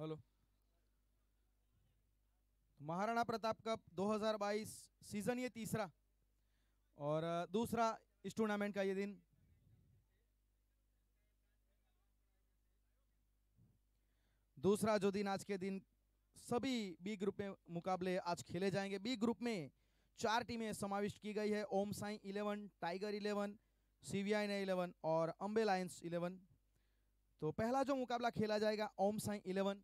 Hello तो Maharana Pratap cup 2022 season ये तीसरा और दूसरा इस टूर्नामेंट का ये दिन दूसरा जो दिन आज के दिन सभी बी ग्रुप में मुकाबले आज खेले जाएंगे बी ग्रुप में चार टीमें समाविष्ट की गई है Om Sai eleven tiger eleven CVI ने इलेवन और अम्बे लायंस इलेवन तो पहला जो मुकाबला खेला जाएगा ओम साई इलेवन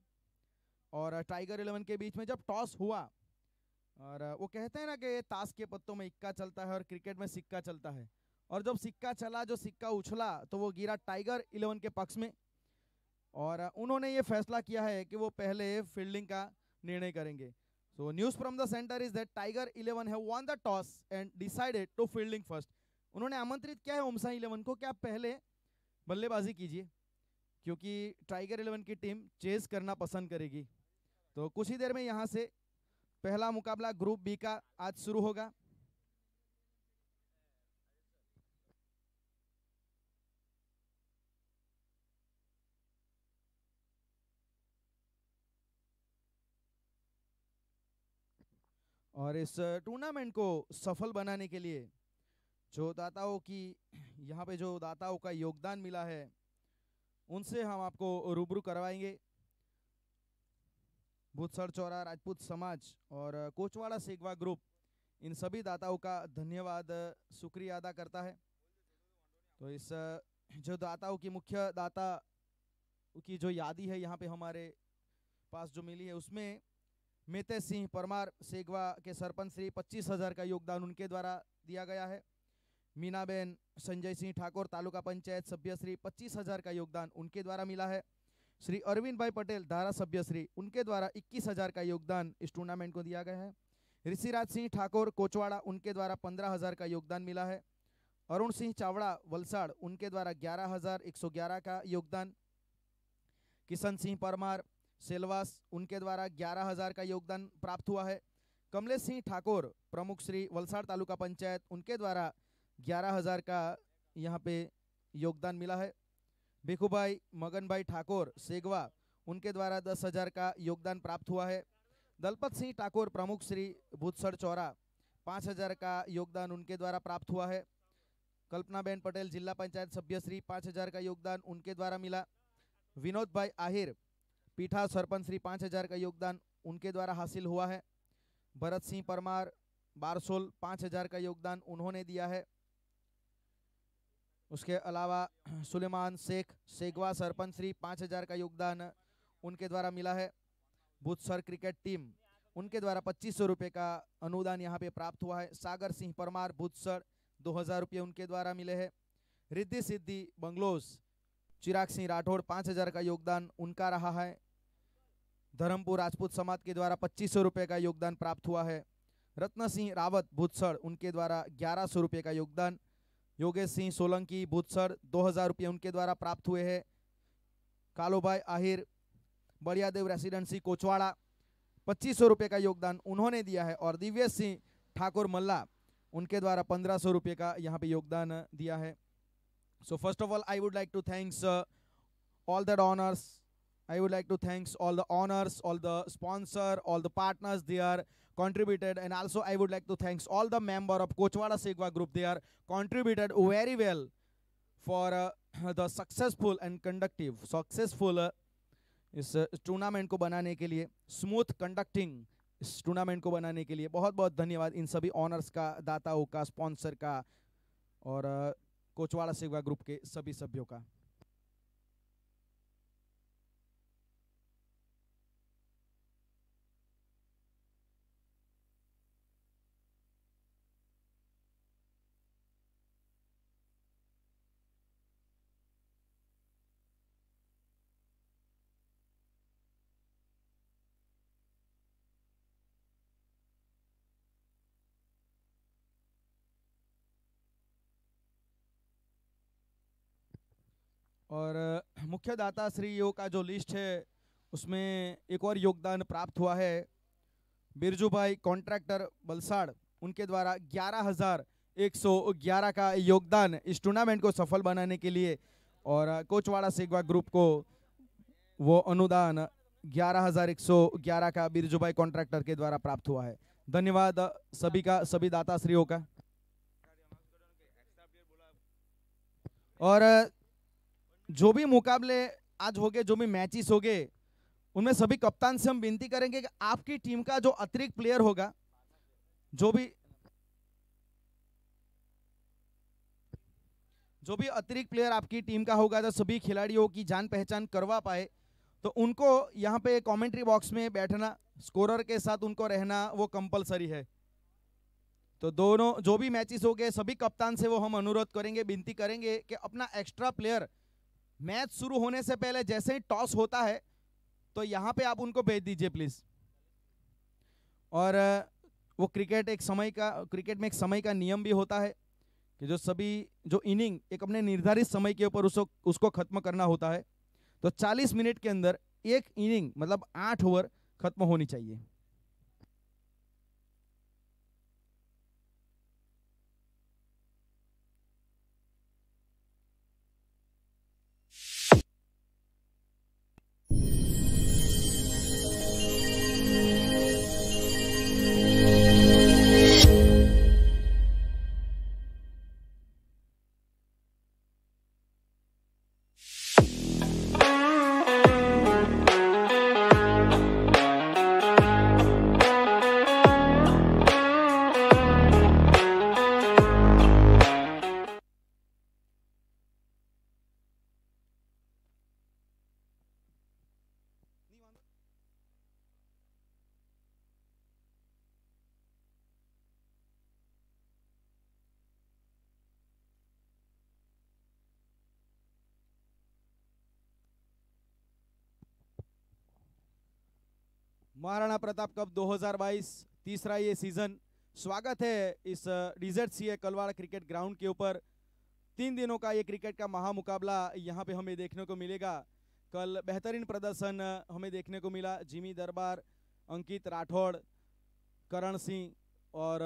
और टाइगर इलेवन के बीच में जब टॉस हुआ और वो कहते हैं ना कि ताश के पत्तों में इक्का चलता है और क्रिकेट में सिक्का चलता है और जब सिक्का चला जो सिक्का उछला तो वो गिरा टाइगर इलेवन के पक्ष में और उन्होंने ये फैसला किया है कि वो पहले फील्डिंग का निर्णय करेंगे so news from the centre is that tiger eleven have won the toss and decided to fielding first उन्होंने आमंत्रित किया है ओमसाई इलेवन को कि आप पहले बल्लेबाजी कीजिए क्योंकि टाइगर इलेवन की टीम चेस करना पसंद करेगी तो कुछ ही देर में यहाँ से पहला मुकाबला ग्रुप बी का आज शुरू होगा और इस टूर्नामेंट को सफल बनाने के लिए जो दाताओं की यहाँ पे जो दाताओं का योगदान मिला है उनसे हम आपको रूबरू करवाएंगे भूतसर चौरा राजपूत समाज और कोचवाड़ा सेगवा ग्रुप इन सभी दाताओं का धन्यवाद शुक्रिया अदा करता है तो इस जो दाताओं की मुख्य दाता की जो यादी है यहाँ पे हमारे पास जो मिली है उसमें मेते सिंह परमार सेगवा के सरपंच श्री पच्चीस हजार का योगदान उनके द्वारा दिया गया है मीनाबेन संजय सिंह ठाकुर तालुका पंचायत सभ्य श्री पच्चीस हजार का योगदान उनके द्वारा मिला है श्री अरविंद भाई पटेल धारा सभ्य श्री उनके द्वारा इक्कीस हजार का योगदान इस टूर्नामेंट को दिया गया है ऋषिराज सिंह ठाकुर कोचवाड़ा उनके द्वारा पंद्रह हजार का योगदान मिला है अरुण सिंह चावड़ा वलसाड़ उनके द्वारा ग्यारह हजार एक सौ ग्यारह का योगदान किशन सिंह परमार सेलवास उनके द्वारा ग्यारह हजार का योगदान प्राप्त हुआ है कमलेश सिंह ठाकुर प्रमुख श्री वलसाड़ तालुका पंचायत उनके द्वारा ग्यारह हज़ार का यहाँ पे योगदान मिला है भिखू भाई मगन भाई ठाकुर सेगवा उनके द्वारा दस हज़ार का योगदान प्राप्त हुआ है दलपत सिंह ठाकुर प्रमुख श्री भूतसर चौरा पाँच हज़ार का योगदान उनके द्वारा प्राप्त हुआ है कल्पनाबेन पटेल जिला पंचायत सभ्य श्री पाँच हज़ार का योगदान उनके द्वारा मिला विनोद भाई आहिर पीठा सरपंच श्री पाँच हज़ार का योगदान उनके द्वारा हासिल हुआ है भरत सिंह परमार बारसोल पाँच हज़ार का योगदान उन्होंने दिया है उसके अलावा सुलेमान शेख सेगवा सरपंच श्री पाँच हज़ार का योगदान उनके द्वारा मिला है बुथसर क्रिकेट टीम उनके द्वारा पच्चीस सौ रुपये का अनुदान यहाँ पे प्राप्त हुआ है सागर सिंह परमार बुथसर दो हज़ार रुपये उनके द्वारा मिले हैं रिद्धि सिद्धि बंगलोस चिराग सिंह राठौड़ पाँच हज़ार का योगदान उनका रहा है धर्मपुर राजपूत समाज के द्वारा पच्चीस सौ रुपये का योगदान प्राप्त हुआ है रत्न सिंह रावत भूतसर उनके द्वारा ग्यारह सौ रुपये का योगदान योगेश सिंह सोलंकी बुधसर दो हज़ार रुपये उनके द्वारा प्राप्त हुए हैं कालोभाई आहिर बड़ियादेव रेसिडेंसी कोचवाड़ा पच्चीस सौ रुपये का योगदान उन्होंने दिया है और दिव्य सिंह ठाकुर मल्ला उनके द्वारा पंद्रह सौ रुपये का यहाँ पे योगदान दिया है so first of all I would like to thanks all that honours I would like to thank all the honors, all the sponsor, all the partners they are contributed and also I would like to thank all the member of Coachwala Segwa group they are contributed very well for uh, the successful and conductive successful uh, इस tournament uh, को बनाने के लिए smooth conducting इस tournament को बनाने के लिए बहुत बहुत धन्यवाद इन सभी ऑनर्स का दाताओं का स्पॉन्सर का और कोचवाड़ा सेवा ग्रुप के सभी सभ्यों का और मुख्य दाता श्री यो का जो लिस्ट है उसमें एक और योगदान प्राप्त हुआ है बिरजू भाई कॉन्ट्रैक्टर बलसाड़ उनके द्वारा ग्यारह हज़ार एक सौ ग्यारह का योगदान इस टूर्नामेंट को सफल बनाने के लिए और कोचवाड़ा सेगवा ग्रुप को वो अनुदान ग्यारह हज़ार एक सौ ग्यारह का बिरजू भाई कॉन्ट्रैक्टर के द्वारा प्राप्त हुआ है धन्यवाद सभी का सभी दाता श्रीओ का और जो भी मुकाबले आज हो गए जो भी मैचेस हो गए उनमें सभी कप्तान से हम विनती करेंगे कि आपकी टीम का जो अतिरिक्त प्लेयर होगा जो भी जो भी अतिरिक्त प्लेयर आपकी टीम का होगा तो सभी खिलाड़ियों की जान पहचान करवा पाए तो उनको यहाँ पे कमेंट्री बॉक्स में बैठना स्कोरर के साथ उनको रहना वो कंपलसरी है तो दोनों जो भी मैचेस हो गए सभी कप्तान से वो हम अनुरोध करेंगे विनती करेंगे कि अपना एक्स्ट्रा प्लेयर मैच शुरू होने से पहले जैसे ही टॉस होता है तो यहाँ पे आप उनको भेज दीजिए प्लीज़ और वो क्रिकेट एक समय का क्रिकेट में एक समय का नियम भी होता है कि जो सभी जो इनिंग एक अपने निर्धारित समय के ऊपर उसको उसको ख़त्म करना होता है तो 40 मिनट के अंदर एक इनिंग मतलब आठ ओवर ख़त्म होनी चाहिए महाराणा प्रताप कप 2022 तीसरा ये सीजन स्वागत है इस डिजर्ट सी कलवाड़ा क्रिकेट ग्राउंड के ऊपर तीन दिनों का ये क्रिकेट का महा मुकाबला यहाँ पे हमें देखने को मिलेगा कल बेहतरीन प्रदर्शन हमें देखने को मिला जिमी दरबार अंकित राठौड़ करण सिंह और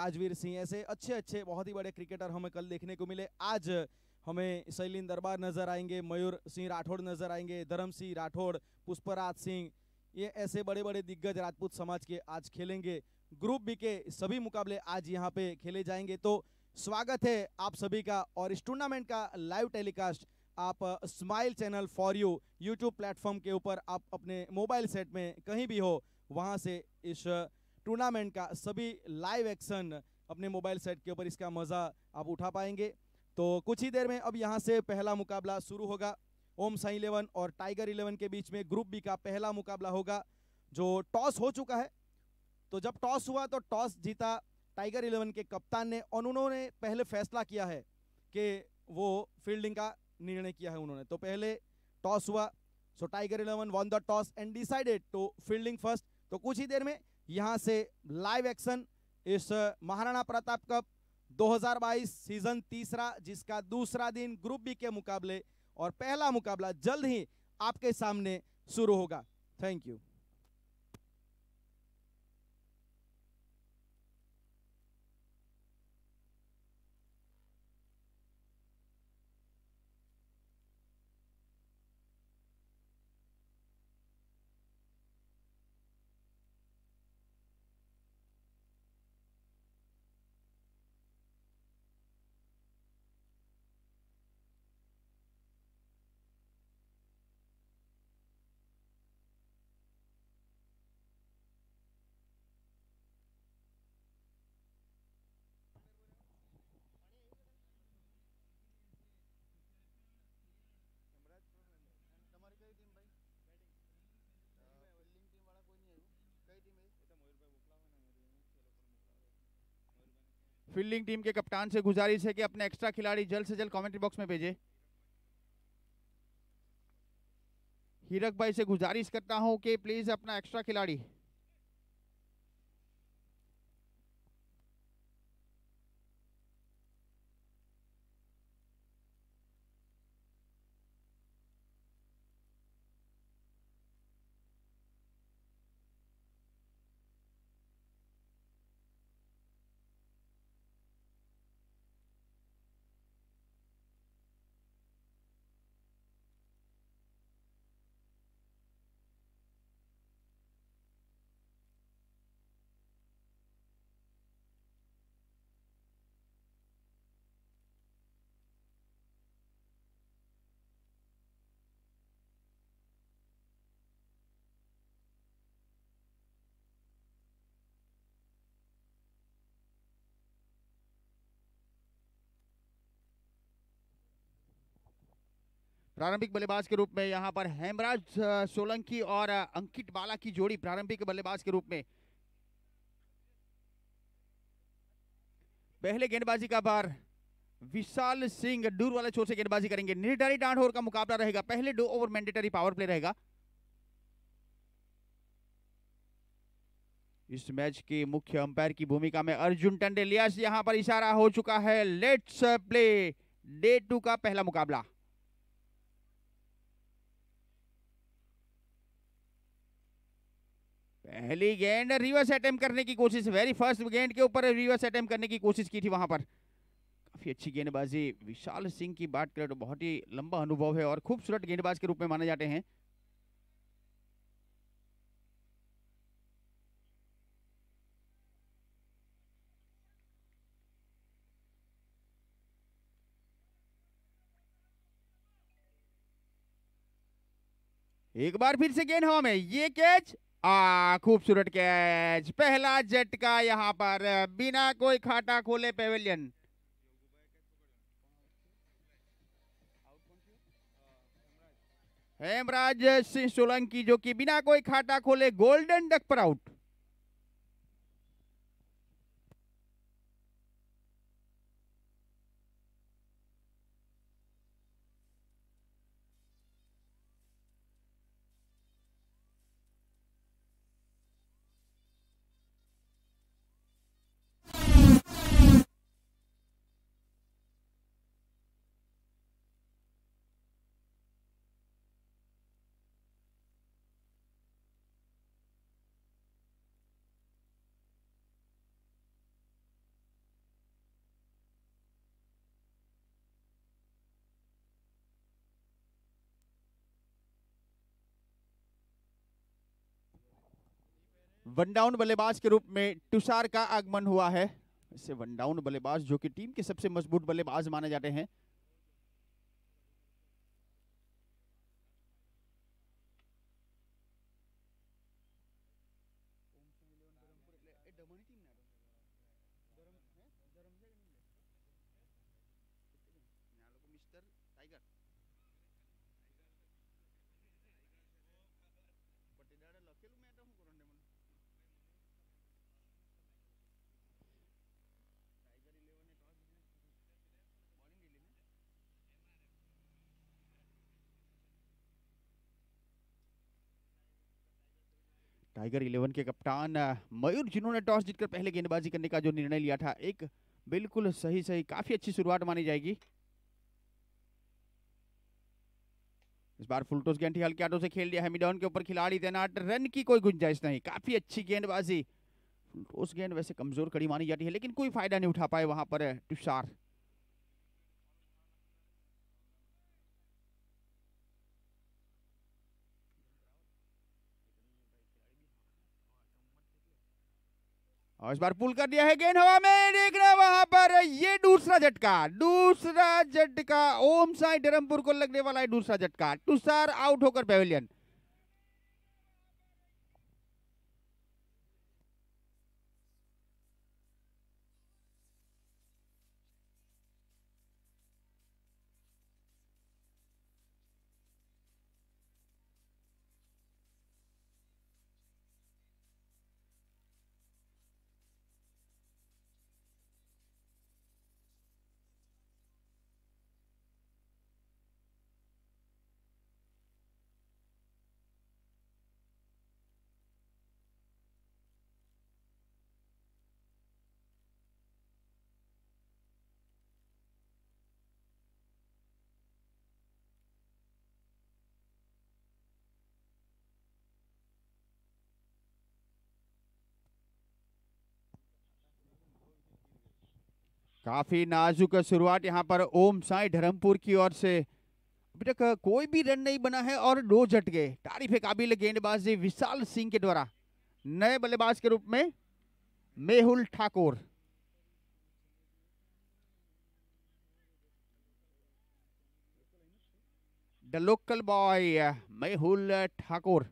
राजवीर सिंह ऐसे अच्छे अच्छे बहुत ही बड़े क्रिकेटर हमें कल देखने को मिले आज हमें शैलिन दरबार नजर आएंगे मयूर सिंह राठौड़ नजर आएंगे धर्म सिंह राठौड़ पुष्पराज सिंह ये ऐसे बड़े बड़े दिग्गज राजपूत समाज के आज खेलेंगे ग्रुप बी के सभी मुकाबले आज यहाँ पे खेले जाएंगे तो स्वागत है आप सभी का और इस टूर्नामेंट का लाइव टेलीकास्ट आप smile channel for you YouTube platform के ऊपर आप अपने मोबाइल सेट में कहीं भी हो वहाँ से इस टूर्नामेंट का सभी लाइव एक्शन अपने मोबाइल सेट के ऊपर इसका मज़ा आप उठा पाएंगे तो कुछ ही देर में अब यहाँ से पहला मुकाबला शुरू होगा ओम साई इलेवन और टाइगर इलेवन के बीच में ग्रुप बी का पहला मुकाबला होगा जो टॉस हो चुका है तो जब टॉस हुआ तो टॉस जीता टाइगर इलेवन के कप्तान ने और उन्होंने पहले फैसला किया है कि वो फील्डिंग का निर्णय किया है उन्होंने तो पहले टॉस हुआ so tiger eleven won the toss and decided to fielding first तो कुछ ही देर में यहाँ से लाइव एक्शन इस महाराणा प्रताप कप 2022 सीजन तीसरा जिसका दूसरा दिन ग्रुप बी के मुकाबले और पहला मुकाबला जल्द ही आपके सामने शुरू होगा थैंक यू फील्डिंग टीम के कप्तान से गुजारिश है कि अपने एक्स्ट्रा खिलाड़ी जल्द से जल्द कमेंट्री बॉक्स में भेजे हीरक भाई से गुजारिश करता हूं कि प्लीज़ अपना एक्स्ट्रा खिलाड़ी प्रारंभिक बल्लेबाज के रूप में यहाँ पर हेमराज सोलंकी और अंकित बाला की जोड़ी प्रारंभिक बल्लेबाज के रूप में पहले गेंदबाजी का बार विशाल सिंह दूर वाले छोर से गेंदबाजी करेंगे निर्धारित आठ ओवर का मुकाबला रहेगा पहले दो ओवर मैंडेटरी पावर प्ले रहेगा इस मैच के मुख्य अंपायर की भूमिका में अर्जुन टंडेलियास यहां पर इशारा हो चुका है लेट्स प्ले डे टू का पहला मुकाबला पहली गेंद रिवर्स अटैम्प करने की कोशिश वेरी फर्स्ट गेंद के ऊपर रिवर्स अटैम्प करने की कोशिश की थी वहां पर काफ़ी अच्छी गेंदबाजी विशाल सिंह की बात करें तो बहुत ही लंबा अनुभव है और खूबसूरत गेंदबाज के रूप में माने जाते हैं एक बार फिर से गेंद हवा में ये कैच खूबसूरत कैच पहला जेट का यहां पर बिना कोई खाटा खोले पेवेलियन हेमराज सिंह सोलंकी जो कि बिना कोई खाटा खोले गोल्डन डक पर आउट वन डाउन बल्लेबाज के रूप में तुषार का आगमन हुआ है इससे वन डाउन बल्लेबाज जो कि टीम के सबसे मजबूत बल्लेबाज माने जाते हैं टाइगर इलेवन के कप्तान मयूर जिन्होंने टॉस जीतकर पहले गेंदबाजी करने का जो निर्णय लिया था एक बिल्कुल सही सही काफी अच्छी शुरुआत मानी जाएगी इस बार फुलटोस गेंटी हल्के आटो से खेल दिया है मिडाउन के ऊपर खिलाड़ी तैनात रन की कोई गुंजाइश नहीं काफी अच्छी गेंदबाजी फुल गेंद वैसे कमजोर कड़ी मानी जाती है लेकिन कोई फायदा नहीं उठा पाए वहां पर तुषार और इस बार पुल कर दिया है गेंद हवा में देख रहे वहां पर ये दूसरा झटका दूसरा झटका ओम साई धर्मपुर को लगने वाला है दूसरा झटका तुषार आउट होकर पेविलियन काफ़ी नाजुक शुरुआत यहाँ पर ओम साई धर्मपुर की ओर से अभी तक कोई भी रन नहीं बना है और दो झट गए तारीफ काबिल गेंदबाज विशाल सिंह के द्वारा नए बल्लेबाज के रूप में Mehul Thakur the local boy Mehul Thakur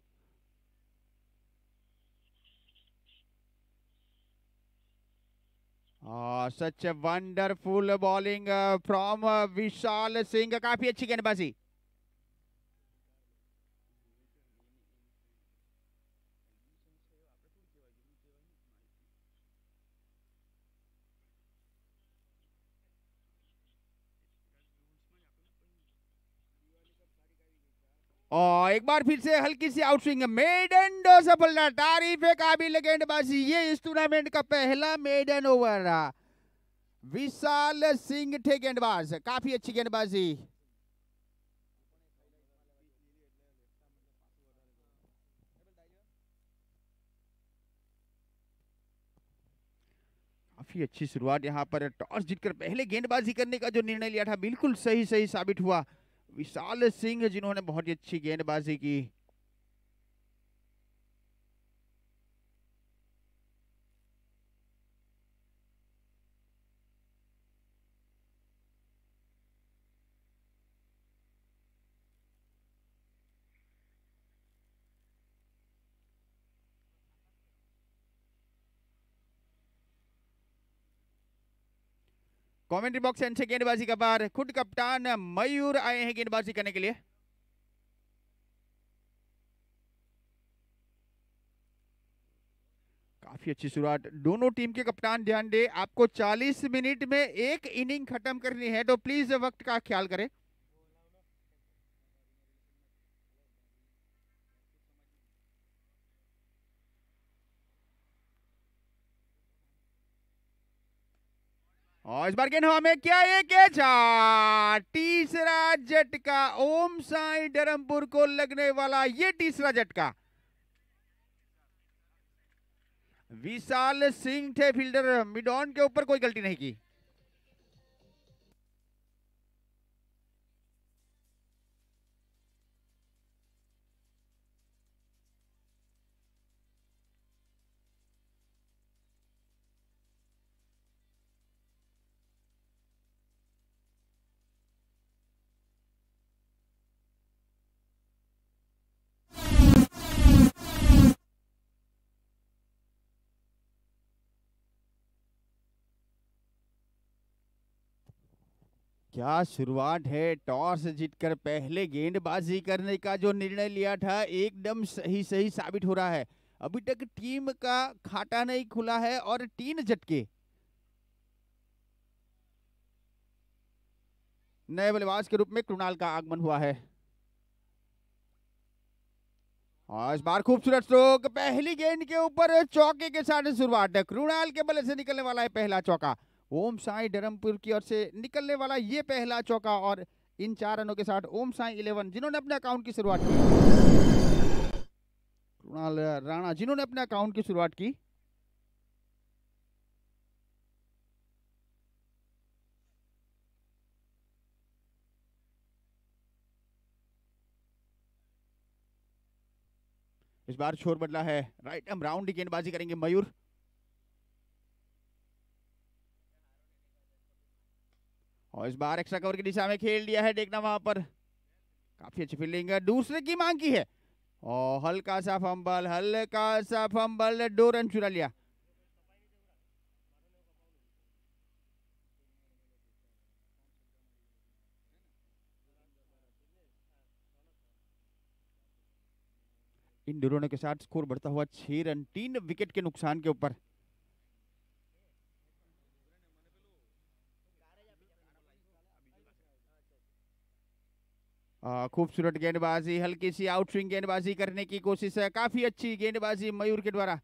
और such wonderful bowling from Vishal Singh काफी अच्छी गेंदबाजी और एक बार फिर से हल्की सी आउटस्विंग मेडन सफलता तारीफ है काबिल गेंदबाजी ये इस टूर्नामेंट का पहला मेडन ओवर विशाल सिंह थे गेंदबाज काफी अच्छी गेंदबाजी काफी अच्छी शुरुआत यहां पर टॉस जीतकर पहले गेंदबाजी करने का जो निर्णय लिया था बिल्कुल सही सही साबित हुआ विशाल सिंह जिन्होंने बहुत ही अच्छी गेंदबाजी की कमेंट्री बॉक्स एंड से गेंदबाजी का बार खुद कप्तान मयूर आए हैं गेंदबाजी करने के लिए काफी अच्छी शुरुआत दोनों टीम के कप्तान ध्यान दे आपको 40 मिनट में एक इनिंग खत्म करनी है तो प्लीज वक्त का ख्याल करें और इस बार के हमें क्या एक तीसरा झटका ओम साई धर्मपुर को लगने वाला ये तीसरा झटका विशाल सिंह थे फील्डर मिडॉन के ऊपर कोई गलती नहीं की क्या शुरुआत है टॉस जीतकर पहले गेंदबाजी करने का जो निर्णय लिया था एकदम सही सही साबित हो रहा है अभी तक टीम का खाता नहीं खुला है और तीन झटके नए बल्लेबाज के रूप में कृणाल का आगमन हुआ है और इस बार खूबसूरत स्ट्रोक पहली गेंद के ऊपर चौके के साथ शुरुआत कृणाल के बल्ले से निकलने वाला है पहला चौका ओम साई धर्मपुर की ओर से निकलने वाला ये पहला चौका और इन चार रनों के साथ ओम साई इलेवन जिन्होंने अपने अकाउंट की शुरुआत की कृणाल राणा जिन्होंने अपने अकाउंट की शुरुआत की इस बार छोर बदला है राइट हम राउंड गेंदबाजी करेंगे मयूर और इस बार एक्स्ट्रा कवर की दिशा में खेल दिया है देखना वहां पर काफी अच्छी फील्डिंग है दूसरे की मांग की है और हल्का सा फंबल हल्का सा फंबल दो रन चुरा लिया इन दोनों के साथ स्कोर बढ़ता हुआ छह रन तीन विकेट के नुकसान के ऊपर खूबसूरत गेंदबाजी हल्की सी आउटस्विंग गेंदबाजी करने की कोशिश है काफ़ी अच्छी गेंदबाजी मयूर के द्वारा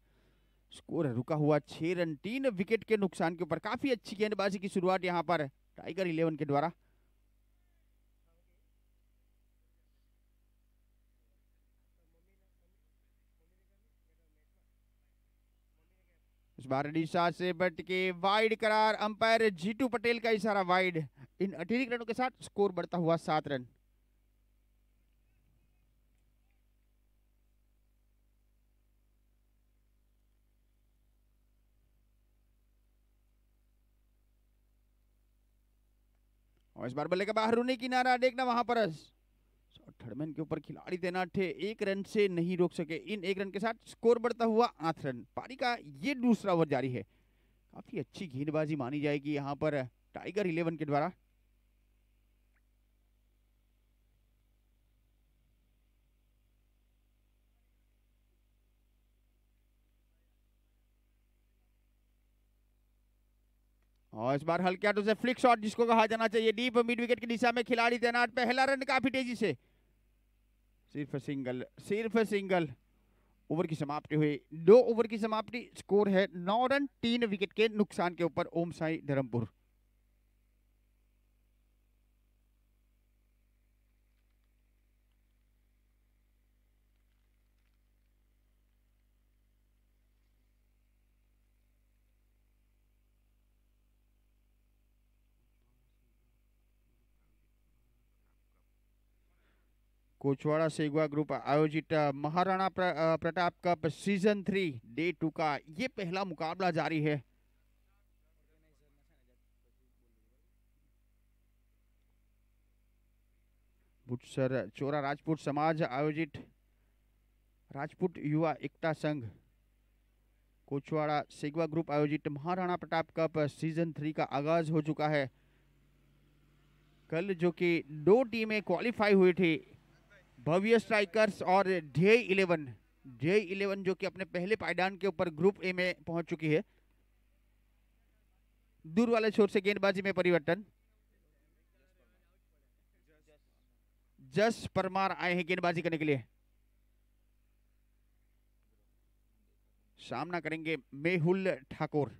स्कोर रुका हुआ छह रन तीन विकेट के नुकसान के ऊपर काफ़ी अच्छी गेंदबाजी की शुरुआत यहाँ पर टाइगर इलेवन के द्वारा इस बार से बट के वाइड करार अंपायर जीटू पटेल का इशारा वाइड इन अतिरिक्त रनों के साथ स्कोर बढ़ता हुआ सात रन और इस बार बल्ले का बाहर रूनी किनारा देखना वहां पर थर्डमैन के ऊपर खिलाड़ी तैनात थे एक रन से नहीं रोक सके इन एक रन के साथ स्कोर बढ़ता हुआ आठ रन पारी का ये दूसरा ओवर जारी है काफ़ी अच्छी गेंदबाजी मानी जाएगी यहाँ पर टाइगर इलेवन के द्वारा और इस बार हल्के हाथों से फ्लिक शॉट जिसको कहा जाना चाहिए डीप मिड विकेट की दिशा में खिलाड़ी तैनात पहला रन काफी तेजी से सिर्फ सिंगल सिर्फ सिंगल ओवर की समाप्ति हुई दो ओवर की समाप्ति स्कोर है नौ रन तीन विकेट के नुकसान के ऊपर ओम साई धर्मपुर कोचवाड़ा सेगवा ग्रुप आयोजित Maharana Pratap cup season three day two का ये पहला मुकाबला जारी है बुटसर चोरा राजपूत समाज आयोजित राजपूत युवा एकता संघ कोचवाड़ा सेगवा ग्रुप आयोजित Maharana Pratap cup season three का आगाज हो चुका है कल जो कि दो टीमें क्वालिफाई हुई थी भव्य स्ट्राइकर्स और जे इलेवन जे इलेवन जो कि अपने पहले पायदान के ऊपर ग्रुप ए में पहुंच चुकी है दूर वाले छोर से गेंदबाजी में परिवर्तन जस परमार आए हैं गेंदबाजी करने के लिए सामना करेंगे मेहुल ठाकुर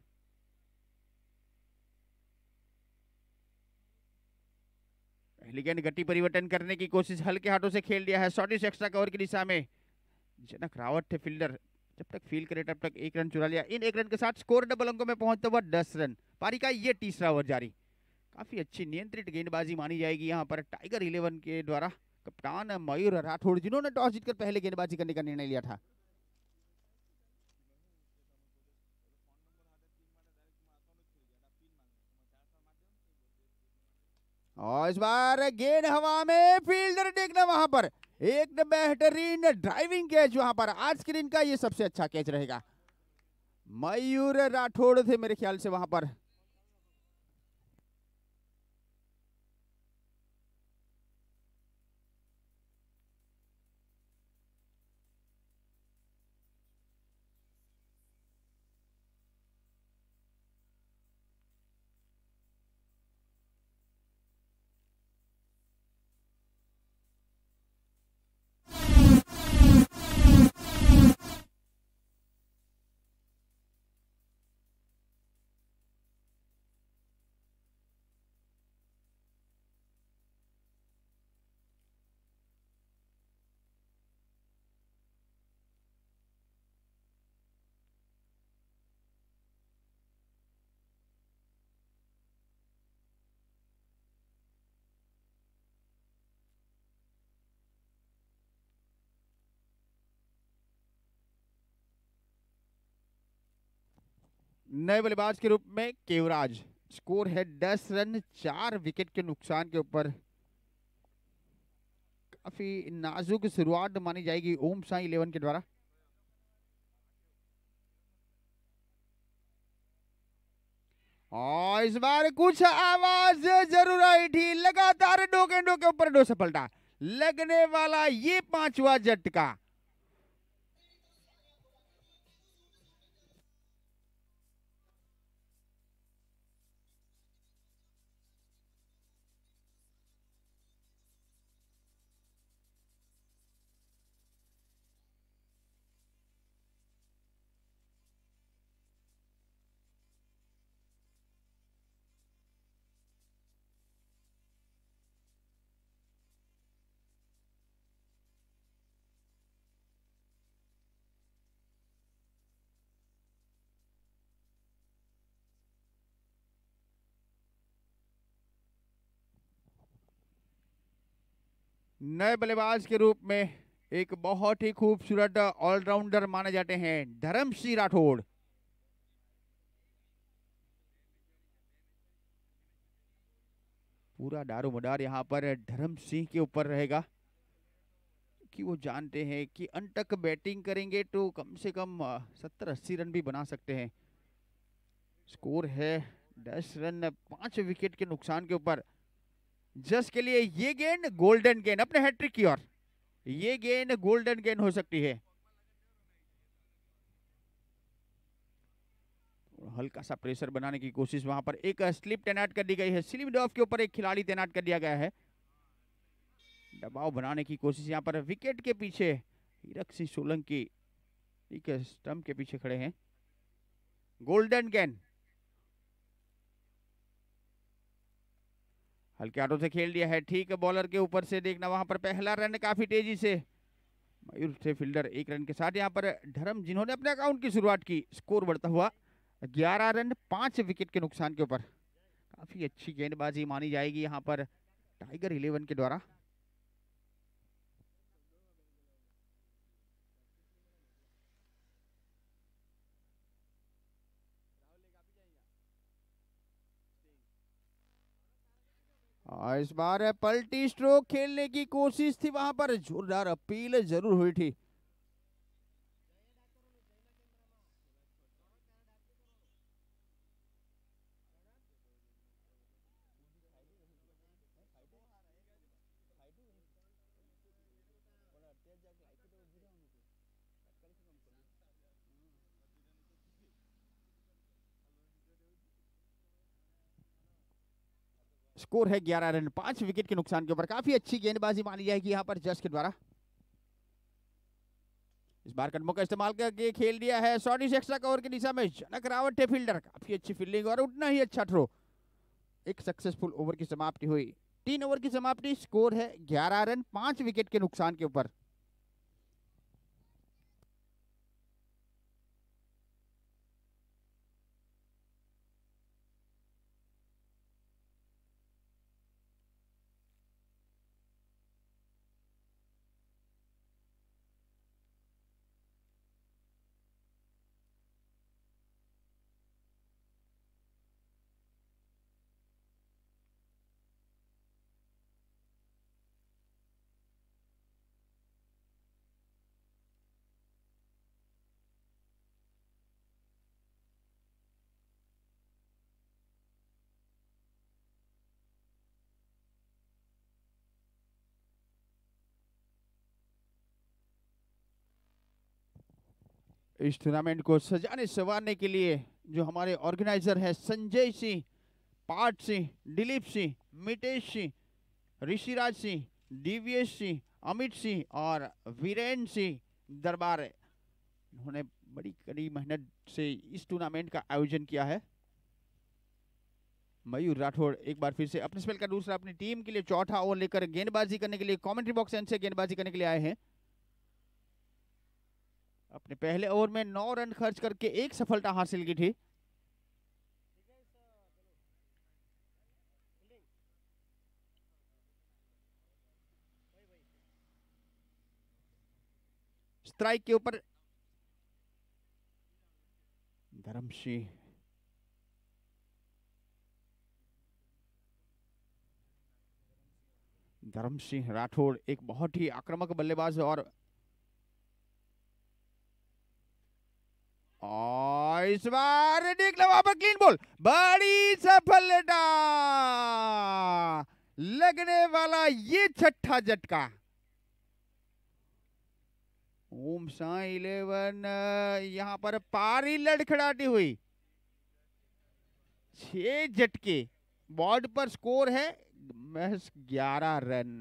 गेंद गति परिवर्तन करने की कोशिश हल्के हाथों से खेल दिया है शॉर्टिश एक्स्ट्रा कवर की दिशा में जनक रावत थे फील्डर जब तक फील करे तब तक एक रन चुरा लिया इन एक रन के साथ स्कोर डबल अंकों में पहुंचता हुआ दस रन पारी का ये तीसरा ओवर जारी काफ़ी अच्छी नियंत्रित गेंदबाजी मानी जाएगी यहाँ पर टाइगर इलेवन के द्वारा कप्तान मयूर राठौड़ जिन्होंने टॉस जीतकर पहले गेंदबाजी करने का निर्णय लिया था और इस बार गेंद हवा में फील्डर देखना वहां पर एक बेहतरीन ड्राइविंग कैच वहां पर आज स्क्रीन का ये सबसे अच्छा कैच रहेगा मयूर राठौड़ थे मेरे ख्याल से वहां पर नए बल्लेबाज के रूप में केवराज स्कोर है दस रन चार विकेट के नुकसान के ऊपर काफी नाजुक शुरुआत मानी जाएगी ओम साई इलेवन के द्वारा और इस बार कुछ आवाज जरूर आई थी लगातार डोके डोके ऊपर दो पलटा लगने वाला ये पांचवा झटका नए बल्लेबाज के रूप में एक बहुत ही खूबसूरत ऑलराउंडर माने जाते हैं धर्म सिंह राठौड़ पूरा दारू मदार यहाँ पर धर्म सिंह के ऊपर रहेगा कि वो जानते हैं कि अंत तक बैटिंग करेंगे तो कम से कम सत्तर अस्सी रन भी बना सकते हैं स्कोर है दस रन पांच विकेट के नुकसान के ऊपर जस के लिए ये गेंद गोल्डन गेंद अपने हैट्रिक की ओर ये गेंद गोल्डन गेंद हो सकती है हल्का सा प्रेशर बनाने की कोशिश वहां पर एक स्लिप तैनात कर दी गई है स्लिप डॉफ के ऊपर एक खिलाड़ी तैनात कर दिया गया है दबाव बनाने की कोशिश यहां पर विकेट के पीछे हीरक सिंह सोलंकी एक स्टम्प के पीछे खड़े हैं गोल्डन गेंद हल्के हाथों से खेल दिया है ठीक है बॉलर के ऊपर से देखना वहां पर पहला रन काफी तेजी से मयूर से फील्डर एक रन के साथ यहाँ पर धर्म जिन्होंने अपने अकाउंट की शुरुआत की स्कोर बढ़ता हुआ ग्यारह रन पांच विकेट के नुकसान के ऊपर काफी अच्छी गेंदबाजी मानी जाएगी यहाँ पर टाइगर इलेवन के द्वारा और इस बार पल्टी स्ट्रोक खेलने की कोशिश थी वहां पर जोरदार अपील जरूर हुई थी स्कोर है ग्यारह रन पांच विकेट के नुकसान के ऊपर काफी अच्छी गेंदबाजी मानी जाएगी यहाँ पर जस के द्वारा इस बार कदमों का इस्तेमाल करके खेल दिया है शॉर्ट इस एक्स्ट्रा कवर की दिशा में जनक रावत है फील्डर काफी अच्छी फील्डिंग और उतना ही अच्छा थ्रो एक सक्सेसफुल ओवर की समाप्ति हुई तीन ओवर की समाप्ति स्कोर है ग्यारह रन पांच विकेट के नुकसान के ऊपर इस टूर्नामेंट को सजाने संवारने के लिए जो हमारे ऑर्गेनाइजर हैं संजय सिंह पाठ सिंह दिलीप सिंह मितेश सिंह ऋषिराज सिंह डीवीएस सिंह अमित सिंह और वीरेंद्र सिंह दरबार उन्होंने बड़ी कड़ी मेहनत से इस टूर्नामेंट का आयोजन किया है मयूर राठौड़ एक बार फिर से अपने स्पेल का दूसरा अपनी टीम के लिए चौथा ओवर लेकर गेंदबाजी करने के लिए कमेंट्री बॉक्स से गेंदबाजी करने के लिए आए हैं अपने पहले ओवर में नौ रन खर्च करके एक सफलता हासिल की थी स्ट्राइक के ऊपर धर्म सिंह धर्म सिंह राठौड़ एक बहुत ही आक्रामक बल्लेबाज और इस बार लो वहां पर क्लीन बोल बड़ी सफलता लगने वाला ये छठा झटका ओम साई इलेवन यहां पर पारी लड़खड़ाती हुई छह झटके बॉर्ड पर स्कोर है महस ग्यारह रन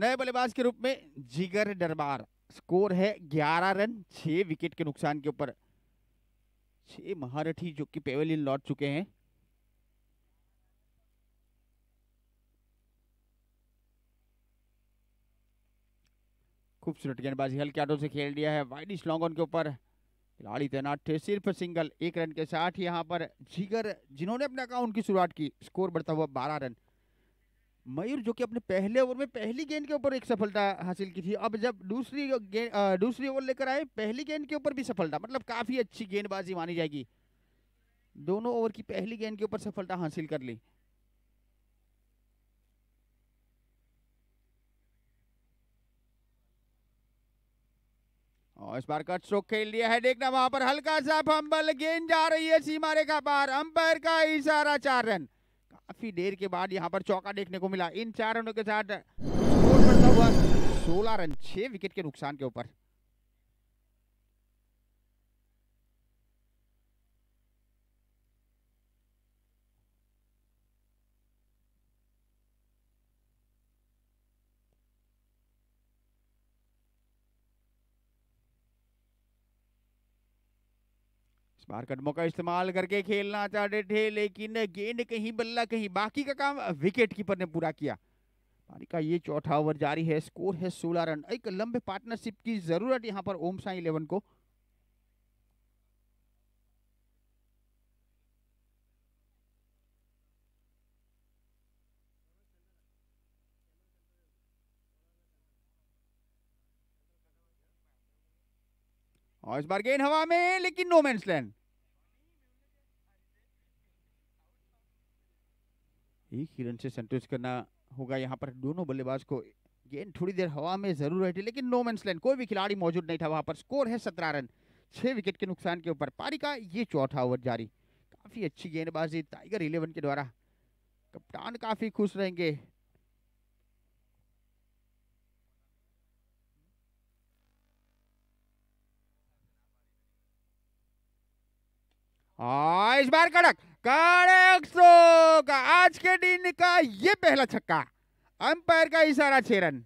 नए बल्लेबाज के रूप में जिगर दरबार स्कोर है 11 रन 6 विकेट के नुकसान के ऊपर छह महारथी जो कि पेवेलियन लौट चुके हैं खूबसूरत गेंदबाजी हल्के आटों से खेल दिया है वाइडिश लॉन्ग ऑन के ऊपर खिलाड़ी तैनात थे सिर्फ सिंगल एक रन के साथ यहां पर जिगर जिन्होंने अपने अकाउंट की शुरुआत की स्कोर बढ़ता हुआ बारह रन मयूर जो कि अपने पहले ओवर में पहली गेंद के ऊपर एक सफलता हासिल की थी अब जब दूसरी गेंद दूसरी ओवर लेकर आए पहली गेंद के ऊपर भी सफलता मतलब काफ़ी अच्छी गेंदबाजी मानी जाएगी दोनों ओवर की पहली गेंद के ऊपर सफलता हासिल कर ली और इस बार कट स्ट्रोक खेल लिया है देखना वहां पर हल्का सा फंबल गेंद जा रही है सीमा रेखा पार अंपायर का इशारा चार रन काफी देर के बाद यहाँ पर चौका देखने को मिला इन चार रनों के साथ सोलह रन छह विकेट के नुकसान के ऊपर कदमों का इस्तेमाल करके खेलना चाहते थे लेकिन गेंद कहीं बल्ला कहीं बाकी का काम विकेट कीपर ने पूरा किया पारी का ये चौथा ओवर जारी है स्कोर है सोलह रन एक लंबे पार्टनरशिप की जरूरत यहाँ पर ओम साई इलेवन को और इस बार गेंद हवा में लेकिन नो मैं लैंड एक ही रन से संतोष करना होगा यहाँ पर दोनों बल्लेबाज को गेंद थोड़ी देर हवा में जरूर रहती लेकिन नो मैंस लैंड कोई भी खिलाड़ी मौजूद नहीं था वहाँ पर स्कोर है सत्रह रन छः विकेट के नुकसान के ऊपर पारी का ये चौथा ओवर जारी काफ़ी अच्छी गेंदबाजी टाइगर इलेवन के द्वारा कप्तान काफ़ी खुश रहेंगे आ, हाँ, इस बार कड़क काले का आज के दिन का ये पहला छक्का अंपायर का इशारा छह रन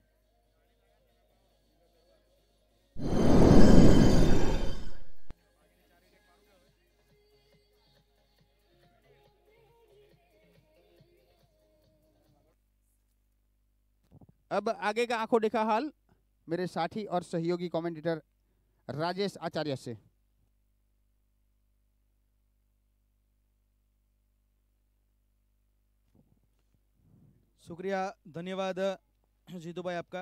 अब आगे का आंखों देखा हाल मेरे साथी और सहयोगी कमेंटेटर राजेश आचार्य से शुक्रिया धन्यवाद जीतू भाई आपका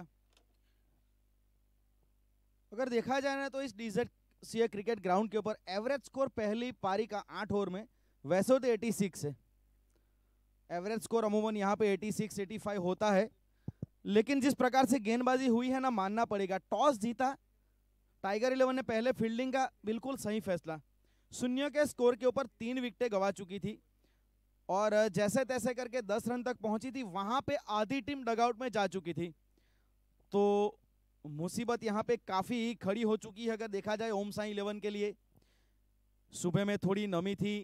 अगर देखा जाए ना तो इस डिजर्ट सी क्रिकेट ग्राउंड के ऊपर एवरेज स्कोर पहली पारी का आठ ओवर में वैसे तो 86 है एवरेज स्कोर अमूमन यहाँ पे 86 85 होता है लेकिन जिस प्रकार से गेंदबाजी हुई है ना मानना पड़ेगा टॉस जीता टाइगर इलेवन ने पहले फील्डिंग का बिल्कुल सही फैसला शून्य के स्कोर के ऊपर तीन विकटें गवा चुकी थी और जैसे तैसे करके दस रन तक पहुंची थी वहां पे आधी टीम डगआउट में जा चुकी थी तो मुसीबत यहाँ पे काफ़ी खड़ी हो चुकी है अगर देखा जाए ओम साई इलेवन के लिए सुबह में थोड़ी नमी थी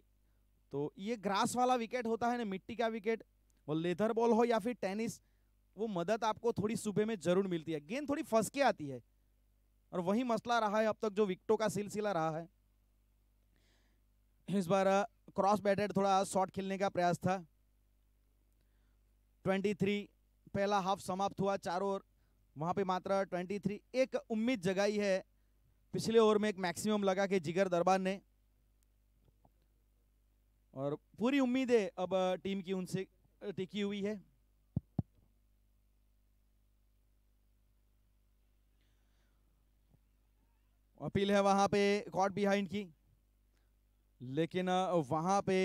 तो ये ग्रास वाला विकेट होता है ना मिट्टी का विकेट वो लेदर बॉल हो या फिर टेनिस वो मदद आपको थोड़ी सुबह में जरूर मिलती है गेंद थोड़ी फंस के आती है और वही मसला रहा है अब तक जो विकटों का सिलसिला रहा है इस बार क्रॉस बैटेड थोड़ा शॉट खेलने का प्रयास था 23 पहला हाफ समाप्त हुआ चारों ओवर वहाँ पे मात्र 23 एक उम्मीद जगाई है पिछले ओवर में एक मैक्सिमम लगा के जिगर दरबार ने और पूरी उम्मीद है अब टीम की उनसे टिकी हुई है अपील है वहां पे कॉट बिहाइंड की लेकिन वहां पे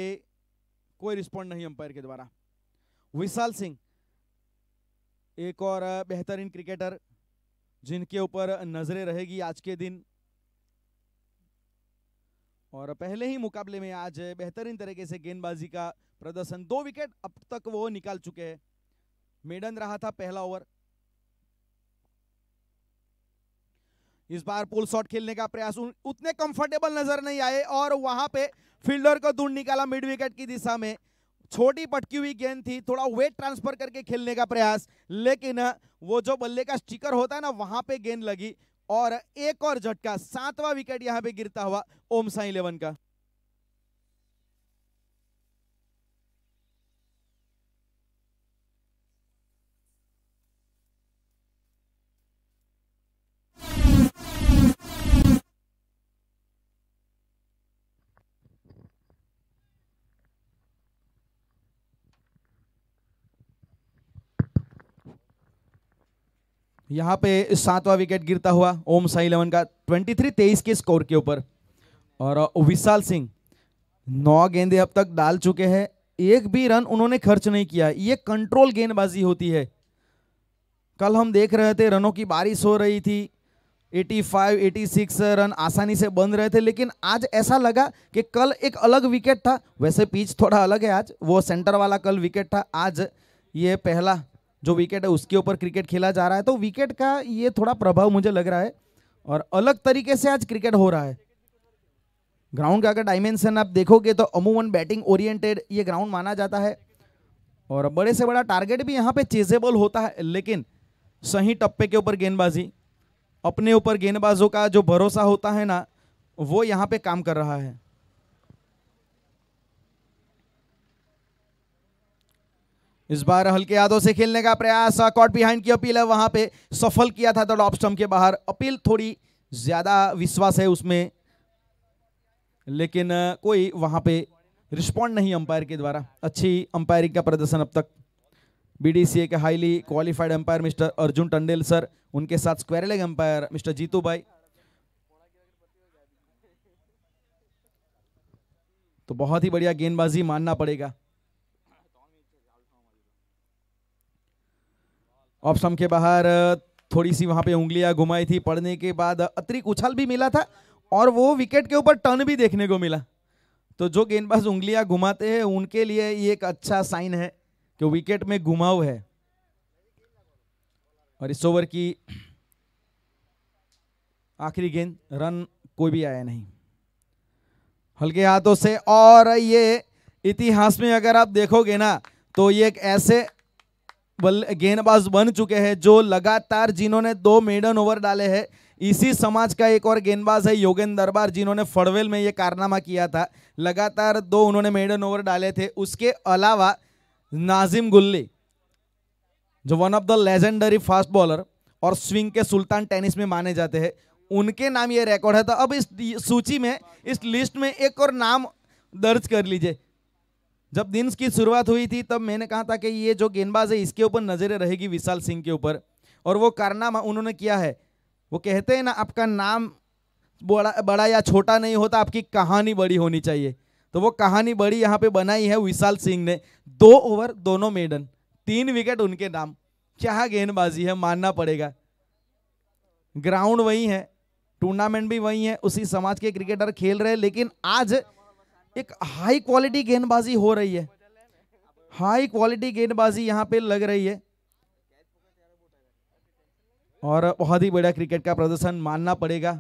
कोई रिस्पॉन्ड नहीं अंपायर के द्वारा विशाल सिंह एक और बेहतरीन क्रिकेटर जिनके ऊपर नजरें रहेगी आज के दिन और पहले ही मुकाबले में आज बेहतरीन तरीके से गेंदबाजी का प्रदर्शन दो विकेट अब तक वो निकाल चुके हैं मेडन रहा था पहला ओवर इस बार पुल शॉट खेलने का प्रयास उतने कंफर्टेबल नजर नहीं आए और वहां पे फील्डर को ढूंढ निकाला मिड विकेट की दिशा में छोटी पटकी हुई गेंद थी थोड़ा वेट ट्रांसफर करके खेलने का प्रयास लेकिन वो जो बल्ले का स्टिकर होता है ना वहां पे गेंद लगी और एक और झटका सातवां विकेट यहां पे गिरता हुआ ओम साई इलेवन का यहाँ पे सातवां विकेट गिरता हुआ ओम साई इलेवन का 23 तेईस के स्कोर के ऊपर और विशाल सिंह नौ गेंदे अब तक डाल चुके हैं एक भी रन उन्होंने खर्च नहीं किया ये कंट्रोल गेंदबाजी होती है कल हम देख रहे थे रनों की बारिश हो रही थी 85, 86 रन आसानी से बन रहे थे लेकिन आज ऐसा लगा कि कल एक अलग विकेट था वैसे पिच थोड़ा अलग है आज वो सेंटर वाला कल विकेट था आज ये पहला जो विकेट है उसके ऊपर क्रिकेट खेला जा रहा है तो विकेट का ये थोड़ा प्रभाव मुझे लग रहा है और अलग तरीके से आज क्रिकेट हो रहा है ग्राउंड का अगर डायमेंशन आप देखोगे तो अमूमन बैटिंग ओरिएंटेड ये ग्राउंड माना जाता है और बड़े से बड़ा टारगेट भी यहाँ पे चेजेबल होता है लेकिन सही टप्पे के ऊपर गेंदबाजी अपने ऊपर गेंदबाजों का जो भरोसा होता है ना वो यहाँ पे काम कर रहा है इस बार हल्के यादों से खेलने का प्रयास कॉट बिहाइंड की अपील है वहां पे सफल किया था तो लॉबस्टम के बाहर अपील थोड़ी ज्यादा विश्वास है उसमें लेकिन कोई वहां पे रिस्पॉन्ड नहीं अंपायर के द्वारा अच्छी अंपायरिंग का प्रदर्शन अब तक बीडीसीए के highly qualified umpire mister Arjun Tandel sir उनके साथ square leg leg umpire mister Jitu bhai तो बहुत ही बढ़िया गेंदबाजी मानना पड़ेगा ऑप्शन के बाहर थोड़ी सी वहां पे उंगलियां घुमाई थी पढ़ने के बाद अतिरिक्त उछाल भी मिला था और वो विकेट के ऊपर टर्न भी देखने को मिला तो जो गेंदबाज उंगलियां घुमाते हैं उनके लिए ये एक अच्छा साइन है कि विकेट में घुमाव है और इस ओवर की आखिरी गेंद रन कोई भी आया नहीं हल्के हाथों से और ये इतिहास में अगर आप देखोगे ना तो ये एक ऐसे गेंदबाज बन चुके हैं जो लगातार जिन्होंने दो मेडन ओवर डाले हैं इसी समाज का एक और गेंदबाज है योगेंद्र दरबार जिन्होंने फड़वेल में ये कारनामा किया था लगातार दो उन्होंने मेडन ओवर डाले थे उसके अलावा नाजिम गुल्ली जो one of the legendary fast bowler और स्विंग के सुल्तान टेनिस में माने जाते हैं उनके नाम ये रिकॉर्ड है तो अब इस सूची में इस लिस्ट में एक और नाम दर्ज कर लीजिए जब दिन की शुरुआत हुई थी तब मैंने कहा था कि ये जो गेंदबाज है इसके ऊपर नज़रें रहेगी विशाल सिंह के ऊपर और वो कारनामा उन्होंने किया है वो कहते हैं ना आपका नाम बड़ा बड़ा या छोटा नहीं होता आपकी कहानी बड़ी होनी चाहिए तो वो कहानी बड़ी यहाँ पे बनाई है विशाल सिंह ने दो ओवर दोनों मेडन तीन विकेट उनके नाम क्या गेंदबाजी है मानना पड़ेगा ग्राउंड वही है टूर्नामेंट भी वही है उसी समाज के क्रिकेटर खेल रहे हैं लेकिन आज एक हाई क्वालिटी गेंदबाजी हो रही है हाई क्वालिटी गेंदबाजी यहां पे लग रही है और बहुत ही बढ़िया क्रिकेट का प्रदर्शन मानना पड़ेगा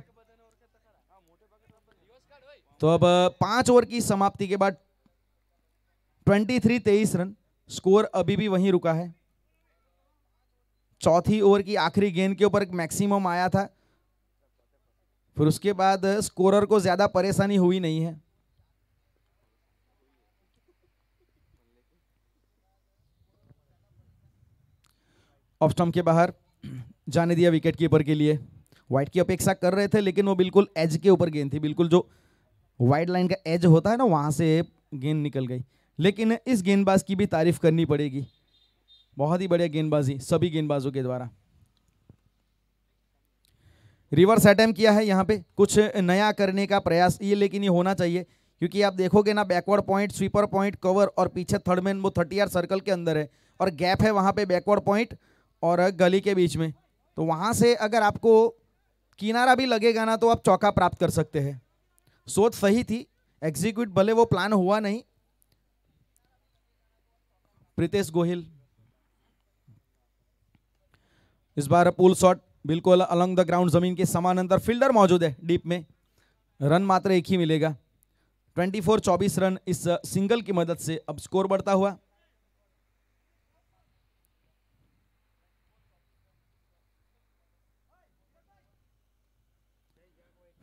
तो अब पांच ओवर की समाप्ति के बाद 23 तेईस रन स्कोर अभी भी वहीं रुका है चौथी ओवर की आखिरी गेंद के ऊपर एक मैक्सिमम आया था फिर उसके बाद स्कोरर को ज़्यादा परेशानी हुई नहीं है ऑफ स्टम्प के बाहर जाने दिया विकेट कीपर के लिए वाइट की अपेक्षा कर रहे थे लेकिन वो बिल्कुल एज के ऊपर गेंद थी बिल्कुल जो वाइट लाइन का एज होता है ना वहाँ से गेंद निकल गई लेकिन इस गेंदबाज की भी तारीफ करनी पड़ेगी बहुत ही बढ़िया गेंदबाजी सभी गेंदबाजों के द्वारा रिवर्स अटैम्प किया है यहाँ पे कुछ नया करने का प्रयास ये लेकिन ये होना चाहिए क्योंकि आप देखोगे ना backward point sweeper point cover और पीछे थर्डमैन वो थर्टी आर सर्कल के अंदर है और गैप है वहाँ पे बैकवर्ड पॉइंट और गली के बीच में तो वहाँ से अगर आपको किनारा भी लगेगा ना तो आप चौका प्राप्त कर सकते हैं सोच सही थी एग्जीक्यूट भले वो प्लान हुआ नहीं प्रीतेश गोहिल इस बार पुल शॉट बिल्कुल अलॉन्ग द ग्राउंड जमीन के समानांतर फील्डर मौजूद है डीप में रन मात्र एक ही मिलेगा 24 24 रन इस सिंगल की मदद से अब स्कोर बढ़ता हुआ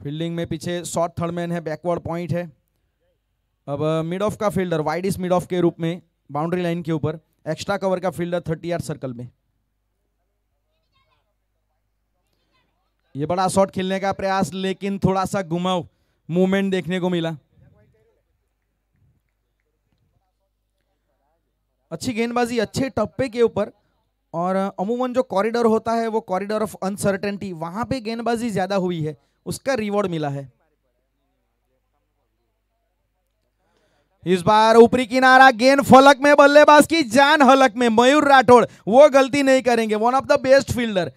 फील्डिंग में पीछे शॉर्ट थर्ड मैन है बैकवर्ड पॉइंट है अब मिड uh, ऑफ का फील्डर वाइड इस मिड ऑफ के रूप में बाउंड्री लाइन के ऊपर एक्स्ट्रा कवर का फील्डर थर्टी यार्ड सर्कल में ये बड़ा शॉट खेलने का प्रयास लेकिन थोड़ा सा घुमाव मूवमेंट देखने को मिला अच्छी गेंदबाजी अच्छे टप्पे के ऊपर और uh, अमूमन जो कॉरिडोर होता है वो कॉरिडोर ऑफ अनसर्टेनिटी वहां पे गेंदबाजी ज्यादा हुई है उसका रिवॉर्ड मिला है इस बार ऊपरी किनारा गेंद फलक में बल्लेबाज की जान हलक में मयूर राठौड़ वो गलती नहीं करेंगे one of the best fielder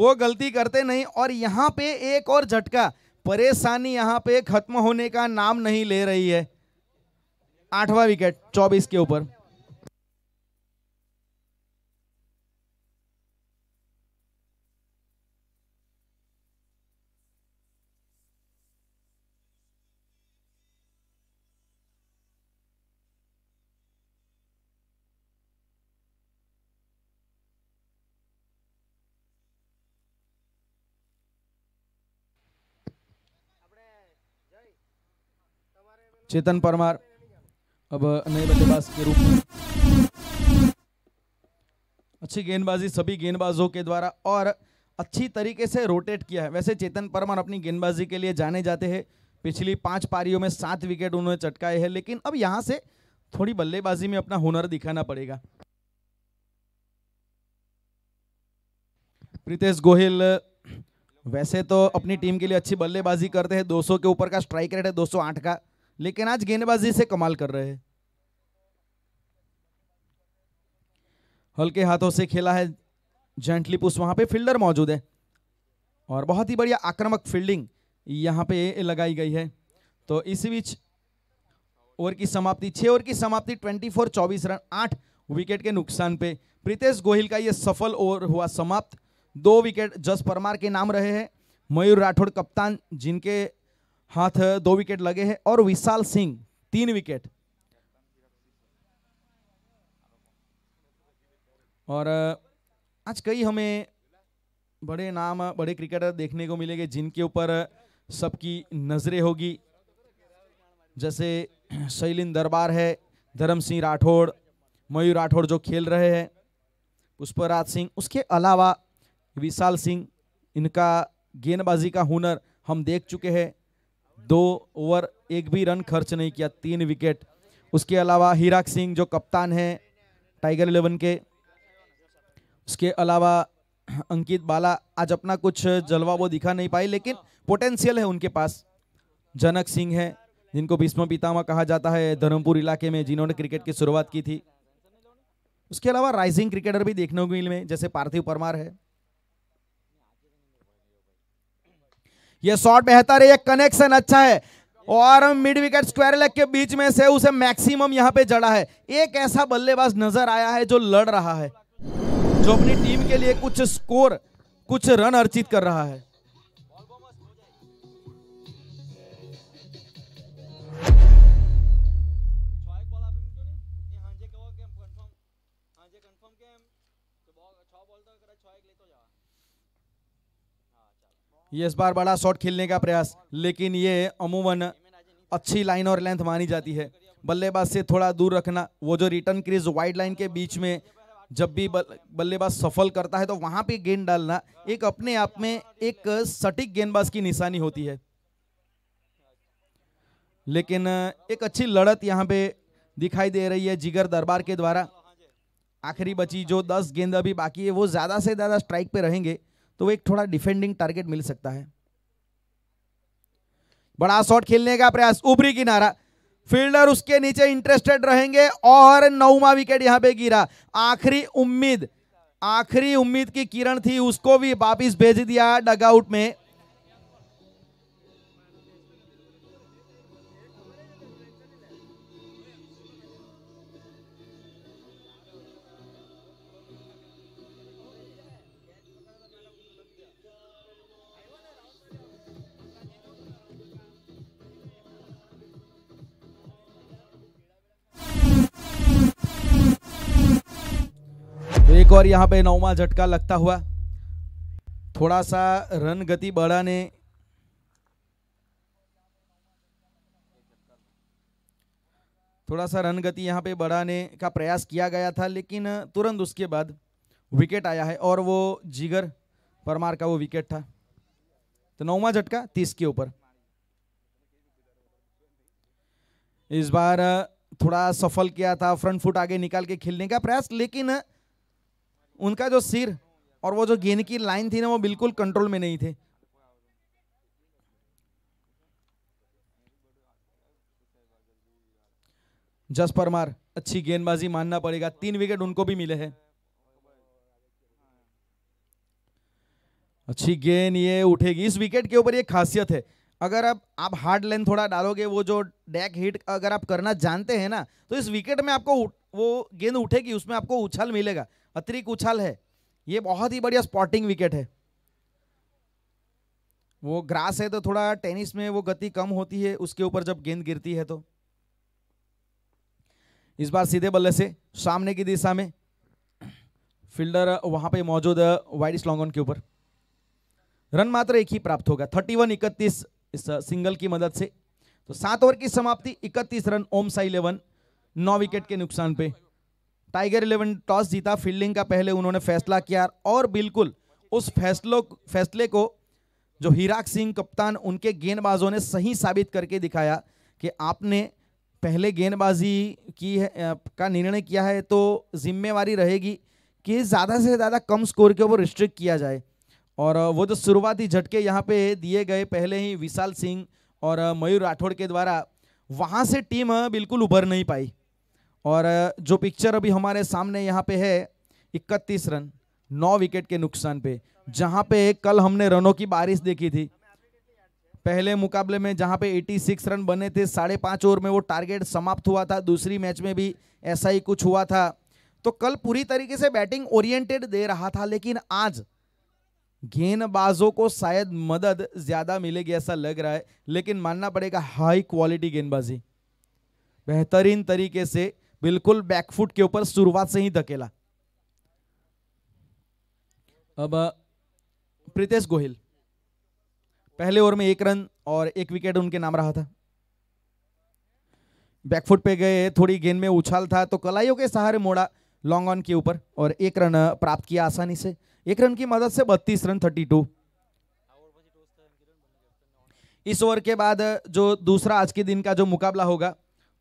वो गलती करते नहीं और यहां पे एक और झटका परेशानी यहां पे खत्म होने का नाम नहीं ले रही है आठवां विकेट चौबीस के ऊपर चेतन परमार अब नए बल्लेबाज के रूप में अच्छी गेंदबाजी सभी गेंदबाजों के द्वारा और अच्छी तरीके से रोटेट किया है वैसे चेतन परमार अपनी गेंदबाजी के लिए जाने जाते हैं पिछली पांच पारियों में सात विकेट उन्होंने चटकाए हैं लेकिन अब यहाँ से थोड़ी बल्लेबाजी में अपना हुनर दिखाना पड़ेगा प्रीतेश गोहिल वैसे तो अपनी टीम के लिए अच्छी बल्लेबाजी करते हैं 200 के ऊपर का स्ट्राइक रेट है 208 का लेकिन आज गेंदबाजी से कमाल कर रहे हैं हल्के हाथों से खेला है जेंटली पुश वहां पे फील्डर मौजूद है और बहुत ही बढ़िया आक्रामक फील्डिंग यहां पे लगाई गई है तो इसी बीच ओवर की समाप्ति छह ओवर की समाप्ति 24 24 रन आठ विकेट के नुकसान पे प्रीतेश गोहिल का यह सफल ओवर हुआ समाप्त दो विकेट जस परमार के नाम रहे हैं मयूर राठौड़ कप्तान जिनके हाथ दो विकेट लगे हैं और विशाल सिंह तीन विकेट और आज कई हमें बड़े नाम बड़े क्रिकेटर देखने को मिलेंगे जिनके ऊपर सबकी नज़रें होगी जैसे शैलिन दरबार है धर्म सिंह राठौड़ मयूर राठौड़ जो खेल रहे हैं पुष्पराज सिंह उसके अलावा विशाल सिंह इनका गेंदबाजी का हुनर हम देख चुके हैं दो ओवर एक भी रन खर्च नहीं किया तीन विकेट उसके अलावा हीराक सिंह जो कप्तान है टाइगर इलेवन के उसके अलावा अंकित बाला आज अपना कुछ जलवा वो दिखा नहीं पाए लेकिन पोटेंशियल है उनके पास जनक सिंह है जिनको भीष्म पितामा कहा जाता है धर्मपुर इलाके में जिन्होंने क्रिकेट की शुरुआत की थी उसके अलावा राइजिंग क्रिकेटर भी देखने को मिले जैसे पार्थिव परमार है ये शॉट बेहतर है ये कनेक्शन अच्छा है और मिड विकेट स्क्वायर लेग के बीच में से उसे मैक्सिमम यहाँ पे जड़ा है एक ऐसा बल्लेबाज नजर आया है जो लड़ रहा है जो अपनी टीम के लिए कुछ स्कोर कुछ रन अर्जित कर रहा है ये इस बार बड़ा शॉट खेलने का प्रयास लेकिन ये अमूमन अच्छी लाइन और लेंथ मानी जाती है बल्लेबाज से थोड़ा दूर रखना वो जो रिटर्न क्रीज वाइड लाइन के बीच में जब भी बल्लेबाज सफल करता है तो वहां पे गेंद डालना एक अपने आप में एक सटीक गेंदबाज की निशानी होती है लेकिन एक अच्छी लड़त यहाँ पे दिखाई दे रही है जिगर दरबार के द्वारा आखिरी बची जो 10 गेंद अभी बाकी है वो ज़्यादा से ज़्यादा स्ट्राइक पे रहेंगे तो एक थोड़ा डिफेंडिंग टारगेट मिल सकता है बड़ा शॉट खेलने का प्रयास ऊपरी किनारा फील्डर उसके नीचे इंटरेस्टेड रहेंगे और नौवा विकेट यहां पे गिरा आखिरी उम्मीद आखिरी उम्मीद की किरण थी उसको भी वापिस भेज दिया डगआउट में एक और यहाँ पे नौवा झटका लगता हुआ थोड़ा सा रन गति बढ़ाने थोड़ा सा रन गति यहाँ पे बढ़ाने का प्रयास किया गया था लेकिन तुरंत उसके बाद विकेट आया है और वो जिगर परमार का वो विकेट था तो नौवा झटका तीस के ऊपर इस बार थोड़ा सफल किया था फ्रंट फुट आगे निकाल के खेलने का प्रयास लेकिन उनका जो सिर और वो जो गेंद की लाइन थी ना वो बिल्कुल कंट्रोल में नहीं थे जस परमार अच्छी गेंदबाजी मानना पड़ेगा तीन विकेट उनको भी मिले हैं अच्छी गेंद ये उठेगी इस विकेट के ऊपर ये खासियत है अगर आप आप हार्ड लेन थोड़ा डालोगे वो जो डैक हिट अगर आप करना जानते हैं ना तो इस विकेट में आपको वो गेंद उठेगी उसमें आपको उछाल मिलेगा अतिरिक्त उछाल है ये बहुत ही बढ़िया स्पॉटिंग विकेट है वो ग्रास है तो थोड़ा टेनिस में वो गति कम होती है उसके ऊपर जब गेंद गिरती है तो इस बार सीधे बल्ले से सामने की दिशा में फील्डर वहां पे मौजूद वाइडिस लॉन्गन के ऊपर रन मात्र एक ही प्राप्त होगा थर्टी वन इकतीस इस सिंगल की मदद से तो सात ओवर की समाप्ति इकतीस रन ओम साइलेवन इलेवन नौ विकेट के नुकसान पे टाइगर इलेवन टॉस जीता फील्डिंग का पहले उन्होंने फैसला किया और बिल्कुल उस फैसलों फैसले को जो हिराक सिंह कप्तान उनके गेंदबाजों ने सही साबित करके दिखाया कि आपने पहले गेंदबाजी की है का निर्णय किया है तो जिम्मेवारी रहेगी कि ज़्यादा से ज़्यादा कम स्कोर के ऊपर रिस्ट्रिक्ट किया जाए और वो जो शुरुआती झटके यहाँ पे दिए गए पहले ही विशाल सिंह और मयूर राठौड़ के द्वारा वहाँ से टीम बिल्कुल उभर नहीं पाई और जो पिक्चर अभी हमारे सामने यहाँ पे है इकतीस रन नौ विकेट के नुकसान पे जहाँ पे कल हमने रनों की बारिश देखी थी पहले मुकाबले में जहाँ पे 86 रन बने थे साढ़े पाँच ओवर में वो टारगेट समाप्त हुआ था दूसरी मैच में भी ऐसा ही कुछ हुआ था तो कल पूरी तरीके से बैटिंग ओरिएंटेड दे रहा था लेकिन आज गेंदबाजों को शायद मदद ज़्यादा मिलेगी ऐसा लग रहा है लेकिन मानना पड़ेगा हाई क्वालिटी गेंदबाजी बेहतरीन तरीके से बिल्कुल बैकफुट के ऊपर शुरुआत से ही धकेला अब प्रीतेश गोहिल पहले ओवर में एक रन और एक विकेट उनके नाम रहा था बैकफुट पे गए थोड़ी गेंद में उछाल था तो कलाइयों के सहारे मोड़ा लॉन्ग ऑन के ऊपर और एक रन प्राप्त किया आसानी से एक रन की मदद से बत्तीस रन थर्टी टू इस ओवर के बाद जो दूसरा आज के दिन का जो मुकाबला होगा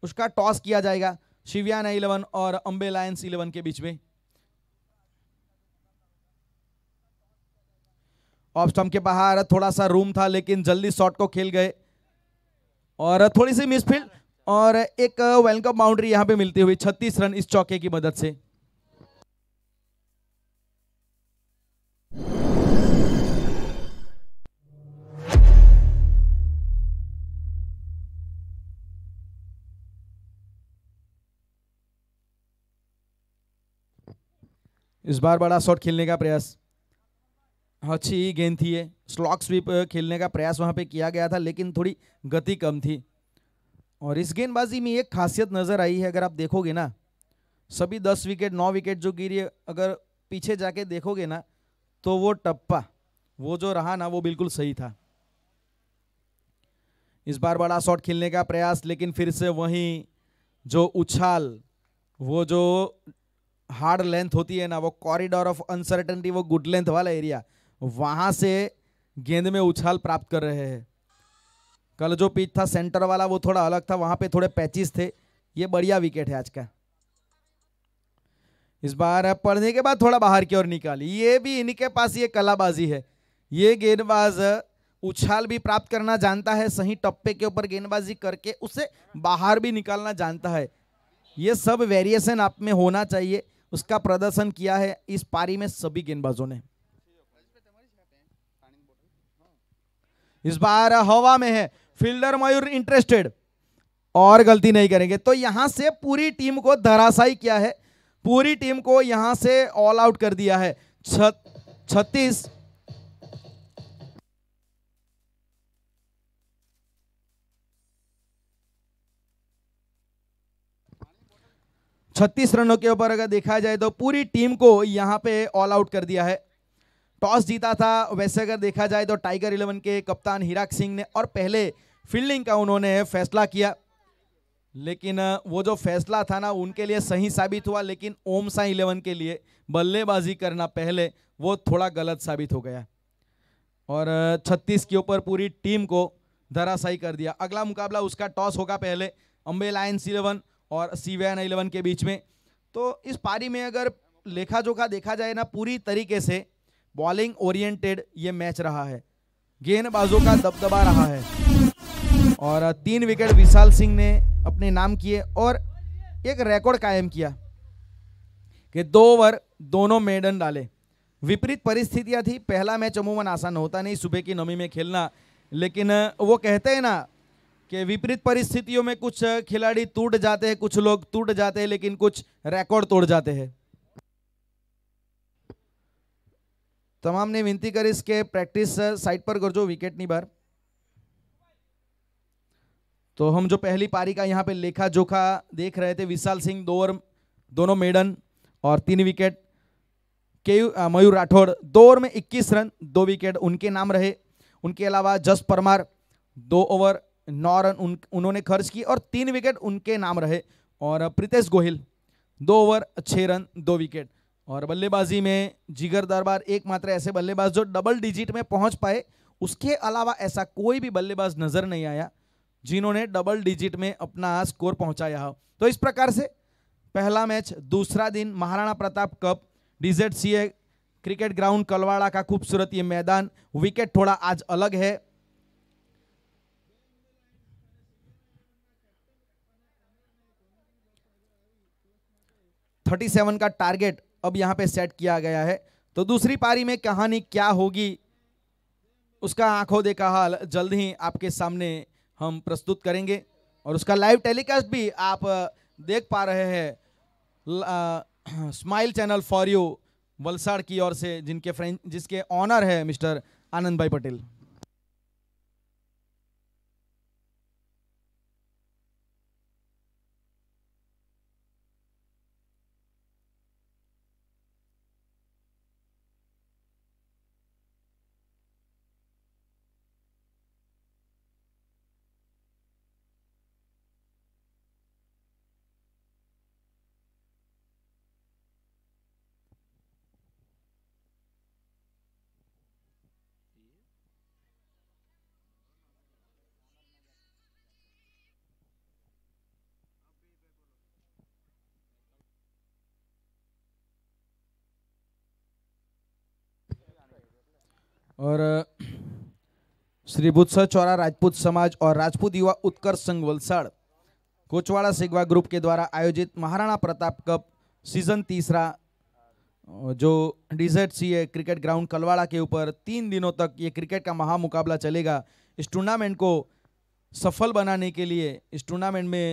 उसका टॉस किया जाएगा शिवियाना इलेवन और अम्बे लायंस इलेवन के बीच में ऑफ स्टम्प के बाहर थोड़ा सा रूम था लेकिन जल्दी शॉट को खेल गए और थोड़ी सी मिसफील्ड और एक वेलकम बाउंड्री यहां पे मिलती हुई 36 रन इस चौके की मदद से इस बार बड़ा शॉट खेलने का प्रयास हाँ, अच्छी गेंद थी ये स्लॉक स्वीप खेलने का प्रयास वहाँ पे किया गया था लेकिन थोड़ी गति कम थी और इस गेंदबाजी में एक खासियत नज़र आई है अगर आप देखोगे ना सभी दस विकेट नौ विकेट जो गिरी अगर पीछे जाके देखोगे ना तो वो टप्पा वो जो रहा ना वो बिल्कुल सही था इस बार बड़ा शॉट खेलने का प्रयास लेकिन फिर से वहीं जो उछाल वो जो हार्ड लेंथ होती है ना वो कॉरिडोर ऑफ अनसर्टेनिटी वो गुड लेंथ वाला एरिया वहां से गेंद में उछाल प्राप्त कर रहे हैं कल जो पिच था सेंटर वाला वो थोड़ा अलग था वहां पे थोड़े पैचिस थे ये बढ़िया विकेट है आज का इस बार पढ़ने के बाद थोड़ा बाहर की ओर निकाली ये भी इनके पास ये कलाबाजी है ये गेंदबाज उछाल भी प्राप्त करना जानता है सही टप्पे के ऊपर गेंदबाजी करके उसे बाहर भी निकालना जानता है ये सब वेरिएशन आप में होना चाहिए उसका प्रदर्शन किया है इस पारी में सभी गेंदबाजों ने इस बार हवा में है फील्डर मयूर इंटरेस्टेड और गलती नहीं करेंगे तो यहां से पूरी टीम को धराशाई किया है पूरी टीम को यहां से ऑल आउट कर दिया है छत्तीस छत्तीस रनों के ऊपर अगर देखा जाए तो पूरी टीम को यहाँ पे ऑल आउट कर दिया है टॉस जीता था वैसे अगर देखा जाए तो टाइगर इलेवन के कप्तान हिराक सिंह ने और पहले फील्डिंग का उन्होंने फैसला किया लेकिन वो जो फैसला था ना उनके लिए सही साबित हुआ लेकिन ओम साई इलेवन के लिए बल्लेबाजी करना पहले वो थोड़ा गलत साबित हो गया और 36 के ऊपर पूरी टीम को धराशाई कर दिया अगला मुकाबला उसका टॉस होगा पहले अम्बे लायंस इलेवन और सीवन इलेवन के बीच में तो इस पारी में अगर लेखा जोखा देखा जाए ना पूरी तरीके से बॉलिंग ओरिएंटेड ये मैच रहा है गेंदबाजों का दबदबा रहा है और तीन विकेट विशाल सिंह ने अपने नाम किए और एक रिकॉर्ड कायम किया कि दो ओवर दोनों मेडन डाले विपरीत परिस्थितियां थी पहला मैच अमूमन आसान होता नहीं सुबह की नमी में खेलना लेकिन वो कहते हैं ना कि विपरीत परिस्थितियों में कुछ खिलाड़ी टूट जाते हैं कुछ लोग टूट जाते हैं लेकिन कुछ रिकॉर्ड तोड़ जाते हैं तमाम ने विनती करी इसके प्रैक्टिस साइड पर कर जो विकेट नहीं बार तो हम जो पहली पारी का यहाँ पे लेखा जोखा देख रहे थे विशाल सिंह दो ओवर दोनों मेडन और तीन विकेट के मयूर राठौड़ दो ओवर में 21 रन दो विकेट उनके नाम रहे उनके अलावा जस परमार दो ओवर नौ रन उन उन्होंने खर्च किए और तीन विकेट उनके नाम रहे और प्रीतेश गोहिल दो ओवर छः रन दो विकेट और बल्लेबाजी में जिगर दरबार एकमात्र ऐसे बल्लेबाज जो डबल डिजिट में पहुंच पाए उसके अलावा ऐसा कोई भी बल्लेबाज नज़र नहीं आया जिन्होंने डबल डिजिट में अपना स्कोर पहुंचाया हो तो इस प्रकार से पहला मैच दूसरा दिन महाराणा प्रताप कप डिजेट सी क्रिकेट ग्राउंड कलवाड़ा का खूबसूरत ये मैदान विकेट थोड़ा आज अलग है सेवन का टारगेट अब यहाँ पे सेट किया गया है तो दूसरी पारी में कहानी क्या होगी उसका आंखों देखा हाल जल्द ही आपके सामने हम प्रस्तुत करेंगे और उसका लाइव टेलीकास्ट भी आप देख पा रहे हैं smile channel for you Valsad की ओर से जिनके फ्रेंड जिसके ऑनर है मिस्टर आनंद भाई पटेल और श्री ભૂતસર चौरा राजपूत समाज और राजपूत युवा उत्कर्ष संघ वलसाड़ कोचवाड़ा सेगवा ग्रुप के द्वारा आयोजित महाराणा प्रताप कप सीजन तीसरा जो डिजर्ट सी है क्रिकेट ग्राउंड कलवाड़ा के ऊपर तीन दिनों तक ये क्रिकेट का महामुकाबला चलेगा इस टूर्नामेंट को सफल बनाने के लिए इस टूर्नामेंट में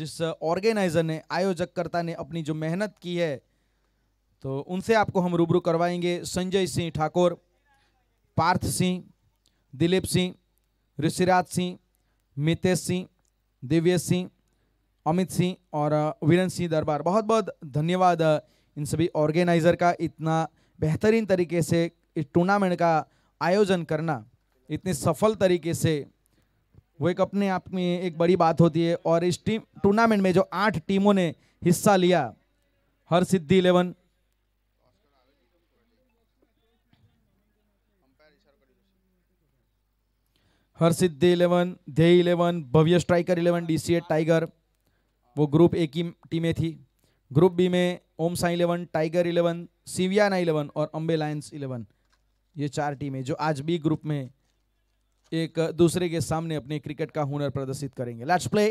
जिस ऑर्गेनाइजर ने आयोजककर्ता ने अपनी जो मेहनत की है तो उनसे आपको हम रूबरू करवाएंगे संजय सिंह ठाकुर पार्थ सिंह दिलीप सिंह ऋषिराज सिंह मितेश सिंह दिव्यश सिंह अमित सिंह और वीरन सिंह दरबार बहुत बहुत धन्यवाद इन सभी ऑर्गेनाइज़र का इतना बेहतरीन तरीके से इस टूर्नामेंट का आयोजन करना इतने सफल तरीके से वो एक अपने आप में एक बड़ी बात होती है और इस टीम टूर्नामेंट में जो आठ टीमों ने हिस्सा लिया हर Siddhi eleven Harshit eleven Dhyey eleven Bhavya striker eleven D tiger वो ग्रुप ए की टीमें थी ग्रुप बी में Om Sai eleven tiger eleven Siviyana eleven और अम्बे लायंस इलेवन ये चार टीमें जो आज भी ग्रुप में एक दूसरे के सामने अपने क्रिकेट का हुनर प्रदर्शित करेंगे लेट्स प्ले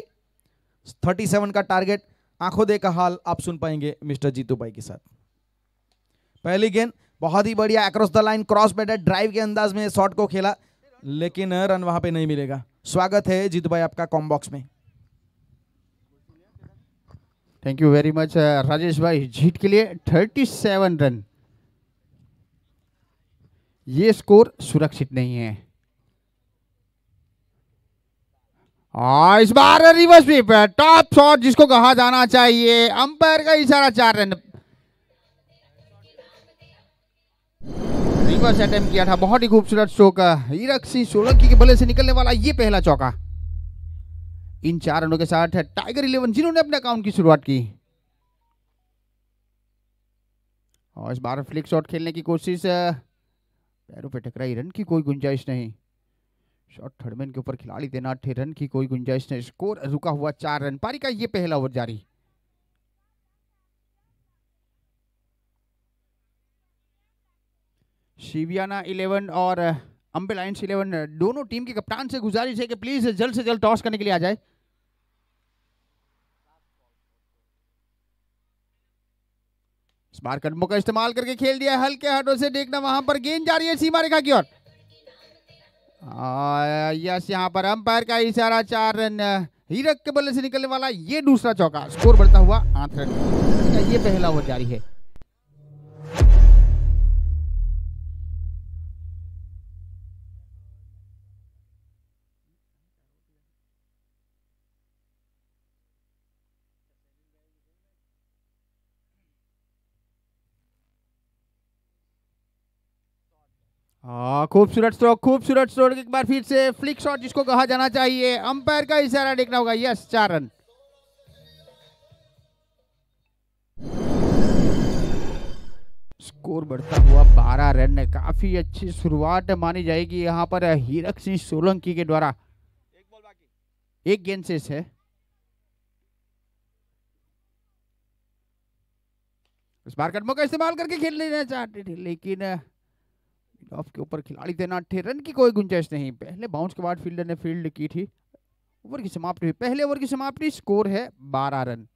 37 का टारगेट आंखों दे का हाल आप सुन पाएंगे मिस्टर जीतू भाई के साथ पहली गेंद बहुत ही बढ़िया across the line cross batter drive के अंदाज में शॉट को खेला लेकिन रन वहां पे नहीं मिलेगा स्वागत है जीत भाई आपका कॉम बॉक्स में thank you very much Rajesh भाई जीत के लिए 37 रन ये स्कोर सुरक्षित नहीं है आ, हाँ, इस बार रिवर्स भी टॉप शॉट जिसको कहा जाना चाहिए अंपायर का इशारा चार रन रिवर्स अटैम्प किया था बहुत ही खूबसूरत चौका इरक्सी सोलंकी के बल्ले से निकलने वाला ये पहला चौका इन चार रनों के साथ टाइगर इलेवन जिन्होंने अपने अकाउंट की शुरुआत की और इस बार फ्लिक शॉट खेलने की कोशिश पैरों पे टकराई रन की कोई गुंजाइश नहीं शॉट थर्डमैन के ऊपर खिलाड़ी देना थे रन की कोई गुंजाइश नहीं स्कोर रुका हुआ चार रन पारी का ये पहला ओवर जारी शिवियाना इलेवन और अम्बे लाइन्स इलेवन दोनों टीम के कप्तान से गुजारिश है कि प्लीज़ जल्द से जल्द टॉस करने के लिए आ जाए इस बार कदमों का इस्तेमाल करके खेल दिया हल्के हाथों से देखना वहां पर गेंद जा रही है सीमा रेखा की ओर हाँ, यस यहाँ पर अंपायर का इशारा चार रन हीरक के बल्ले से निकलने वाला ये दूसरा चौका स्कोर बढ़ता हुआ आठ रन ये पहला ओवर जारी है हाँ, खूबसूरत स्ट्रोक खूबसूरत स्ट्रोक एक बार फिर से फ्लिक शॉट जिसको कहा जाना चाहिए अंपायर का इशारा देखना होगा यस चार रन स्कोर बढ़ता हुआ बारह रन है काफी अच्छी शुरुआत मानी जाएगी यहां पर हीरक सिंह सोलंकी के द्वारा एक गेंद शेष है इस बार कदमों का इस्तेमाल करके खेल लेना चाहते थे लेकिन टॉप के ऊपर खिलाड़ी तैनात थे रन की कोई गुंजाइश नहीं पहले बाउंस के बाद फील्डर ने फील्ड की थी ओवर की समाप्ति हुई पहले ओवर की समाप्ति स्कोर है बारह रन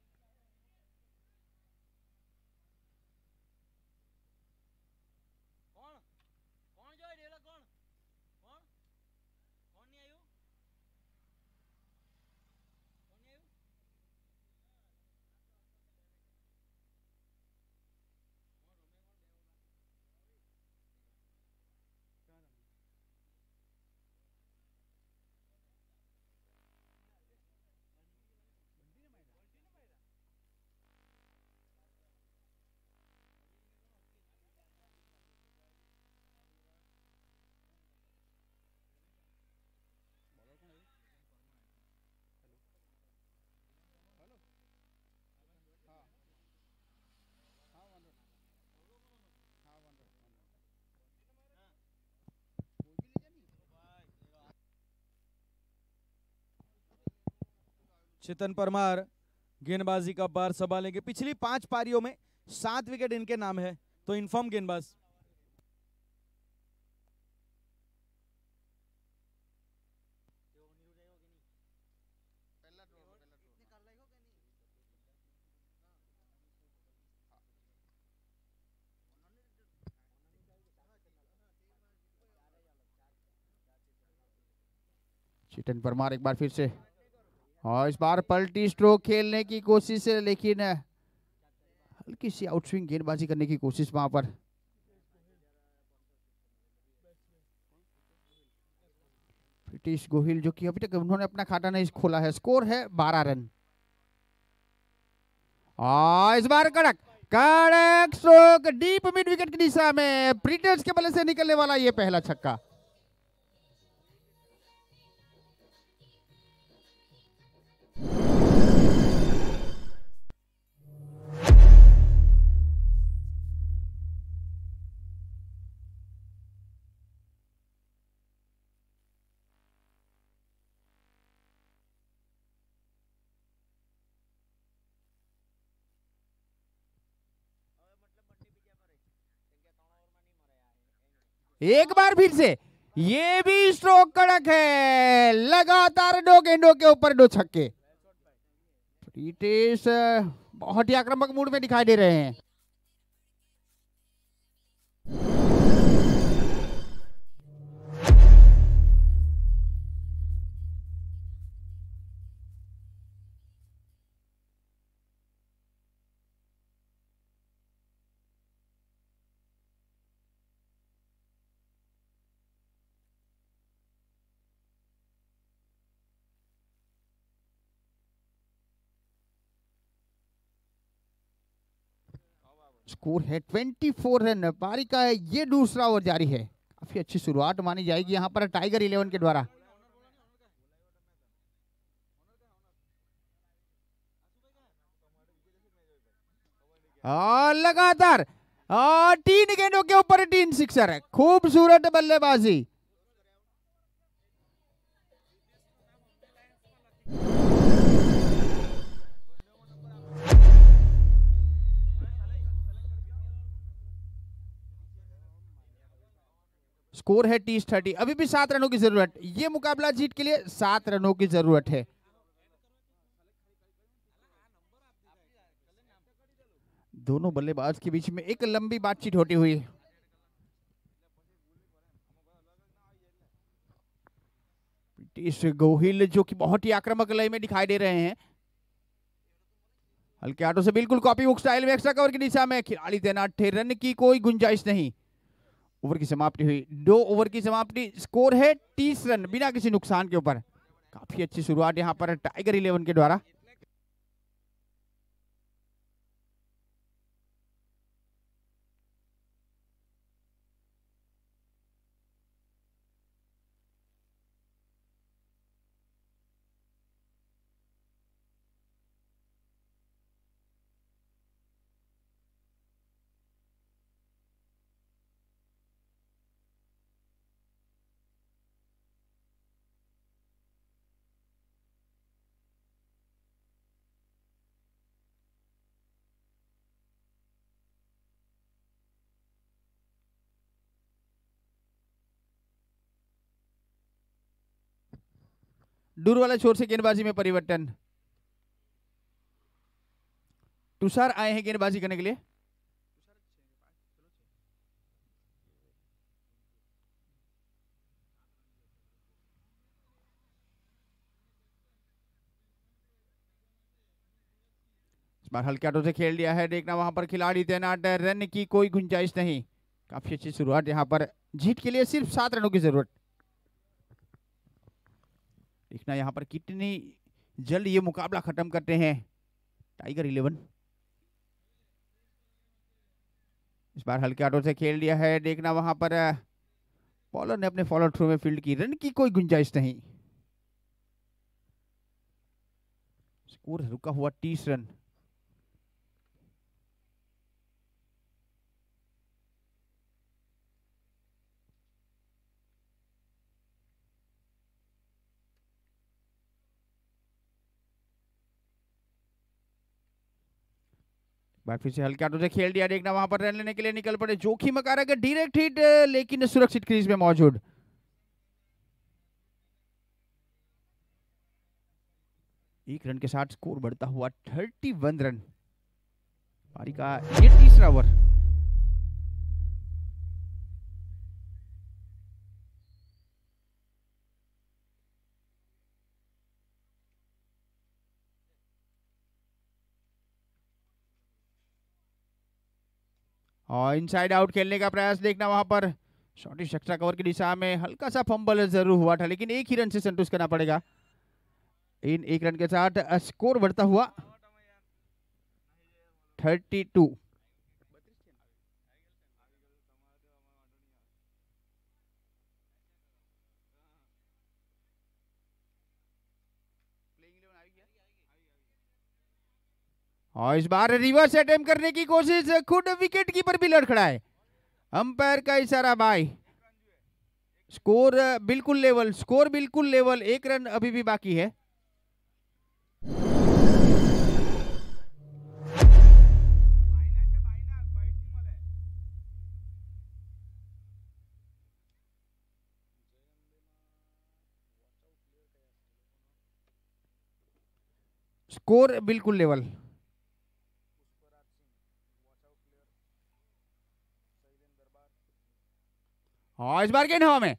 चेतन परमार गेंदबाजी का बार संभालेंगे पिछली पांच पारियों में सात विकेट इनके नाम है तो इन्फॉर्म गेंदबाज चेतन परमार एक बार फिर से और इस बार पल्टी स्ट्रोक खेलने की कोशिश है लेकिन हल्की सी आउटस्विंग गेंदबाजी करने की कोशिश वहां पर प्रिटिश गोहिल जो कि अभी तक उन्होंने अपना खाता नहीं खोला है स्कोर है बारह रन और इस बार कड़क कड़क स्ट्रोक डीप मिड विकेट की दिशा में प्रिटिश के बल्ले से निकलने वाला ये पहला छक्का एक बार फिर से ये भी स्ट्रोक कड़क है लगातार दो गेंदों के ऊपर दो छक्के प्रीतेश बहुत ही आक्रामक मूड में दिखाई दे रहे हैं स्कोर है 24 रन पारी का है ये दूसरा ओवर जारी है काफी अच्छी शुरुआत मानी जाएगी यहाँ पर टाइगर इलेवन के द्वारा हाँ, लगातार हाँ, तीन गेंदों के ऊपर तीन सिक्सर है खूबसूरत बल्लेबाजी स्कोर है टीस थर्टी अभी भी सात रनों की जरूरत ये मुकाबला जीत के लिए सात रनों की जरूरत है दोनों बल्लेबाज के बीच में एक लंबी बातचीत होती हुई प्रीतिश गोहिल जो कि बहुत ही आक्रामक लय में दिखाई दे रहे हैं हल्के आटो से बिल्कुल कॉपी बुक स्टाइल में एक्स्ट्रा कवर की दिशा में खिलाड़ी तैनात थे रन की कोई गुंजाइश नहीं ओवर की समाप्ति हुई दो ओवर की समाप्ति स्कोर है तीस रन बिना किसी नुकसान के ऊपर काफी अच्छी शुरुआत यहाँ पर टाइगर इलेवन के द्वारा दूर वाला छोर से गेंदबाजी में परिवर्तन तुषार आए हैं गेंदबाजी करने के लिए इस बार हल्के आटो से खेल दिया है देखना वहां पर खिलाड़ी तैनात रन की कोई गुंजाइश नहीं काफी अच्छी शुरुआत यहां पर जीत के लिए सिर्फ सात रनों की जरूरत देखना यहाँ पर कितनी जल्द ये मुकाबला खत्म करते हैं टाइगर इलेवन इस बार हल्के आटो से खेल लिया है देखना वहां पर बॉलर ने अपने फॉलो थ्रू में फील्ड की रन की कोई गुंजाइश नहीं स्कोर रुका हुआ तीस रन बार फिर से हल्के हाथों तो से खेल दिया देखना वहां पर रन लेने के लिए निकल पड़े जोखिम अकारा का डायरेक्ट हिट लेकिन सुरक्षित क्रीज में मौजूद एक रन के साथ स्कोर बढ़ता हुआ थर्टी वन रन पारी का ये तीसरा ओवर और इनसाइड आउट खेलने का प्रयास देखना वहां पर शॉर्टिश एक्स्ट्रा कवर की दिशा में हल्का सा फंबल जरूर हुआ था लेकिन एक ही रन से संतुष्ट करना पड़ेगा इन एक रन के साथ स्कोर uh, बढ़ता हुआ थर्टी टू और इस बार रिवर्स अटेम करने की कोशिश खुद विकेट कीपर भी लड़खड़ा है अंपायर का इशारा बाई स्कोर बिल्कुल लेवल स्कोर बिल्कुल लेवल एक रन अभी भी बाकी है स्कोर बिल्कुल लेवल इस बार किन हवा में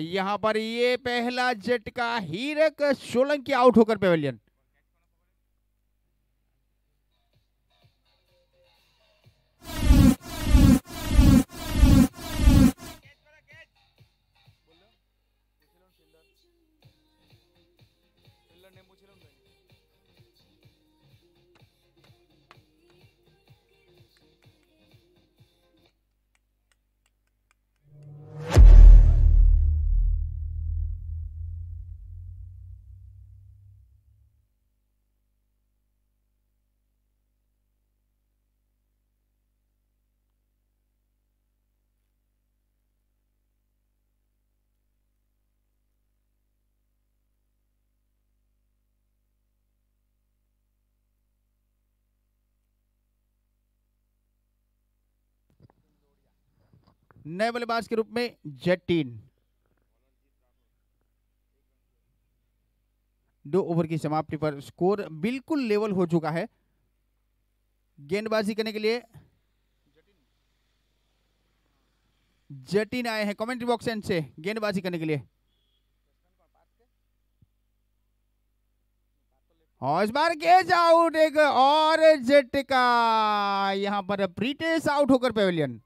यहां पर ये पहला झटका हीरक सोलंकी आउट होकर पेवेलियन नए बल्लेबाज के रूप में जटिन दो ओवर की समाप्ति पर स्कोर बिल्कुल लेवल हो चुका है गेंदबाजी करने के लिए जटिन आए हैं कमेंट्री बॉक्स एंड से गेंदबाजी करने के लिए और इस बार गेज आउट एक और जट का यहां पर प्रीटेस आउट होकर पेवेलियन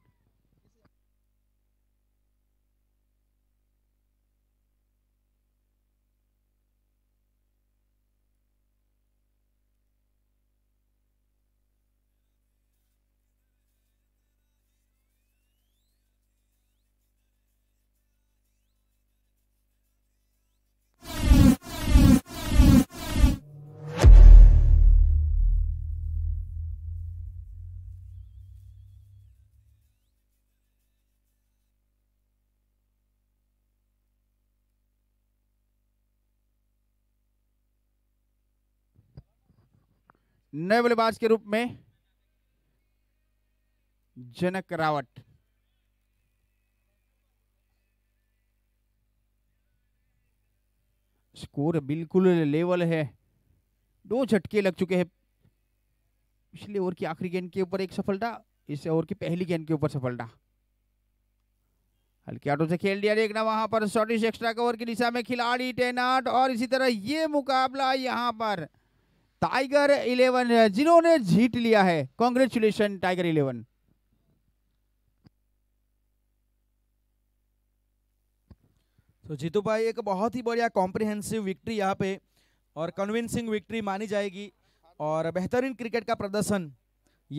नए बल्लेबाज के रूप में जनक रावत स्कोर बिल्कुल लेवल है दो झटके लग चुके हैं पिछले ओवर की आखिरी गेंद के ऊपर एक सफलता इस ओवर की पहली गेंद के ऊपर सफलता हल्के आटो से खेल दिया देखना वहां पर शॉर्टिश एक्स्ट्रा कवर की दिशा में खिलाड़ी टेनाट और इसी तरह ये मुकाबला यहां पर टाइगर इलेवन uh, जिन्होंने जीत लिया है कॉन्ग्रेचुलेशन टाइगर इलेवन तो जीतू भाई एक बहुत ही बढ़िया कॉम्प्रिहेंसिव विक्ट्री यहाँ पे और कन्विंसिंग विक्ट्री मानी जाएगी और बेहतरीन क्रिकेट का प्रदर्शन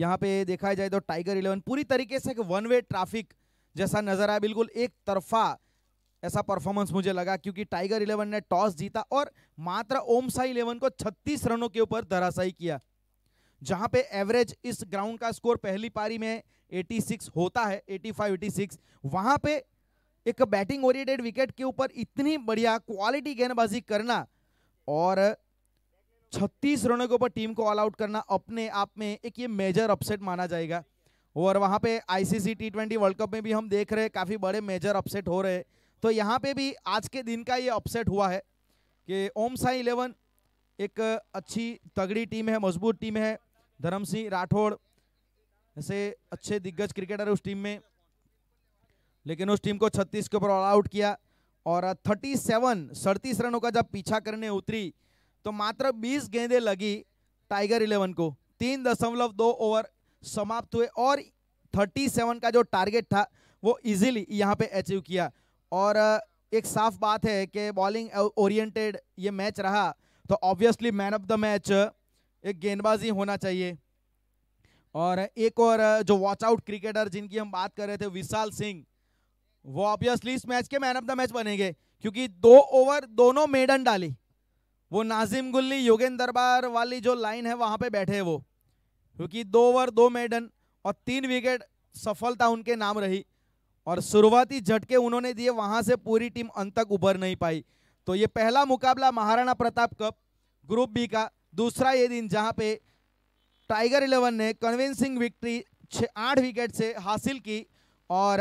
यहाँ पे देखा जाए तो टाइगर इलेवन पूरी तरीके से एक वन वे ट्रैफिक जैसा नजर आया बिल्कुल एक तरफा ऐसा परफॉर्मेंस मुझे लगा क्योंकि टाइगर इलेवन ने टॉस जीता और मात्र ओम साई इलेवन को 36 रनों के ऊपर धराशाई किया जहां पे एवरेज इस ग्राउंड का स्कोर पहली पारी में 86 होता है 85 86 वहां पे एक बैटिंग ओरिएंटेड विकेट के ऊपर इतनी बढ़िया क्वालिटी गेंदबाजी करना और 36 रनों के ऊपर टीम को ऑल आउट करना अपने आप में एक ये मेजर अपसेट माना जाएगा और वहाँ पे ICC T twenty world cup में भी हम देख रहे हैं काफ़ी बड़े मेजर अपसेट हो रहे हैं तो यहाँ पे भी आज के दिन का ये अपसेट हुआ है कि ओम साई इलेवन एक अच्छी तगड़ी टीम है मजबूत टीम है धर्म सिंह राठौड़ ऐसे अच्छे दिग्गज क्रिकेटर उस टीम में लेकिन उस टीम को 36 के ऊपर ऑल आउट किया और 37 सेवन सड़तीस रनों का जब पीछा करने उतरी तो मात्र 20 गेंदें लगी टाइगर इलेवन को तीन दशमलव दो ओवर समाप्त हुए और 37 का जो टारगेट था वो इजीली यहाँ पे अचीव किया और एक साफ बात है कि बॉलिंग ओरिएंटेड ये मैच रहा तो obviously man of the match एक गेंदबाजी होना चाहिए और एक और जो वॉच आउट क्रिकेटर जिनकी हम बात कर रहे थे विशाल सिंह वो ऑब्वियसली इस मैच के मैन ऑफ द मैच बनेंगे क्योंकि दो ओवर दोनों मेडन डाली वो नाजिम गुल्ली योगेंद्र दरबार वाली जो लाइन है वहाँ पे बैठे वो क्योंकि दो ओवर दो मेडन और तीन विकेट सफलता उनके नाम रही और शुरुआती झटके उन्होंने दिए वहां से पूरी टीम अंत तक उभर नहीं पाई तो ये पहला मुकाबला Maharana Pratap cup group B का दूसरा ये दिन जहां पे टाइगर इलेवन ने कन्विंसिंग विक्ट्री आठ विकेट से हासिल की और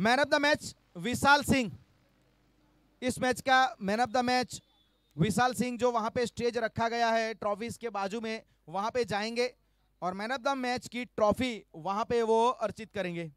man of the match Vishal Singh इस मैच का man of the match Vishal Singh जो वहां पे स्टेज रखा गया है ट्रॉफीज के बाजू में वहां पे जाएंगे और मैन ऑफ द मैच की ट्रॉफी वहां पे वो अर्चित करेंगे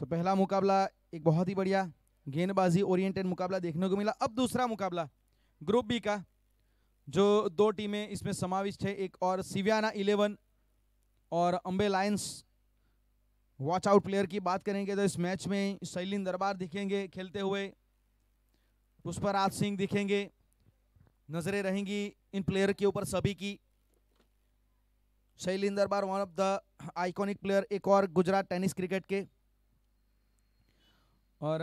तो पहला मुकाबला एक बहुत ही बढ़िया गेंदबाजी ओरिएंटेड मुकाबला देखने को मिला अब दूसरा मुकाबला ग्रुप बी का जो दो टीमें इसमें समाविष्ट है एक और सिवियाना इलेवन और Ambe lions watch out player की बात करेंगे तो इस मैच में शैलिन दरबार दिखेंगे खेलते हुए पुष्पराज सिंह दिखेंगे नजरें रहेंगी इन प्लेयर के ऊपर सभी की Shailin Darbar one of the iconic player एक और गुजरात टेनिस क्रिकेट के और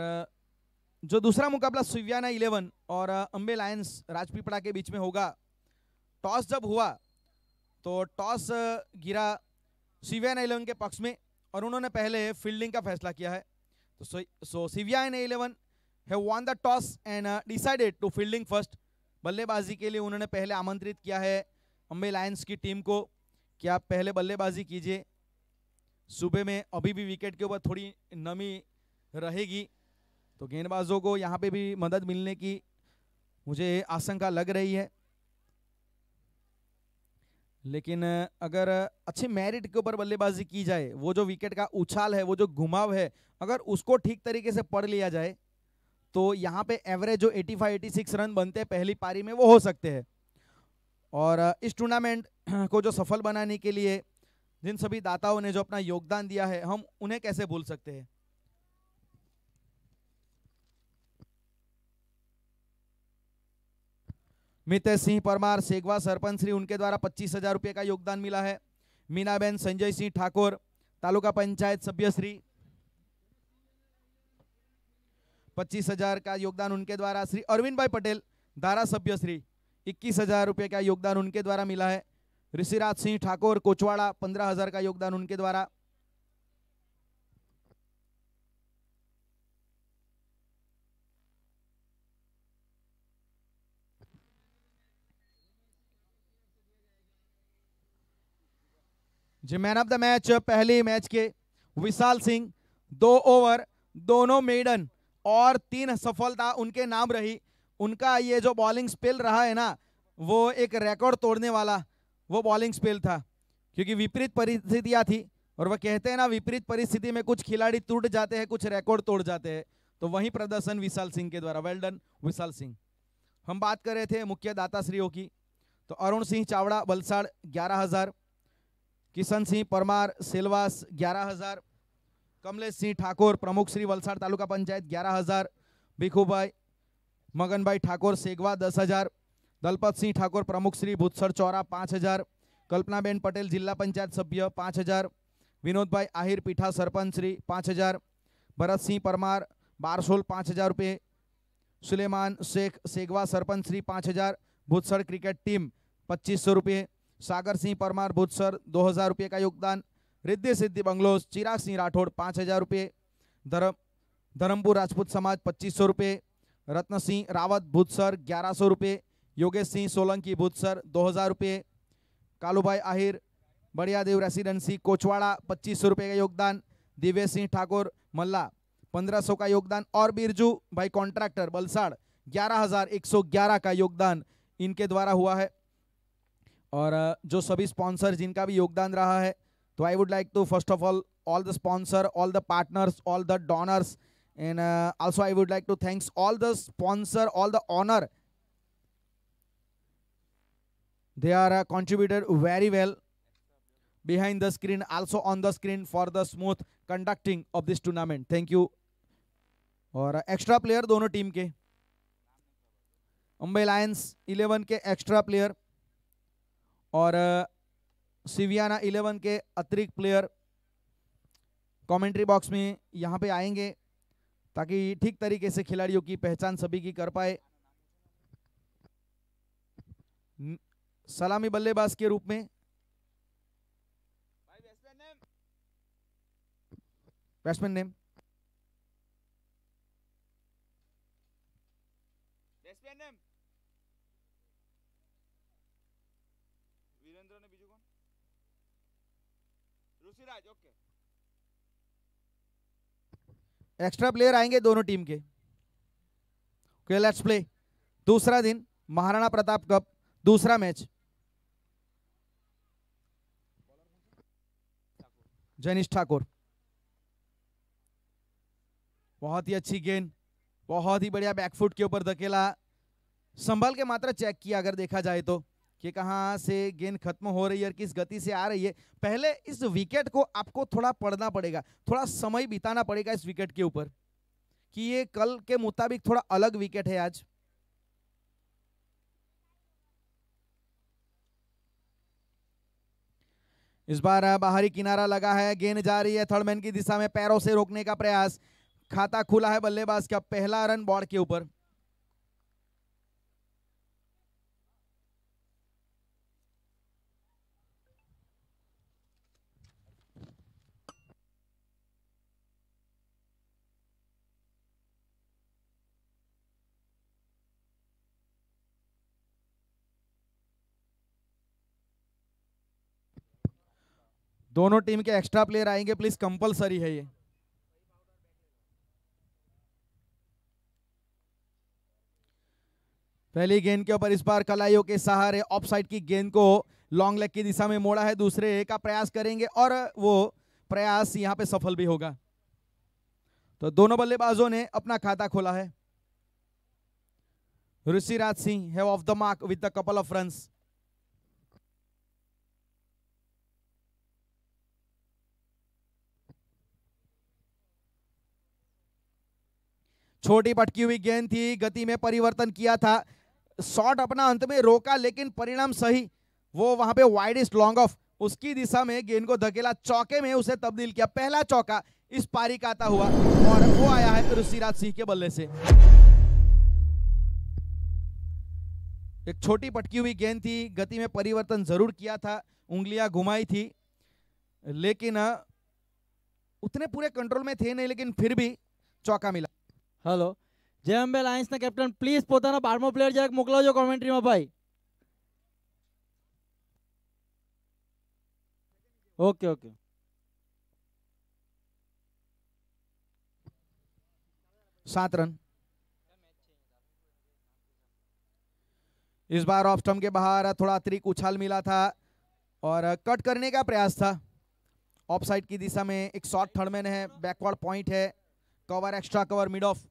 जो दूसरा मुकाबला सुवियाना इलेवन और अम्बे लायंस राजपीपड़ा के बीच में होगा टॉस जब हुआ तो टॉस गिरा सिव्याना इलेवन के पक्ष में और उन्होंने पहले फील्डिंग का फैसला किया है तो so so Siviyana eleven have won the toss and decided to fielding first बल्लेबाजी के लिए उन्होंने पहले आमंत्रित किया है अम्बे लायंस की टीम को कि आप पहले बल्लेबाजी कीजिए सूबे में अभी भी विकेट के ऊपर थोड़ी नमी रहेगी तो गेंदबाजों को यहाँ पे भी मदद मिलने की मुझे आशंका लग रही है लेकिन अगर अच्छे मेरिट के ऊपर बल्लेबाजी की जाए वो जो विकेट का उछाल है वो जो घुमाव है अगर उसको ठीक तरीके से पढ़ लिया जाए तो यहाँ पे एवरेज जो 85 86 रन बनते हैं पहली पारी में वो हो सकते हैं और इस टूर्नामेंट को जो सफल बनाने के लिए जिन सभी दाताओं ने जो अपना योगदान दिया है हम उन्हें कैसे भूल सकते हैं मितेश सिंह परमार सेगवा सरपंच श्री उनके द्वारा पच्चीस हजार रुपये का योगदान मिला है मीनाबेन संजय सिंह ठाकुर तालुका पंचायत सभ्य श्री पच्चीस हजार का योगदान उनके द्वारा श्री अरविंद भाई पटेल धारा सभ्य श्री इक्कीस हजार रुपये का योगदान उनके द्वारा मिला है ऋषिराज सिंह ठाकुर कोचवाड़ा पंद्रह हजार का योगदान उनके द्वारा जी मैन ऑफ द मैच पहले मैच के विशाल सिंह दो ओवर दोनों मेडन और तीन सफलता उनके नाम रही उनका ये जो बॉलिंग स्पेल रहा है ना वो एक रिकॉर्ड तोड़ने वाला वो बॉलिंग स्पेल था क्योंकि विपरीत परिस्थितियाँ थी और वह कहते हैं ना विपरीत परिस्थिति में कुछ खिलाड़ी टूट जाते हैं कुछ रिकॉर्ड तोड़ जाते हैं तो वही प्रदर्शन विशाल सिंह के द्वारा वेल डन विशाल सिंह हम बात कर रहे थे मुख्य दाता श्रीओ की तो अरुण सिंह चावड़ा बलसाड़ ग्यारह हज़ार किशन सिंह परमार सेलवास ग्यारह हज़ार कमलेश सिंह ठाकुर प्रमुख श्री वलसाड़ तालुका पंचायत ग्यारह हज़ार भिखूभाई मगनभाई ठाकुर सेगवा दस हज़ार दलपत सिंह ठाकुर प्रमुख श्री भूतसर चौरा पाँच हज़ार कल्पनाबेन पटेल जिला पंचायत सभ्य पाँच हज़ार विनोद भाई आहिर पीठा सरपंच श्री पाँच हज़ार भरत सिंह परमार बारसोल पाँच हज़ार रुपये सुलेमान शेख सेगवा सरपंच श्री पाँच हज़ार भूतसर क्रिकेट टीम पच्चीस सौ रुपये सागर सिंह परमार भूतसर दो हज़ार रुपये का योगदान रिद्धि सिद्धि बंगलोस चिराग सिंह राठौड़ पाँच हज़ार रुपये धरम धर्मपुर राजपूत समाज पच्चीस सौ रुपये रत्न सिंह रावत भूतसर ग्यारह सौ रुपये योगेश सिंह सोलंकी भूतसर दो हज़ार रुपये कालूभाई आहिर बड़ियादेव रेसिडेंसी कोचवाड़ा पच्चीस सौ रुपये का योगदान दिव्य सिंह ठाकुर मल्ला पंद्रह सौ का योगदान और बिरजू भाई कॉन्ट्रैक्टर बलसाड़ ग्यारह हजार एक सौ ग्यारह का योगदान इनके द्वारा हुआ है और जो सभी स्पॉन्सर जिनका भी योगदान रहा है तो I would like to first of all all the sponsor all the partners all the donors and also I would like to thanks all the sponsor all the honour they are contributed very well behind the screen also on the screen for the smooth conducting of this tournament thank you और extra uh, player दोनों team के Mumbai lions eleven के extra player और Siviyana eleven के अतिरिक्त player commentary box में यहाँ पे आएंगे ताकि ठीक तरीके से खिलाड़ियों की पहचान सभी की कर पाए सलामी बल्लेबाज के रूप में बैट्समैन नेम एक्स्ट्रा प्लेयर आएंगे दोनों टीम के ओके लेट्स प्ले दूसरा दिन महाराणा प्रताप कप दूसरा मैच जनीश ठाकुर बहुत ही अच्छी गेंद बहुत ही बढ़िया बैकफुट के ऊपर धकेला संभल के मात्र चेक किया अगर देखा जाए तो कि कहाँ से गेंद खत्म हो रही है और किस गति से आ रही है पहले इस विकेट को आपको थोड़ा पढ़ना पड़ेगा थोड़ा समय बिताना पड़ेगा इस विकेट के ऊपर कि ये कल के मुताबिक थोड़ा अलग विकेट है आज इस बार बाहरी किनारा लगा है गेंद जा रही है थर्डमैन की दिशा में पैरों से रोकने का प्रयास खाता खुला है बल्लेबाज का पहला रन बॉर्ड के ऊपर दोनों टीम के एक्स्ट्रा प्लेयर आएंगे प्लीज कंपलसरी है ये पहली गेंद के ऊपर इस बार कलाइयों के सहारे ऑफ साइड की गेंद को लॉन्ग लेग की दिशा में मोड़ा है दूसरे का प्रयास करेंगे और वो प्रयास यहां पे सफल भी होगा तो दोनों बल्लेबाजों ने अपना खाता खोला है Rishiraj Singh have off the mark with the couple of friends छोटी पटकी हुई गेंद थी गति में परिवर्तन किया था शॉट अपना अंत में रोका लेकिन परिणाम सही वो वहां पे वाइडेस्ट लॉन्ग ऑफ उसकी दिशा में गेंद को धकेला चौके में उसे तब्दील किया पहला चौका इस पारी का आता हुआ और वो आया है ऋषिराज सिंह के बल्ले से एक छोटी पटकी हुई गेंद थी गति में परिवर्तन जरूर किया था उंगलियां घुमाई थी लेकिन उतने पूरे कंट्रोल में थे नहीं लेकिन फिर भी चौका मिला હલો જે અંબે લાયન્સના કેપ્ટન પ્લીઝ પોતાનો प्लेयर પ્લેયર જરાક મોકલાવજો में भाई ओके ओके सात रन इस बार ऑफ स्टम्प के बाहर थोड़ा अतिरिक्त उछाल मिला था और कट करने का प्रयास था ऑफ साइड की दिशा में एक शॉर्ट थर्डमैन है बैकवर्ड पॉइंट है cover extra cover mid off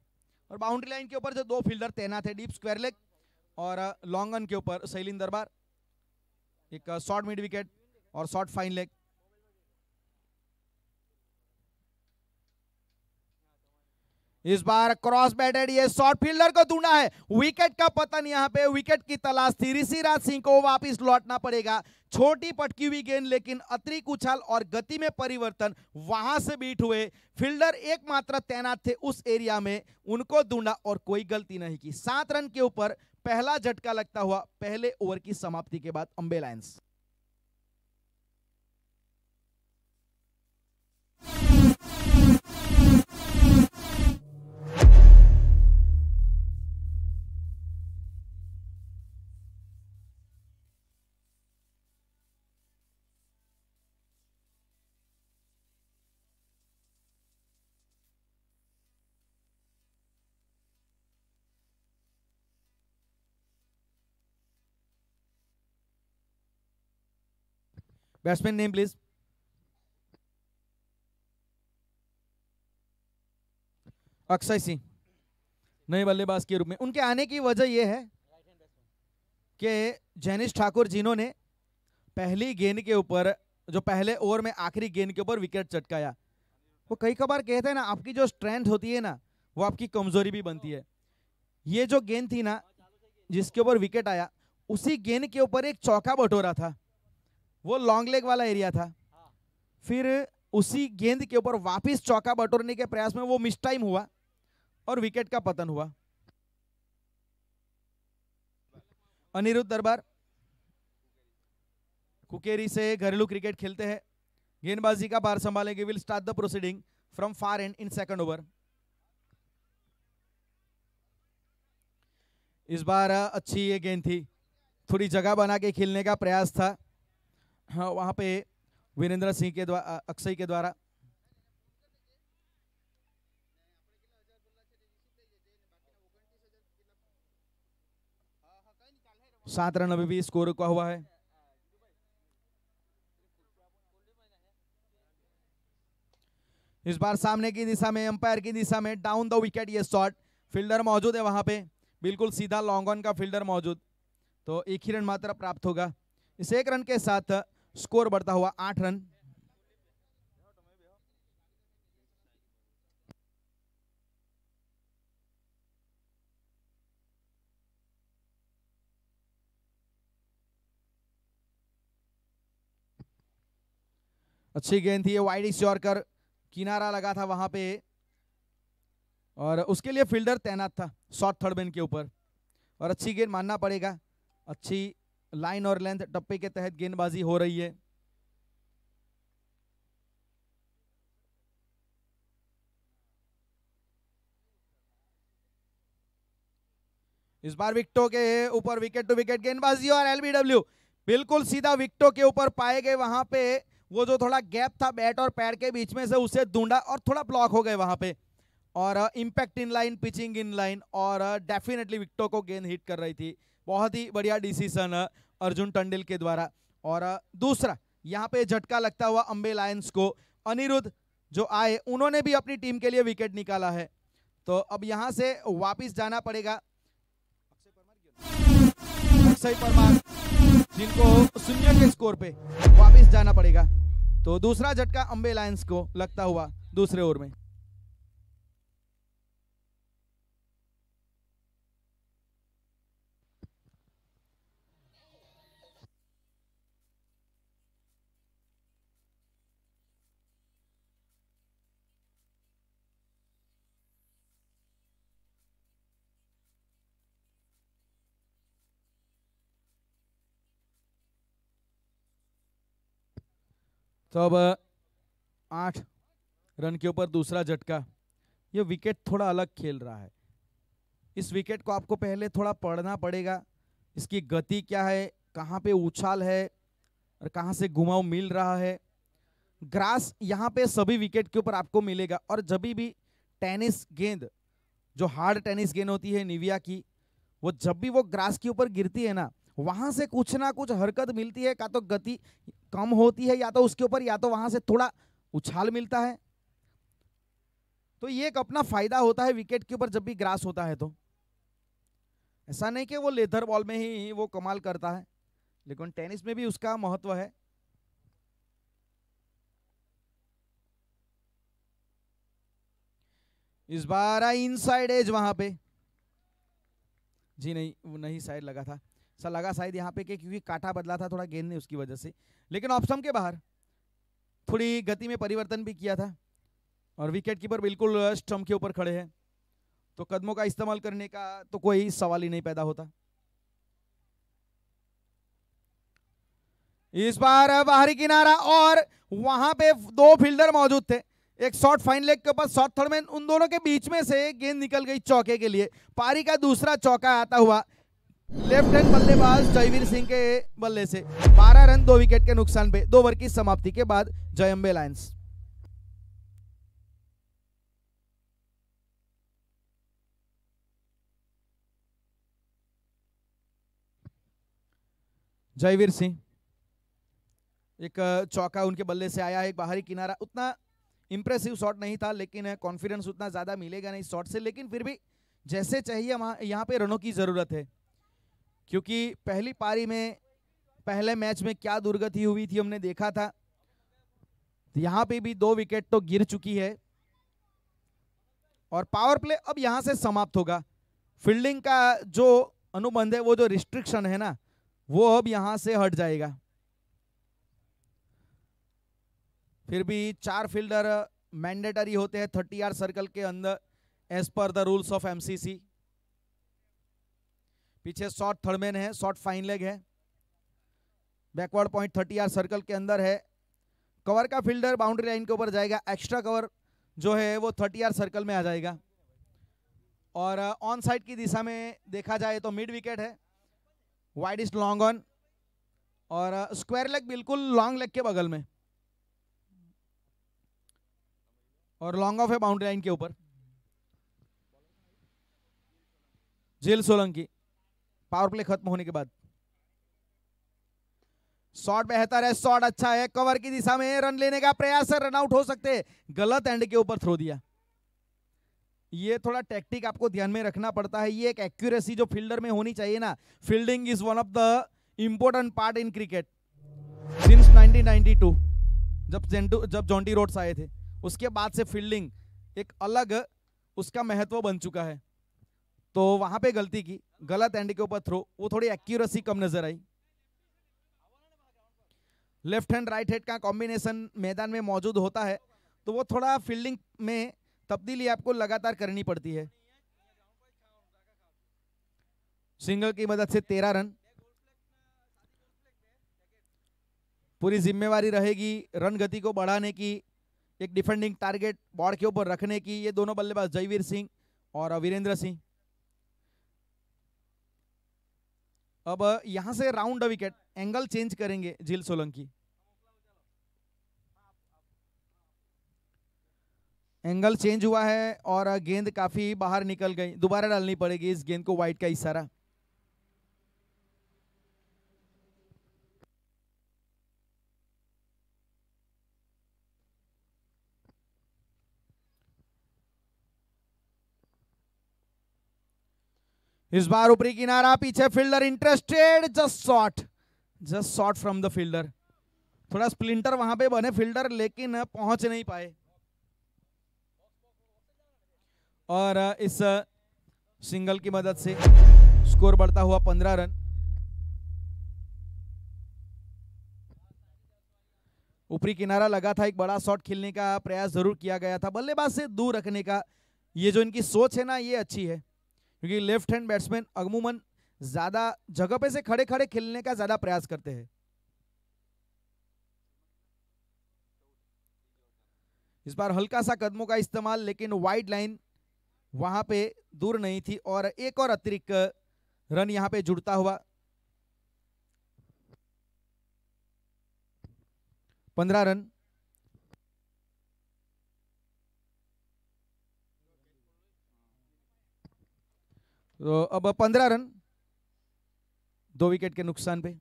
और बाउंड्री लाइन के ऊपर जो दो फील्डर तैनात है डीप स्क्वायर लेग और लॉन्गन uh, के ऊपर शैलिन दरबार एक शॉर्ट मिड विकेट और शॉर्ट फाइन लेग इस बार क्रॉस बैटेड ये शॉर्ट फील्डर को ढूंढा है विकेट का पतन यहाँ पे विकेट की तलाश थी ऋषिराज सिंह को वापस लौटना पड़ेगा छोटी पटकी हुई गेंद लेकिन अतिरिक्त उछाल और गति में परिवर्तन वहां से बीट हुए फील्डर एकमात्र तैनात थे उस एरिया में उनको ढूंढा और कोई गलती नहीं की सात रन के ऊपर पहला झटका लगता हुआ पहले ओवर की समाप्ति के बाद Ambe batsman name please Akshay Singh नए बल्लेबाज के रूप में उनके आने की वजह यह है कि जैनिश ठाकुर जिन्होंने पहली गेंद के ऊपर जो पहले ओवर में आखिरी गेंद के ऊपर विकेट चटकाया वो कई कबार कहते हैं ना आपकी जो स्ट्रेंथ होती है ना वो आपकी कमजोरी भी बनती है ये जो गेंद थी ना जिसके ऊपर विकेट आया उसी गेंद के ऊपर एक चौका बटोरा था वो लॉन्ग लेग वाला एरिया था हाँ। फिर उसी गेंद के ऊपर वापस चौका बटोरने के प्रयास में वो मिस टाइम हुआ और विकेट का पतन हुआ अनिरुद्ध दरबार कुकेरी से घरेलू क्रिकेट खेलते हैं गेंदबाजी का बार संभालेंगे will start the proceeding from far end in second over इस बार अच्छी ये गेंद थी थोड़ी जगह बना के खेलने का प्रयास था हाँ, वहाँ पे वीरेंद्र सिंह के द्वारा अक्षय के द्वारा सात रन अभी भी स्कोर का हुआ है इस बार सामने की दिशा में अंपायर की दिशा में डाउन द विकेट ये शॉट फील्डर मौजूद है वहां पे बिल्कुल सीधा लॉन्ग ऑन का फील्डर मौजूद तो एक ही रन मात्र प्राप्त होगा इस एक रन के साथ स्कोर बढ़ता हुआ आठ रन अच्छी गेंद थी वाइड श्योर कर किनारा लगा था वहां पे और उसके लिए फील्डर तैनात था शॉर्ट थर्ड बैन के ऊपर और अच्छी गेंद मानना पड़ेगा अच्छी लाइन और लेंथ टप्पे के तहत गेंदबाजी हो रही है इस बार विकटों के ऊपर विकेट टू विकेट गेंदबाजी और एलबीडब्ल्यू बिल्कुल सीधा विकटों के ऊपर पाए गए वहां पे वो जो थोड़ा गैप था बैट और पैर के बीच में से उसे ढूंढा और थोड़ा ब्लॉक हो गए वहां पे और impact in line pitching in line और डेफिनेटली uh, विकटों को गेंद हिट कर रही थी बहुत ही बढ़िया डिसीजन अर्जुन टंडिल के द्वारा और दूसरा यहाँ पे झटका लगता हुआ अम्बे लायंस को अनिरुद्ध जो आए उन्होंने भी अपनी टीम के लिए विकेट निकाला है तो अब यहाँ से वापस जाना पड़ेगा अक्षय परमार जिनको शून्य के स्कोर पे वापस जाना पड़ेगा तो दूसरा झटका अम्बे लायंस को लगता हुआ दूसरे ओवर में तो अब आठ रन के ऊपर दूसरा झटका ये विकेट थोड़ा अलग खेल रहा है इस विकेट को आपको पहले थोड़ा पढ़ना पड़ेगा इसकी गति क्या है कहाँ पे उछाल है और कहाँ से घुमाव मिल रहा है ग्रास यहाँ पे सभी विकेट के ऊपर आपको मिलेगा और जब भी टेनिस गेंद जो हार्ड टेनिस गेंद होती है निविया की वो जब भी वो ग्रास के ऊपर गिरती है ना वहां से कुछ ना कुछ हरकत मिलती है का तो गति कम होती है या तो उसके ऊपर या तो वहां से थोड़ा उछाल मिलता है तो ये एक अपना फायदा होता है विकेट के ऊपर जब भी ग्रास होता है तो ऐसा नहीं कि वो लेदर बॉल में ही वो कमाल करता है लेकिन टेनिस में भी उसका महत्व है इस बार आई इनसाइड एज वहां पे जी नहीं वो नहीं साइड लगा था सा लगा शायद यहाँ पे के क्योंकि काटा बदला था थोड़ा गेंद ने उसकी वजह से लेकिन ऑप्शन के बाहर थोड़ी गति में परिवर्तन भी किया था और विकेट कीपर बिल्कुल स्टम्प के ऊपर खड़े हैं तो कदमों का इस्तेमाल करने का तो कोई सवाल ही नहीं पैदा होता इस बार बाहरी किनारा और वहां पे दो फील्डर मौजूद थे एक शॉर्ट फाइन लेग के ऊपर शॉर्ट थर्डमैन उन दोनों के बीच में से गेंद निकल गई चौके के लिए पारी का दूसरा चौका आता हुआ लेफ्ट हैंड बल्लेबाज जयवीर सिंह के बल्ले से 12 रन दो विकेट के नुकसान पे दो ओवर की समाप्ति के बाद जयम्बे लायंस जयवीर सिंह एक चौका उनके बल्ले से आया एक बाहरी किनारा उतना इंप्रेसिव शॉट नहीं था लेकिन कॉन्फिडेंस उतना ज्यादा मिलेगा नहीं शॉट से लेकिन फिर भी जैसे चाहिए यहाँ पे रनों की जरूरत है क्योंकि पहली पारी में पहले मैच में क्या दुर्गति हुई थी हमने देखा था यहां तो यहाँ पे भी दो विकेट तो गिर चुकी है और पावर प्ले अब यहाँ से समाप्त होगा फील्डिंग का जो अनुबंध है वो जो रिस्ट्रिक्शन है ना वो अब यहाँ से हट जाएगा फिर भी चार फील्डर मैंडेटरी होते हैं थर्टी आर सर्कल के अंदर as per the rules of MCC पीछे शॉर्ट थर्डमैन है शॉर्ट फाइन लेग है backward point thirty yard circle के अंदर है कवर का फील्डर बाउंड्री लाइन के ऊपर जाएगा एक्स्ट्रा कवर जो है वो थर्टी आर सर्कल में आ जाएगा और ऑन uh, साइड की दिशा में देखा जाए तो मिड विकेट है वाइड इज लॉन्ग ऑन और स्क्वायर uh, लेग बिल्कुल लॉन्ग लेग के बगल में और लॉन्ग ऑफ है बाउंड्री लाइन के ऊपर जेल सोलंकी पावर प्ले खत्म होने के बाद शॉट बेहतर है शॉट अच्छा है कवर की दिशा में रन लेने का प्रयास है रन आउट हो सकते हैं गलत एंड के ऊपर थ्रो दिया ये थोड़ा टैक्टिक आपको ध्यान में रखना पड़ता है ये एक एक्यूरेसी जो फील्डर में होनी चाहिए ना fielding is one of the important part in cricket since 1992 जब जेंटू जब जॉन्टी रोड्स आए थे उसके बाद से फील्डिंग एक अलग उसका महत्व बन चुका है तो वहां पे गलती की गलत एंड के ऊपर थ्रो वो थोड़ी एक्यूरेसी कम नजर आई लेफ्ट हैंड राइट हैंड का कॉम्बिनेशन मैदान में मौजूद होता है तो वो थोड़ा फील्डिंग में तब्दीली आपको लगातार करनी पड़ती है सिंगल की मदद से तेरह रन पूरी जिम्मेवारी रहेगी रन गति को बढ़ाने की एक डिफेंडिंग टारगेट बॉर्ड के ऊपर रखने की ये दोनों बल्लेबाज जयवीर सिंह और वीरेंद्र सिंह अब यहां से round the wicket angle change करेंगे झील सोलंकी एंगल चेंज हुआ है और गेंद काफी बाहर निकल गई दोबारा डालनी पड़ेगी इस गेंद को व्हाइट का इशारा इस बार ऊपरी किनारा पीछे fielder interested just short just shot from the fielder थोड़ा स्प्लिंटर वहां पे बने फील्डर लेकिन पहुंच नहीं पाए और इस सिंगल की मदद से स्कोर बढ़ता हुआ पंद्रह रन ऊपरी किनारा लगा था एक बड़ा शॉट खेलने का प्रयास जरूर किया गया था बल्लेबाज से दूर रखने का ये जो इनकी सोच है ना ये अच्छी है क्योंकि लेफ्ट हैंड बैट्समैन अमूमन ज्यादा जगह पे से खड़े खड़े खेलने का ज्यादा प्रयास करते हैं इस बार हल्का सा कदमों का इस्तेमाल लेकिन वाइड लाइन वहां पे दूर नहीं थी और एक और अतिरिक्त रन यहां पे जुड़ता हुआ पंद्रह रन तो अब पंद्रह रन दो विकेट के नुकसान पे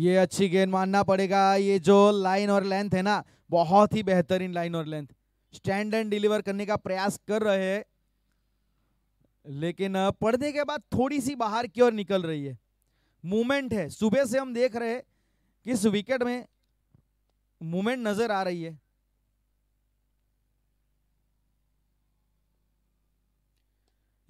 ये अच्छी गेंद मानना पड़ेगा ये जो लाइन और लेंथ है ना बहुत ही बेहतरीन लाइन और लेंथ स्टैंड एंड डिलीवर करने का प्रयास कर रहे हैं लेकिन पढ़ने के बाद थोड़ी सी बाहर की ओर निकल रही है मूवमेंट है सुबह से हम देख रहे हैं किस विकेट में मूवमेंट नजर आ रही है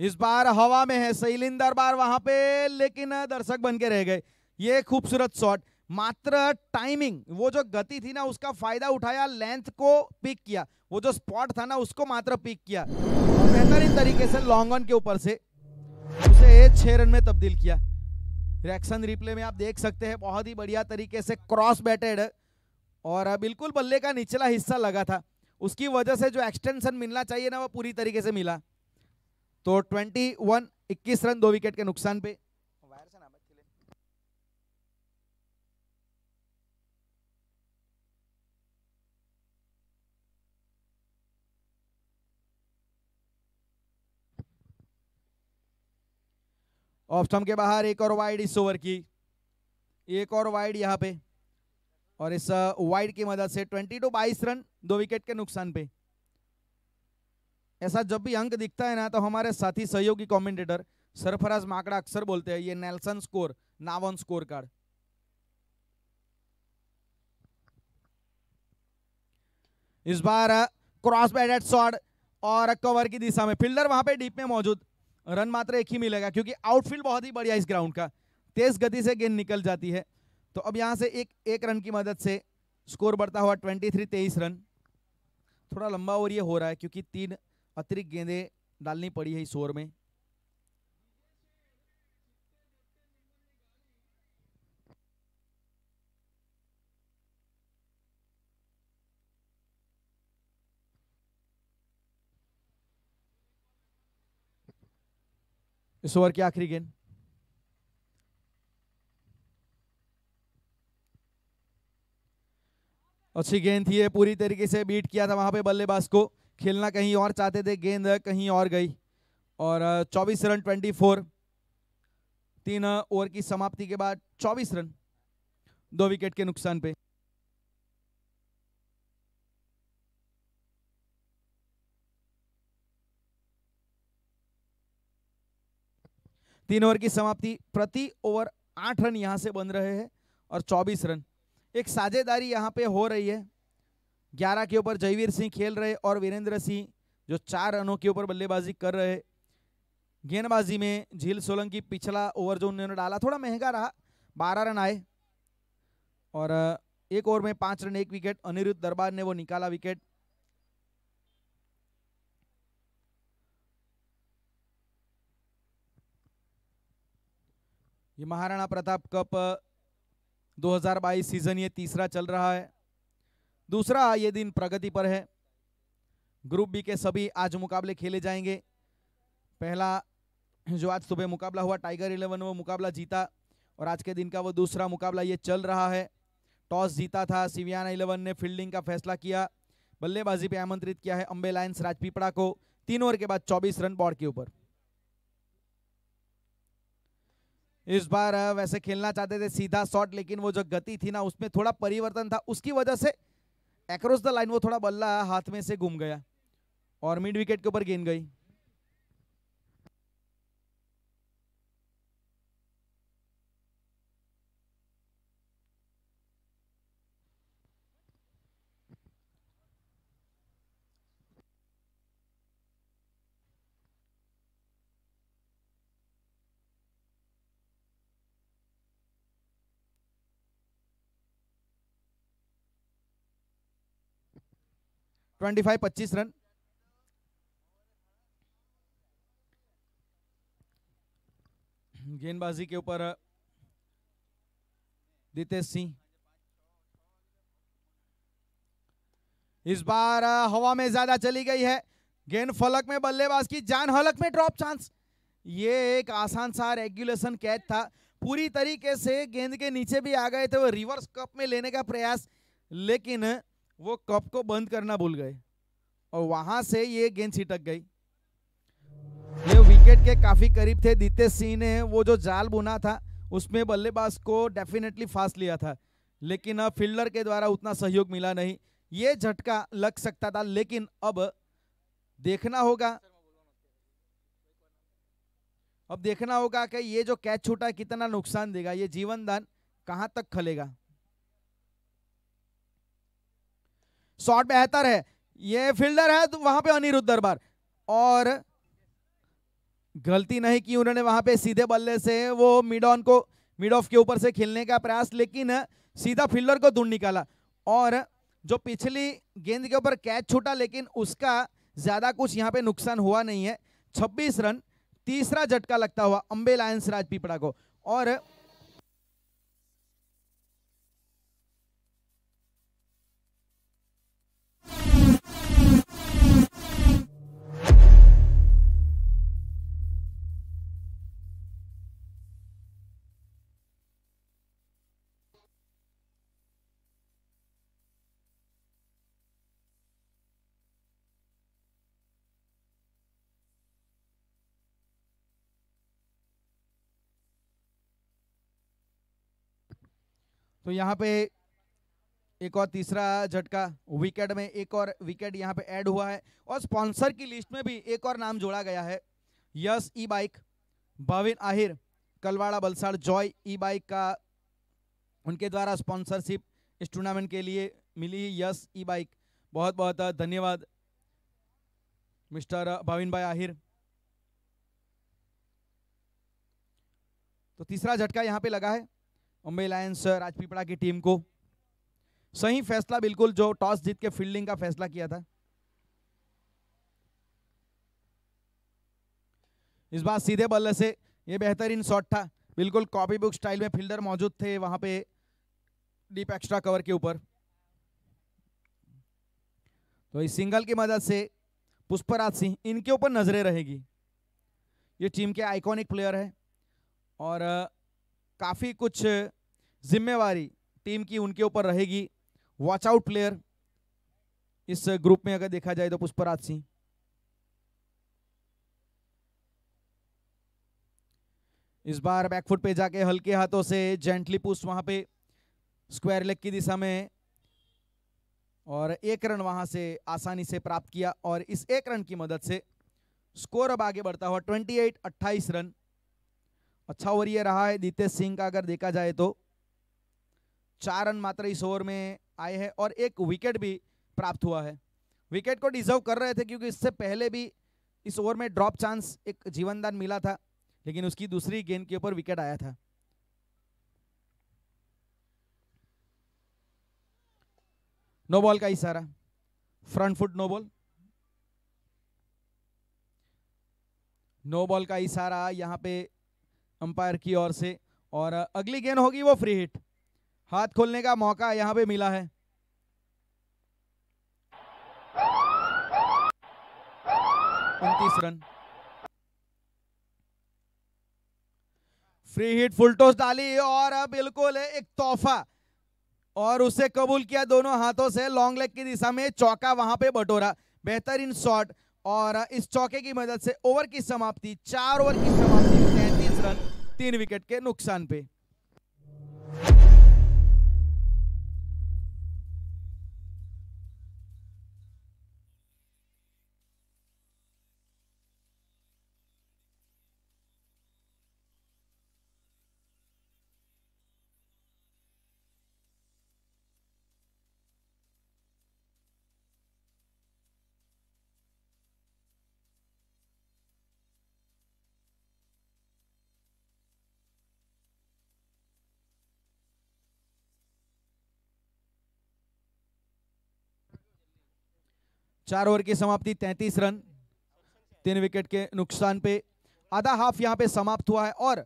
इस बार हवा में है शैलिंदर बार वहां पे लेकिन दर्शक बन के रह गए ये खूबसूरत शॉट मात्र टाइमिंग वो जो गति थी ना उसका फायदा उठाया लेंथ को पिक किया वो जो स्पॉट था ना उसको मात्र पिक किया बेहतरीन तरीके से लॉन्ग ऑन के ऊपर से उसे छह रन में तब्दील किया रिएक्शन रिप्ले में आप देख सकते हैं बहुत ही बढ़िया तरीके से क्रॉस बैटेड और बिल्कुल बल्ले का निचला हिस्सा लगा था उसकी वजह से जो एक्सटेंशन मिलना चाहिए ना वो पूरी तरीके से मिला तो 21 21 रन दो विकेट के नुकसान पे ऑफ स्टम्प के बाहर एक और वाइड इस ओवर की एक और वाइड यहां पे और इस वाइड uh, की मदद से 22 टू 22 रन दो विकेट के नुकसान पे ऐसा जब भी अंक दिखता है ना तो हमारे साथी सहयोगी कमेंटेटर सरफराज माकड़ा अक्सर बोलते हैं ये नेल्सन स्कोर नावन स्कोर कार्ड इस बार क्रॉस बैड एट शॉट और कवर की दिशा में फील्डर वहां पे डीप में मौजूद रन मात्र एक ही मिलेगा क्योंकि आउटफील्ड बहुत ही बढ़िया इस ग्राउंड का तेज गति से गेंद निकल जाती है तो अब यहां से एक एक रन की मदद से स्कोर बढ़ता हुआ ट्वेंटी थ्री तेईस रन थोड़ा लंबा ओवर ये हो रहा है क्योंकि तीन अतिरिक्त गेंदे डालनी पड़ी है इस ओवर में इस ओवर की आखिरी गेंद अच्छी गेंद थी है पूरी तरीके से बीट किया था वहां पे बल्लेबाज को खेलना कहीं और चाहते थे गेंद कहीं और गई और 24 रन 24 तीन ओवर की समाप्ति के बाद 24 रन दो विकेट के नुकसान पे तीन ओवर की समाप्ति प्रति ओवर आठ रन यहां से बन रहे हैं और 24 रन एक साझेदारी यहां पे हो रही है ग्यारह के ऊपर जयवीर सिंह खेल रहे और वीरेंद्र सिंह जो चार रनों के ऊपर बल्लेबाजी कर रहे गेंदबाजी में झील सोलंकी पिछला ओवर जो उन्होंने डाला थोड़ा महंगा रहा बारह रन आए और एक ओवर में पांच रन एक विकेट अनिरुद्ध दरबार ने वो निकाला विकेट ये महाराणा प्रताप कप 2022 सीजन ये तीसरा चल रहा है दूसरा ये दिन प्रगति पर है ग्रुप बी के सभी आज मुकाबले खेले जाएंगे पहला जो आज सुबह मुकाबला हुआ टाइगर इलेवन वो मुकाबला जीता और आज के दिन का वो दूसरा मुकाबला ये चल रहा है टॉस जीता था सिवियाना इलेवन ने फील्डिंग का फैसला किया बल्लेबाजी पे आमंत्रित किया है अम्बे लायंस राजपीपड़ा को तीन ओवर के बाद 24 रन बॉर्ड के ऊपर इस बार वैसे खेलना चाहते थे सीधा शॉट लेकिन वो जो गति थी ना उसमें थोड़ा परिवर्तन था उसकी वजह से एक्रॉस द लाइन वो थोड़ा बल्ला हाथ में से घूम गया और मिड विकेट के ऊपर गेंद गई ट्वेंटी फाइव पच्चीस रन गेंदबाजी के ऊपर दितेश सिंह इस बार हवा में ज्यादा चली गई है गेंद फलक में बल्लेबाज की जान हलक में ड्रॉप चांस ये एक आसान सा रेगुलेशन कैच था पूरी तरीके से गेंद के नीचे भी आ गए थे वो रिवर्स कप में लेने का प्रयास लेकिन वो कप को बंद करना भूल गए और वहां से ये गेंद छिटक गई ये विकेट के काफी करीब थे दीते सिंह ने वो जो जाल बुना था उसमें बल्लेबाज को डेफिनेटली फास्ट लिया था लेकिन अब फील्डर के द्वारा उतना सहयोग मिला नहीं ये झटका लग सकता था लेकिन अब देखना होगा अब देखना होगा कि ये जो कैच छूटा कितना नुकसान देगा ये जीवनदान कहाँ तक खलेगा शॉट बेहतर है ये फील्डर है तो वहां पे अनिरुद्ध दरबार और गलती नहीं की उन्होंने वहां पे सीधे बल्ले से वो मिड ऑन को मिड ऑफ के ऊपर से खेलने का प्रयास लेकिन सीधा फील्डर को ढूंढ निकाला और जो पिछली गेंद के ऊपर कैच छूटा लेकिन उसका ज़्यादा कुछ यहाँ पे नुकसान हुआ नहीं है 26 रन तीसरा झटका लगता हुआ अंबे लायंस राजपीपड़ा को और तो यहाँ पे एक और तीसरा झटका विकेट में एक और विकेट यहाँ पे ऐड हुआ है और स्पॉन्सर की लिस्ट में भी एक और नाम जोड़ा गया है yes e bike Bhavin Ahir Kalwada Valsad joy e bike का उनके द्वारा स्पॉन्सरशिप इस टूर्नामेंट के लिए मिली यस ई बाइक बहुत बहुत धन्यवाद मिस्टर भाविन भाई आहिर तो तीसरा झटका यहाँ पे लगा है मुंबई लायंस राजपीपड़ा की टीम को सही फैसला बिल्कुल जो टॉस जीत के फील्डिंग का फैसला किया था इस बार सीधे बल्ले से ये बेहतरीन शॉट था बिल्कुल कॉपी बुक स्टाइल में फील्डर मौजूद थे वहां पे डीप एक्स्ट्रा कवर के ऊपर तो इस सिंगल की मदद से पुष्पराज सिंह इनके ऊपर नजरें रहेगी ये टीम के आइकॉनिक प्लेयर है और काफ़ी कुछ जिम्मेवारी टीम की उनके ऊपर रहेगी वॉच आउट प्लेयर इस ग्रुप में अगर देखा जाए तो पुष्पराज सिंह इस बार बैकफुट पे जाके हल्के हाथों से जेंटली पुश वहां पे स्क्वायर लेग की दिशा में और एक रन वहां से आसानी से प्राप्त किया और इस एक रन की मदद से स्कोर अब आगे बढ़ता हुआ 28 28 रन अच्छा ओवर ये रहा है दितेश सिंह का अगर देखा जाए तो चार रन मात्र इस ओवर में आए हैं और एक विकेट भी प्राप्त हुआ है विकेट को डिजर्व कर रहे थे क्योंकि इससे पहले भी इस ओवर में ड्रॉप चांस एक जीवनदान मिला था लेकिन उसकी दूसरी गेंद के ऊपर विकेट आया था नो बॉल का इशारा front foot no ball no ball का इशारा यहां पे अंपायर की ओर से और अगली गेंद होगी वो फ्री हिट हाथ खोलने का मौका यहां पे मिला है उनतीस run free hit full toss डाली और बिल्कुल एक तोहफा और उसे कबूल किया दोनों हाथों से लॉन्ग लेग की दिशा में चौका वहां पे बटोरा बेहतरीन शॉट और इस चौके की मदद से ओवर की समाप्ति चार ओवर की समाप्ति तीन विकेट के नुकसान पे चार ओवर की समाप्ति तैतीस रन तीन विकेट के नुकसान पे आधा हाफ यहाँ पे समाप्त हुआ है और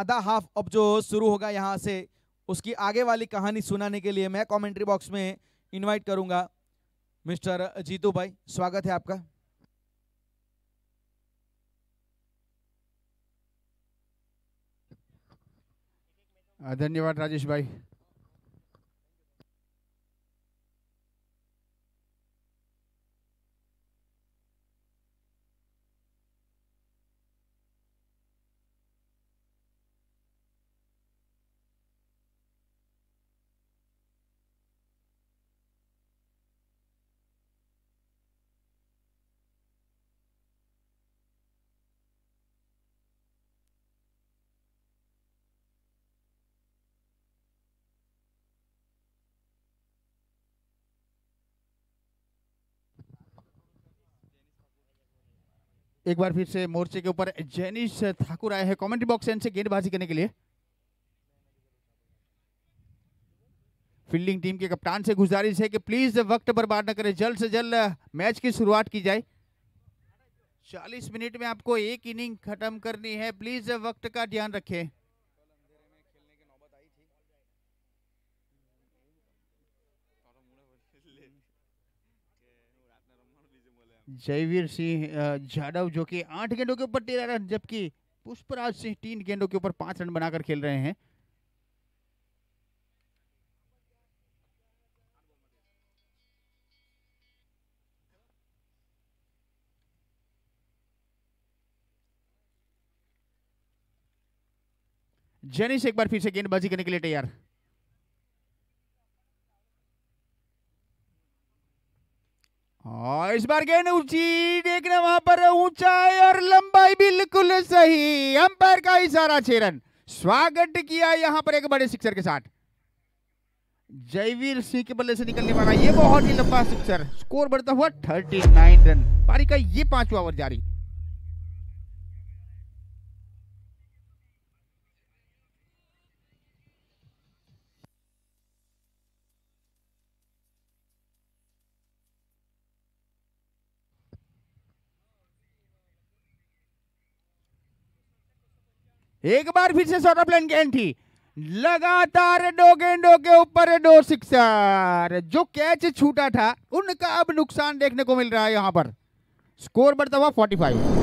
आधा हाफ अब जो शुरू होगा यहाँ से उसकी आगे वाली कहानी सुनाने के लिए मैं कमेंट्री बॉक्स में इनवाइट करूंगा मिस्टर जीतू भाई स्वागत है आपका धन्यवाद राजेश भाई एक बार फिर से मोर्चे के ऊपर जैनिश ठाकुर आए हैं कमेंट बॉक्स से गेंदबाजी करने के लिए फील्डिंग टीम के कप्तान से गुजारिश है कि प्लीज वक्त बर्बाद न करें जल्द से जल्द मैच की शुरुआत की जाए 40 मिनट में आपको एक इनिंग खत्म करनी है प्लीज वक्त का ध्यान रखें जयवीर सिंह जाडव जो कि आठ गेंदों के ऊपर तेरह रन जबकि पुष्पराज सिंह तीन गेंदों के ऊपर पांच रन बनाकर खेल रहे हैं जेनिस एक बार फिर से गेंदबाजी करने के लिए तैयार हाँ इस बार गेंद ऊंची देखना वहां पर ऊंचाई और लंबाई बिल्कुल सही अंपायर का इशारा चेरन स्वागत किया यहां पर एक बड़े सिक्सर के साथ जयवीर सिंह के बल्ले से निकलने वाला ये बहुत ही लंबा सिक्सर स्कोर बढ़ता हुआ 39 रन पारी का ये पांचवा ओवर जारी एक बार फिर से ऑफ प्लेन की एंट्री लगातार दो गेंदों के ऊपर दो सिक्सर जो कैच छूटा था उनका अब नुकसान देखने को मिल रहा है यहां पर स्कोर बढ़ता हुआ 45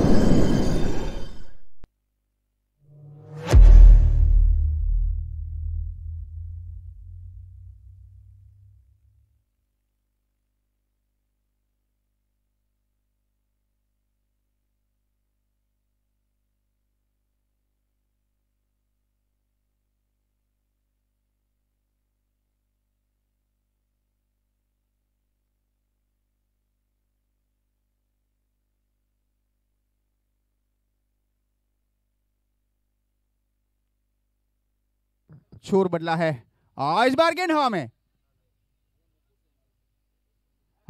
छोर बदला है आ, हाँ, इस बार गेंद हवा में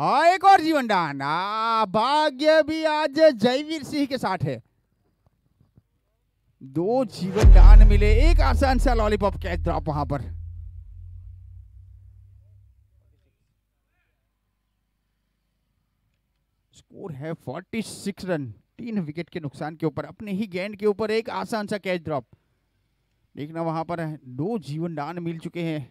आ, हाँ, एक और जीवन दान हाँ, भाग्य भी आज जयवीर सिंह के साथ है दो जीवन दान मिले एक आसान सा लॉलीपॉप कैच ड्रॉप वहां पर स्कोर है 46 रन तीन विकेट के नुकसान के ऊपर अपने ही गेंद के ऊपर एक आसान सा कैच ड्रॉप देखना वहां पर दो जीवन दान मिल चुके हैं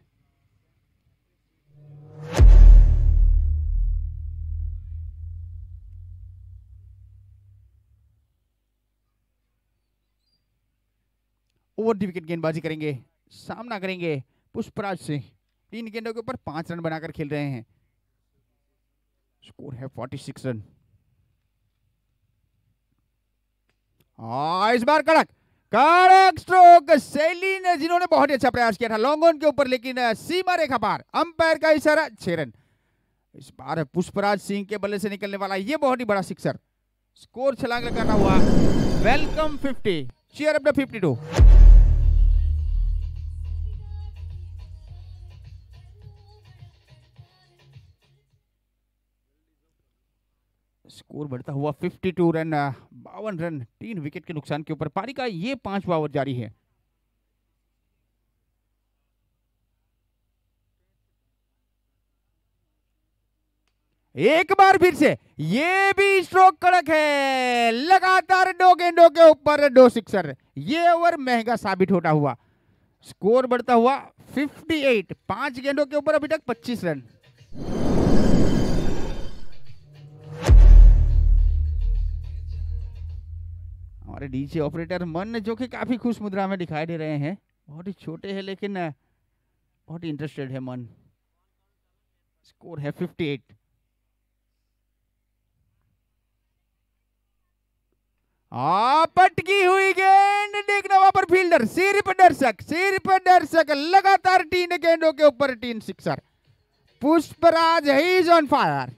ओवर दी विकेट गेंदबाजी करेंगे सामना करेंगे पुष्पराज सिंह तीन गेंदों के ऊपर पांच रन बनाकर खेल रहे हैं स्कोर है फोर्टी सिक्स रन हाँ, इस बार कड़क कारक स्ट्रोक शैली ने जिन्होंने बहुत ही अच्छा प्रयास किया था लॉन्ग ऑन के ऊपर लेकिन सीमा रेखा पार अंपायर का इशारा छह रन इस बार पुष्पराज सिंह के बल्ले से निकलने वाला ये बहुत ही बड़ा सिक्सर स्कोर छलांग लगाना हुआ वेलकम फिफ्टी चेयर अपना फिफ्टी टू स्कोर बढ़ता हुआ 52 रन बावन रन तीन विकेट के नुकसान के ऊपर पारी का ये पांचवा ओवर जारी है एक बार फिर से ये भी स्ट्रोक कड़क है लगातार दो गेंदों के ऊपर दो सिक्सर ये ओवर महंगा साबित होता हुआ स्कोर बढ़ता हुआ 58 पांच गेंदों के ऊपर अभी तक 25 रन हमारे डीजे ऑपरेटर मन जो कि काफ़ी खुश मुद्रा में दिखाई दे रहे हैं बहुत ही छोटे हैं लेकिन बहुत ही इंटरेस्टेड है मन स्कोर है फिफ्टी एट पटकी हुई गेंद देखना वहां पर फील्डर सिर्फ दर्शक सिर्फ दर्शक लगातार तीन गेंदों के ऊपर तीन सिक्सर पुष्पराज ही ऑन फायर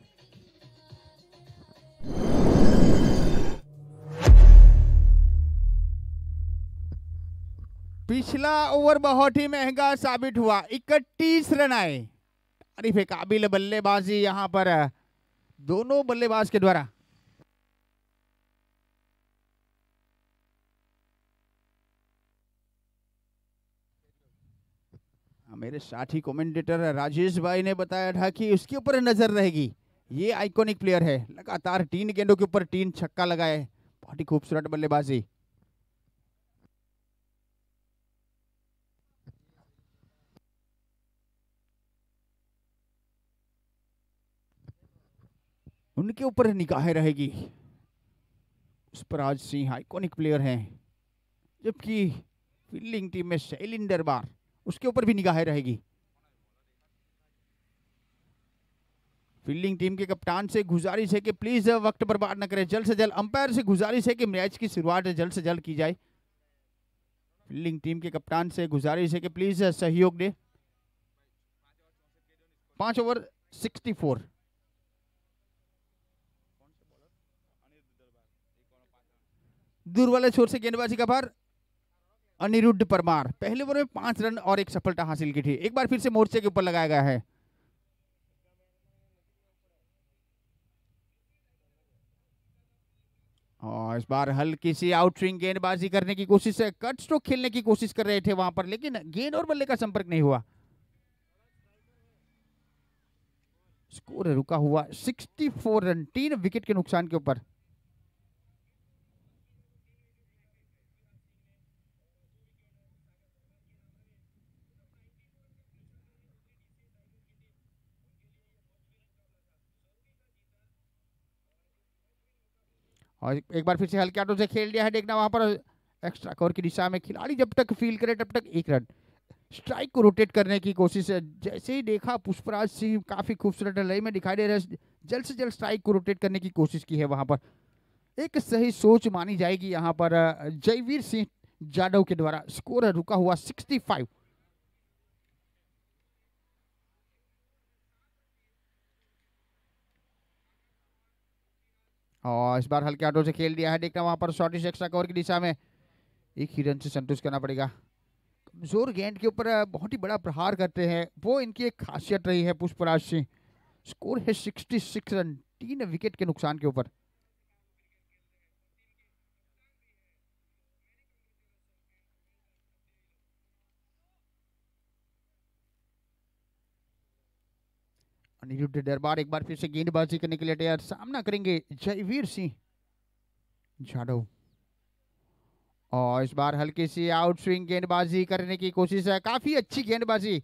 पिछला ओवर बहुत ही महंगा साबित हुआ इकतीस रन आए तारीफ काबिल बल्लेबाजी यहां पर दोनों बल्लेबाज के द्वारा हाँ, मेरे साथी कमेंटेटर राजेश भाई ने बताया था कि उसके ऊपर नजर रहेगी ये आइकॉनिक प्लेयर है लगातार तीन गेंदों के ऊपर तीन छक्का लगाए बहुत ही खूबसूरत बल्लेबाजी उनके ऊपर निगाहें रहेगी उस पर आज सिंह आइकॉनिक प्लेयर हैं जबकि फील्डिंग टीम में शैलिंदर बार उसके ऊपर भी निगाहें रहेगी फील्डिंग टीम के कप्तान से गुजारिश है कि प्लीज वक्त बर्बाद न करें जल्द से जल्द अंपायर से गुजारिश है कि मैच की शुरुआत जल्द से जल्द की जाए फील्डिंग टीम के कप्तान से गुजारिश है कि प्लीज सहयोग दे पांच ओवर सिक्सटी फोर दूर वाले छोर से गेंदबाजी का भार अनिरुद्ध परमार पहले ओवर में पांच रन और एक सफलता हासिल की थी एक बार फिर से मोर्चे के ऊपर लगाया गया है और इस बार हल्की सी आउट स्विंग गेंदबाजी करने की कोशिश है कट स्ट्रोक खेलने की कोशिश कर रहे थे वहां पर लेकिन गेंद और बल्ले का संपर्क नहीं हुआ स्कोर रुका हुआ 64 रन तीन विकेट के नुकसान के ऊपर और एक बार फिर से हल्के हाथों से खेल दिया है देखना वहाँ पर एक्स्ट्रा कवर की दिशा में खिलाड़ी जब तक फील करे तब तक एक रन स्ट्राइक को रोटेट करने की कोशिश है जैसे ही देखा पुष्पराज सिंह काफ़ी खूबसूरत लड़ाई में दिखाई दे रहे जल्द से जल्द स्ट्राइक को रोटेट करने की कोशिश की है वहाँ पर एक सही सोच मानी जाएगी यहाँ पर जयवीर सिंह जादव के द्वारा स्कोर रुका हुआ सिक्सटी फाइव और इस बार हल्के हाथों से खेल दिया है देखना वहाँ पर शॉर्टिश एक्स्ट्रा कवर की दिशा में एक ही रन से संतुष्ट करना पड़ेगा कमज़ोर गेंद के ऊपर बहुत ही बड़ा प्रहार करते हैं वो इनकी एक खासियत रही है पुष्पराज सिंह स्कोर है सिक्सटी सिक्स रन तीन विकेट के नुकसान के ऊपर युद्ध दरबार एक बार फिर से गेंदबाजी करने के लिए तैयार सामना करेंगे जयवीर सिंह जाडव और इस बार हल्की सी आउट स्विंग गेंदबाजी करने की कोशिश है काफ़ी अच्छी गेंदबाजी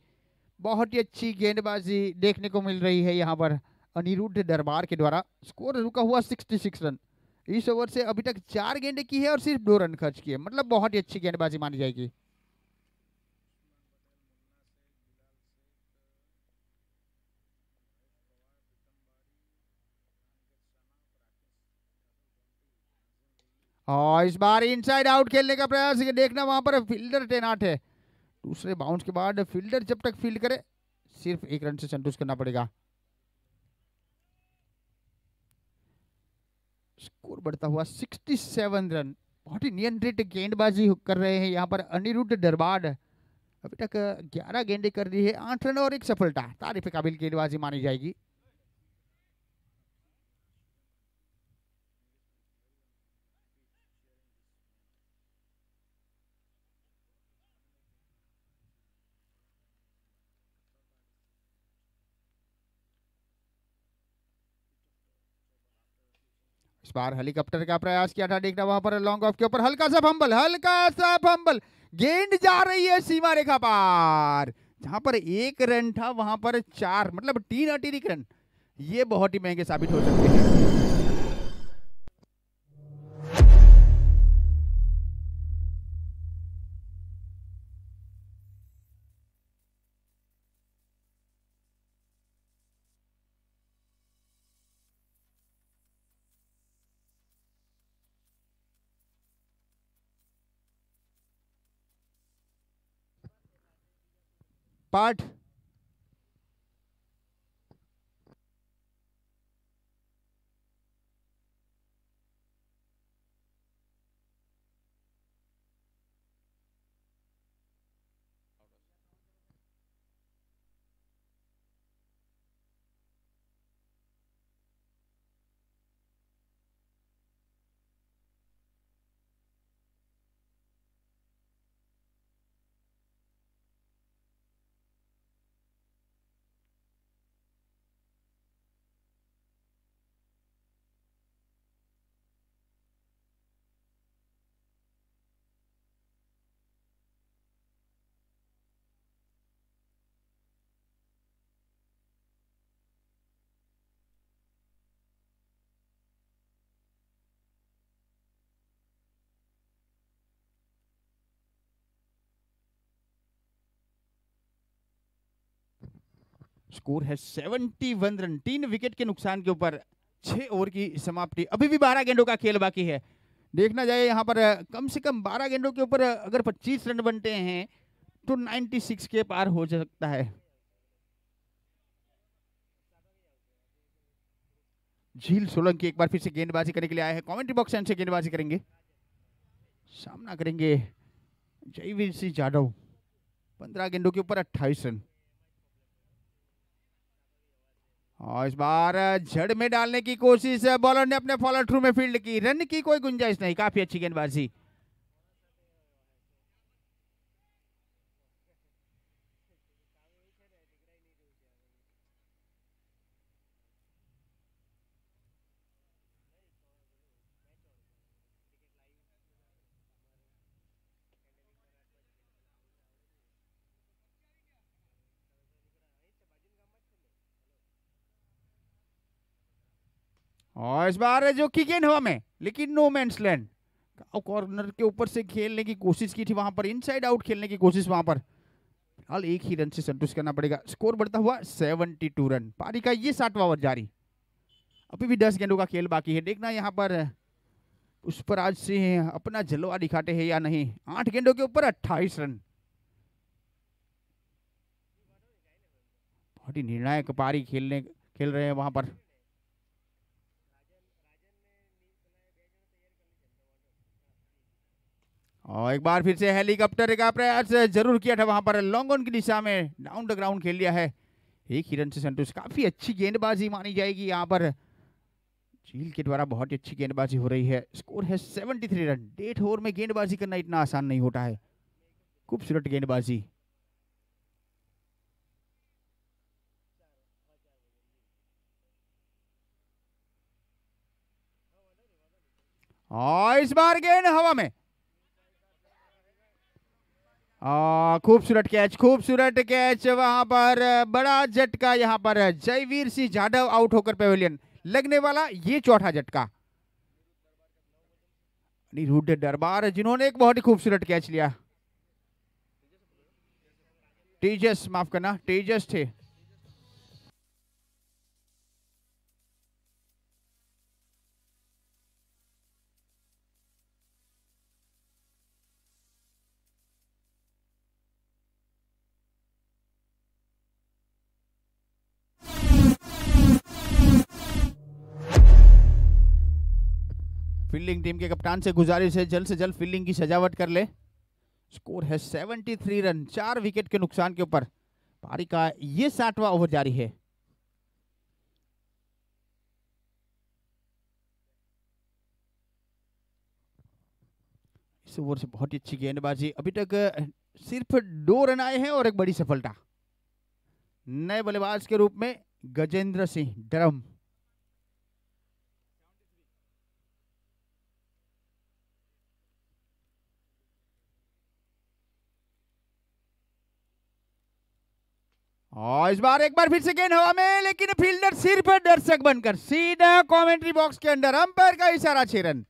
बहुत ही अच्छी गेंदबाजी देखने को मिल रही है यहाँ पर अनिरुद्ध दरबार के द्वारा स्कोर रुका हुआ 66 रन इस ओवर से अभी तक चार गेंदे की है और सिर्फ दो रन खर्च किए मतलब बहुत ही अच्छी गेंदबाजी मानी जाएगी और इस बार इनसाइड आउट खेलने का प्रयास देखना वहां पर फील्डर आठ है दूसरे बाउंस के बाद फील्डर जब तक फील्ड करे सिर्फ एक रन से संतुष्ट करना पड़ेगा स्कोर बढ़ता हुआ 67 रन बहुत ही नियंत्रित गेंदबाजी कर रहे हैं यहाँ पर अनिरुद्ध दरबार अभी तक 11 गेंदे कर दी है आठ रन और एक सफलता तारीफ काबिल गेंदबाजी मानी जाएगी बार हेलीकॉप्टर का प्रयास किया था देखना वहां पर लॉन्ग ऑफ के ऊपर हल्का सा फंबल हल्का सा फंबल गेंद जा रही है सीमा रेखा पार जहां पर एक रन था वहां पर चार मतलब तीन अतिरिक्त रन ये बहुत ही महंगे साबित हो सकते हैं पाठ स्कोर है 71 रन तीन विकेट के नुकसान के ऊपर छह ओवर की समाप्ति अभी भी 12 गेंदों का खेल बाकी है देखना जाए यहाँ पर कम से कम 12 गेंदों के ऊपर अगर 25 रन बनते हैं तो 96 के पार हो सकता है झील सोलंकी एक बार फिर से गेंदबाजी करने के लिए आए हैं कमेंट्री बॉक्स से गेंदबाजी करेंगे सामना करेंगे जयवीर सिंह जादव पंद्रह गेंदों के ऊपर अट्ठाईस रन और इस बार झड़ में डालने की कोशिश बॉलर ने अपने फॉलर थ्रू में फील्ड की रन की कोई गुंजाइश नहीं काफी अच्छी गेंदबाजी और इस बार जो की गेंद हवा में लेकिन नो मैंस लैंड कॉर्नर के ऊपर से खेलने की कोशिश की थी वहां पर इनसाइड आउट खेलने की कोशिश वहां पर फिलहाल एक ही रन से संतुष्ट करना पड़ेगा स्कोर बढ़ता हुआ सेवनटी रन पारी का ये सातवा ओवर जारी अभी भी दस गेंदों का खेल बाकी है देखना यहाँ पर उस पर आज से अपना जलवा दिखाते हैं या नहीं आठ गेंदों के ऊपर अट्ठाईस रन बहुत ही निर्णायक पारी खेलने खेल रहे हैं वहां पर और एक बार फिर से हेलीकॉप्टर का प्रयास जरूर किया था वहां पर लॉन्ग ऑन की दिशा में डाउन द ग्राउंड खेल लिया है एक ही रन से संतोष काफी अच्छी गेंदबाजी मानी जाएगी यहाँ पर झील के द्वारा बहुत ही अच्छी गेंदबाजी हो रही है स्कोर है सेवेंटी थ्री रन डेट ओवर में गेंदबाजी करना इतना आसान नहीं होता है खूबसूरत गेंदबाजी और इस बार गेंद हवा में खूबसूरत कैच खूबसूरत कैच वहां पर बड़ा झटका यहां पर जयवीर सिंह जाधव आउट होकर पेविलियन लगने वाला ये चौथा झटका निरूढ़ दरबार जिन्होंने एक बहुत ही खूबसूरत कैच लिया तेजस माफ करना तेजस थे फील्डिंग टीम के कप्तान से गुजारिश है जल्द से जल्द फील्डिंग की सजावट कर ले स्कोर है 73 रन चार विकेट के नुकसान के ऊपर पारी का ये सातवां ओवर जारी है इस ओवर से बहुत ही अच्छी गेंदबाजी अभी तक सिर्फ दो रन आए हैं और एक बड़ी सफलता नए बल्लेबाज के रूप में गजेंद्र सिंह डरम और इस बार एक बार फिर से गेंद हवा में लेकिन फील्डर सिर पर दर्शक बनकर सीधा कमेंट्री बॉक्स के अंदर अंपायर का इशारा छह रन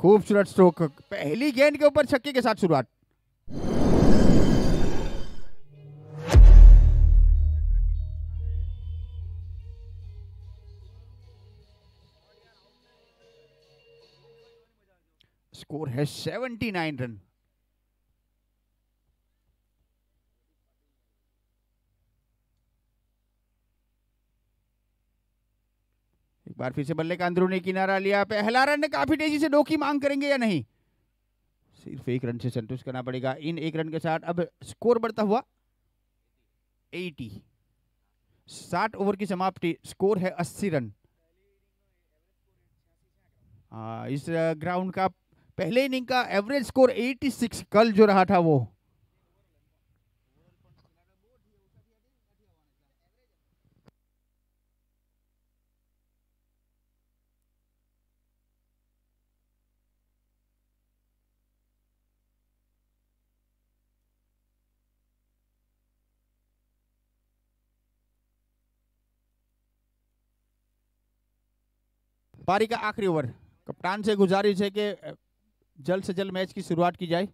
खूबसूरत स्ट्रोक पहली गेंद के ऊपर छक्के के साथ शुरुआत स्कोर है 79 रन बार फिर से बल्ले का अंदरूनी किनारा लिया पहला रन काफी तेजी से दो की मांग करेंगे या नहीं सिर्फ एक रन से संतुष्ट करना पड़ेगा इन एक रन के साथ अब स्कोर बढ़ता हुआ 80 साठ ओवर की समाप्ति स्कोर है 80 रन आ, इस ग्राउंड का पहले इनिंग का एवरेज स्कोर 86 कल जो रहा था वो पारी का आखिरी ओवर कप्तान से गुजारिश है कि जल्द से जल्द मैच की शुरुआत की जाए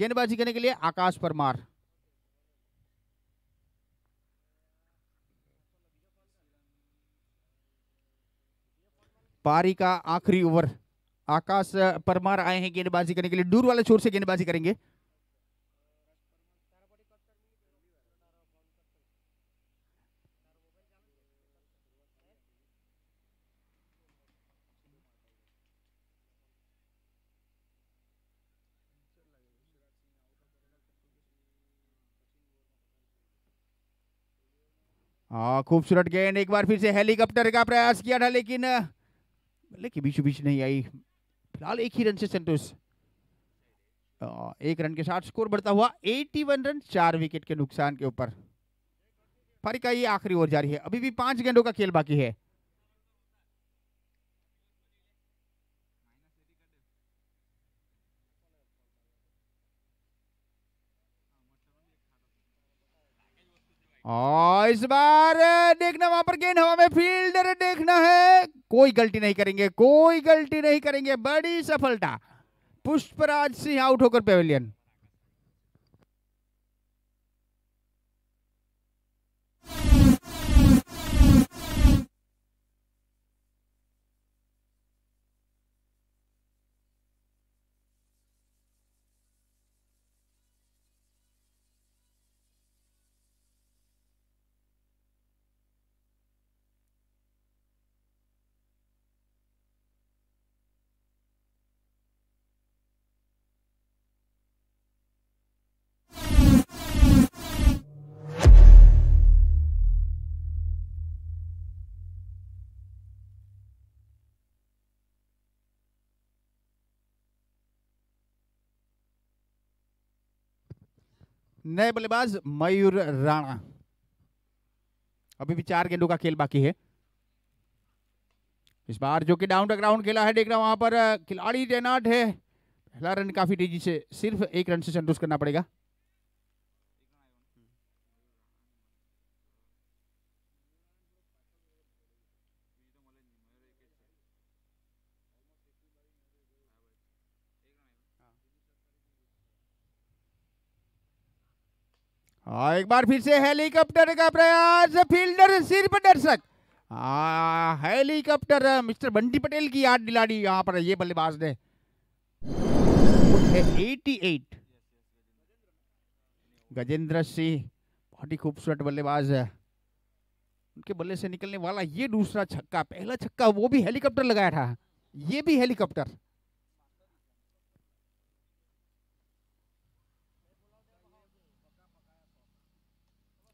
गेंदबाजी करने के लिए आकाश परमार पारी का आखिरी ओवर आकाश परमार आए हैं गेंदबाजी करने के लिए दूर वाले छोर से गेंदबाजी करेंगे हाँ खूबसूरत गेंद एक बार फिर से हेलीकॉप्टर का प्रयास किया था लेकिन लेकिन बीच बीच नहीं आई फिलहाल एक ही रन से संतोष एक रन के साथ स्कोर बढ़ता हुआ 81 रन चार विकेट के नुकसान के ऊपर फरी का ये आखिरी ओवर जारी है अभी भी पांच गेंदों का खेल बाकी है और इस बार देखना वहां पर गेंद हवा में फील्डर देखना है कोई गलती नहीं करेंगे कोई गलती नहीं करेंगे बड़ी सफलता पुष्पराज सिंह आउट होकर पेवेलियन नए बल्लेबाज मयूर राणा अभी भी चार गेंदों का खेल बाकी है इस बार जो कि डाउन टू ग्राउंड खेला है देख रहा वहां पर खिलाड़ी तैनात है पहला रन काफी तेजी से सिर्फ एक रन से संतुष्ट करना पड़ेगा और एक बार फिर से हेलीकॉप्टर का प्रयास फील्डर सिर पर दर्शक हेलीकॉप्टर मिस्टर बंटी पटेल की याद दिलाड़ी यहाँ पर ये बल्लेबाज ने एटी एट गजेंद्र सिंह बहुत ही खूबसूरत बल्लेबाज है उनके बल्ले से निकलने वाला ये दूसरा छक्का पहला छक्का वो भी हेलीकॉप्टर लगाया था ये भी हेलीकॉप्टर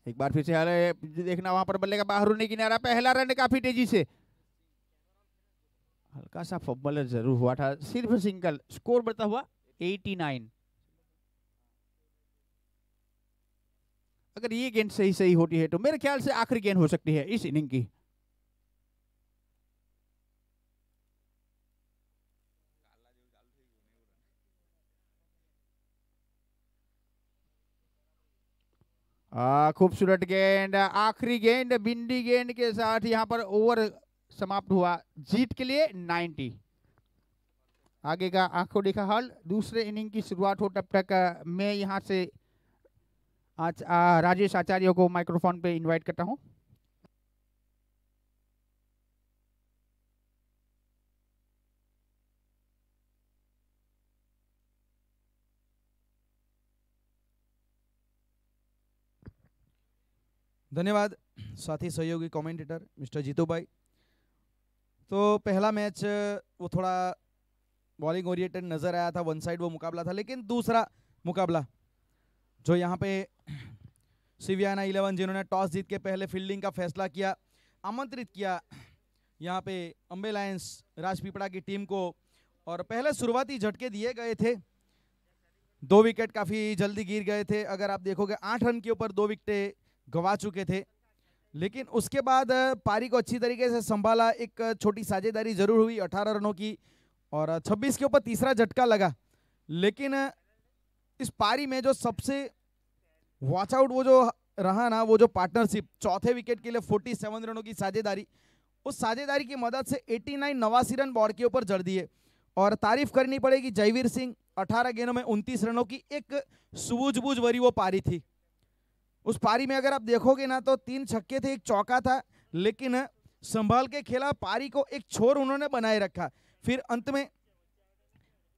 एक बार फिर से देखना वहां पर बल्ले का बाहरुनी किनारा पे पहला रन काफी तेजी से हल्का सा फब्बल जरूर हुआ था सिर्फ सिंगल स्कोर बढ़ता हुआ 89 अगर ये गेंद सही सही होती है तो मेरे ख्याल से आखिरी गेंद हो सकती है इस इनिंग की खूबसूरत गेंद आखिरी गेंद बिंदी गेंद के साथ यहाँ पर ओवर समाप्त हुआ जीत के लिए 90 आगे का आंखों देखा हाल दूसरे इनिंग की शुरुआत हो तब तक मैं यहाँ से आज राजेश आचार्य को माइक्रोफोन पे इनवाइट करता हूँ धन्यवाद साथी सहयोगी कमेंटेटर मिस्टर जीतू भाई तो पहला मैच वो थोड़ा बॉलिंग ओरिएटेड नज़र आया था वन साइड वो मुकाबला था लेकिन दूसरा मुकाबला जो यहाँ पे सिवियाना इलेवन जिन्होंने टॉस जीत के पहले फील्डिंग का फैसला किया आमंत्रित किया यहाँ पे अम्बे लायंस राजपीपड़ा की टीम को और पहले शुरुआती झटके दिए गए थे दो विकेट काफ़ी जल्दी गिर गए थे अगर आप देखोगे आठ रन के ऊपर दो विकेटें गंवा चुके थे लेकिन उसके बाद पारी को अच्छी तरीके से संभाला एक छोटी साझेदारी जरूर हुई 18 रनों की और 26 के ऊपर तीसरा झटका लगा लेकिन इस पारी में जो सबसे वॉच आउट वो जो रहा ना वो जो पार्टनरशिप चौथे विकेट के लिए 47 रनों की साझेदारी उस साझेदारी की मदद से 89 नवासी रन बॉर्ड के ऊपर जड़ दिए और तारीफ करनी पड़ेगी जयवीर सिंह अठारह गेंदों में उनतीस रनों की एक सूझबूझ भरी वो पारी थी उस पारी में अगर आप देखोगे ना तो तीन छक्के थे एक चौका था लेकिन संभाल के खेला पारी को एक छोर उन्होंने बनाए रखा फिर अंत में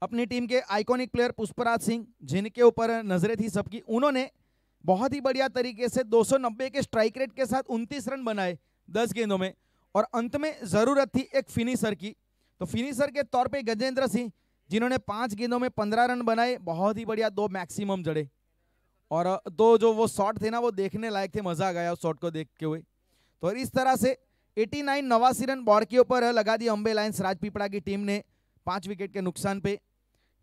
अपनी टीम के आइकॉनिक प्लेयर पुष्पराज सिंह जिनके ऊपर नजरें थी सबकी उन्होंने बहुत ही बढ़िया तरीके से 290 के स्ट्राइक रेट के साथ उनतीस रन बनाए 10 गेंदों में और अंत में ज़रूरत थी एक फिनिशर की तो फिनिशर के तौर पे गजेंद्र सिंह जिन्होंने पांच गेंदों में पंद्रह रन बनाए बहुत ही बढ़िया दो मैक्सिमम जड़े और दो जो वो शॉट थे ना वो देखने लायक थे मज़ा आ गया उस शॉट को देखते हुए तो इस तरह से 89 नवासी रन बॉर्ड के ऊपर लगा दी अम्बे लाइन्स राजपिपड़ा की टीम ने पाँच विकेट के नुकसान पे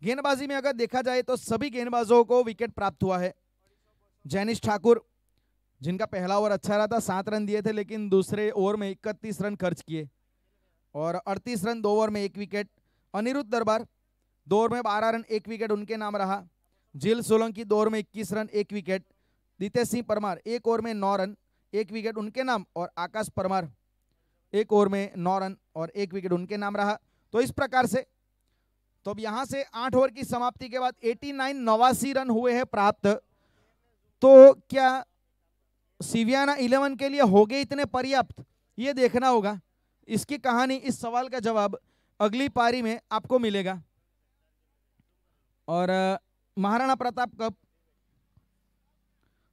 गेंदबाजी में अगर देखा जाए तो सभी गेंदबाजों को विकेट प्राप्त हुआ है जैनिश ठाकुर जिनका पहला ओवर अच्छा रहा था सात रन दिए थे लेकिन दूसरे ओवर में इकतीस रन खर्च किए और अड़तीस रन दो ओवर में एक विकेट अनिरुद्ध दरबार दो ओवर में बारह रन एक विकेट उनके नाम रहा जिल सोलंकी दो में इक्कीस रन एक विकेट दितेश सिंह परमार एक ओवर में नौ रन एक विकेट उनके नाम और आकाश परमार एक ओवर में नौ रन और एक विकेट उनके नाम रहा तो इस प्रकार से तो अब यहां से आठ ओवर की समाप्ति के बाद 89 नवासी रन हुए हैं प्राप्त तो क्या सिवियाना इलेवन के लिए हो गए इतने पर्याप्त ये देखना होगा इसकी कहानी इस सवाल का जवाब अगली पारी में आपको मिलेगा और महाराणा प्रताप कप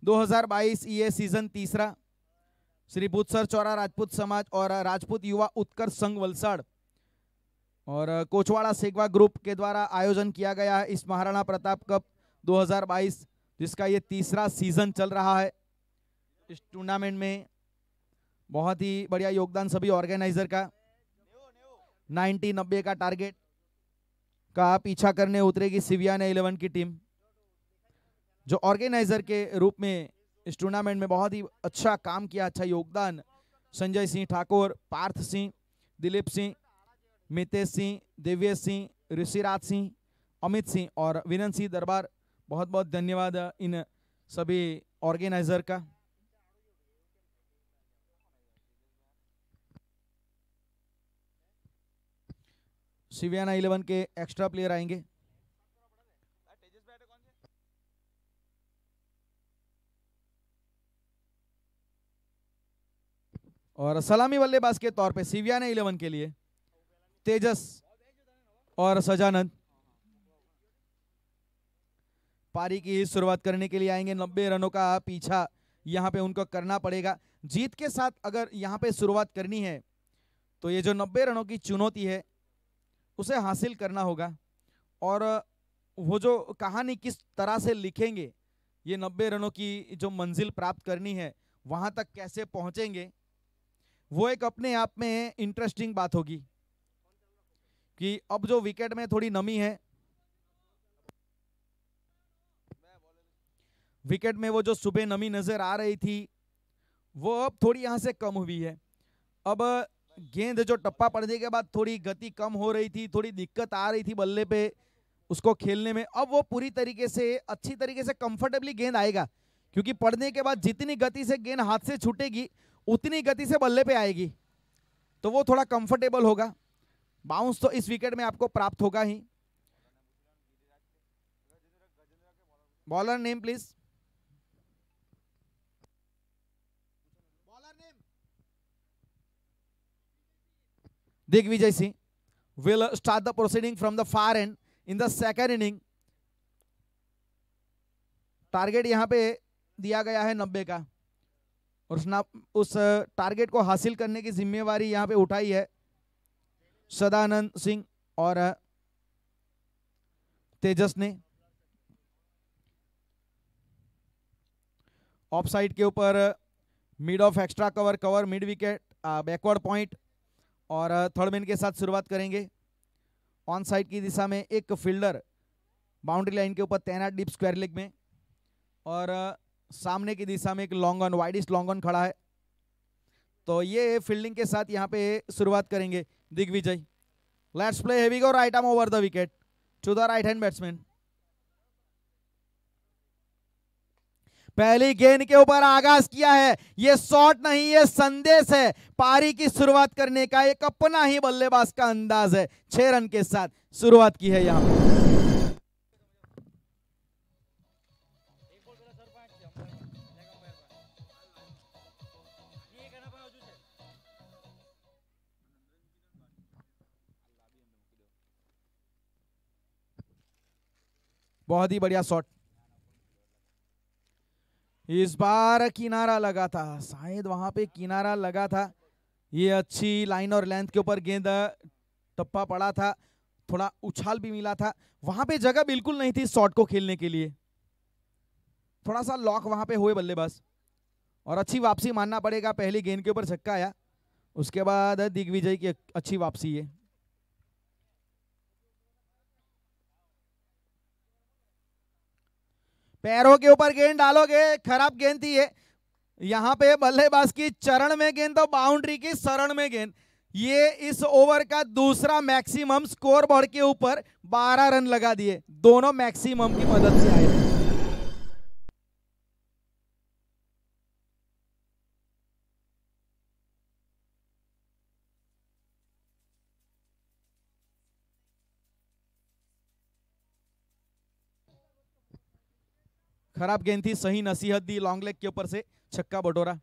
2022 ये सीजन तीसरा श्री बुतसर चौरा राजपूत समाज और राजपूत युवा उत्कर्ष संघ वलसाड़ और कोचवाड़ा सेगवा ग्रुप के द्वारा आयोजन किया गया है इस महाराणा प्रताप कप 2022 जिसका ये तीसरा सीजन चल रहा है इस टूर्नामेंट में बहुत ही बढ़िया योगदान सभी ऑर्गेनाइजर का 90 नब्बे का टारगेट का पीछा करने उतरेगी ने इलेवन की टीम जो ऑर्गेनाइजर के रूप में इस टूर्नामेंट में बहुत ही अच्छा काम किया अच्छा योगदान संजय सिंह ठाकुर पार्थ सिंह दिलीप सिंह मितेश सिंह दिव्य सिंह ऋषिराज सिंह अमित सिंह और विनन सिंह दरबार बहुत बहुत धन्यवाद इन सभी ऑर्गेनाइजर का सिवियाना इलेवन के एक्स्ट्रा प्लेयर आएंगे और सलामी बल्लेबाज के तौर पे सिवियाना इलेवन के लिए तेजस और सजानंद पारी की शुरुआत करने के लिए आएंगे नब्बे रनों का पीछा यहाँ पे उनको करना पड़ेगा जीत के साथ अगर यहाँ पे शुरुआत करनी है तो ये जो नब्बे रनों की चुनौती है उसे हासिल करना होगा और वो जो कहानी किस तरह से लिखेंगे ये नब्बे रनों की जो मंजिल प्राप्त करनी है वहाँ तक कैसे पहुँचेंगे वो एक अपने आप में इंटरेस्टिंग बात होगी कि अब जो विकेट में थोड़ी नमी है विकेट में वो जो सुबह नमी नज़र आ रही थी वो अब थोड़ी यहाँ से कम हुई है अब गेंद जो टप्पा पड़ने के बाद थोड़ी गति कम हो रही थी थोड़ी दिक्कत आ रही थी बल्ले पे उसको खेलने में अब वो पूरी तरीके से अच्छी तरीके से कंफर्टेबली गेंद आएगा क्योंकि पढ़ने के बाद जितनी गति से गेंद हाथ से छूटेगी उतनी गति से बल्ले पे आएगी तो वो थोड़ा कंफर्टेबल होगा बाउंस तो इस विकेट में आपको प्राप्त होगा ही bowler name please Digvijay Singh will start the proceeding from the far end in the second inning target यहां पे दिया गया है नब्बे का और उस टारगेट uh, को हासिल करने की जिम्मेवारी यहां पे उठाई है सदानंद सिंह और uh, तेजस ने ऑफ साइड के ऊपर mid off extra cover cover mid wicket backward point और थर्ड मैन के साथ शुरुआत करेंगे ऑन साइड की दिशा में एक फील्डर बाउंड्री लाइन के ऊपर तैनात डीप स्क्वायर लेग में और सामने की दिशा में एक long on widest long on खड़ा है तो ये फील्डिंग के साथ यहाँ पे शुरुआत करेंगे Digvijay let's play heavy go right arm over the wicket to the right hand batsman पहली गेंद के ऊपर आगाज किया है ये शॉट नहीं ये संदेश है पारी की शुरुआत करने का एक अपना ही बल्लेबाज का अंदाज है छह रन के साथ शुरुआत की है यहाँ बहुत ही बढ़िया शॉट इस बार किनारा लगा था शायद वहां पे किनारा लगा था ये अच्छी लाइन और लेंथ के ऊपर गेंद टप्पा पड़ा था थोड़ा उछाल भी मिला था वहां पे जगह बिल्कुल नहीं थी शॉट को खेलने के लिए थोड़ा सा लॉक वहां पे हुए बल्लेबाज और अच्छी वापसी मानना पड़ेगा पहली गेंद के ऊपर छक्का आया उसके बाद दिग्विजय की अच्छी वापसी है पैरों के ऊपर गेंद डालोगे खराब गेंद थी ये यहाँ पे बल्लेबाज की चरण में गेंद और तो बाउंड्री की शरण में गेंद ये इस ओवर का दूसरा मैक्सिमम स्कोर बोर्ड के ऊपर 12 रन लगा दिए दोनों मैक्सिमम की मदद से आए खराब गेंद थी सही नसीहत दी लॉन्ग लेग के ऊपर से छक्का बटोरा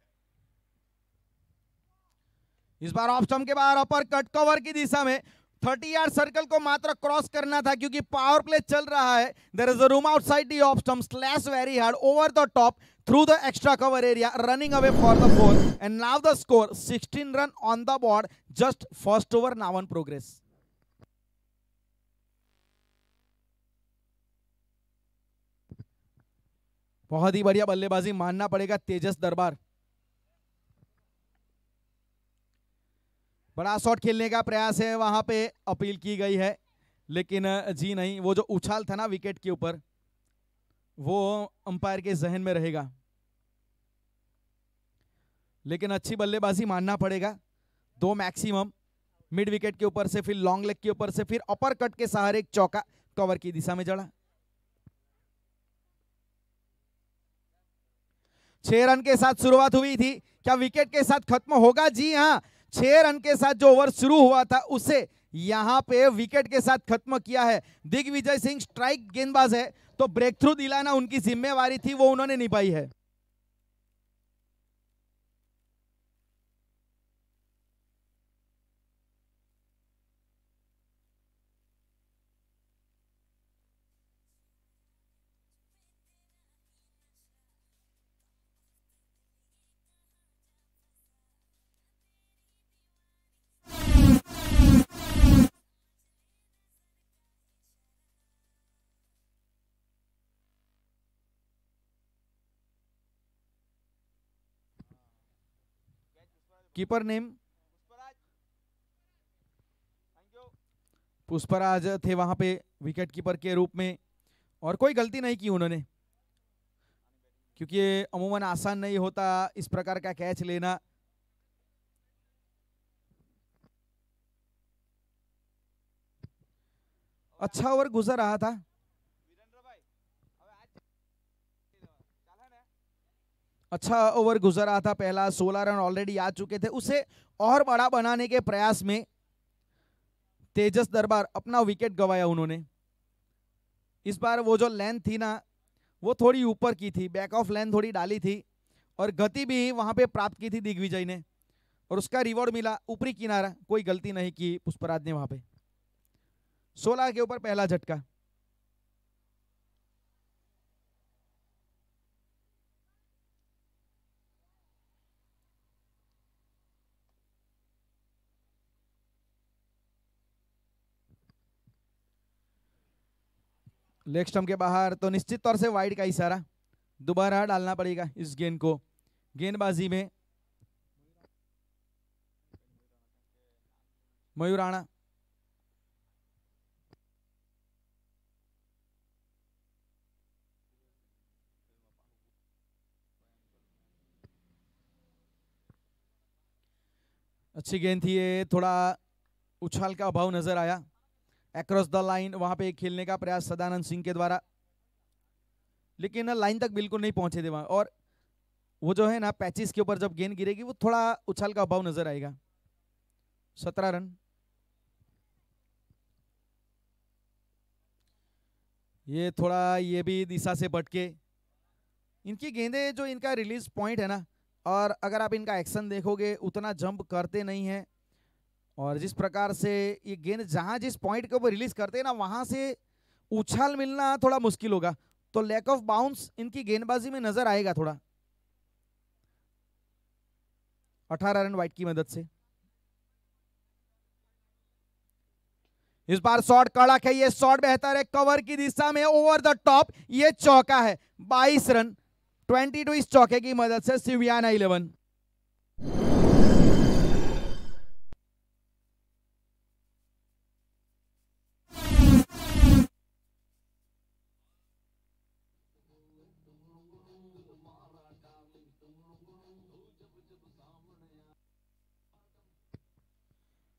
इस बार ऑफ स्टम्प के बाहर अपर कट कवर की दिशा में थर्टी यार्ड सर्कल को मात्र क्रॉस करना था क्योंकि पावर प्ले चल रहा है there is a room outside the off stump slash very hard over the top through the extra cover area running away for the four and now the score sixteen run on the board just first over now on बहुत ही बढ़िया बल्लेबाजी मानना पड़ेगा तेजस दरबार बड़ा shot खेलने का प्रयास है वहां पे अपील की गई है लेकिन जी नहीं वो जो उछाल था ना विकेट के ऊपर वो अंपायर के जहन में रहेगा लेकिन अच्छी बल्लेबाजी मानना पड़ेगा दो मैक्सिमम मिड विकेट के ऊपर से फिर लॉन्ग लेग के ऊपर से फिर अपर कट के सहारे एक चौका कवर की दिशा में जड़ा छह रन के साथ शुरुआत हुई थी क्या विकेट के साथ खत्म होगा जी हाँ छह रन के साथ जो ओवर शुरू हुआ था उसे यहाँ पे विकेट के साथ खत्म किया है दिग्विजय सिंह स्ट्राइक गेंदबाज है तो ब्रेक थ्रू दिलाना उनकी जिम्मेवारी थी वो उन्होंने निभाई है कीपर नेम पुष्पराज थे वहां पे विकेट कीपर के रूप में और कोई गलती नहीं की उन्होंने क्योंकि अमूमन आसान नहीं होता इस प्रकार का कैच लेना अच्छा ओवर गुजर रहा था अच्छा ओवर गुजरा था पहला सोलह रन ऑलरेडी आ चुके थे उसे और बड़ा बनाने के प्रयास में तेजस दरबार अपना विकेट गवाया उन्होंने इस बार वो जो लेंथ थी ना वो थोड़ी ऊपर की थी बैक ऑफ लेंथ थोड़ी डाली थी और गति भी वहाँ पे प्राप्त की थी दिग्विजय ने और उसका रिवॉर्ड मिला ऊपरी किनारा कोई गलती नहीं की पुष्पराज ने वहाँ पे सोलह के ऊपर पहला झटका लेग स्टम्प के बाहर तो निश्चित तौर से वाइड का इशारा दोबारा डालना पड़ेगा इस गेंद को गेंदबाजी में मयूर राणा अच्छी गेंद थी ये थोड़ा उछाल का अभाव नजर आया एक्रॉस द लाइन वहां पे खेलने का प्रयास सदानंद सिंह के द्वारा लेकिन लाइन तक बिल्कुल नहीं पहुंचे थे वहां और वो जो है ना पैचिस के ऊपर जब गेंद गिरेगी वो थोड़ा उछाल का अभाव नजर आएगा सत्रह रन ये थोड़ा ये भी दिशा से बटके इनकी गेंदे जो इनका रिलीज पॉइंट है ना और अगर आप इनका एक्शन देखोगे उतना जंप करते नहीं है और जिस प्रकार से ये गेंद जहां जिस पॉइंट के ऊपर रिलीज करते हैं ना वहां से उछाल मिलना थोड़ा मुश्किल होगा तो लैक ऑफ बाउंस इनकी गेंदबाजी में नजर आएगा थोड़ा अठारह रन वाइट की मदद से इस बार शॉट कड़क है ये शॉट बेहतर है कवर की दिशा में ओवर द टॉप ये चौका है 22 रन 22 इस चौके की मदद से सिवियाना 11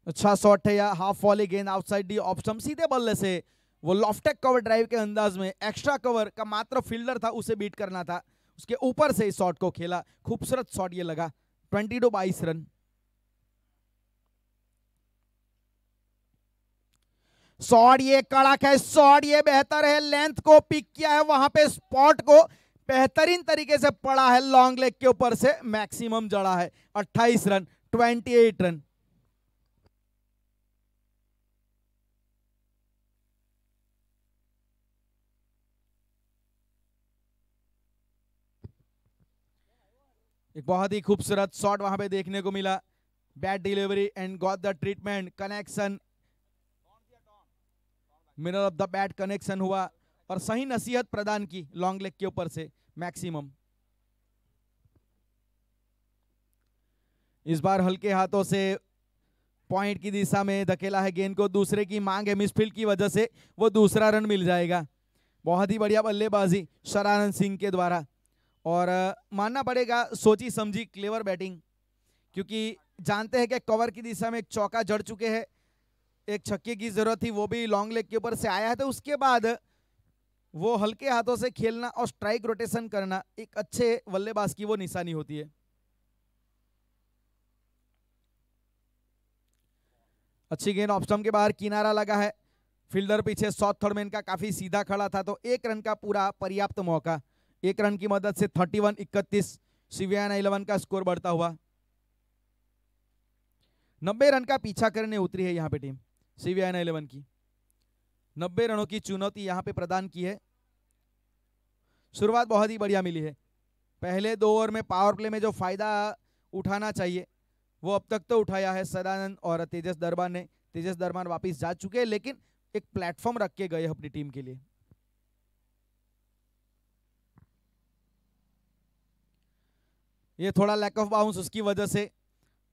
अच्छा शॉट है या हाफ वॉली गेंद आउटसाइड डी ऑप्शन सीधे बल्ले से वो लॉफ्टेक कवर ड्राइव के अंदाज में एक्स्ट्रा कवर का मात्र फील्डर था उसे बीट करना था उसके ऊपर से इस शॉट को खेला खूबसूरत शॉट ये लगा ट्वेंटी टू बाईस रन शॉट ये कड़क है शॉट ये बेहतर है लेंथ को पिक किया है वहां पे स्पॉट को बेहतरीन तरीके से पड़ा है लॉन्ग लेग के ऊपर से मैक्सिमम जड़ा है अट्ठाईस रन एट रन एक बहुत ही खूबसूरत शॉट वहां पे देखने को मिला bad delivery and got the treatment connection minor of the bat connection हुआ और सही नसीहत प्रदान की लॉन्ग लेग के ऊपर से मैक्सिमम इस बार हल्के हाथों से पॉइंट की दिशा में धकेला है गेंद को दूसरे की मांग है मिसफील्ड की वजह से वो दूसरा रन मिल जाएगा बहुत ही बढ़िया बल्लेबाजी शरानंद सिंह के द्वारा और मानना पड़ेगा सोची समझी क्लेवर बैटिंग क्योंकि जानते हैं कि कवर की दिशा में एक चौका जड़ चुके हैं एक छक्के की जरूरत थी वो भी लॉन्ग लेग के ऊपर से आया है तो उसके बाद वो हल्के हाथों से खेलना और स्ट्राइक रोटेशन करना एक अच्छे बल्लेबाज की वो निशानी होती है अच्छी गेंद ऑप्शन के बाहर किनारा लगा है फील्डर पीछे सॉथ थर्डमैन का काफी सीधा खड़ा था तो एक रन का पूरा पर्याप्त मौका एक रन की मदद से थर्टी वन इकतीस सीवियाना इलेवन का स्कोर बढ़ता हुआ नब्बे रन का पीछा करने उतरी है यहाँ पे टीम सीवियाना इलेवन की नब्बे रनों की चुनौती यहाँ पे प्रदान की है शुरुआत बहुत ही बढ़िया मिली है पहले दो ओवर में पावर प्ले में जो फायदा उठाना चाहिए वो अब तक तो उठाया है सदानंद और तेजस दरबार ने तेजस दरबार वापिस जा चुके हैं लेकिन एक प्लेटफॉर्म रख के गए अपनी टीम के लिए ये थोड़ा लैक ऑफ बाउंस उसकी वजह से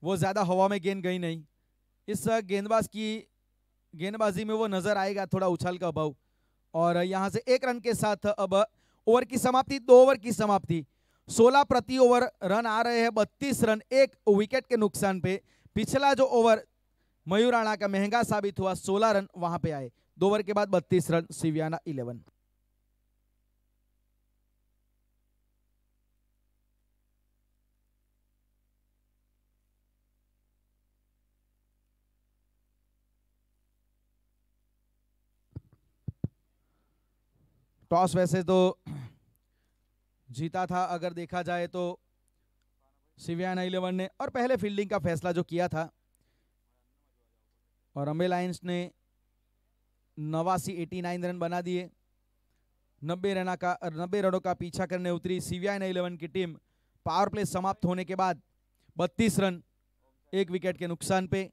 वो ज़्यादा हवा में गेंद गई नहीं इस गेंदबाज की गेंदबाजी में वो नज़र आएगा थोड़ा उछाल का अभाव और यहाँ से एक रन के साथ अब ओवर की समाप्ति दो ओवर की समाप्ति 16 प्रति ओवर रन आ रहे हैं बत्तीस रन एक विकेट के नुकसान पे पिछला जो ओवर मयूराणा राणा का महंगा साबित हुआ सोलह रन वहाँ पे आए दो ओवर के बाद बत्तीस रन सिवियाना इलेवन टॉस वैसे तो जीता था अगर देखा जाए तो सिवियाना इलेवन ने और पहले फील्डिंग का फैसला जो किया था और अम्बे लाइन्स ने नवासी एटी नाइन रन बना दिए नब्बे रना का नब्बे रनों का पीछा करने उतरी सीवीआईना इलेवन की टीम पावर प्ले समाप्त होने के बाद बत्तीस रन एक विकेट के नुकसान पे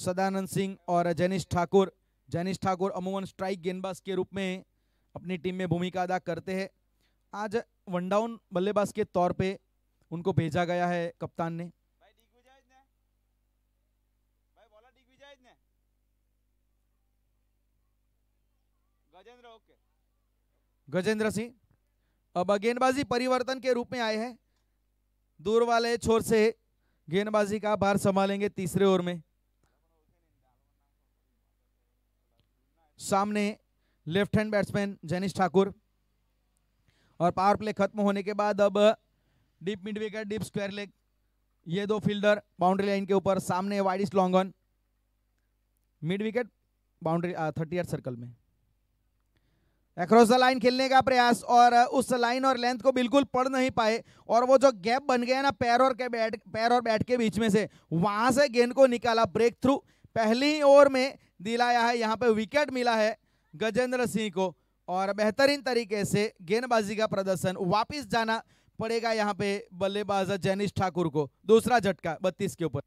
सदानंद सिंह और जैनिश ठाकुर जैनिश ठाकुर अमूमन स्ट्राइक गेंदबाज के रूप में अपनी टीम में भूमिका अदा करते हैं आज वन डाउन बल्लेबाज के तौर पे उनको भेजा गया है कप्तान ने गजेंद्र सिंह अब गेंदबाजी परिवर्तन के रूप में आए हैं दूर वाले छोर से गेंदबाजी का भार संभालेंगे तीसरे ओवर में सामने left hand batsman Jainish Thakur और पावर प्ले खत्म होने के बाद अब deep mid wicket deep square leg ये दो फील्डर बाउंड्री लाइन के ऊपर सामने wideish long on mid wicket boundary thirty eight circle में एक्रॉस द लाइन खेलने का प्रयास और उस लाइन और लेंथ को बिल्कुल पढ़ नहीं पाए और वो जो गैप बन गया ना पैर और के बैट पैर और बैट के बीच में से वहां से गेंद को निकाला ब्रेक थ्रू पहली ओवर में दिलाया है यहाँ पे विकेट मिला है गजेंद्र सिंह को और बेहतरीन तरीके से गेंदबाजी का प्रदर्शन वापस जाना पड़ेगा यहाँ पे बल्लेबाज जैनिश ठाकुर को दूसरा झटका बत्तीस के ऊपर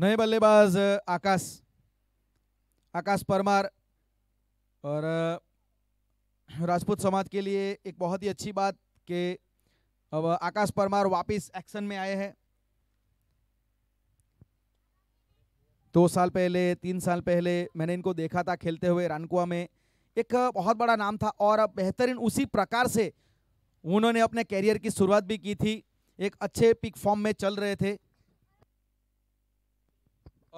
नए बल्लेबाज आकाश आकाश परमार और राजपूत समाज के लिए एक बहुत ही अच्छी बात कि अब आकाश परमार वापस एक्शन में आए हैं दो साल पहले तीन साल पहले मैंने इनको देखा था खेलते हुए रानकुआ में एक बहुत बड़ा नाम था और बेहतरीन उसी प्रकार से उन्होंने अपने कैरियर की शुरुआत भी की थी एक अच्छे पिक फॉर्म में चल रहे थे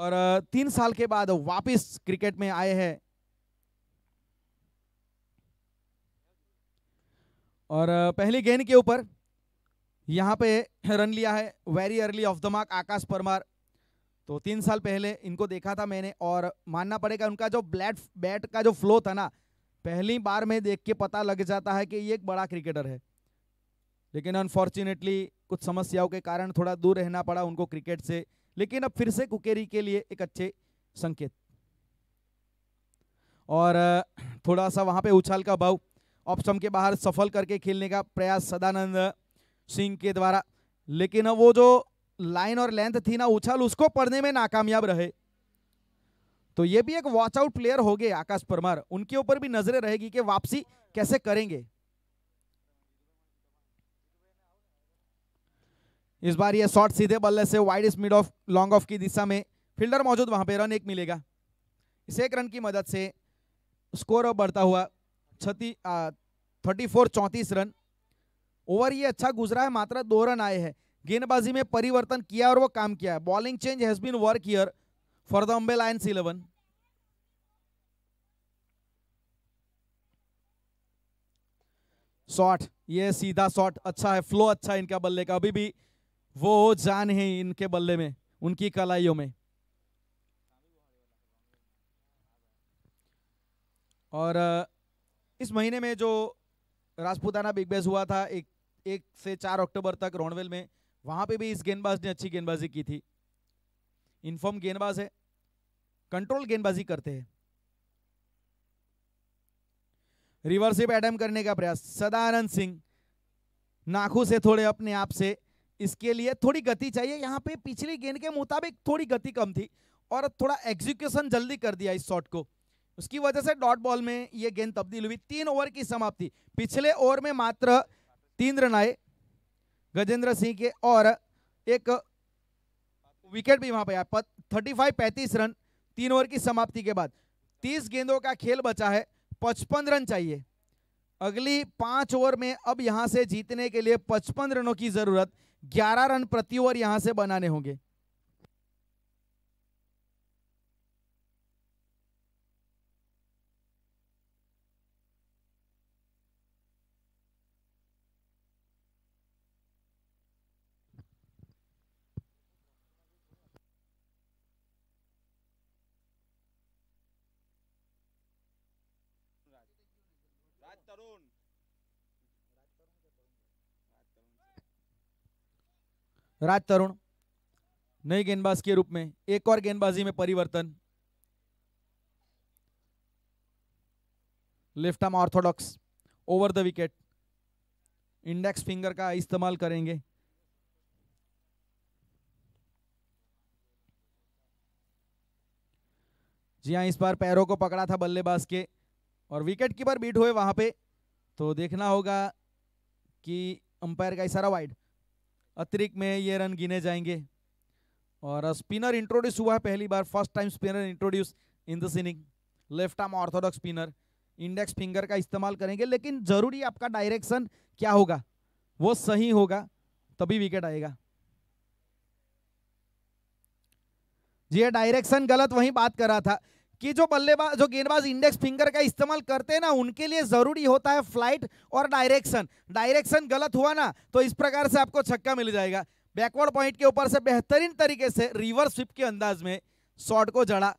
और तीन साल के बाद वापस क्रिकेट में आए हैं और पहली गेंद के ऊपर यहाँ पे रन लिया है very early off the mark Akash Parmar तो तीन साल पहले इनको देखा था मैंने और मानना पड़ेगा उनका जो ब्लैट बैट का जो फ्लो था ना पहली बार में देख के पता लग जाता है कि ये एक बड़ा क्रिकेटर है लेकिन अनफॉर्चुनेटली कुछ समस्याओं के कारण थोड़ा दूर रहना पड़ा उनको क्रिकेट से लेकिन अब फिर से कुकेरी के लिए एक अच्छे संकेत और थोड़ा सा वहां पे उछाल का भाव ऑप्शन के बाहर सफल करके खेलने का प्रयास सदानंद सिंह के द्वारा लेकिन वो जो लाइन और लेंथ थी ना उछाल उसको पढ़ने में नाकामयाब रहे तो ये भी एक वॉच आउट प्लेयर हो गए आकाश परमार उनके ऊपर भी नजरें रहेगी कि वापसी कैसे करेंगे इस बार ये शॉट सीधे बल्ले से wide speed of long off की दिशा में फील्डर मौजूद वहां पे रन एक मिलेगा इस एक रन की मदद से स्कोर अब बढ़ता हुआ छत्तीस थर्टी फोर चौंतीस रन ओवर ये अच्छा गुजरा है मात्र दो रन आए हैं गेंदबाजी में परिवर्तन किया और वो काम किया है bowling change has been work here for the Ambe Lions eleven shot ये सीधा शॉट अच्छा है फ्लो अच्छा है इनका बल्ले का अभी भी वो जान है इनके बल्ले में उनकी कलाइयों में और इस महीने में जो राजपूताना बिग बैस हुआ था एक एक से चार अक्टूबर तक रोनवेल में वहां पे भी इस गेंदबाज ने अच्छी गेंदबाजी की थी इनफॉर्म गेंदबाज है कंट्रोल गेंदबाजी करते हैं रिवर्सिप एडम करने का प्रयास सदानंद सिंह नाखू से थोड़े अपने आप से इसके लिए थोड़ी गति चाहिए यहाँ पे पिछली गेंद के मुताबिक थोड़ी गति कम थी और थोड़ा एग्जीक्यूशन जल्दी कर दिया इस शॉट को उसकी वजह से डॉट बॉल में ये गेंद तब्दील हुई तीन ओवर की समाप्ति पिछले ओवर में मात्र तीन रन आए गजेंद्र सिंह के और एक विकेट भी वहां पर आया थर्टी फाइव पैंतीस रन तीन ओवर की समाप्ति के बाद तीस गेंदों का खेल बचा है पचपन रन चाहिए अगली पांच ओवर में अब यहां से जीतने के लिए पचपन रनों की जरूरत ग्यारह रन प्रति ओवर यहां से बनाने होंगे राज तरुण नई गेंदबाज के रूप में एक और गेंदबाजी में परिवर्तन left arm orthodox over the wicket index finger का इस्तेमाल करेंगे जी हाँ इस बार पैरों को पकड़ा था बल्लेबाज के और विकेट कीपर बीट हुए वहां पे तो देखना होगा कि अंपायर का इशारा वाइड अतिरिक्त में ये रन गिने जाएंगे और स्पिनर इंट्रोड्यूस हुआ है पहली बार first time spinner introduce in the inning left arm orthodox spinner index finger का इस्तेमाल करेंगे लेकिन जरूरी आपका डायरेक्शन क्या होगा वो सही होगा तभी विकेट आएगा जी डायरेक्शन गलत वही बात कर रहा था कि जो बल्लेबाज जो गेंदबाज इंडेक्स फिंगर का इस्तेमाल करते हैं ना उनके लिए जरूरी होता है फ्लाइट और डायरेक्शन डायरेक्शन गलत हुआ ना तो इस प्रकार से आपको छक्का मिल जाएगा बैकवर्ड पॉइंट के ऊपर से बेहतरीन तरीके से रिवर्स स्विप के अंदाज में शॉट को जड़ा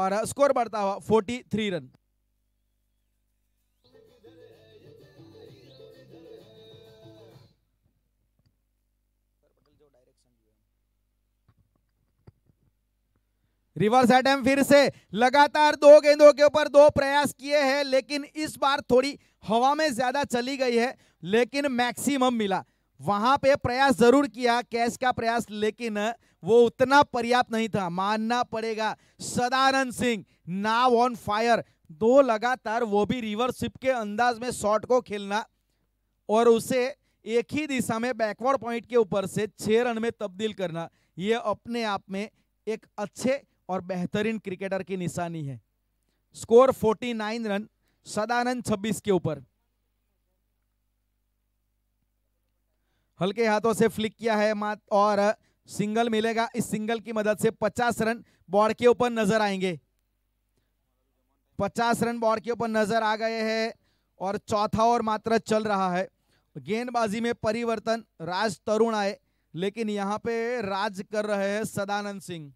और स्कोर बढ़ता हुआ 43 रन रिवर्स अटैम्प फिर से लगातार दो गेंदों के ऊपर दो प्रयास किए हैं लेकिन इस बार थोड़ी हवा में ज्यादा चली गई है लेकिन मैक्सिमम मिला वहां पे प्रयास जरूर किया कैच का प्रयास लेकिन वो उतना पर्याप्त नहीं था मानना पड़ेगा Sadanand Singh now on fire दो लगातार वो भी रिवर शिप के अंदाज में शॉट को खेलना और उसे एक ही दिशा में बैकवर्ड पॉइंट के ऊपर से छह रन में तब्दील करना ये अपने आप में एक अच्छे और बेहतरीन क्रिकेटर की निशानी है स्कोर 49 रन सदानंद 26 के ऊपर हल्के हाथों से फ्लिक किया है मात और सिंगल मिलेगा इस सिंगल की मदद से 50 रन बॉर्ड के ऊपर नजर आएंगे 50 रन बॉर्ड के ऊपर नजर आ गए हैं और चौथा और मात्र चल रहा है गेंदबाजी में परिवर्तन राज तरुण आए लेकिन यहां पे राज कर रहे हैं सदानंद सिंह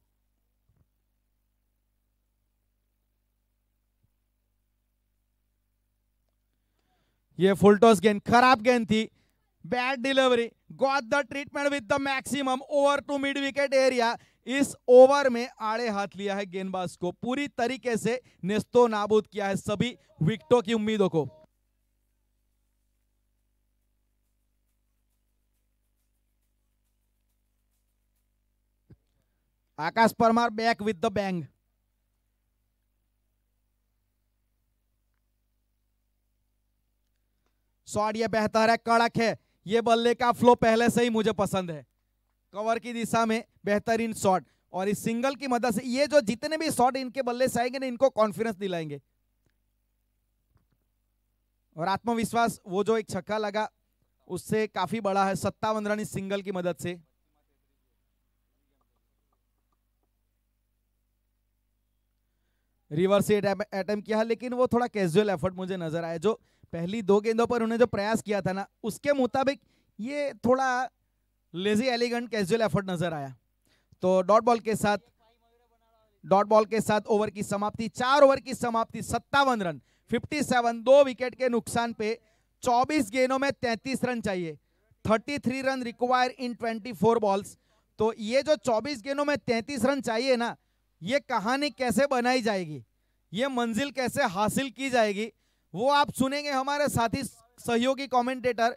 ये फुल टॉस गेंद खराब गेंद थी bad delivery got the treatment with the maximum over to mid wicket area इस ओवर में आड़े हाथ लिया है गेंदबाज को पूरी तरीके से नेस्तो नाबूद किया है सभी विकेटों की उम्मीदों को Akash Parmar back with the bang shot ये बेहतर है कड़क है ये बल्ले का फ्लो पहले से ही मुझे पसंद है कवर की दिशा में बेहतरीन शॉट और इस सिंगल की मदद से ये जो जितने भी शॉट इनके बल्ले से आएंगे ना इनको कॉन्फिडेंस दिलाएंगे और आत्मविश्वास वो जो एक छक्का लगा उससे काफी बड़ा है सत्तावन रन इस सिंगल की मदद से रिवर्स अटैम्प किया है लेकिन वो थोड़ा कैजुअल एफर्ट मुझे नजर आया जो पहली दो गेंदों पर उन्होंने जो प्रयास किया था ना उसके मुताबिक ये थोड़ा लेजी एलिगेंट कैजुअल एफर्ट नजर आया तो डॉट बॉल के साथ डॉट बॉल के साथ ओवर की समाप्ति चार ओवर की समाप्ति सत्तावन रन 57 दो विकेट के नुकसान पे 24 गेंदों में 33 रन चाहिए 33 रन रिक्वायर इन 24 बॉल्स तो ये जो 24 गेंदों में 33 रन चाहिए ना ये कहानी कैसे बनाई जाएगी ये मंजिल कैसे हासिल की जाएगी वो आप सुनेंगे हमारे साथी सहयोगी कमेंटेटर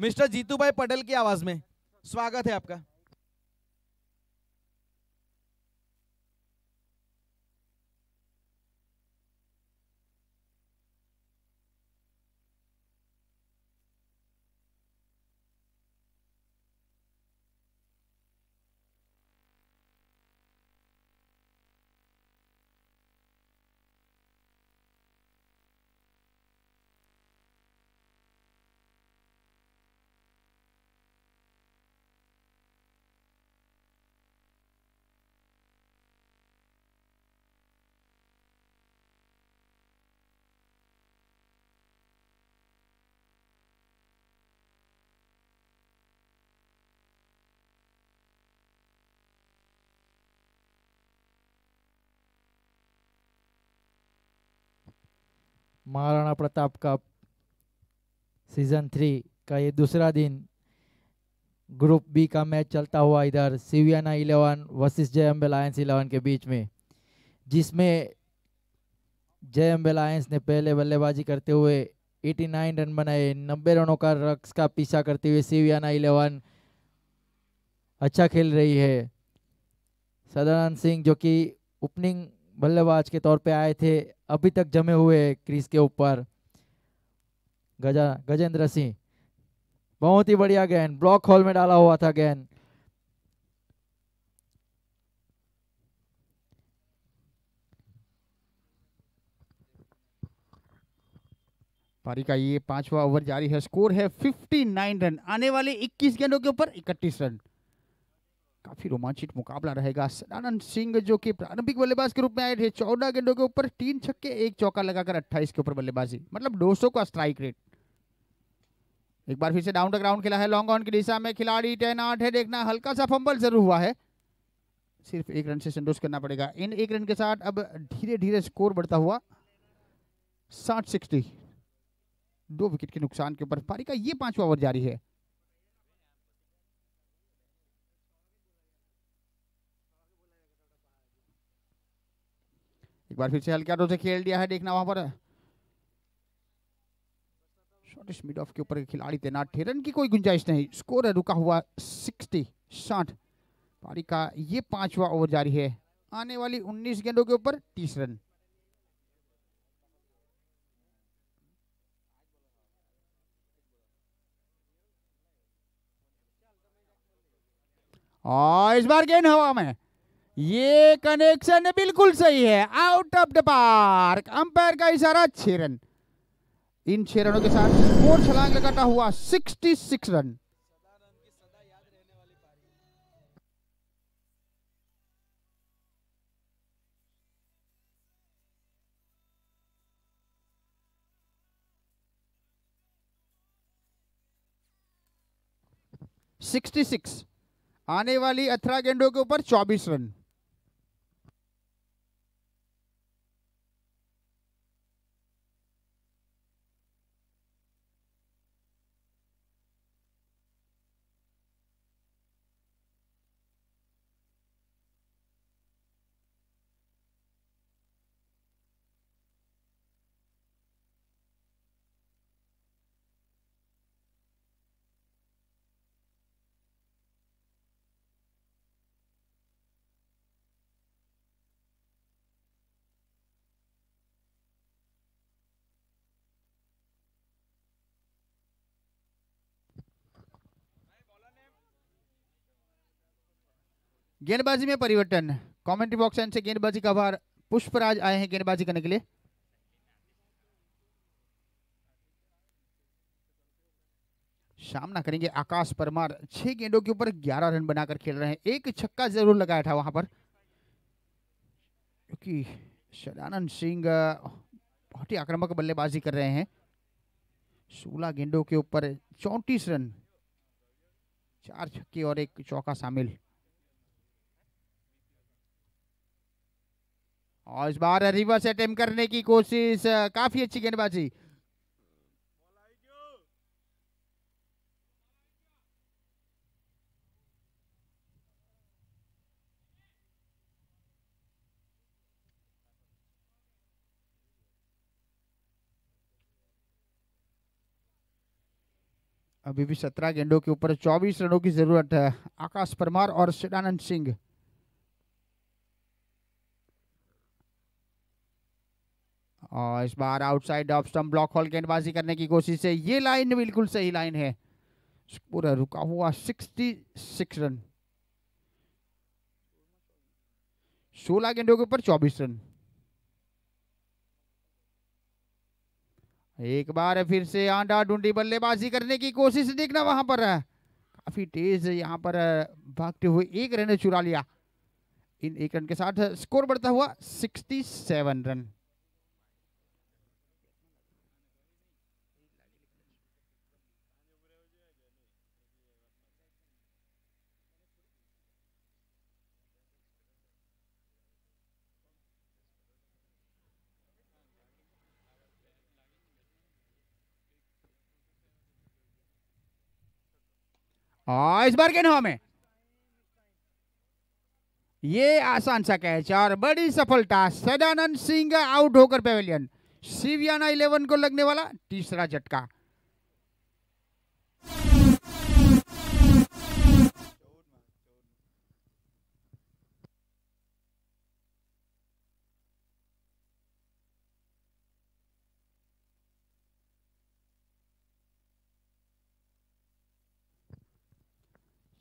मिस्टर जीतू भाई पटेल की आवाज में स्वागत है आपका महाराणा प्रताप का सीज़न थ्री का ये दूसरा दिन ग्रुप बी का मैच चलता हुआ इधर सिवियाना इलेवन वर्सेस जय अम्बे लायंस इलेवन के बीच में जिसमें जय अम्बे लायंस ने पहले बल्लेबाजी करते हुए 89 रन बनाए नब्बे रनों का रक्स का पीछा करते हुए सिवियाना इलेवन अच्छा खेल रही है सदानंद सिंह जो कि ओपनिंग बल्लेबाज के तौर पे आए थे अभी तक जमे हुए क्रीज के ऊपर गजा गजेंद्र सिंह बहुत ही बढ़िया गेंद ब्लॉक हॉल में डाला हुआ था गेंद पारी का ये पांचवा ओवर जारी है स्कोर है 59 रन आने वाले 21 गेंदों के ऊपर 31 रन काफी रोमांचित मुकाबला रहेगा सदानंद सिंह जो कि प्रारंभिक बल्लेबाज के रूप में आए थे चौदह गेंदों के ऊपर तीन छक्के एक चौका लगाकर अट्ठाईस के ऊपर बल्लेबाजी मतलब दो का स्ट्राइक रेट एक बार फिर से डाउन द ग्राउंड खेला है लॉन्ग ऑन की दिशा में खिलाड़ी तैनात है देखना हल्का सा फंबल जरूर हुआ है सिर्फ एक रन से संतोष करना पड़ेगा इन एक रन के साथ अब धीरे धीरे स्कोर बढ़ता हुआ साठ सिक्सटी दो विकेट के नुकसान के ऊपर पारी का ये पांचवा ओवर जारी है एक बार फिर से हल्के हाथों से खेल दिया है देखना वहां पर मिड ऑफ के ऊपर खिलाड़ी तैनात थे रन की कोई गुंजाइश नहीं स्कोर है रुका हुआ सिक्सटी साठ पारी का ये पांचवा ओवर जारी है आने वाली उन्नीस गेंदों के ऊपर तीस रन और इस बार गेंद हवा में ये कनेक्शन बिल्कुल सही है out of the park umpire का इशारा छह रन इन छह रनों के साथ स्कोर छलांग लगाता हुआ 66 रन सिक्सटी सिक्स आने वाली अठारह गेंदों के ऊपर चौबीस रन गेंदबाजी में परिवर्तन कमेंट्री बॉक्स से गेंदबाजी का भार पुष्पराज आए हैं गेंदबाजी करने के लिए सामना करेंगे आकाश परमार छह गेंदों के ऊपर ग्यारह रन बनाकर खेल रहे हैं एक छक्का जरूर लगाया था वहां पर क्योंकि सदानंद सिंह बहुत ही आक्रामक बल्लेबाजी कर रहे हैं सोलह गेंदों के ऊपर चौंतीस रन चार छक्के और एक चौका शामिल और इस बार रिवर्स अटेम्प करने की कोशिश काफी अच्छी गेंदबाजी अभी भी सत्रह गेंदों के ऊपर चौबीस रनों की जरूरत है आकाश परमार और शिदानंद सिंह और इस बार outside off stump block hole गेंदबाजी करने की कोशिश है ये लाइन बिल्कुल सही लाइन है पूरा रुका हुआ सिक्सटी सिक्स रन सोलह गेंदों के ऊपर चौबीस रन एक बार फिर से आंडा डूडी बल्लेबाजी करने की कोशिश देखना वहां पर काफी तेज यहां पर भागते हुए एक रन चुरा लिया इन एक रन के साथ स्कोर बढ़ता हुआ सिक्सटी सेवन रन और हाँ, इस बार के नौ में ये आसान सा कैच और बड़ी सफलता सदानंद सिंह आउट होकर पेवेलियन सिवियाना इलेवन को लगने वाला तीसरा झटका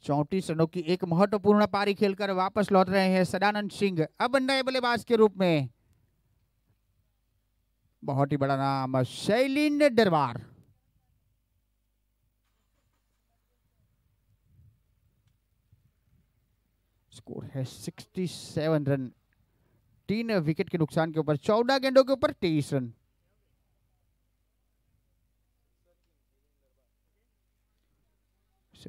चौंतीस रनों की एक महत्वपूर्ण पारी खेलकर वापस लौट रहे हैं सदानंद सिंह अब नए बल्लेबाज के रूप में बहुत ही बड़ा नाम शैलिन दरबार स्कोर है 67 रन तीन विकेट के नुकसान के ऊपर चौदह गेंदों के ऊपर तेईस रन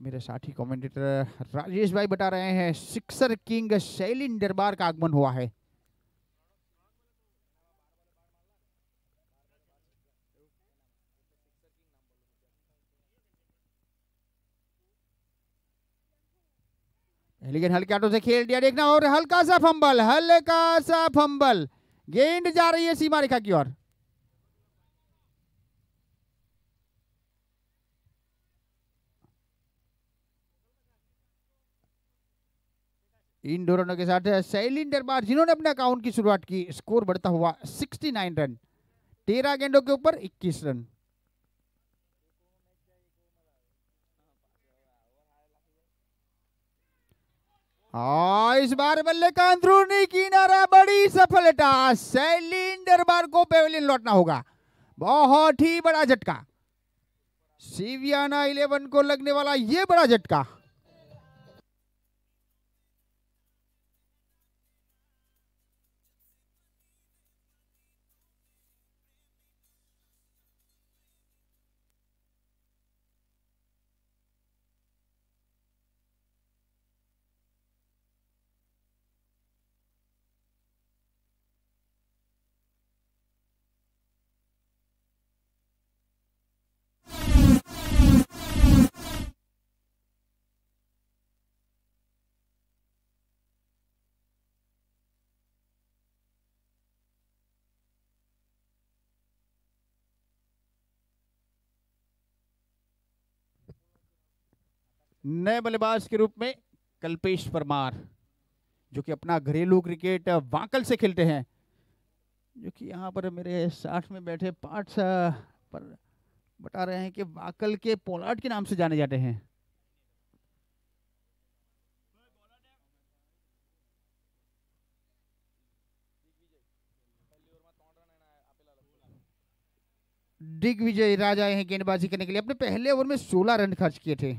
मेरे साथी कमेंटेटर राजेश भाई बता रहे हैं सिक्सर किंग शैलिन दरबार का आगमन हुआ है लेकिन हल्के आटो से खेल दिया देखना और हल्का सा फंबल हल्का सा फंबल गेंद जा रही है सीमा रेखा की ओर इन दोनों के साथ शैलिंदर बार जिन्होंने अपने अकाउंट की शुरुआत की स्कोर बढ़ता हुआ 69 रन तेरह गेंदों के ऊपर 21 रन आ, हाँ, इस बार बल्ले का अंदरूनी किनारा बड़ी सफलता शैलिंदर बार को पेवलियन लौटना होगा बहुत ही बड़ा झटका सीवियाना इलेवन को लगने वाला यह बड़ा झटका नए बल्लेबाज के रूप में कल्पेश परमार जो कि अपना घरेलू क्रिकेट वांकल से खेलते हैं जो कि यहाँ पर मेरे साथ में बैठे पार्ट्स पर बता रहे हैं कि वाकल के पोलाट के नाम से जाने जाते हैं दिग्विजय राज आए हैं गेंदबाजी करने के लिए अपने पहले ओवर में 16 रन खर्च किए थे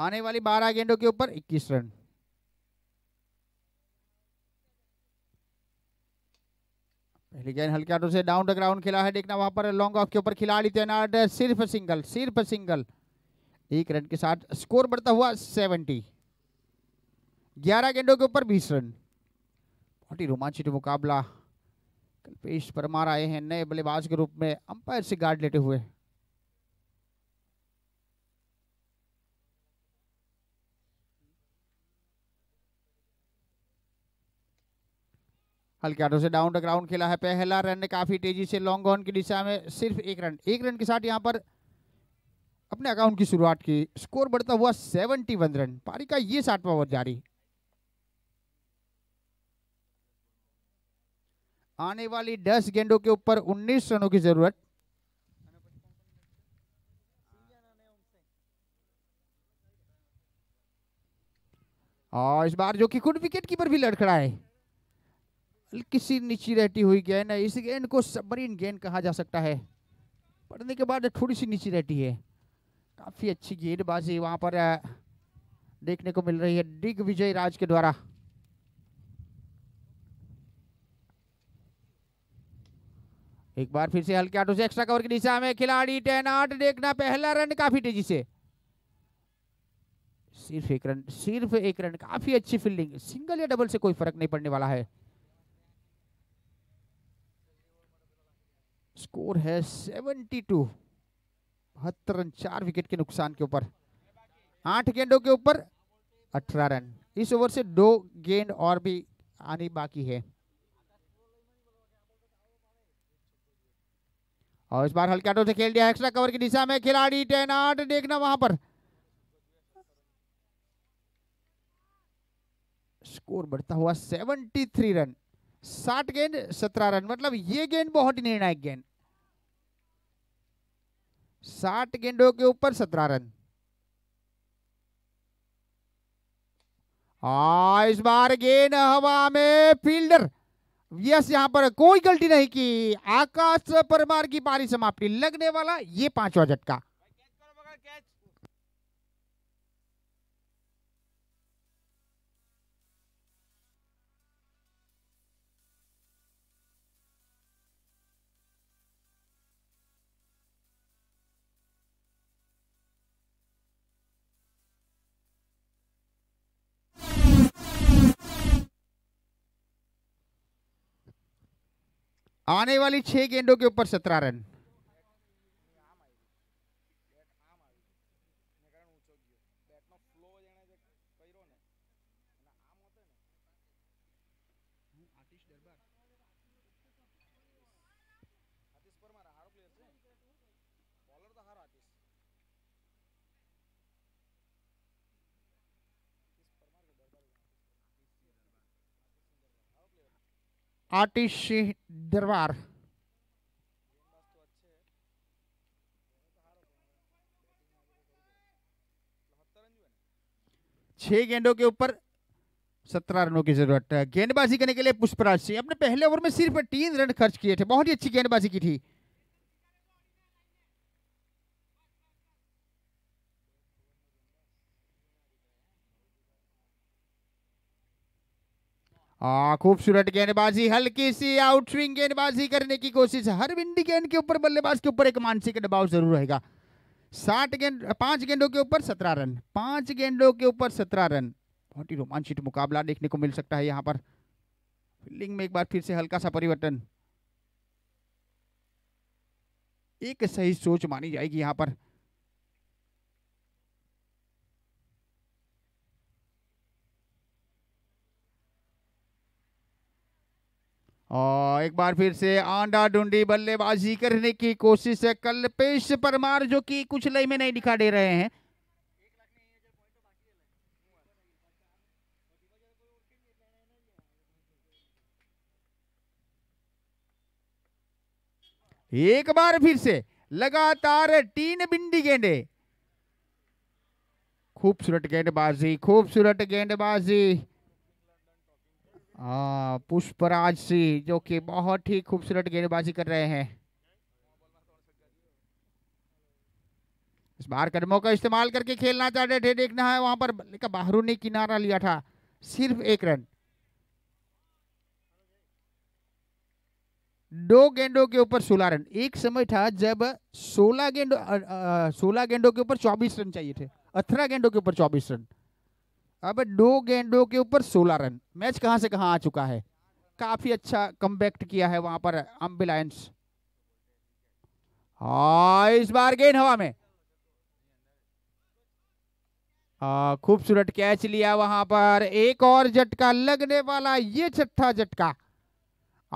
आने वाली बारह गेंदों के ऊपर इक्कीस रन पहली गेंद हल्के हाथों से डाउन द ग्राउंड खेला है देखना वहां पर लॉन्ग ऑफ के ऊपर खिलाड़ी तैनात सिर्फ सिंगल सिर्फ सिंगल एक रन के साथ स्कोर बढ़ता हुआ सेवेंटी ग्यारह गेंदों के ऊपर बीस रन बहुत ही रोमांचित मुकाबला कल्पेश परमार आए हैं नए बल्लेबाज के रूप में अंपायर से गार्ड लेते हुए हल्के से डाउन द ग्राउंड खेला है पहला रन काफ़ी तेजी से लॉन्ग ऑन की दिशा में सिर्फ एक रन एक रन के साथ यहाँ पर अपने अकाउंट की शुरुआत की स्कोर बढ़ता हुआ सेवेंटी वन रन पारी का ये सातवा ओवर जारी आने वाली दस गेंदों के ऊपर उन्नीस रनों की जरूरत और इस बार जो कि खुद विकेट कीपर भी लड़खड़ा है किसी नीची रहती हुई गेंद है इस गेंद को सबमरीन गेंद कहा जा सकता है पढ़ने के बाद थोड़ी सी नीची रहती है काफ़ी अच्छी गेंदबाजी वहाँ पर देखने को मिल रही है डिग विजय राज के द्वारा एक बार फिर से हल्के हाथों से एक्स्ट्रा कवर की दिशा में खिलाड़ी आठ देखना पहला रन काफी तेजी से सिर्फ एक रन सिर्फ एक रन काफी अच्छी फील्डिंग सिंगल या डबल से कोई फर्क नहीं पड़ने वाला है स्कोर है 72 बहत्तर रन चार विकेट के नुकसान के ऊपर आठ गेंदों के ऊपर अठारह रन इस ओवर से दो गेंद और भी आनी बाकी है और इस बार हल्के हाथों से खेल दिया एक्स्ट्रा कवर की दिशा में खिलाड़ी तैनात देखना वहां पर स्कोर बढ़ता हुआ 73 रन साठ गेंद सत्रह रन मतलब ये गेंद बहुत निर्णायक गेंद साठ गेंदों के ऊपर सत्रह रन आ, इस बार गेंद हवा में फील्डर यस यहां पर कोई गलती नहीं की आकाश परमार की पारी समाप्ति लगने वाला ये पांचवा झटका आने वाली छह गेंदों के ऊपर सत्रह रन आतिश दरबार छह गेंदों के ऊपर सत्रह रनों की जरूरत है गेंदबाजी करने के लिए पुष्पराज सिंह अपने पहले ओवर में सिर्फ तीन रन खर्च किए थे बहुत ही अच्छी गेंदबाजी की थी खूबसूरत गेंदबाजी हल्की सी आउट स्विंग गेंदबाजी करने की कोशिश हर विंडी गेंद के ऊपर बल्लेबाज के ऊपर एक मानसिक दबाव जरूर रहेगा साठ गेंद पांच गेंदों के ऊपर सत्रह रन पांच गेंदों के ऊपर सत्रह रन बहुत ही रोमांचित मुकाबला देखने को मिल सकता है यहाँ पर फील्डिंग में एक बार फिर से हल्का सा परिवर्तन एक सही सोच मानी जाएगी यहाँ पर और एक बार फिर से आंडा डूडी बल्लेबाजी करने की कोशिश है कल्पेश परमार जो कि कुछ लय में नहीं दिखा दे रहे हैं एक बार फिर से लगातार तीन बिंदी गेंदे खूबसूरत गेंदबाजी खूबसूरत गेंदबाजी हाँ, पुष्पराज सिंह जो कि बहुत ही खूबसूरत गेंदबाजी कर रहे हैं इस बार कदमों का इस्तेमाल करके खेलना चाहते थे देखना है वहां पर बाहरू ने किनारा लिया था सिर्फ एक रन दो गेंदों के ऊपर सोलह रन एक समय था जब सोलह गेंदों सोलह गेंदों के ऊपर चौबीस रन चाहिए थे अठारह गेंदों के ऊपर चौबीस रन अब दो गेंदों के ऊपर सोलह रन मैच कहाँ से कहाँ आ चुका है काफी अच्छा कम्बैक्ट किया है वहां पर अम्बिलायंस हाँ, इस बार गेंद हवा में हाँ, खूबसूरत कैच लिया वहां पर एक और झटका लगने वाला ये छठा झटका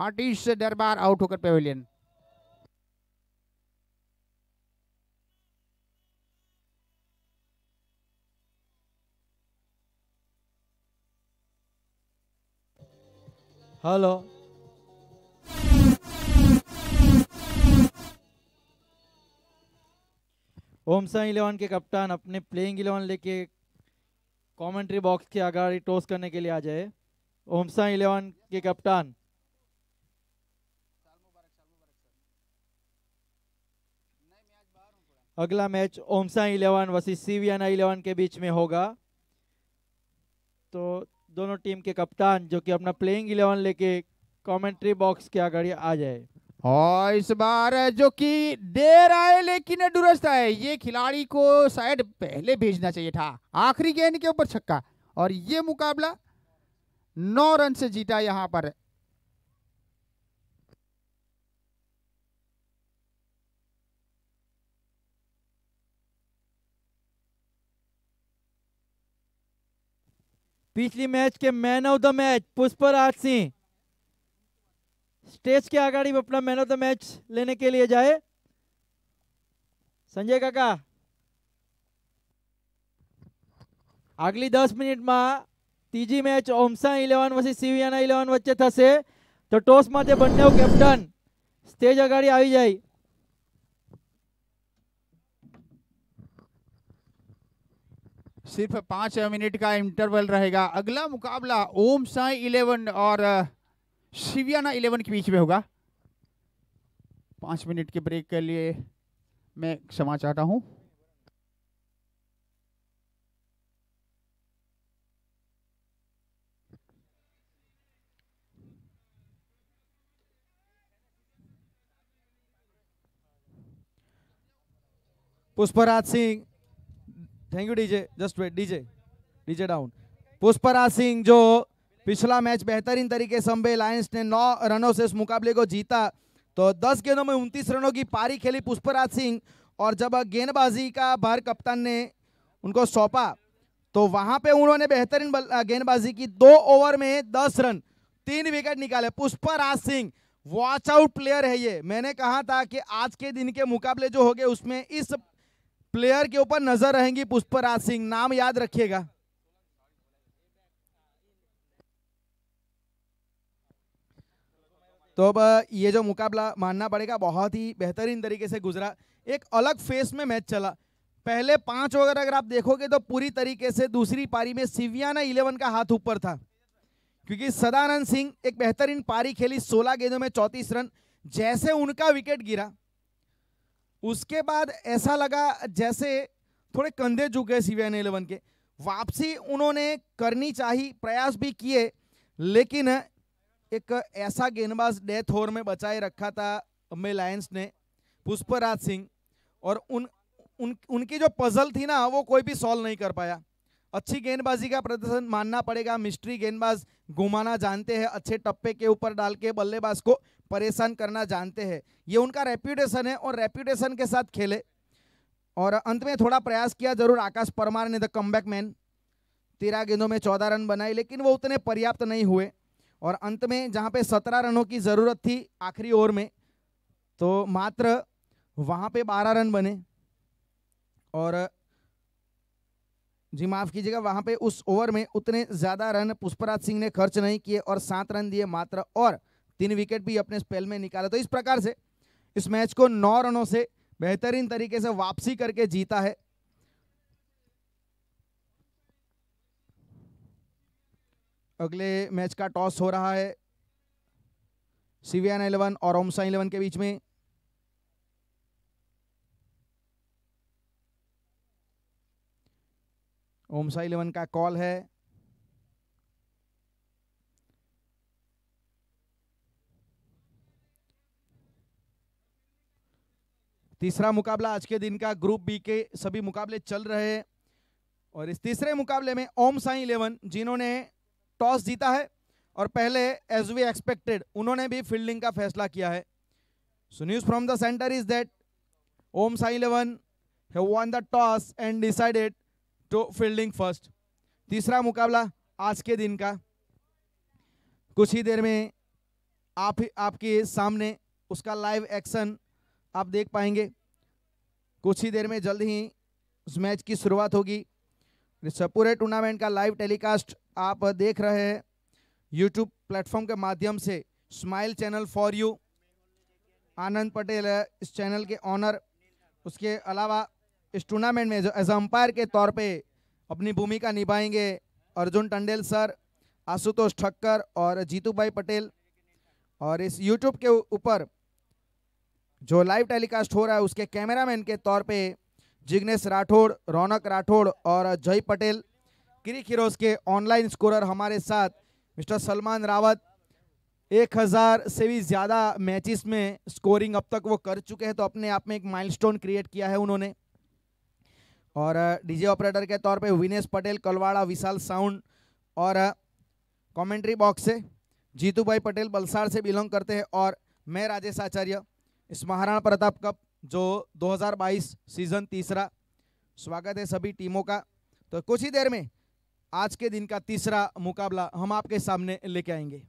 आर्टिस्ट दरबार आउट होकर पेविलियन हेलो ओमसा इलेवन के कप्तान अपने प्लेइंग इलेवन लेके कमेंट्री बॉक्स के आगे टॉस करने के लिए आ जाए ओमसा इलेवन के कप्तान अगला match Omsa eleven versus Siviana eleven के बीच में होगा तो दोनों टीम के कप्तान जो कि अपना प्लेइंग इलेवन लेके कमेंट्री बॉक्स के आगे आ जाए और इस बार जो कि देर आए लेकिन दुरुस्त आए ये खिलाड़ी को शायद पहले भेजना चाहिए था आखिरी गेंद के ऊपर छक्का और ये मुकाबला नौ रन से जीता यहाँ पर पिछली मैच के man of the match Pushpraj Singh stage के आगाड़ी में अपना मैन ऑफ द मैच लेने के लिए जाए संजय काका अगली दस मिनिट में तीजी मैच ओमसा इलेवन वर्सी सीवीएना इलेवन वच्चे थे तो टॉस मे बने कैप्टन स्टेज आगाड़ी आ जाए सिर्फ पाँच मिनट का इंटरवल रहेगा अगला मुकाबला ओम साई इलेवन और शिवियाना इलेवन के बीच में होगा पाँच मिनट के ब्रेक के लिए मैं क्षमा चाहता हूँ Pushpraj Singh thank you DJ just wait DJ DJ down Pushpraj Singh जो पिछला मैच बेहतरीन तरीके से संभे लायंस ने नौ रनों से इस मुकाबले को जीता तो 10 गेंदों में उनतीस रनों की पारी खेली पुष्पराज सिंह और जब गेंदबाजी का भार कप्तान ने उनको सौंपा तो वहां पे उन्होंने बेहतरीन गेंदबाजी की दो ओवर में दस रन तीन विकेट निकाले Pushpraj Singh watch out player है ये मैंने कहा था कि आज के दिन के मुकाबले जो हो गए उसमें इस प्लेयर के ऊपर नजर रहेंगी पुष्पराज सिंह नाम याद रखिएगा तो अब ये जो मुकाबला मानना पड़ेगा बहुत ही बेहतरीन तरीके से गुजरा एक अलग फेस में मैच चला पहले पांच ओवर अगर आप देखोगे तो पूरी तरीके से दूसरी पारी में सिवियाना इलेवन का हाथ ऊपर था क्योंकि सदानंद सिंह एक बेहतरीन पारी खेली 16 गेंदों में 34 रन जैसे उनका विकेट गिरा उसके बाद ऐसा लगा जैसे थोड़े कंधे झुक गए सी वी के वापसी उन्होंने करनी चाहिए प्रयास भी किए लेकिन एक ऐसा गेंदबाज डेथ ओवर में बचाए रखा था अम्बे लायंस ने पुष्पराज सिंह और उन, उन उनकी जो पजल थी ना वो कोई भी सॉल्व नहीं कर पाया अच्छी गेंदबाजी का प्रदर्शन मानना पड़ेगा मिस्ट्री गेंदबाज घुमाना जानते हैं अच्छे टप्पे के ऊपर डाल के बल्लेबाज को परेशान करना जानते हैं ये उनका रेप्यूटेशन है और रेप्यूटेशन के साथ खेले और अंत में थोड़ा प्रयास किया जरूर आकाश परमार ने द कम मैन तेरह गेंदों में चौदह रन बनाए लेकिन वो उतने पर्याप्त नहीं हुए और अंत में जहाँ पे सत्रह रनों की ज़रूरत थी आखिरी ओवर में तो मात्र वहाँ पे बारह रन बने और जी माफ कीजिएगा वहां पे उस ओवर में उतने ज्यादा रन पुष्पराज सिंह ने खर्च नहीं किए और सात रन दिए मात्र और तीन विकेट भी अपने स्पेल में निकाले तो इस प्रकार से इस मैच को नौ रनों से बेहतरीन तरीके से वापसी करके जीता है अगले मैच का टॉस हो रहा है सीवियन इलेवन और ओमसा इलेवन के बीच में ओमसा इलेवन का कॉल है तीसरा मुकाबला आज के दिन का ग्रुप बी के सभी मुकाबले चल रहे हैं और इस तीसरे मुकाबले में ओम साई इलेवन जिन्होंने टॉस जीता है और पहले एज वी एक्सपेक्टेड उन्होंने भी फील्डिंग का फैसला किया है so news from the centre is that Om Sai eleven have won the toss and decided to fielding first तीसरा मुकाबला आज के दिन का कुछ ही देर में आप आपके सामने उसका लाइव एक्शन आप देख पाएंगे कुछ ही देर में जल्द ही उस मैच की शुरुआत होगी पूरे टूर्नामेंट का लाइव टेलीकास्ट आप देख रहे हैं यूट्यूब प्लेटफॉर्म के माध्यम से smile channel for you Anand Patel इस चैनल के ऑनर उसके अलावा इस टूर्नामेंट में जो एज अंपायर के तौर पे अपनी भूमिका निभाएंगे अर्जुन टंडेल सर आशुतोष ठक्कर और जीतू भाई पटेल और इस यूट्यूब के ऊपर जो लाइव टेलीकास्ट हो रहा है उसके कैमरामैन के तौर पे जिग्नेश राठौड़ रौनक राठौड़ और जय पटेल क्रिक हीरोज के ऑनलाइन स्कोरर हमारे साथ मिस्टर सलमान रावत एक हज़ार से भी ज़्यादा मैचेस में स्कोरिंग अब तक वो कर चुके हैं तो अपने आप में एक माइलस्टोन क्रिएट किया है उन्होंने और डीजे ऑपरेटर के तौर पे विनेश पटेल कलवाड़ा विशाल साउंड और कमेंट्री बॉक्स से जीतू भाई पटेल बलसाड़ से बिलोंग करते हैं और मैं राजेश आचार्य इस महाराणा प्रताप कप जो 2022 सीजन तीसरा स्वागत है सभी टीमों का तो कुछ ही देर में आज के दिन का तीसरा मुकाबला हम आपके सामने लेके आएंगे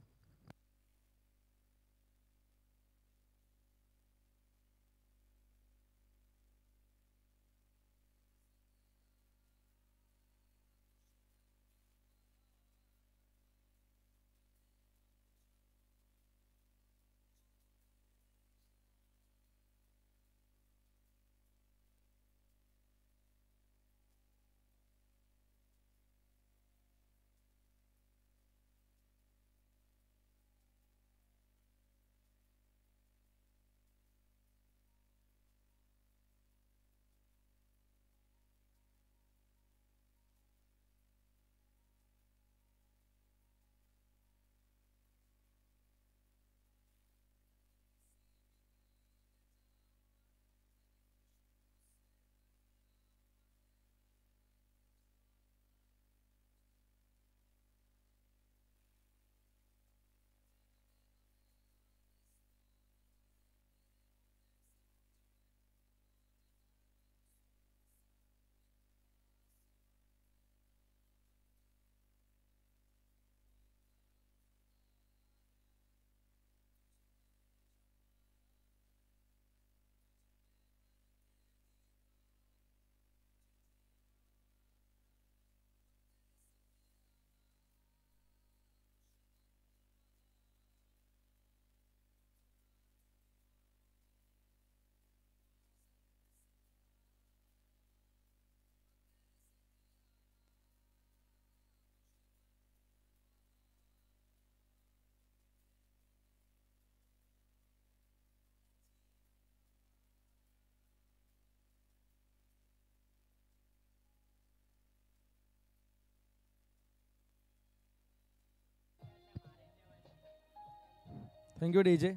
थैंक यू डीजे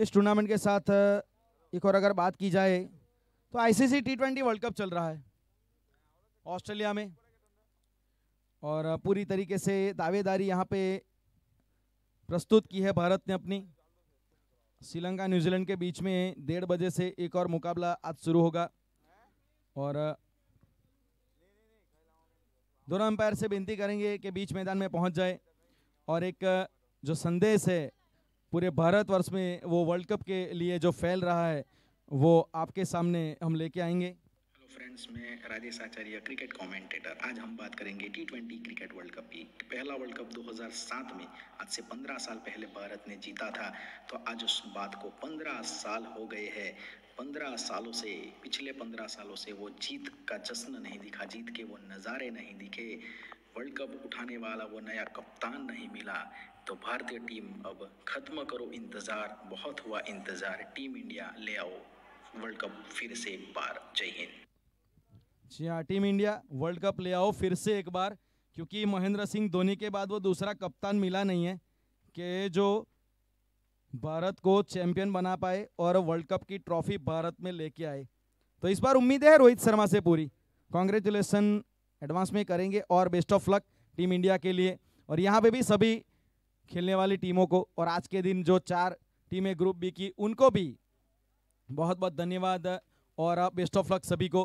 इस टूर्नामेंट के साथ एक और अगर बात की जाए तो ICC T twenty world cup चल रहा है ऑस्ट्रेलिया में और पूरी तरीके से दावेदारी यहाँ पे प्रस्तुत की है भारत ने अपनी श्रीलंका न्यूजीलैंड के बीच में डेढ़ बजे से एक और मुकाबला आज शुरू होगा और दोनों अंपायर से विनती करेंगे कि बीच मैदान में पहुंच जाए और एक जो संदेश है पूरे भारतवर्ष में वो वर्ल्ड कप के लिए जो फैल रहा है वो आपके सामने हम लेके आएंगे हेलो फ्रेंड्स मैं राजेश आचार्य क्रिकेट कमेंटेटर आज हम बात करेंगे T twenty cricket world cup की पहला वर्ल्ड कप 2007 में आज से 15 साल पहले भारत ने जीता था तो आज उस बात को 15 साल हो गए हैं पंद्रह सालों से पिछले पंद्रह सालों से वो जीत का जश्न नहीं दिखा जीत के वो नज़ारे नहीं दिखे वर्ल्ड कप उठाने वाला वो नया कप्तान नहीं मिला तो भारतीय टीम अब खत्म करो इंतज़ार बहुत हुआ इंतज़ार टीम इंडिया ले आओ वर्ल्ड कप फिर से एक बार जय हिंद जी हाँ टीम इंडिया वर्ल्ड कप ले आओ फिर से एक बार क्योंकि महेंद्र सिंह धोनी के बाद वो दूसरा कप्तान मिला नहीं है कि जो भारत को चैंपियन बना पाए और वर्ल्ड कप की ट्रॉफी भारत में लेके आए तो इस बार उम्मीद है रोहित शर्मा से पूरी कॉन्ग्रेचुलेसन एडवांस में करेंगे और best of luck team India के लिए और यहाँ पे भी सभी खेलने वाली टीमों को और आज के दिन जो चार टीमें ग्रुप बी की उनको भी बहुत बहुत धन्यवाद और बेस्ट ऑफ लक सभी को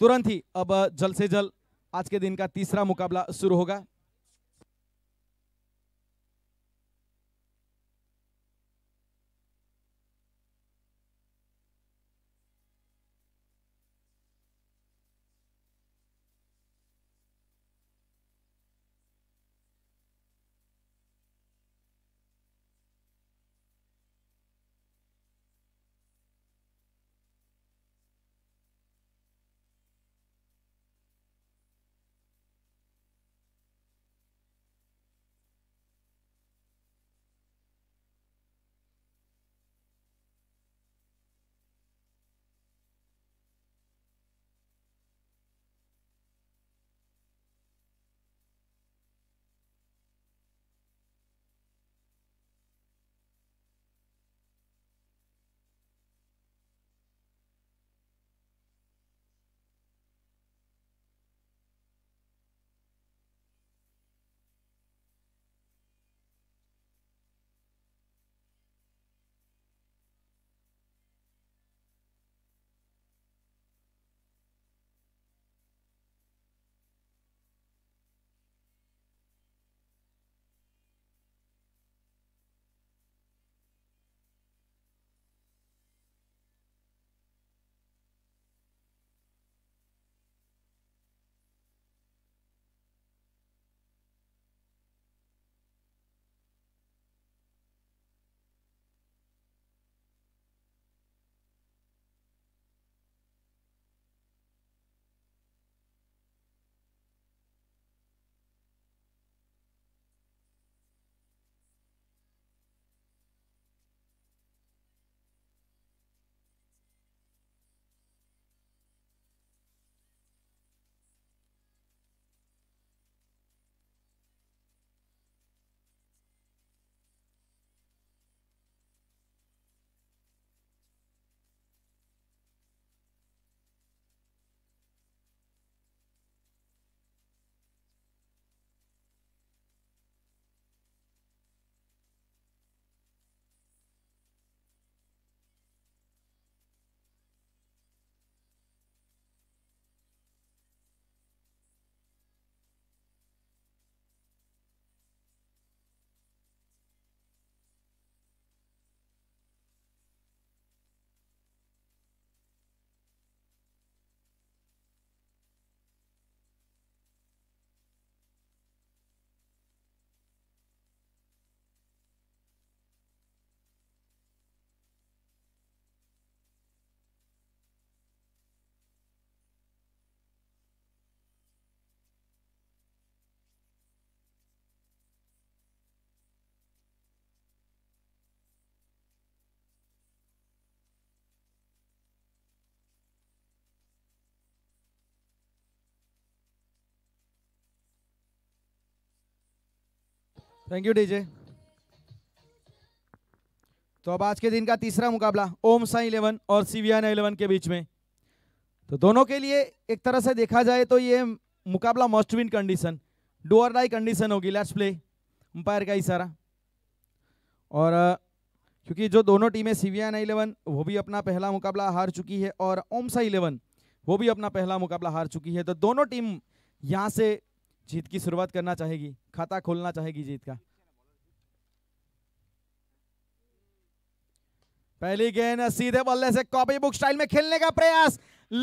तुरंत ही अब जल्द से जल्द आज के दिन का तीसरा मुकाबला शुरू होगा थैंक यू डीजे तो अब आज के दिन का तीसरा मुकाबला ओम साई इलेवन और सीवियाना इलेवन के बीच में तो दोनों के लिए एक तरह से देखा जाए तो ये मुकाबला मस्ट विन कंडीशन डू और डाई कंडीशन होगी लेट्स प्ले अंपायर का इशारा और क्योंकि जो दोनों टीमें सीवियाना इलेवन वो भी अपना पहला मुकाबला हार चुकी है और ओमसा इलेवन वो भी अपना पहला मुकाबला हार चुकी है तो दोनों टीम यहाँ से जीत की शुरुआत करना चाहेगी खाता खोलना चाहेगी जीत का पहली गेंद सीधे बल्ले से कॉपी बुक स्टाइल में खेलने का प्रयास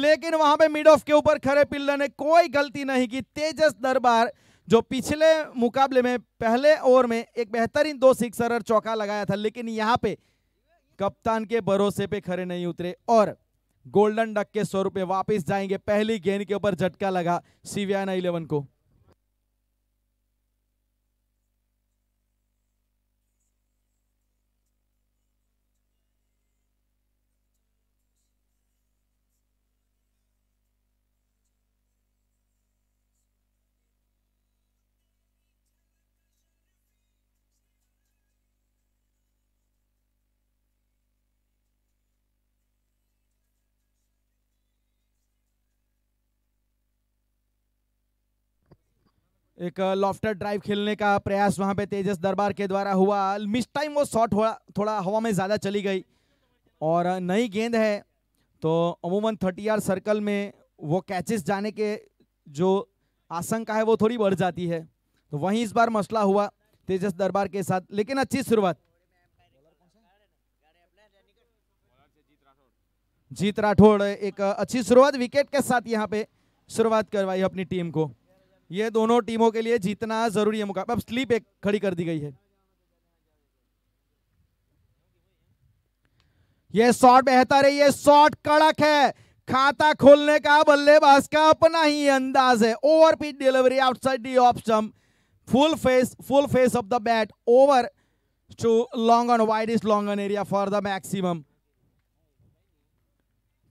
लेकिन वहां पे मिड ऑफ के ऊपर खड़े पिल्लर ने कोई गलती नहीं की तेजस दरबार जो पिछले मुकाबले में पहले ओवर में एक बेहतरीन दो सिक्सर और चौका लगाया था लेकिन यहाँ पे कप्तान के भरोसे पे खड़े नहीं उतरे और गोल्डन डक के सौ रुपये वापिस जाएंगे पहली गेंद के ऊपर झटका लगा सीवियाना इलेवन को एक लॉफ्टर ड्राइव खेलने का प्रयास वहां पे तेजस दरबार के द्वारा हुआ मिस टाइम वो शॉट थोड़ा हवा में ज़्यादा चली गई और नई गेंद है तो अमूमन थर्टी आर सर्कल में वो कैचेस जाने के जो आशंका है वो थोड़ी बढ़ जाती है तो वहीं इस बार मसला हुआ तेजस दरबार के साथ लेकिन अच्छी शुरुआत जीत राठौड़ एक अच्छी शुरुआत विकेट के साथ यहाँ पे शुरुआत करवाई अपनी टीम को ये दोनों टीमों के लिए जीतना जरूरी है मुकाबला अब स्लीप एक खड़ी कर दी गई है ये शॉट बेहतर है ये शॉट कड़क है खाता खोलने का बल्लेबाज का अपना ही अंदाज है over pitch delivery outside the option full face full face of the bat over to long on wide is long on area for the maximum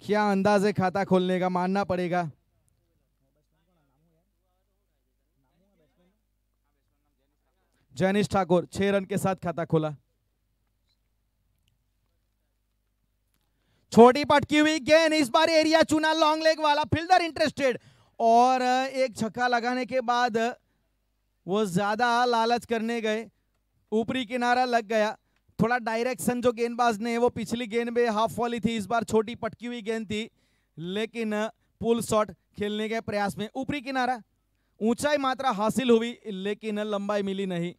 क्या अंदाज है खाता खोलने का मानना पड़ेगा जैनिश ठाकुर छह रन के साथ खाता खोला छोटी पटकी हुई गेंद इस बार एरिया चुना लॉन्ग लेग वाला फील्डर इंटरेस्टेड और एक छक्का लगाने के बाद वो ज्यादा लालच करने गए ऊपरी किनारा लग गया थोड़ा डायरेक्शन जो गेंदबाज ने वो पिछली गेंद में हाफ वाली थी इस बार छोटी पटकी हुई गेंद थी लेकिन पुल शॉट खेलने के प्रयास में ऊपरी किनारा ऊंचाई मात्रा हासिल हुई लेकिन लंबाई मिली नहीं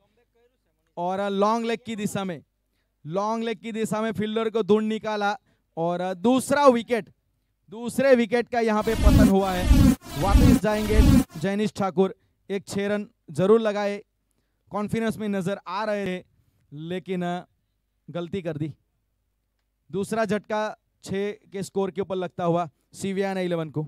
और लॉन्ग लेग की दिशा में लॉन्ग लेग की दिशा में फील्डर को ढूंढ निकाला और दूसरा विकेट दूसरे विकेट का यहां पे पतन हुआ है वापस जाएंगे जैनिश ठाकुर एक छह रन जरूर लगाए कॉन्फिडेंस में नजर आ रहे थे लेकिन गलती कर दी दूसरा झटका छ के स्कोर के ऊपर लगता हुआ सीविया ने इलेवन को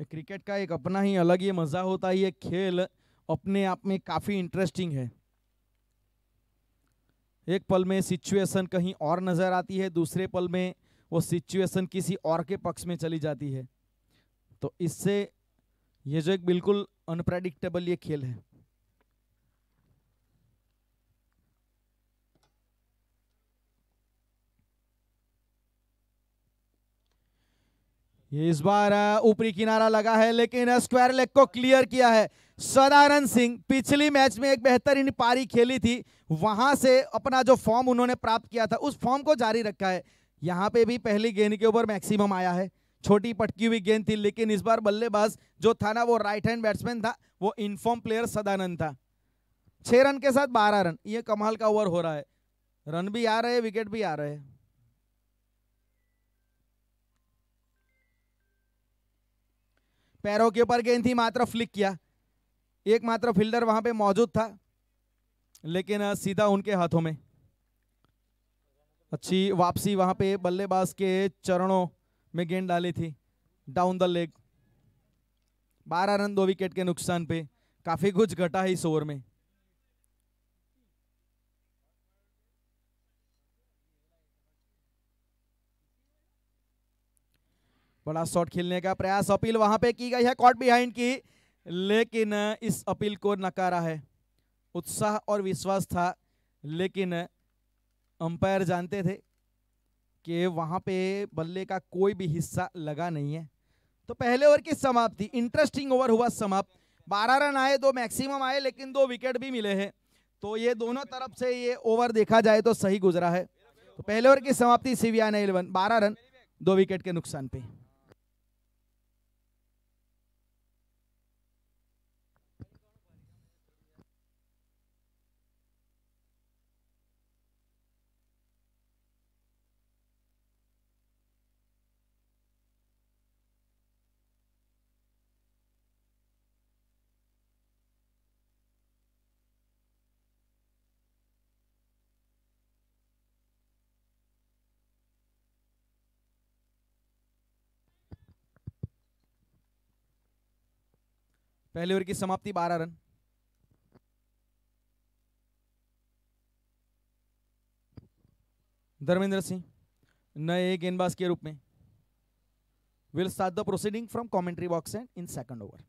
क्रिकेट का एक अपना ही अलग ही मज़ा होता है ये खेल अपने आप में काफ़ी इंटरेस्टिंग है एक पल में सिचुएशन कहीं और नज़र आती है दूसरे पल में वो सिचुएशन किसी और के पक्ष में चली जाती है तो इससे ये जो एक बिल्कुल अनप्रेडिक्टेबल ये खेल है ये इस बार ऊपरी किनारा लगा है लेकिन स्क्वायर लेग को क्लियर किया है सदानंद सिंह पिछली मैच में एक बेहतरीन पारी खेली थी वहां से अपना जो फॉर्म उन्होंने प्राप्त किया था उस फॉर्म को जारी रखा है यहाँ पे भी पहली गेंद के ऊपर मैक्सिमम आया है छोटी पटकी हुई गेंद थी लेकिन इस बार बल्लेबाज जो था ना वो राइट हैंड बैट्समैन था वो इनफॉर्म प्लेयर सदानंद था छह रन के साथ बारह रन ये कमाल का ओवर हो रहा है रन भी आ रहे विकेट भी आ रहे हैं पैरों के ऊपर गेंद थी मात्र फ्लिक किया एक मात्र फील्डर वहां पे मौजूद था लेकिन सीधा उनके हाथों में अच्छी वापसी वहां पे बल्लेबाज के चरणों में गेंद डाली थी डाउन द लेग बारह रन दो विकेट के नुकसान पे काफी कुछ घटा है इस ओवर में बड़ा शॉट खेलने का प्रयास अपील वहां पे की गई है कॉट बिहाइंड की लेकिन इस अपील को नकारा है उत्साह और विश्वास था लेकिन अंपायर जानते थे कि वहां पे बल्ले का कोई भी हिस्सा लगा नहीं है तो पहले ओवर की समाप्ति इंटरेस्टिंग ओवर हुआ समाप्त बारह रन आए दो मैक्सिमम आए लेकिन दो विकेट भी मिले हैं तो ये दोनों तरफ से ये ओवर देखा जाए तो सही गुजरा है तो पहले ओवर की समाप्ति सीवीआई ने इलेवन बारह रन दो विकेट के नुकसान पे पहले ओवर की समाप्ति बारह रन धर्मेंद्र सिंह नए गेंदबाज के रूप में will start the proceeding from commentary box end in second over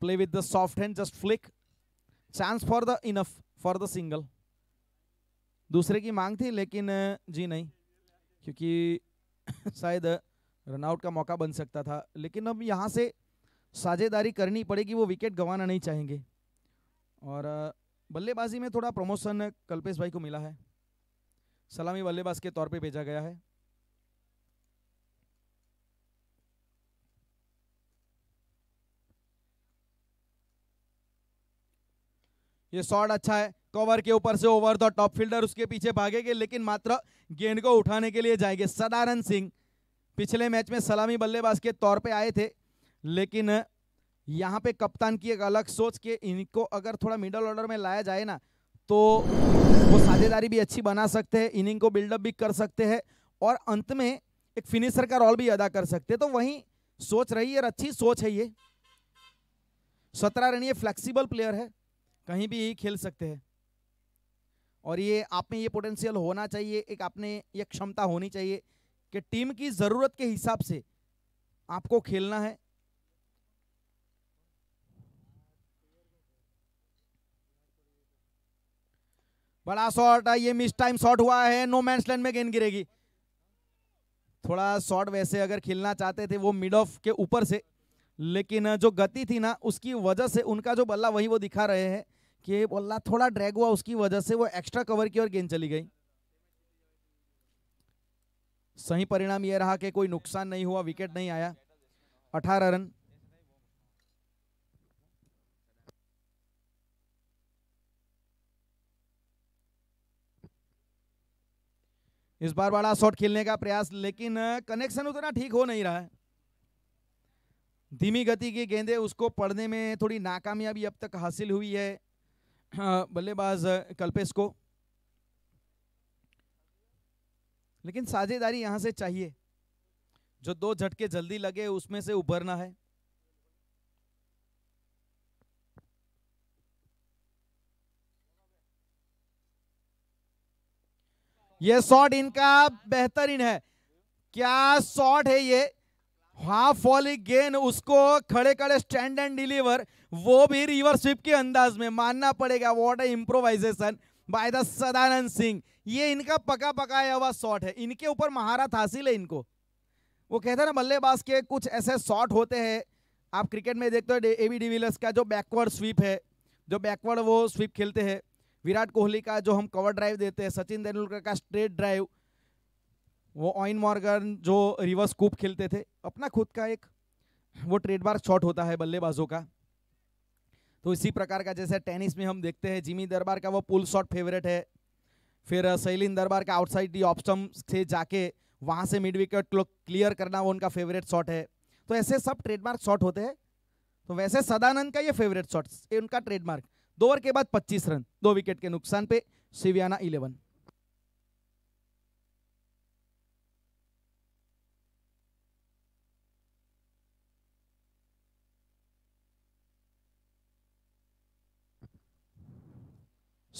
play with the soft hand just flick chance for the enough for the single दूसरे की मांग थी लेकिन जी नहीं क्योंकि शायद रनआउट का मौका बन सकता था लेकिन अब यहाँ से साझेदारी करनी पड़ेगी वो विकेट गंवाना नहीं चाहेंगे और बल्लेबाजी में थोड़ा प्रमोशन कल्पेश भाई को मिला है सलामी बल्लेबाज के तौर पे भेजा गया है ये शॉट अच्छा है कवर के ऊपर से ओवर द टॉप फील्डर उसके पीछे भागेंगे लेकिन मात्र गेंद को उठाने के लिए जाएंगे सदानंद सिंह पिछले मैच में सलामी बल्लेबाज के तौर पे आए थे लेकिन यहाँ पे कप्तान की एक अलग सोच के इनको अगर थोड़ा मिडल ऑर्डर में लाया जाए ना तो वो साझेदारी भी अच्छी बना सकते हैं इनिंग को बिल्डअप भी कर सकते हैं और अंत में एक फिनिशर का रोल भी अदा कर सकते हैं तो वहीं सोच रही है और अच्छी सोच है ये सत्रह रन ये फ्लेक्सीबल प्लेयर है कहीं भी यही खेल सकते हैं और ये आप में ये पोटेंशियल होना चाहिए एक आपने ये क्षमता होनी चाहिए कि टीम की जरूरत के हिसाब से आपको खेलना है बड़ा शॉट ये मिस टाइम शॉट हुआ है नो मैं स्लैंड में गेंद गिरेगी थोड़ा शॉट वैसे अगर खेलना चाहते थे वो मिड ऑफ के ऊपर से लेकिन जो गति थी ना उसकी वजह से उनका जो बल्ला वही वो दिखा रहे हैं कि बल्ला थोड़ा ड्रैग हुआ उसकी वजह से वो एक्स्ट्रा कवर की ओर गेंद चली गई सही परिणाम यह रहा कि कोई नुकसान नहीं हुआ विकेट नहीं आया अठारह रन इस बार बड़ा शॉट खेलने का प्रयास लेकिन कनेक्शन उतना ठीक हो नहीं रहा है धीमी गति की गेंदे उसको पढ़ने में थोड़ी नाकामयाबी अब तक हासिल हुई है हाँ, बल्लेबाज कल्पेश को लेकिन साझेदारी यहां से चाहिए जो दो झटके जल्दी लगे उसमें से उभरना है ये शॉट इनका बेहतरीन है क्या शॉट है ये हाफ वॉली गेंद उसको खड़े खड़े स्टैंड एंड डिलीवर वो भी रिवर स्विप के अंदाज में मानना पड़ेगा what a improvisation by the Sadanand Singh ये इनका पका पकाया हुआ शॉट है इनके ऊपर महारत हासिल है इनको वो कहते हैं ना बल्लेबाज के कुछ ऐसे शॉट होते हैं आप क्रिकेट में देखते हो ए बी डिविलियर्स का जो बैकवर्ड स्वीप है जो बैकवर्ड वो स्वीप खेलते हैं विराट कोहली का जो हम कवर ड्राइव देते हैं सचिन तेंदुलकर का स्ट्रेट ड्राइव वो ऑइन मॉर्गन जो रिवर्स कूप खेलते थे अपना खुद का एक वो ट्रेडमार्क शॉट होता है बल्लेबाजों का तो इसी प्रकार का जैसे टेनिस में हम देखते हैं जिमी दरबार का वो पुल शॉट फेवरेट है फिर सैलिन दरबार का आउटसाइड डी ऑप्शन से जाके वहाँ से मिड विकेट क्लियर करना वो उनका फेवरेट शॉट है तो ऐसे सब ट्रेडमार्क शॉट होते हैं तो वैसे सदानंद का ये फेवरेट शॉट ये उनका ट्रेडमार्क दो ओवर के बाद 25 रन दो विकेट के नुकसान पे सिवियाना इलेवन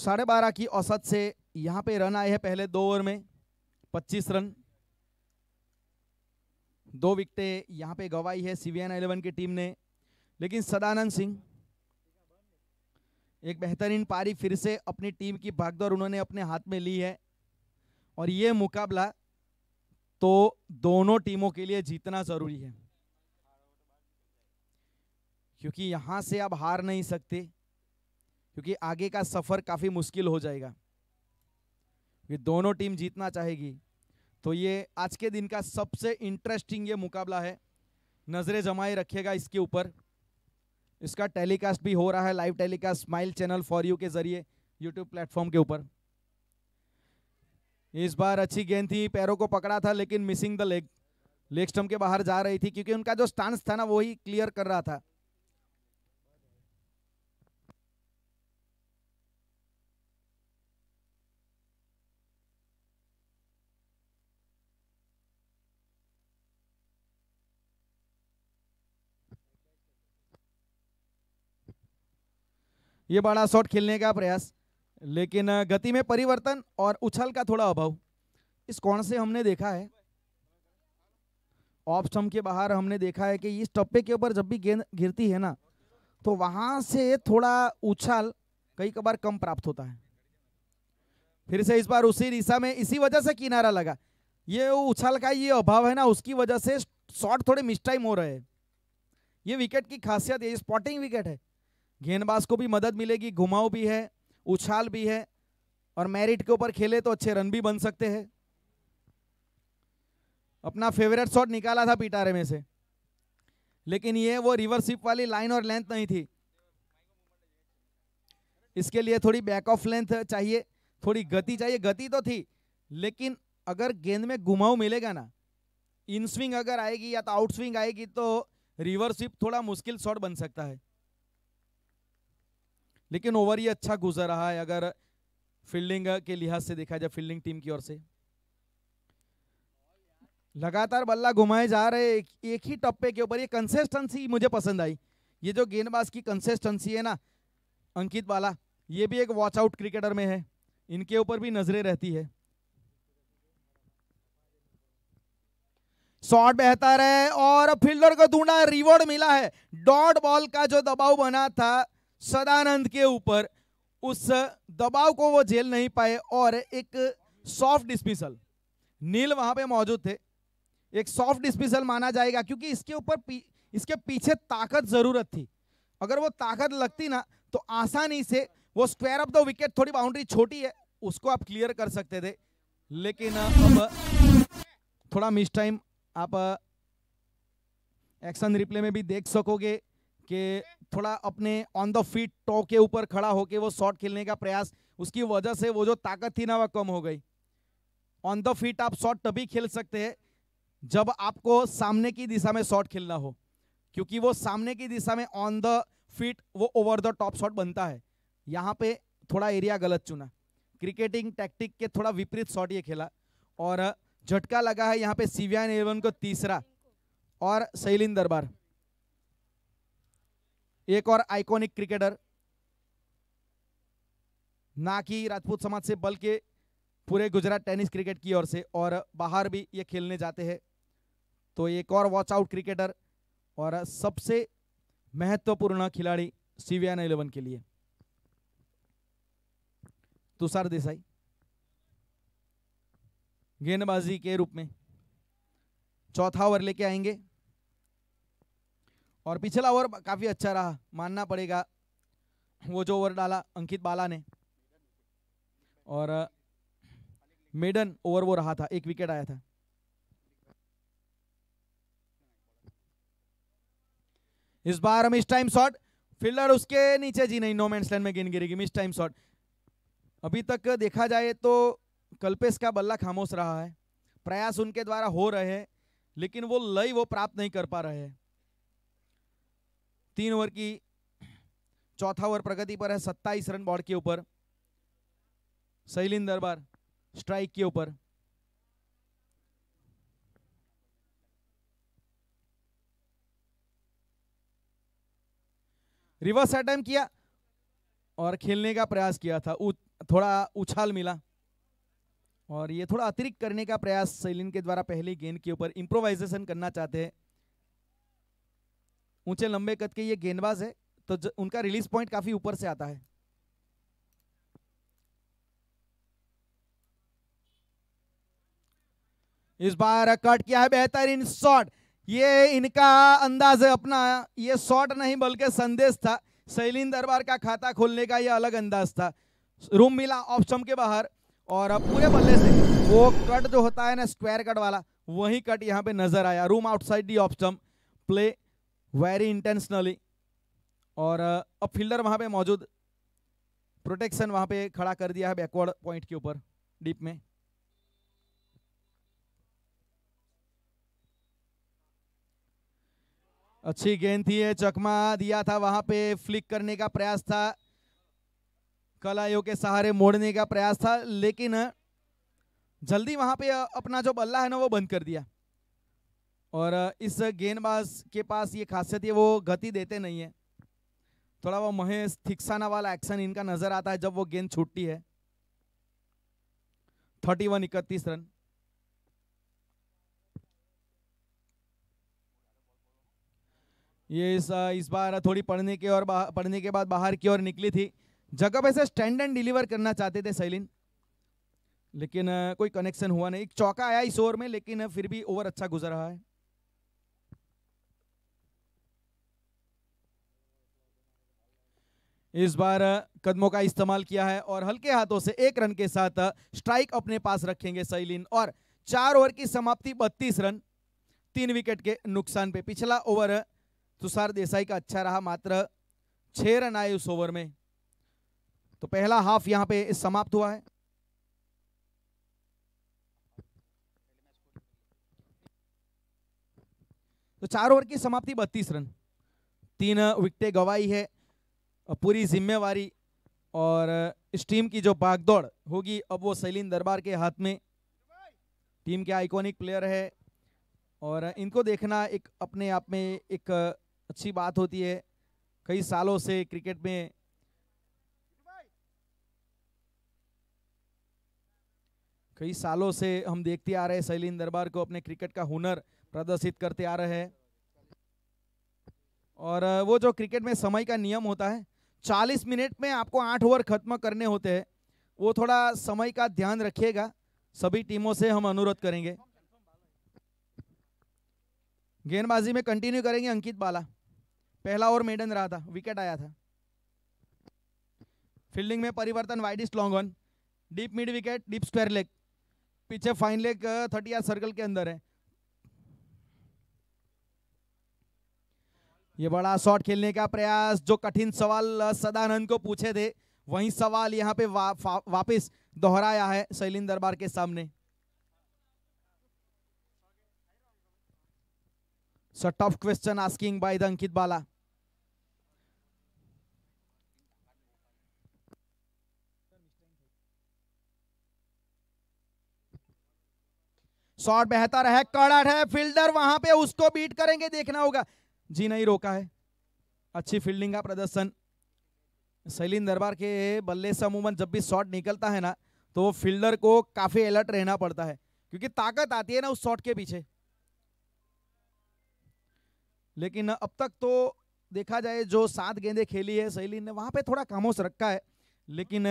साढ़े बारह की औसत से यहाँ पे रन आए हैं पहले दो ओवर में 25 रन दो विकटे यहाँ पे गवाई है सीवीएन इलेवन की टीम ने लेकिन सदानंद सिंह एक बेहतरीन पारी फिर से अपनी टीम की भागदौड़ उन्होंने अपने हाथ में ली है और ये मुकाबला तो दोनों टीमों के लिए जीतना ज़रूरी है क्योंकि यहां से आप हार नहीं सकते क्योंकि आगे का सफ़र काफ़ी मुश्किल हो जाएगा ये दोनों टीम जीतना चाहेगी तो ये आज के दिन का सबसे इंटरेस्टिंग ये मुकाबला है नज़रें जमाए रखिएगा इसके ऊपर इसका टेलीकास्ट भी हो रहा है live telecast smile channel for you के जरिए यूट्यूब प्लेटफॉर्म के ऊपर इस बार अच्छी गेंद थी पैरों को पकड़ा था लेकिन missing the leg leg stump के बाहर जा रही थी क्योंकि उनका जो स्टांस था ना वही क्लियर कर रहा था ये बड़ा शॉट खेलने का प्रयास लेकिन गति में परिवर्तन और उछल का थोड़ा अभाव इस कोण से हमने देखा है ऑफ स्टम्प के बाहर हमने देखा है कि इस टप्पे के ऊपर जब भी गेंद गिरती है ना तो वहां से थोड़ा उछाल कई कबार कम प्राप्त होता है फिर से इस बार उसी दिशा में इसी वजह से किनारा लगा ये उछाल का ये अभाव है ना उसकी वजह से शॉट थोड़े मिस टाइम हो रहे हैं ये विकेट की खासियत है ये स्पॉटिंग विकेट है गेंदबाज को भी मदद मिलेगी घुमाव भी है उछाल भी है और मेरिट के ऊपर खेले तो अच्छे रन भी बन सकते हैं अपना फेवरेट शॉट निकाला था पिटारे में से लेकिन ये वो रिवर्सिप वाली लाइन और लेंथ नहीं थी इसके लिए थोड़ी बैक ऑफ लेंथ चाहिए थोड़ी गति चाहिए गति तो थी लेकिन अगर गेंद में घुमाव मिलेगा ना इन स्विंग अगर आएगी या तो आउट स्विंग आएगी तो रिवर्सिप थोड़ा मुश्किल शॉट बन सकता है लेकिन ओवर ये अच्छा गुजर रहा है अगर फील्डिंग के लिहाज से देखा जाए फील्डिंग टीम की ओर से लगातार बल्ला घुमाए जा रहे एक, एक ही टप्पे के ऊपर ये कंसिस्टेंसी मुझे पसंद आई ये जो गेंदबाज की कंसिस्टेंसी है ना अंकित वाला ये भी एक वॉच आउट क्रिकेटर में है इनके ऊपर भी नजरें रहती है शॉट बेहतर है और फील्डर को ढूंढा रिवॉर्ड मिला है डॉट बॉल का जो दबाव बना था सदानंद के ऊपर उस दबाव को वो झेल नहीं पाए और एक सॉफ्ट डिस्मिसल नील वहां पे मौजूद थे एक सॉफ्ट डिस्मिसल माना जाएगा क्योंकि इसके ऊपर पी, इसके पीछे ताकत जरूरत थी अगर वो ताकत लगती ना तो आसानी से वो स्क्वायर ऑफ द विकेट थोड़ी बाउंड्री छोटी है उसको आप क्लियर कर सकते थे लेकिन अब थोड़ा मिस टाइम आप एक्शन रिप्ले में भी देख सकोगे कि थोड़ा अपने ऑन द फीट टॉ के ऊपर खड़ा होके वो शॉट खेलने का प्रयास उसकी वजह से वो जो ताकत थी ना वह कम हो गई ऑन द फीट आप शॉट तभी खेल सकते हैं जब आपको सामने की दिशा में शॉट खेलना हो क्योंकि वो सामने की दिशा में ऑन द फीट वो ओवर द टॉप शॉट बनता है यहाँ पे थोड़ा एरिया गलत चुना क्रिकेटिंग टैक्टिक के थोड़ा विपरीत शॉट ये खेला और झटका लगा है यहाँ पे सीवियान एवन को तीसरा और शैलिन दरबार एक और आइकॉनिक क्रिकेटर ना कि राजपूत समाज से बल्कि पूरे गुजरात टेनिस क्रिकेट की ओर से और बाहर भी ये खेलने जाते हैं तो एक और वॉच आउट क्रिकेटर और सबसे महत्वपूर्ण खिलाड़ी सीवियान इलेवन के लिए तुषार देसाई गेंदबाजी के रूप में चौथा ओवर लेके आएंगे और पिछला ओवर काफ़ी अच्छा रहा मानना पड़ेगा वो जो ओवर डाला अंकित बाला ने और मेडन ओवर वो रहा था एक विकेट आया था इस बार मिस टाइम शॉट फील्डर उसके नीचे जी नहीं नोमेंट्स स्लैंड में गेंद गिरेगी मिस टाइम शॉट अभी तक देखा जाए तो कल्पेश का बल्ला खामोश रहा है प्रयास उनके द्वारा हो रहे हैं लेकिन वो लय वो प्राप्त नहीं कर पा रहे हैं तीन ओवर की चौथा ओवर प्रगति पर है सत्ताईस रन बॉर्ड के ऊपर शैलिन दरबार स्ट्राइक के ऊपर रिवर्स अटैम्प किया और खेलने का प्रयास किया था उ, थोड़ा उछाल मिला और ये थोड़ा अतिरिक्त करने का प्रयास शैलिन के द्वारा पहले गेंद के ऊपर इम्प्रोवाइजेशन करना चाहते हैं ऊंचे लंबे कद के ये गेंदबाज है तो उनका रिलीज पॉइंट काफी ऊपर से आता है इस बार कट किया है बेहतरीन शॉट ये इनका अंदाज है अपना ये शॉट नहीं बल्कि संदेश था शैलिन दरबार का खाता खोलने का ये अलग अंदाज था रूम मिला ऑप्शन के बाहर और पूरे बल्ले से वो कट जो होता है ना स्क्वायर कट वाला वही कट यहाँ पे नजर आया room outside the option play very intentionally और अब फील्डर वहां पे मौजूद प्रोटेक्शन वहां पे खड़ा कर दिया है बैकवर्ड पॉइंट के ऊपर डीप में अच्छी गेंद थी चकमा दिया था वहां पे फ्लिक करने का प्रयास था कलाइयों के सहारे मोड़ने का प्रयास था लेकिन जल्दी वहाँ पे अपना जो बल्ला है ना वो बंद कर दिया और इस गेंदबाज के पास ये खासियत है वो गति देते नहीं है थोड़ा वो महेश थिकसाना वाला एक्शन इनका नजर आता है जब वो गेंद छूटती है थर्टी वन इकतीस रन ये इस इस बार थोड़ी पढ़ने के और पढ़ने के बाद बाहर की ओर निकली थी जगह पैसे स्टैंड एंड डिलीवर करना चाहते थे सैलिन लेकिन कोई कनेक्शन हुआ नहीं एक चौका आया इस ओवर में लेकिन फिर भी ओवर अच्छा गुजर रहा है इस बार कदमों का इस्तेमाल किया है और हल्के हाथों से एक रन के साथ स्ट्राइक अपने पास रखेंगे सैलिन और चार ओवर की समाप्ति बत्तीस रन तीन विकेट के नुकसान पे पिछला ओवर तुषार देसाई का अच्छा रहा मात्र छह रन आए उस ओवर में तो पहला हाफ यहां पे समाप्त हुआ है तो चार ओवर की समाप्ति बत्तीस रन तीन विकेटें गवाई है पूरी जिम्मेवारी और इस टीम की जो भागदौड़ होगी अब वो सैलीन दरबार के हाथ में टीम के आइकॉनिक प्लेयर है और इनको देखना एक अपने आप में एक अच्छी बात होती है कई सालों से क्रिकेट में कई सालों से हम देखते आ रहे हैं सैलिन दरबार को अपने क्रिकेट का हुनर प्रदर्शित करते आ रहे हैं और वो जो क्रिकेट में समय का नियम होता है चालीस मिनट में आपको आठ ओवर खत्म करने होते हैं वो थोड़ा समय का ध्यान रखिएगा सभी टीमों से हम अनुरोध करेंगे गेंदबाजी में कंटिन्यू करेंगे अंकित बाला पहला ओवर मेडन रहा था विकेट आया था फील्डिंग में परिवर्तन widest long on deep mid wicket deep square leg पीछे फाइन लेग थर्टी सर्कल के अंदर है ये बड़ा शॉट खेलने का प्रयास जो कठिन सवाल सदानंद को पूछे थे वही सवाल यहाँ पे वा, वापस दोहराया है शैलिन दरबार के सामने tough question asking by the Ankit Bala shot बेहतर है कड़ाट है फील्डर वहां पे उसको बीट करेंगे देखना होगा जी नहीं रोका है अच्छी फील्डिंग का प्रदर्शन सैलिन दरबार के बल्ले से अमूमन जब भी शॉट निकलता है ना तो फील्डर को काफ़ी अलर्ट रहना पड़ता है क्योंकि ताकत आती है ना उस शॉट के पीछे लेकिन अब तक तो देखा जाए जो सात गेंदे खेली है सैलिन ने वहां पे थोड़ा खामोश रखा है लेकिन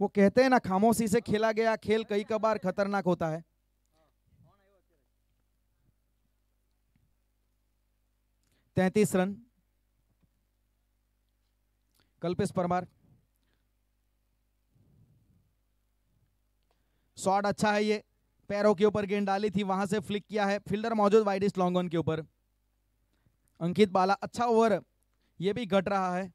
वो कहते हैं ना खामोशी से खेला गया खेल कई कबार खतरनाक होता है तैतीस रन कल्पेश परमार शॉट अच्छा है ये पैरों के ऊपर गेंद डाली थी वहां से फ्लिक किया है फील्डर मौजूद वाइडिस्ट लॉन्ग ऑन के ऊपर अंकित बाला अच्छा ओवर ये भी घट रहा है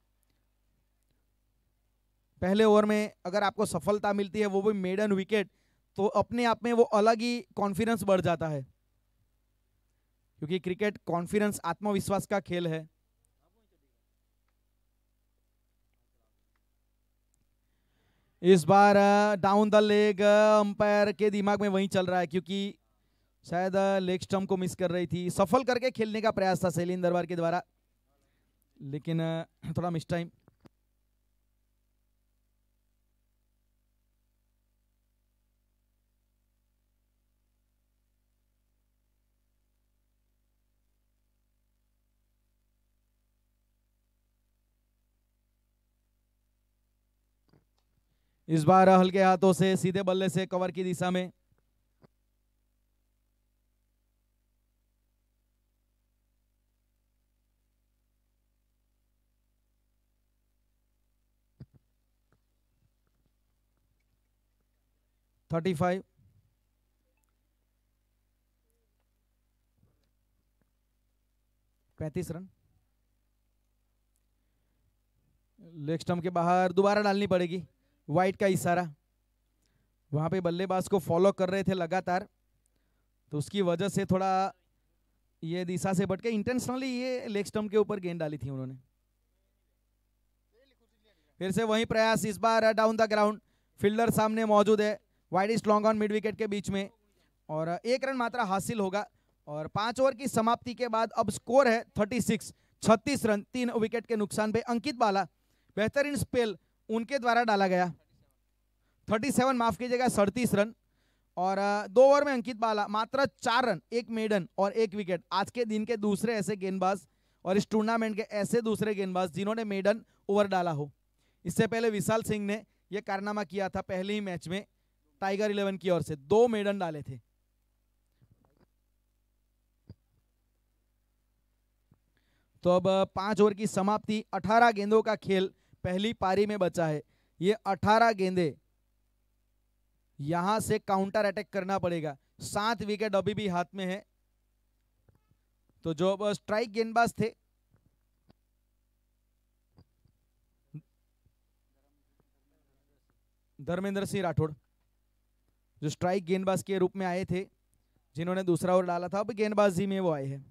पहले ओवर में अगर आपको सफलता मिलती है वो भी मेडन विकेट तो अपने आप में वो अलग ही कॉन्फिडेंस बढ़ जाता है क्योंकि क्रिकेट कॉन्फिडेंस आत्मविश्वास का खेल है इस बार डाउन द लेग अंपायर के दिमाग में वही चल रहा है क्योंकि शायद लेग स्टम्प को मिस कर रही थी सफल करके खेलने का प्रयास था सेलिन दरबार के द्वारा लेकिन थोड़ा मिस टाइम इस बार हल्के हाथों से सीधे बल्ले से कवर की दिशा में थर्टी फाइव पैंतीस रन लेग स्टम्प के बाहर दोबारा डालनी पड़ेगी वाइट का इशारा वहां पे बल्लेबाज को फॉलो कर रहे थे लगातार तो उसकी वजह से थोड़ा ये दिशा से बट के इंटेंशनली ये लेग स्टम्प के ऊपर गेंद डाली थी उन्होंने फिर से वही प्रयास इस बार डाउन द ग्राउंड फील्डर सामने मौजूद है widest long on mid wicket के बीच में और एक रन मात्रा हासिल होगा और पांच ओवर की समाप्ति के बाद अब स्कोर है थर्टी सिक्स छत्तीस रन तीन विकेट के नुकसान पे अंकित बाला बेहतरीन स्पेल उनके द्वारा डाला गया 37 माफ कीजिएगा सड़तीस रन और दो ओवर में अंकित बाला मात्र चार रन एक मेडन और एक विकेट आज के दिन के दूसरे ऐसे गेंदबाज और इस टूर्नामेंट के ऐसे दूसरे गेंदबाज जिन्होंने मेडन ओवर डाला हो इससे पहले विशाल सिंह ने यह कारनामा किया था पहले ही मैच में टाइगर इलेवन की ओर से दो मेडन डाले थे तो अब पांच ओवर की समाप्ति 18 गेंदों का खेल पहली पारी में बचा है ये 18 गेंदे यहां से काउंटर अटैक करना पड़ेगा सात विकेट अभी भी हाथ में है तो जो स्ट्राइक गेंदबाज थे धर्मेंद्र सिंह राठौड़ जो स्ट्राइक गेंदबाज के रूप में आए थे जिन्होंने दूसरा ओवर डाला था अब गेंदबाजी में वो आए हैं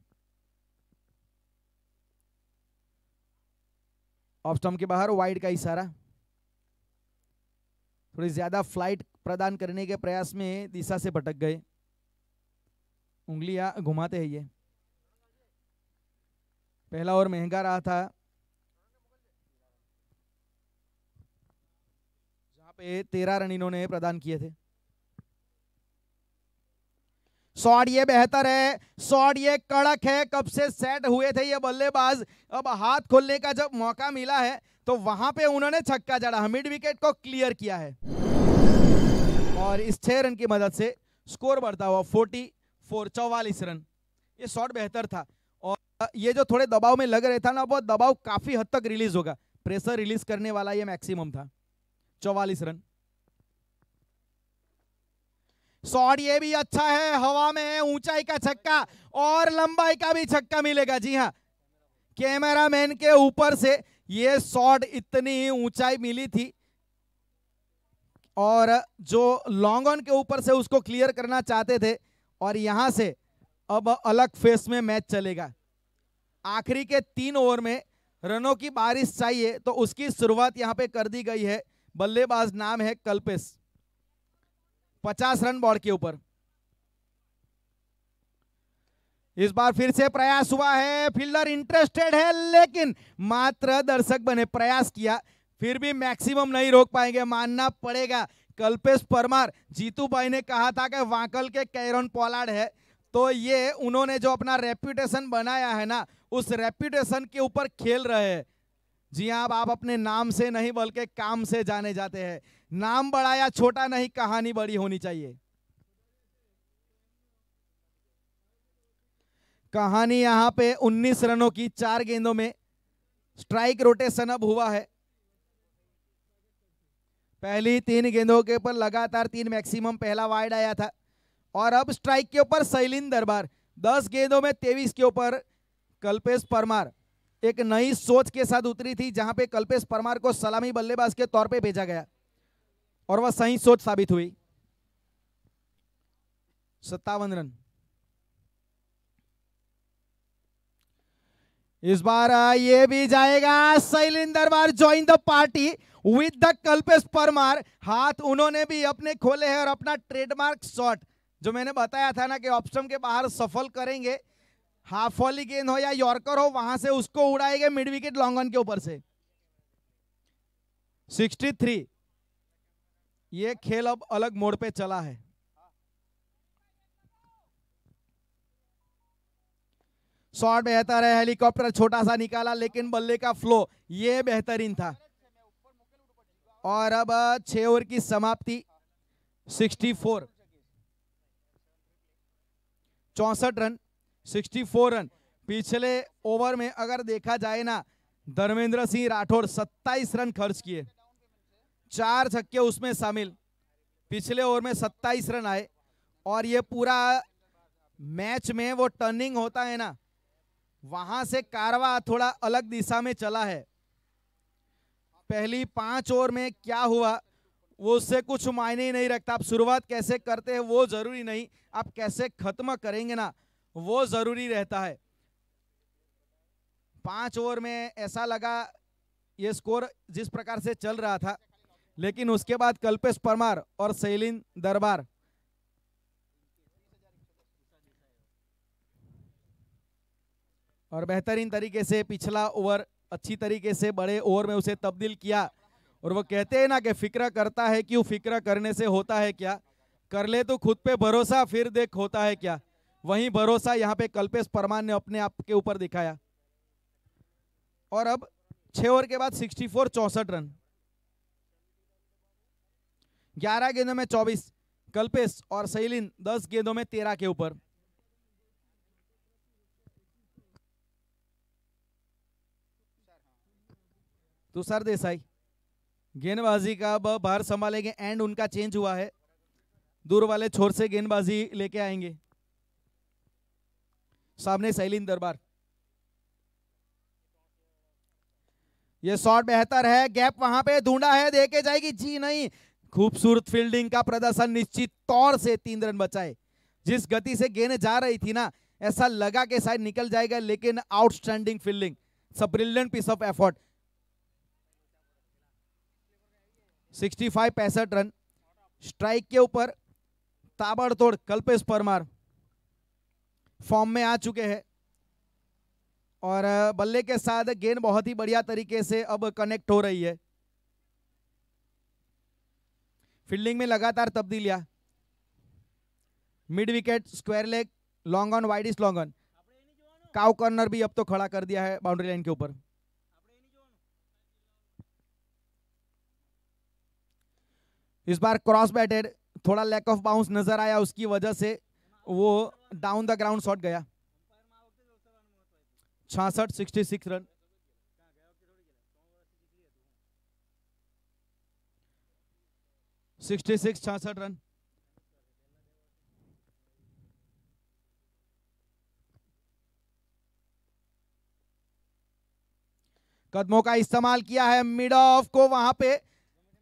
ऑफ स्टम्प के बाहर वाइड का इशारा थोड़ी ज्यादा फ्लाइट प्रदान करने के प्रयास में दिशा से भटक गए उंगलियां घुमाते हैं ये पहला और महंगा रहा था जहां पे तेरह रन इन्होंने प्रदान किए थे शॉट ये बेहतर है शॉट ये कड़क है कब से सेट हुए थे ये बल्लेबाज अब हाथ खोलने का जब मौका मिला है तो वहां पे उन्होंने छक्का जड़ा मिड विकेट को क्लियर किया है और इस छह रन की मदद से स्कोर बढ़ता हुआ फोर्टी फोर चौवालीस रन ये शॉट बेहतर था और ये जो थोड़े दबाव में लग रहे था ना वो दबाव काफी हद तक रिलीज होगा प्रेशर रिलीज करने वाला ये मैक्सिमम था चौवालीस रन शॉट ये भी अच्छा है हवा में है ऊंचाई का छक्का और लंबाई का भी छक्का मिलेगा जी हाँ कैमरामैन के ऊपर से ये शॉट इतनी ऊंचाई मिली थी और जो लॉन्ग ऑन के ऊपर से उसको क्लियर करना चाहते थे और यहां से अब अलग फेस में मैच चलेगा आखिरी के तीन ओवर में रनों की बारिश चाहिए तो उसकी शुरुआत यहां पे कर दी गई है बल्लेबाज नाम है कल्पेश पचास रन बॉल के ऊपर इस बार फिर से प्रयास हुआ है फील्डर इंटरेस्टेड है लेकिन मात्र दर्शक बने प्रयास किया फिर भी मैक्सिमम नहीं रोक पाएंगे मानना पड़ेगा कल्पेश परमार जीतू भाई ने कहा था कि वाकल के कैरन पोलाड है तो ये उन्होंने जो अपना रेप्यूटेशन बनाया है ना उस रेप्यूटेशन के ऊपर खेल रहे हैं जी हाँ आप अपने नाम से नहीं बल्कि काम से जाने जाते हैं नाम बड़ा या छोटा नहीं कहानी बड़ी होनी चाहिए कहानी यहां पे 19 रनों की चार गेंदों में स्ट्राइक रोटेशन अब हुआ है पहली तीन गेंदों के ऊपर लगातार तीन मैक्सिमम पहला वाइड आया था और अब स्ट्राइक के ऊपर शैलिन दरबार दस गेंदों में तेईस के ऊपर कल्पेश परमार एक नई सोच के साथ उतरी थी जहां पे कल्पेश परमार को सलामी बल्लेबाज के तौर पे भेजा गया और वह सही सोच साबित हुई सत्तावन रन इस बार ये भी जाएगा शैलिंदर बार join the party with the Kalpesh Parmar हाथ उन्होंने भी अपने खोले हैं और अपना ट्रेडमार्क शॉट जो मैंने बताया था ना कि ऑप्शन के बाहर सफल करेंगे हाफ वॉली गेंद हो या यॉर्कर हो वहां से उसको उड़ाएंगे मिड विकेट लॉन्गन के ऊपर से 63 ये खेल अब अलग मोड़ पे चला है शॉट बेहतर है हेलीकॉप्टर छोटा सा निकाला लेकिन बल्ले का फ्लो ये बेहतरीन था और अब छह ओवर की समाप्ति 64 चौसठ रन 64 रन पिछले ओवर में अगर देखा जाए ना धर्मेंद्र सिंह राठौर 27 रन खर्च किए चार छक्के उसमें शामिल पिछले ओवर में सत्ताईस रन आए और ये पूरा मैच में वो टर्निंग होता है ना वहां से कारवा थोड़ा अलग दिशा में चला है पहली पांच ओवर में क्या हुआ वो उससे कुछ मायने ही नहीं रखता आप शुरुआत कैसे करते हैं वो जरूरी नहीं आप कैसे खत्म करेंगे ना वो जरूरी रहता है पांच ओवर में ऐसा लगा ये स्कोर जिस प्रकार से चल रहा था लेकिन उसके बाद कल्पेश परमार और शैलिन दरबार और बेहतरीन तरीके से पिछला ओवर अच्छी तरीके से बड़े ओवर में उसे तब्दील किया और वो कहते हैं ना कि फिक्र करता है क्यों फिक्र करने से होता है क्या कर ले तो खुद पे भरोसा फिर देख होता है क्या वही भरोसा यहाँ पे कल्पेश परमार ने अपने आप के ऊपर दिखाया और अब छह ओवर के बाद 64 चौसठ रन ग्यारह गेंदों में चौबीस कल्पेश और सैलिन दस गेंदों में तेरह के ऊपर तुषार तो देसाई गेंदबाजी का अब भार संभालेंगे एंड उनका चेंज हुआ है दूर वाले छोर से गेंदबाजी लेके आएंगे सामने सैलिन दरबार ये शॉट बेहतर है गैप वहां पे ढूंढा है देखे जाएगी जी नहीं खूबसूरत फील्डिंग का प्रदर्शन निश्चित तौर से तीन रन बचाए जिस गति से गेंद जा रही थी ना ऐसा लगा के शायद निकल जाएगा लेकिन आउटस्टैंडिंग फील्डिंग सब ब्रिलियंट पीस ऑफ एफर्ट 65 पैंसठ रन स्ट्राइक के ऊपर ताबड़तोड़ कल्पेश परमार फॉर्म में आ चुके हैं और बल्ले के साथ गेंद बहुत ही बढ़िया तरीके से अब कनेक्ट हो रही है फील्डिंग में लगातार तब्दीलियां mid wicket square leg long on wide is long on cow corner भी अब तो खड़ा कर दिया है बाउंड्री लाइन के ऊपर इस बार क्रॉस बैटेड थोड़ा लैक ऑफ बाउंस नजर आया उसकी वजह से वो डाउन द ग्राउंड शॉट गया छासठ sixty six run sixty six run कदमों का इस्तेमाल किया है मिड ऑफ को वहां पे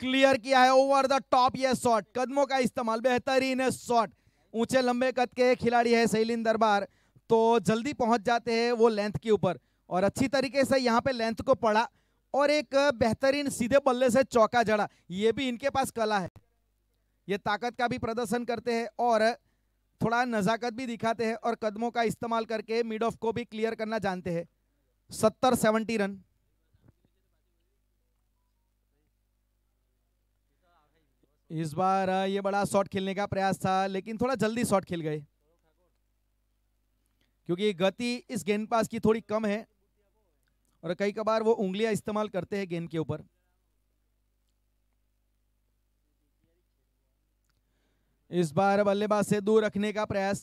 क्लियर किया है ओवर द टॉप ये शॉट कदमों का इस्तेमाल बेहतरीन शॉट ऊंचे लंबे कद के खिलाड़ी है शैलिन दरबार तो जल्दी पहुंच जाते हैं वो लेंथ के ऊपर और अच्छी तरीके से यहाँ पे लेंथ को पड़ा और एक बेहतरीन सीधे बल्ले से चौका जड़ा ये भी इनके पास कला है ये ताकत का भी प्रदर्शन करते हैं और थोड़ा नज़ाकत भी दिखाते हैं और कदमों का इस्तेमाल करके मिड ऑफ को भी क्लियर करना जानते हैं सत्तर सेवेंटी रन इस बार ये बड़ा शॉट खेलने का प्रयास था लेकिन थोड़ा जल्दी शॉट खेल गए क्योंकि गति इस गेंद पास की थोड़ी कम है और कई कबार वो उंगलियां इस्तेमाल करते हैं गेंद के ऊपर इस बार बल्लेबाज से दूर रखने का प्रयास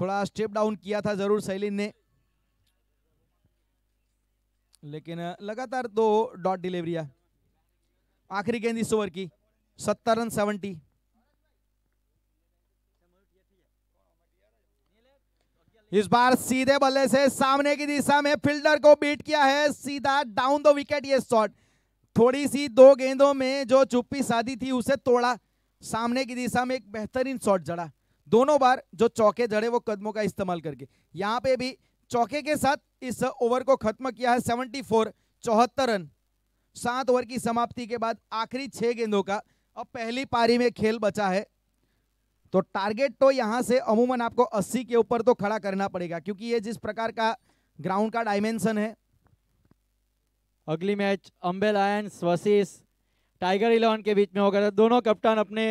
थोड़ा स्टेप डाउन किया था जरूर सैलिन ने लेकिन लगातार दो डॉट डिलीवरिया आखिरी गेंद इस ओवर की सत्तर रन सेवेंटी इस बार सीधे बल्ले से सामने की दिशा में फील्डर को बीट किया है सीधा डाउन द विकेट ये शॉट थोड़ी सी दो गेंदों में जो चुप्पी साधी थी उसे तोड़ा सामने की दिशा में एक बेहतरीन शॉट जड़ा दोनों बार जो चौके जड़े वो कदमों का इस्तेमाल करके यहाँ पे भी चौके के साथ इस ओवर को खत्म किया है 74 फोर रन सात ओवर की समाप्ति के बाद आखिरी छह गेंदों का अब पहली पारी में खेल बचा है तो टारगेट तो यहाँ से अमूमन आपको 80 के ऊपर तो खड़ा करना पड़ेगा क्योंकि ये जिस प्रकार का ग्राउंड का डायमेंशन है अगली match Ambe lions versus tiger eleven के बीच में हो गया था तो दोनों कप्तान अपने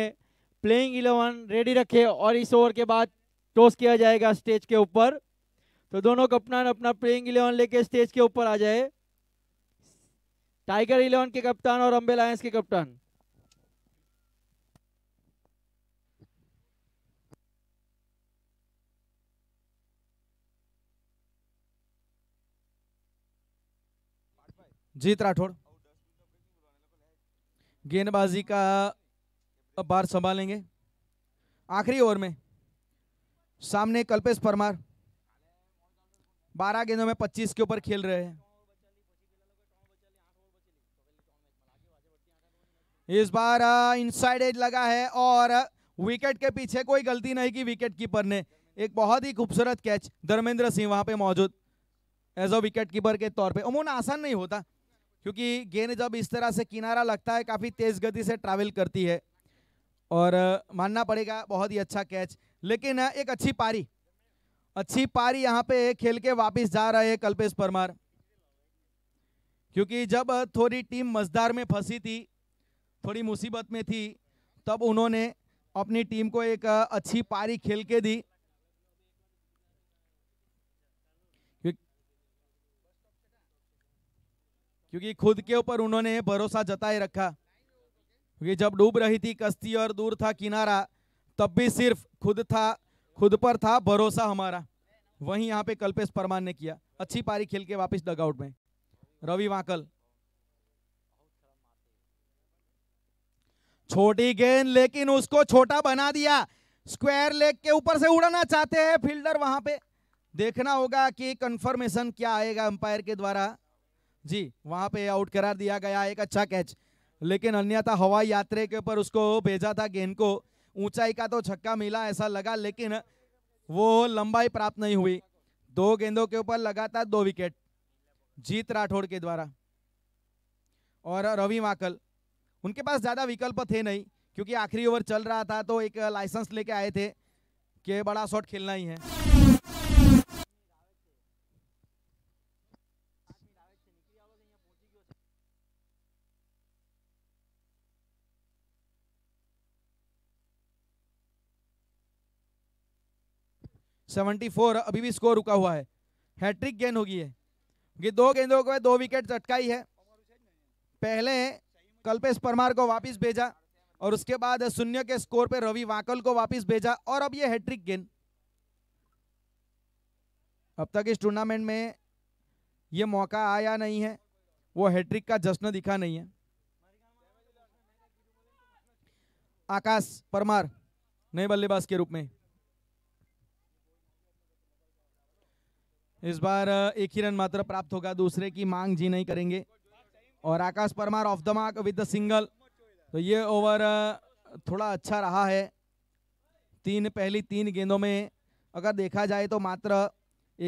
प्लेइंग इलेवन रेडी रखे और इस ओवर के बाद टॉस किया जाएगा स्टेज के ऊपर तो दोनों कप्तान अपना प्लेइंग इलेवन लेके स्टेज के ऊपर आ जाए टाइगर इलेवन के कप्तान और अम्बे लायंस के कप्तान जीत राठौड़ गेंदबाजी का बार संभालेंगे आखिरी ओवर में सामने कल्पेश परमार बारह गेंदों में पच्चीस के ऊपर खेल रहे हैं इस बार इनसाइड एज लगा है और विकेट के पीछे कोई गलती नहीं की विकेट कीपर ने एक बहुत ही खूबसूरत कैच धर्मेंद्र सिंह वहां पे मौजूद एज अ विकेट कीपर के तौर पे उमून आसान नहीं होता क्योंकि गेंद जब इस तरह से किनारा लगता है काफ़ी तेज़ गति से ट्रैवल करती है और मानना पड़ेगा बहुत ही अच्छा कैच लेकिन एक अच्छी पारी अच्छी पारी यहाँ पे खेल के वापस जा रहे हैं कल्पेश परमार क्योंकि जब थोड़ी टीम मजदार में फंसी थी थोड़ी मुसीबत में थी तब उन्होंने अपनी टीम को एक अच्छी पारी खेल के दी क्योंकि खुद के ऊपर उन्होंने भरोसा जताए रखा क्योंकि जब डूब रही थी कश्ती और दूर था किनारा तब भी सिर्फ खुद था खुद पर था भरोसा हमारा वही यहाँ पे कल्पेश परमान ने किया अच्छी पारी खेल के वापिस डगआउट में रवि वाकल छोटी गेंद लेकिन उसको छोटा बना दिया स्क्वायर लेग के ऊपर से उड़ाना चाहते हैं फील्डर वहां पे देखना होगा कि कंफर्मेशन क्या आएगा अंपायर के द्वारा जी वहां पे आउट करार दिया गया एक अच्छा कैच लेकिन अन्यथा हवाई यात्रे के ऊपर उसको भेजा था गेंद को ऊंचाई का तो छक्का मिला ऐसा लगा लेकिन वो लंबाई प्राप्त नहीं हुई दो गेंदों के ऊपर लगातार दो विकेट जीत राठौड़ के द्वारा और रवि माकल उनके पास ज़्यादा विकल्प थे नहीं क्योंकि आखिरी ओवर चल रहा था तो एक लाइसेंस लेके आए थे कि बड़ा शॉट खेलना ही है 74 अभी भी स्कोर रुका हुआ है हैट्रिक गेंद होगी है क्योंकि दो गेंदों को दो विकेट चटकाई है पहले कल्पेश परमार को वापस भेजा और उसके बाद शून्य के स्कोर पर रवि वाकल को वापस भेजा और अब ये हैट्रिक गेंद अब तक इस टूर्नामेंट में ये मौका आया नहीं है वो हैट्रिक का जश्न दिखा नहीं है आकाश परमार नए बल्लेबाज के रूप में इस बार एक ही रन मात्र प्राप्त होगा दूसरे की मांग जी नहीं करेंगे और Akash Parmar off the mark with the single तो ये ओवर थोड़ा अच्छा रहा है तीन पहली तीन गेंदों में अगर देखा जाए तो मात्र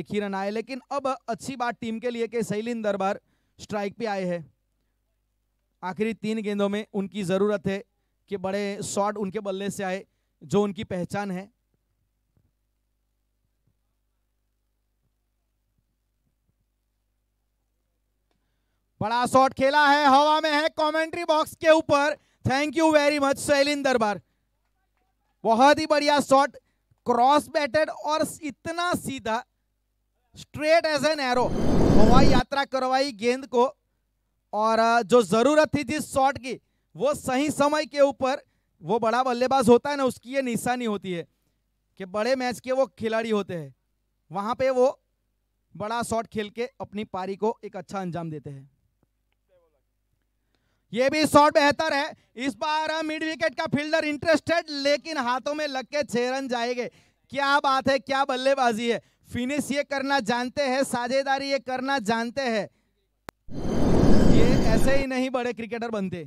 एक ही रन आए लेकिन अब अच्छी बात टीम के लिए कि शैलिन दरबार स्ट्राइक पे आए हैं आखिरी तीन गेंदों में उनकी ज़रूरत है कि बड़े शॉट उनके बल्ले से आए जो उनकी पहचान है बड़ा शॉट खेला है हवा में है कमेंट्री बॉक्स के ऊपर thank you very much Salin Darbar बहुत ही बढ़िया शॉट क्रॉस बैटेड और इतना सीधा स्ट्रेट एज एन एरो हवाई यात्रा करवाई गेंद को और जो जरूरत थी जिस शॉट की वो सही समय के ऊपर वो बड़ा बल्लेबाज होता है ना उसकी ये निशानी होती है कि बड़े मैच के वो खिलाड़ी होते हैं वहाँ पे वो बड़ा शॉट खेल के अपनी पारी को एक अच्छा अंजाम देते हैं ये भी शॉट बेहतर है इस बार मिड विकेट का फील्डर इंटरेस्टेड लेकिन हाथों में लग के छह रन जाएंगे क्या बात है क्या बल्लेबाजी है फिनिश ये करना जानते हैं साझेदारी ये करना जानते हैं ये ऐसे ही नहीं बड़े क्रिकेटर बनते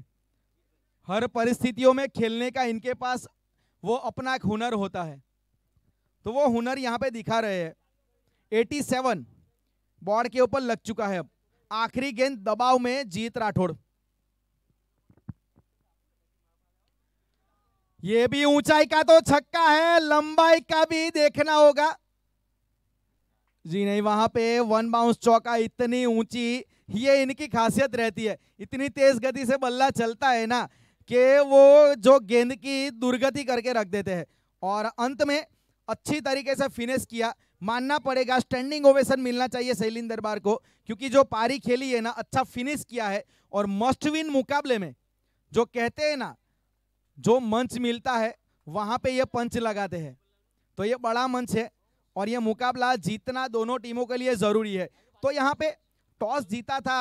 हर परिस्थितियों में खेलने का इनके पास वो अपना एक हुनर होता है तो वो हुनर यहाँ पे दिखा रहे हैं 87 बॉर्ड के ऊपर लग चुका है अब आखिरी गेंद दबाव में जीत राठौड़ ये भी ऊंचाई का तो छक्का है लंबाई का भी देखना होगा जी नहीं वहां पे वन बाउंस चौका इतनी ऊंची ये इनकी खासियत रहती है इतनी तेज गति से बल्ला चलता है ना कि वो जो गेंद की दुर्गति करके रख देते हैं और अंत में अच्छी तरीके से फिनिश किया मानना पड़ेगा स्टैंडिंग ओवेशन मिलना चाहिए सैलिन दरबार को क्योंकि जो पारी खेली है ना अच्छा फिनिश किया है और मस्ट विन मुकाबले में जो कहते हैं ना जो मंच मिलता है वहां पे ये पंच लगाते हैं तो ये बड़ा मंच है और ये मुकाबला जीतना दोनों टीमों के लिए ज़रूरी है तो यहाँ पे टॉस जीता था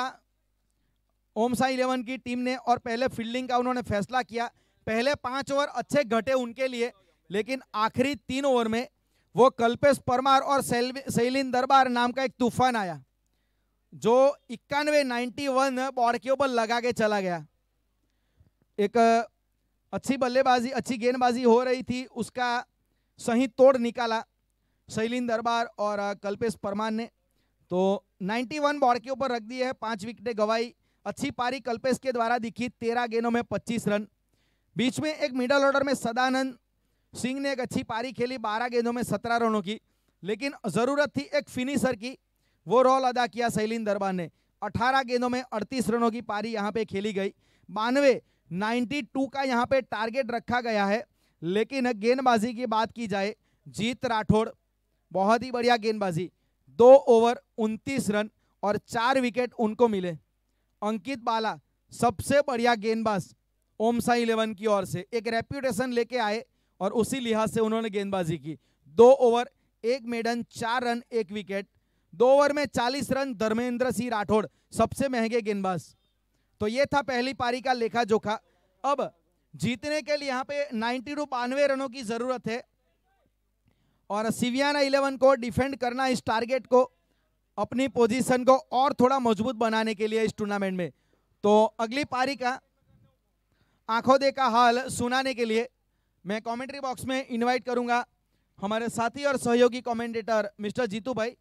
ओम साई इलेवन की टीम ने और पहले फील्डिंग का उन्होंने फैसला किया पहले पांच ओवर अच्छे घटे उनके लिए लेकिन आखिरी तीन ओवर में वो कल्पेश परमार और शैलिन दरबार नाम का एक तूफान आया जो इक्यानवे नाइन्टी वन बॉड के ऊपर लगा के चला गया एक अच्छी बल्लेबाजी अच्छी गेंदबाजी हो रही थी उसका सही तोड़ निकाला शैलिन दरबार और कल्पेश परमान ने तो 91 बॉड के ऊपर रख दिए है पांच विकेटें गवाई अच्छी पारी कल्पेश के द्वारा दिखी तेरह गेंदों में पच्चीस रन बीच में एक मिडल ऑर्डर में सदानंद सिंह ने एक अच्छी पारी खेली बारह गेंदों में सत्रह रनों की लेकिन ज़रूरत थी एक फिनिशर की वो रोल अदा किया शैलिन दरबार ने अठारह गेंदों में अड़तीस रनों की पारी यहाँ पे खेली गई बानवे 92 का यहाँ पे टारगेट रखा गया है लेकिन गेंदबाजी की बात की जाए जीत राठौड़ बहुत ही बढ़िया गेंदबाजी दो ओवर 29 रन और चार विकेट उनको मिले अंकित बाला सबसे बढ़िया गेंदबाज ओमसा इलेवन की ओर से एक रेप्यूटेशन लेके आए और उसी लिहाज से उन्होंने गेंदबाजी की दो ओवर एक मेडन चार रन एक विकेट दो ओवर में 40 रन धर्मेंद्र सिंह राठौड़ सबसे महंगे गेंदबाज तो ये था पहली पारी का लेखा जोखा अब जीतने के लिए यहाँ पे नाइन्टी टू बानवे रनों की जरूरत है और सिवियाना इलेवन को डिफेंड करना इस टारगेट को अपनी पोजीशन को और थोड़ा मजबूत बनाने के लिए इस टूर्नामेंट में तो अगली पारी का आंखों दे का हाल सुनाने के लिए मैं कमेंट्री बॉक्स में इनवाइट करूंगा हमारे साथी और सहयोगी कमेंटेटर मिस्टर जीतू भाई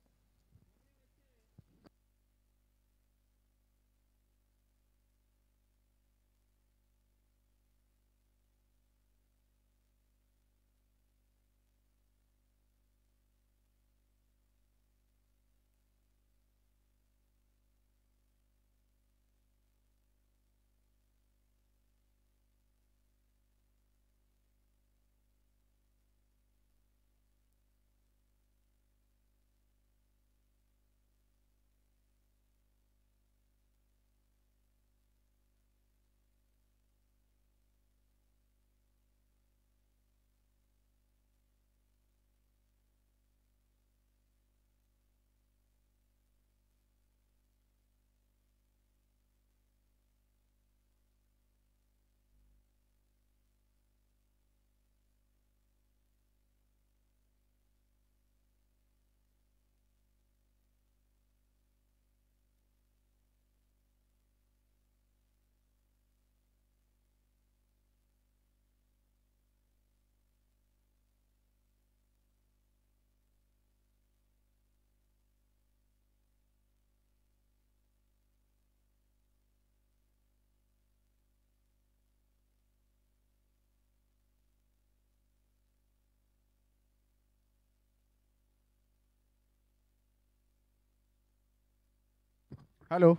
हेलो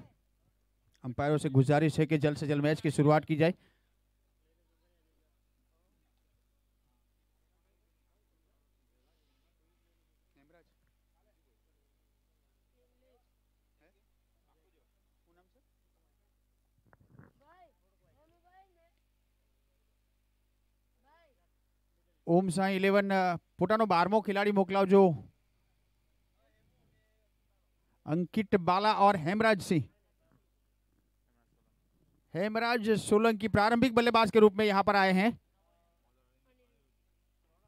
अंपायरों से गुजारिश है कि जल्द से जल्द मैच की शुरुआत की जाए ओम સાંઈ इलेवन પોતાનો બારમો खिलाड़ी મોકલાવજો अंकित बाला और हेमराज सिंह हेमराज सोलंकी प्रारंभिक बल्लेबाज के रूप में यहां पर आए हैं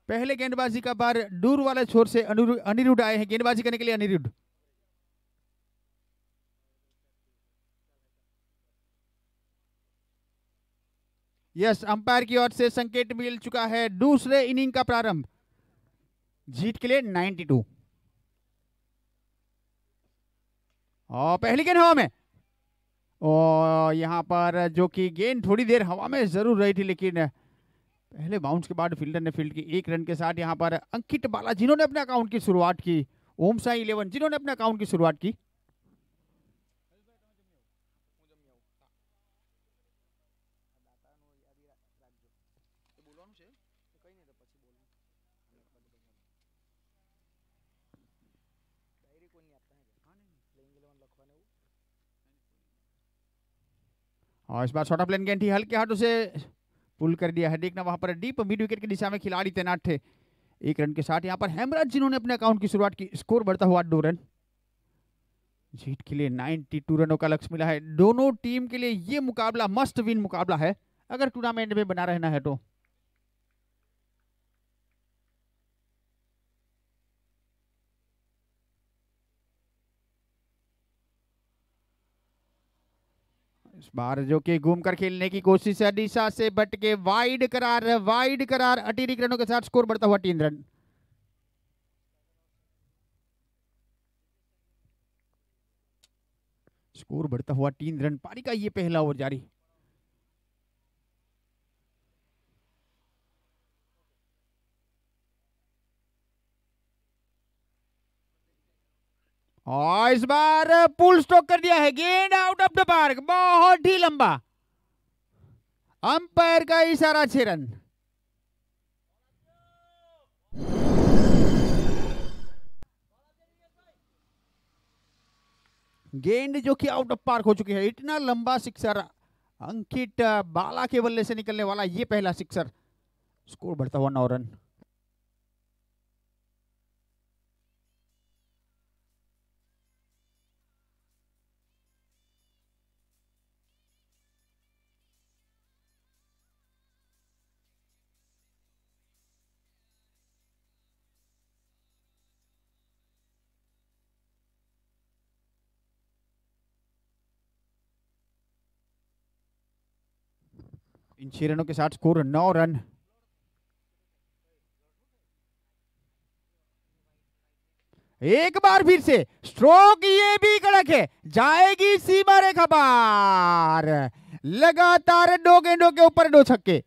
पहले गेंदबाजी का बार दूर वाले छोर से अनिरुद्ध आए हैं गेंदबाजी करने के लिए अनिरुद्ध यस अंपायर की ओर से संकेत मिल चुका है दूसरे इनिंग का प्रारंभ जीत के लिए 92 और पहली गेंद हवा में और यहाँ पर जो कि गेंद थोड़ी देर हवा में ज़रूर रही थी लेकिन पहले बाउंस के बाद फील्डर ने फील्ड की एक रन के साथ यहाँ पर अंकित बाला जिन्होंने अपने अकाउंट की शुरुआत की ओम साई इलेवन जिन्होंने अपने अकाउंट की शुरुआत की और इस बार छोटा प्लेन गेंद गेंटी हल्के हाथों से पुल कर दिया है देखना वहां पर डीप मिड विकेट की दिशा में खिलाड़ी तैनात थे एक रन के साथ यहाँ पर हेमराज जिन्होंने अपने अकाउंट की शुरुआत की स्कोर बढ़ता हुआ दो रन जीत के लिए 92 रनों का लक्ष्य मिला है दोनों टीम के लिए ये मुकाबला मस्ट विन मुकाबला है अगर टूर्नामेंट में बना रहना है तो इस बार जो कि घूमकर खेलने की कोशिश है दिशा से बट के वाइड करार वाइड करार अटीरिक रनों के साथ स्कोर बढ़ता हुआ तीन रन स्कोर बढ़ता हुआ तीन रन पारी का ये पहला ओवर जारी और हाँ, इस बार पुल स्टॉक कर दिया है गेंद आउट ऑफ द पार्क बहुत ही लंबा अंपायर का इशारा छह रन गेंद जो कि आउट ऑफ पार्क हो चुकी है इतना लंबा सिक्सर अंकित बाला के बल्ले से निकलने वाला ये पहला सिक्सर स्कोर बढ़ता हुआ नौ रन इन छह रनों के साथ स्कोर नौ रन एक बार फिर से स्ट्रोक ये भी कड़क है जाएगी सीमा रेखा बार लगातार दो गेंदों के ऊपर दो छक्के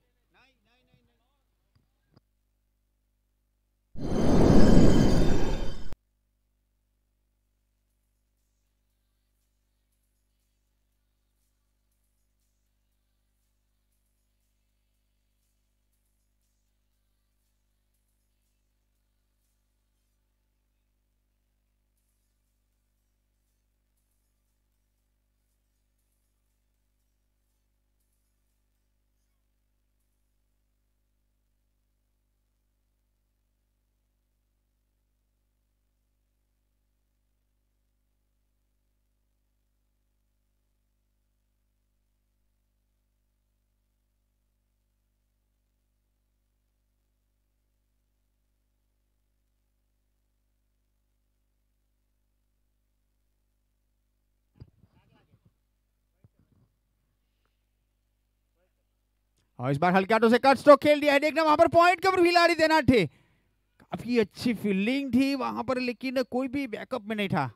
और इस बार हल्के हाथों तो से कट स्ट्रोक खेल दिया है देखना वहां पर पॉइंट कवर खिलाड़ी देना थे काफी अच्छी फील्डिंग थी वहां पर लेकिन कोई भी बैकअप में नहीं था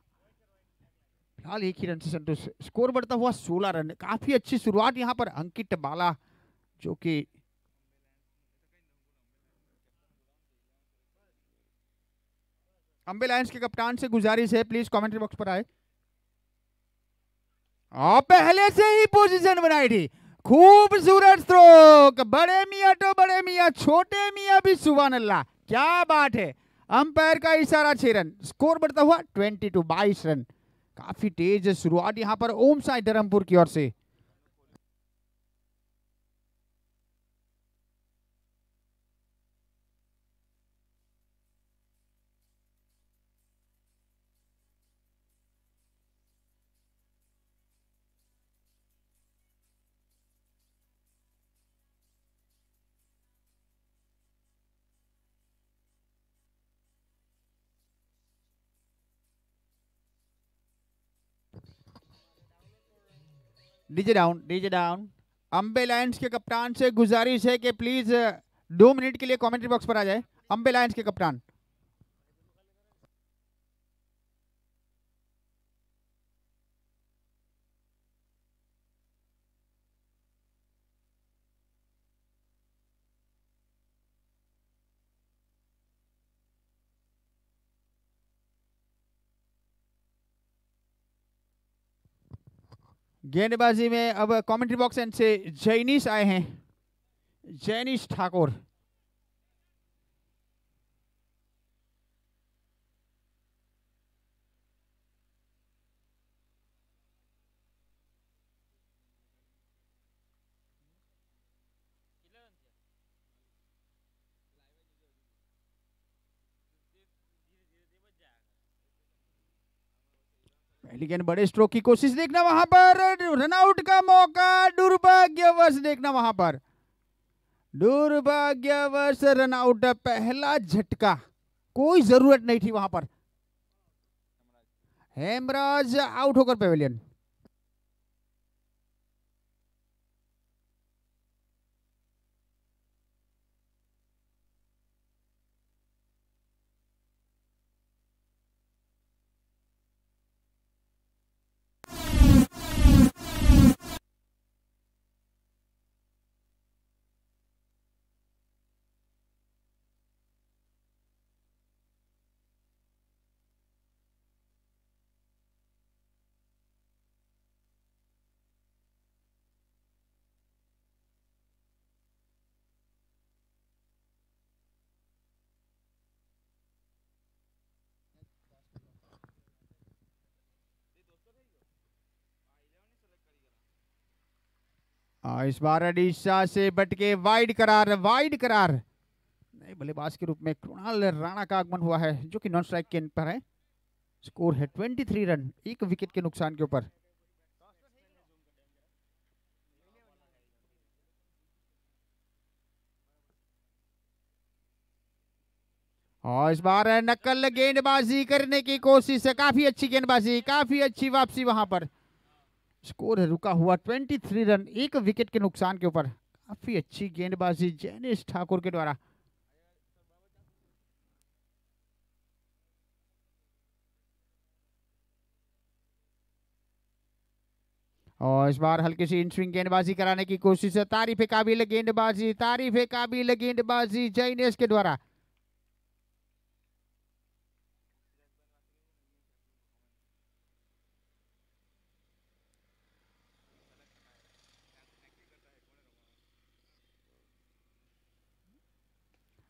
फिलहाल एक ही रन से संतोष स्कोर बढ़ता हुआ सोलह रन काफी अच्छी शुरुआत यहाँ पर अंकित बाला जो कि अंबे लायंस के कप्तान से गुजारिश है प्लीज कमेंट्री बॉक्स पर आए और पहले से ही पोजीशन बनाई थी खूबसूरत स्ट्रोक बड़े मियाँ तो बड़े मियाँ छोटे मियाँ भी सुबह अल्लाह क्या बात है अंपायर का इशारा छह रन स्कोर बढ़ता हुआ ट्वेंटी टू बाईस रन काफी तेज शुरुआत यहाँ पर ओम साई धर्मपुर की ओर से DJ down DJ down Ambe lions के कप्तान से गुजारिश है कि प्लीज़ दो मिनट के लिए कमेंट्री बॉक्स पर आ जाए अम्बे लायंस के कप्तान गेंदबाजी में अब कमेंट्री बॉक्स एंड से जैनिश आए हैं जैनिश ठाकुर लेकिन बड़े स्ट्रोक की कोशिश देखना वहां पर रनआउट का मौका दुर्भाग्यवश देखना वहां पर दुर्भाग्यवश रनआउट पहला झटका कोई जरूरत नहीं थी वहां पर हेमराज आउट होकर पेवेलियन हाँ, इस बार अडिशा से बटके वाइड करार वाइड करार नए बल्लेबाज के रूप में कृणाल राणा का आगमन हुआ है जो कि नॉन स्ट्राइक के पर है स्कोर है 23 रन एक विकेट के नुकसान के ऊपर और हाँ, इस बार नकल गेंदबाजी करने की कोशिश है काफी अच्छी गेंदबाजी काफी अच्छी वापसी वहां पर स्कोर है रुका हुआ 23 रन एक विकेट के नुकसान के ऊपर काफ़ी अच्छी गेंदबाजी जैनिश ठाकुर के द्वारा और इस बार हल्की सी इन स्विंग गेंदबाजी कराने की कोशिश है तारीफ काबिल गेंदबाजी तारीफ काबिल गेंदबाजी जैनेश के द्वारा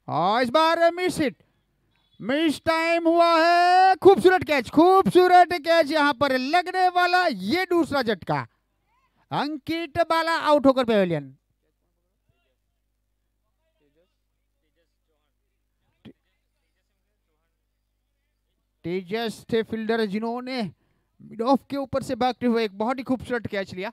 इस बार मिस इट मिस टाइम हुआ है खूबसूरत कैच खूबसूरत कैच यहाँ पर लगने वाला ये दूसरा झटका अंकित बाला आउट होकर पेवेलियन तेजस थे फील्डर जिन्होंने मिड ऑफ के ऊपर से भागते हुए एक बहुत ही खूबसूरत कैच लिया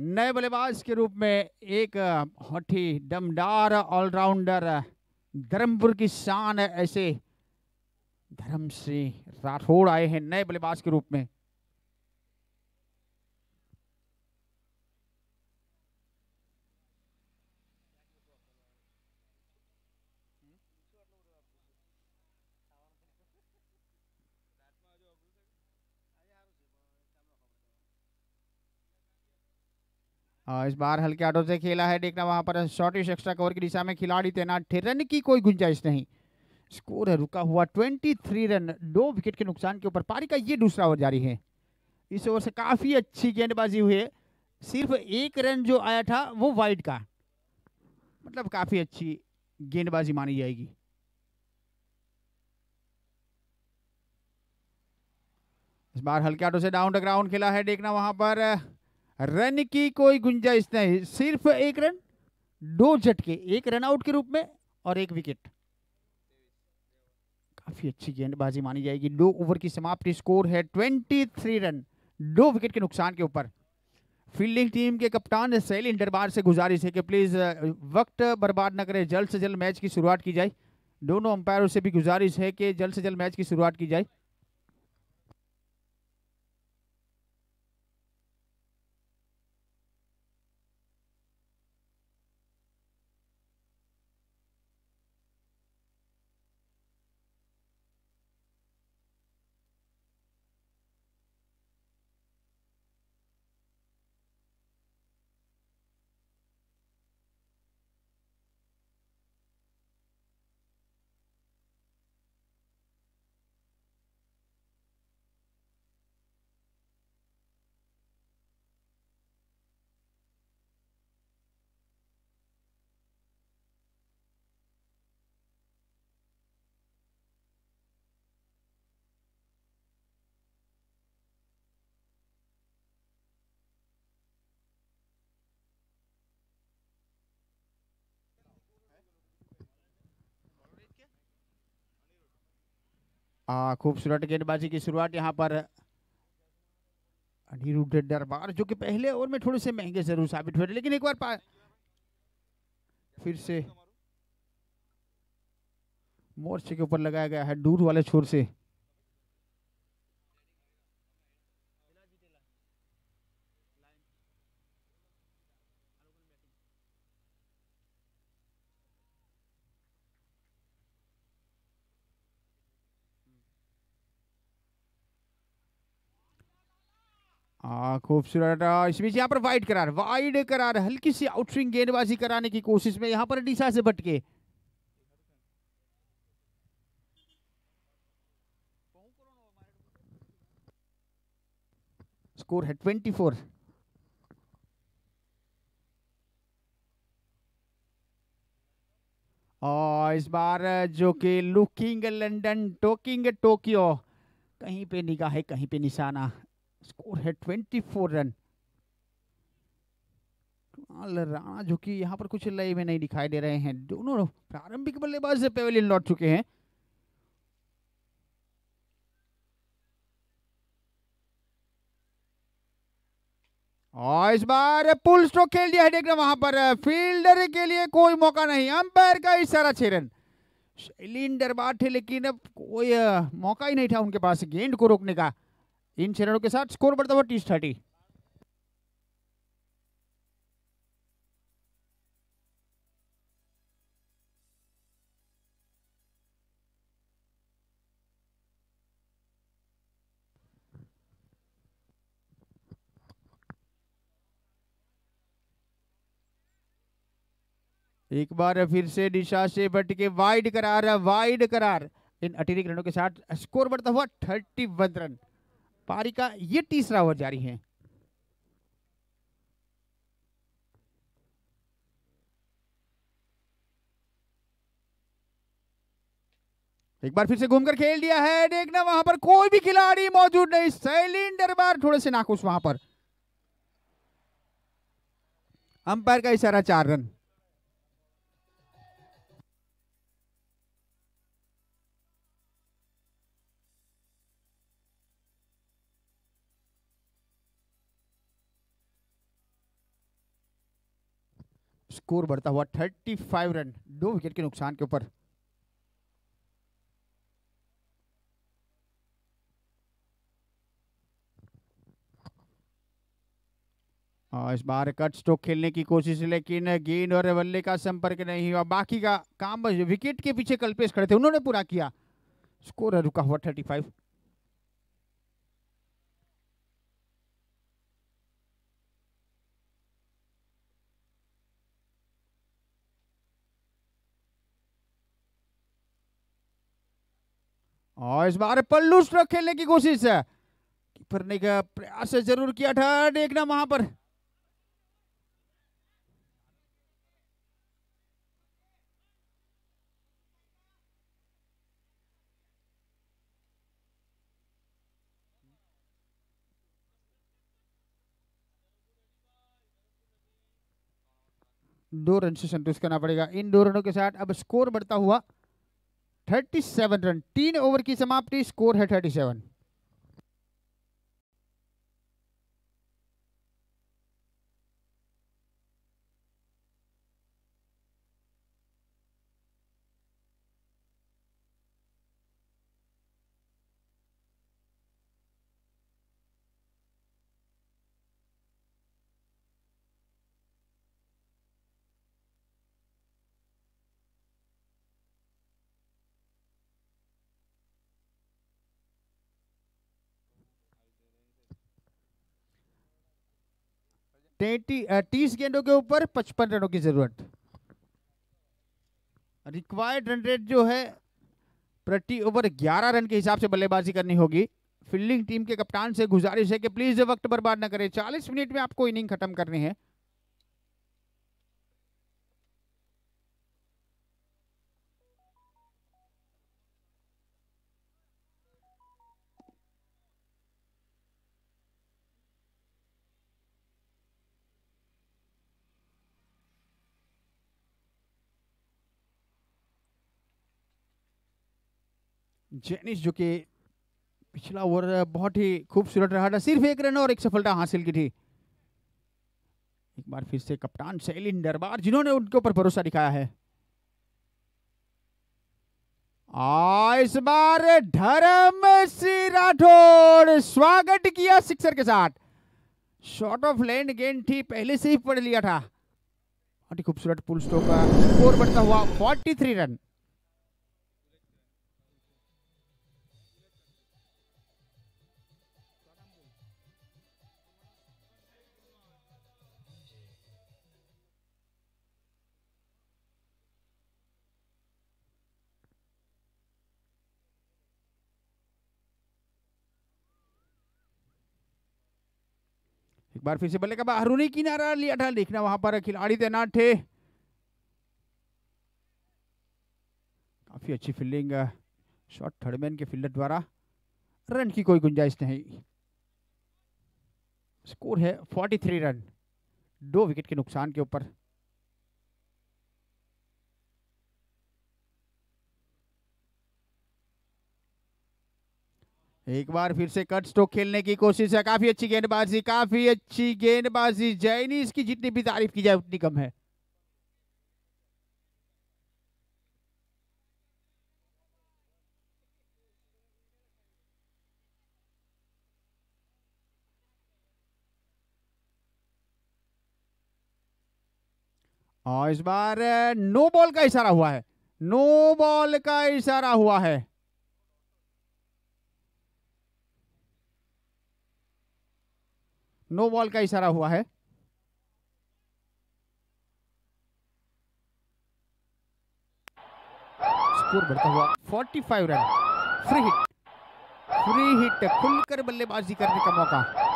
नए बल्लेबाज के रूप में एक हठी दमदार ऑलराउंडर धर्मपुर की शान ऐसे धर्म सिंह राठौड़ आए हैं नए बल्लेबाज के रूप में हाँ, इस बार हल्के आटो से खेला है देखना वहाँ पर शॉर्टिश एक्स्ट्रा कवर की दिशा में खिलाड़ी तैनात थे रन की कोई गुंजाइश नहीं स्कोर है रुका हुआ 23 रन दो विकेट के नुकसान के ऊपर पारी का ये दूसरा ओवर जारी है इस ओवर से काफ़ी अच्छी गेंदबाजी हुई है सिर्फ एक रन जो आया था वो वाइड का मतलब काफ़ी अच्छी गेंदबाजी मानी जाएगी इस बार हल्के आटो से डाउन द ग्राउंड खेला है देखना वहाँ पर रन की कोई गुंजाइश नहीं सिर्फ एक रन दो झटके एक रन आउट के रूप में और एक विकेट काफी अच्छी गेंदबाजी मानी जाएगी दो ओवर की समाप्ति स्कोर है ट्वेंटी थ्री रन दो विकेट के नुकसान के ऊपर फील्डिंग टीम के कप्तान सैलिन दरबार से गुजारिश है कि प्लीज़ वक्त बर्बाद न करें जल्द से जल्द मैच की शुरुआत की जाए दोनों अंपायरों से भी गुजारिश है कि जल्द से जल्द मैच की शुरुआत की जाए खूबसूरत गेंदबाजी की शुरुआत यहाँ पर अनिरुद्ध दरबार जो कि पहले ओवर में थोड़े से महंगे जरूर साबित हुए लेकिन एक बार फिर से मोर्चे के ऊपर लगाया गया है दूर वाले छोर से हाँ खूबसूरत हाँ, इस बीच यहाँ पर वाइड करार वाइड करार हल्की सी आउटस्विंग गेंदबाजी कराने की कोशिश में यहाँ पर डीसा से भटके स्कोर है ट्वेंटी फोर और इस बार जो कि लुकिंग लंदन टोकिंग टोक्यो कहीं पे निगाह है कहीं पे निशाना स्कोर है twenty four run Kunal Rana जो कि यहाँ पर कुछ लय में नहीं दिखाई दे रहे हैं दोनों प्रारंभिक बल्लेबाज से पेवेलियन लौट चुके हैं और इस बार पुल स्ट्रोक खेल दिया है देख रहे वहां पर फील्डर के लिए कोई मौका नहीं अंपायर का इशारा छह रन शैलिन दरबार थे लेकिन अब कोई मौका ही नहीं था उनके पास गेंद को रोकने का इन छह रनों के साथ स्कोर बढ़ता हुआ टीस थर्टी एक बार फिर से दिशा से बट के वाइड करार वाइड करार इन अतिरिक्त रनों के साथ स्कोर बढ़ता हुआ थर्टी वन रन पारी का ये तीसरा ओवर जारी है एक बार फिर से घूमकर खेल दिया है देखना वहां पर कोई भी खिलाड़ी मौजूद नहीं सैलिंडर बार थोड़े से नाखुश वहां पर अंपायर का इशारा चार रन स्कोर बढ़ता हुआ 35 रन दो विकेट के नुकसान के ऊपर और इस बार कट स्ट्रोक खेलने की कोशिश लेकिन गेंद और बल्ले का संपर्क नहीं हुआ बाकी का काम विकेट के पीछे कल्पेश खड़े थे उन्होंने पूरा किया स्कोर रुका हुआ थर्टी फाइव और इस बार पल्लू स्ट्रोक खेलने की कोशिश है कीपर ने का प्रयास जरूर किया था देखना वहां पर दो रन से संतुष्ट करना पड़ेगा इन दो रनों के साथ अब स्कोर बढ़ता हुआ 37 रन तीन ओवर की समाप्ति स्कोर है 37 तीस गेंदों के ऊपर पचपन रनों की जरूरत रिक्वायर्ड रन रेट जो है प्रति ओवर 11 रन के हिसाब से बल्लेबाजी करनी होगी फील्डिंग टीम के कप्तान से गुजारिश है कि प्लीज वक्त बर्बाद ना करें 40 मिनट में आपको इनिंग खत्म करनी है जेनिस जो कि पिछला ओवर बहुत ही खूबसूरत रहा था सिर्फ एक रन और एक सफलता हासिल की थी एक बार फिर से कप्तान सैलिन दरबार जिन्होंने उनके ऊपर भरोसा दिखाया है आ इस बार धर्म सिंह राठौर स्वागत किया सिक्सर के साथ शॉर्ट ऑफ लैंड गेंद थी पहले से ही पढ़ लिया था बहुत ही खूबसूरत पुल स्टॉक का स्कोर बढ़ता हुआ 43 रन बार फिर से बल्ले का बाहरूनी किनारा लिया था देखना वहां पर खिलाड़ी तैनात थे काफी अच्छी फील्डिंग शॉट थर्डमैन के फील्डर द्वारा रन की कोई गुंजाइश नहीं स्कोर है 43 रन दो विकेट के नुकसान के ऊपर एक बार फिर से कट स्ट्रोक खेलने की कोशिश है काफी अच्छी गेंदबाजी काफी अच्छी गेंदबाजी जैनी इसकी जितनी भी तारीफ की जाए उतनी कम है और इस बार नो बॉल का इशारा हुआ है नो बॉल का इशारा हुआ है नो बॉल का इशारा हुआ है स्कोर बढ़ता हुआ 45 run free hit free hit खुलकर बल्लेबाजी करने का मौका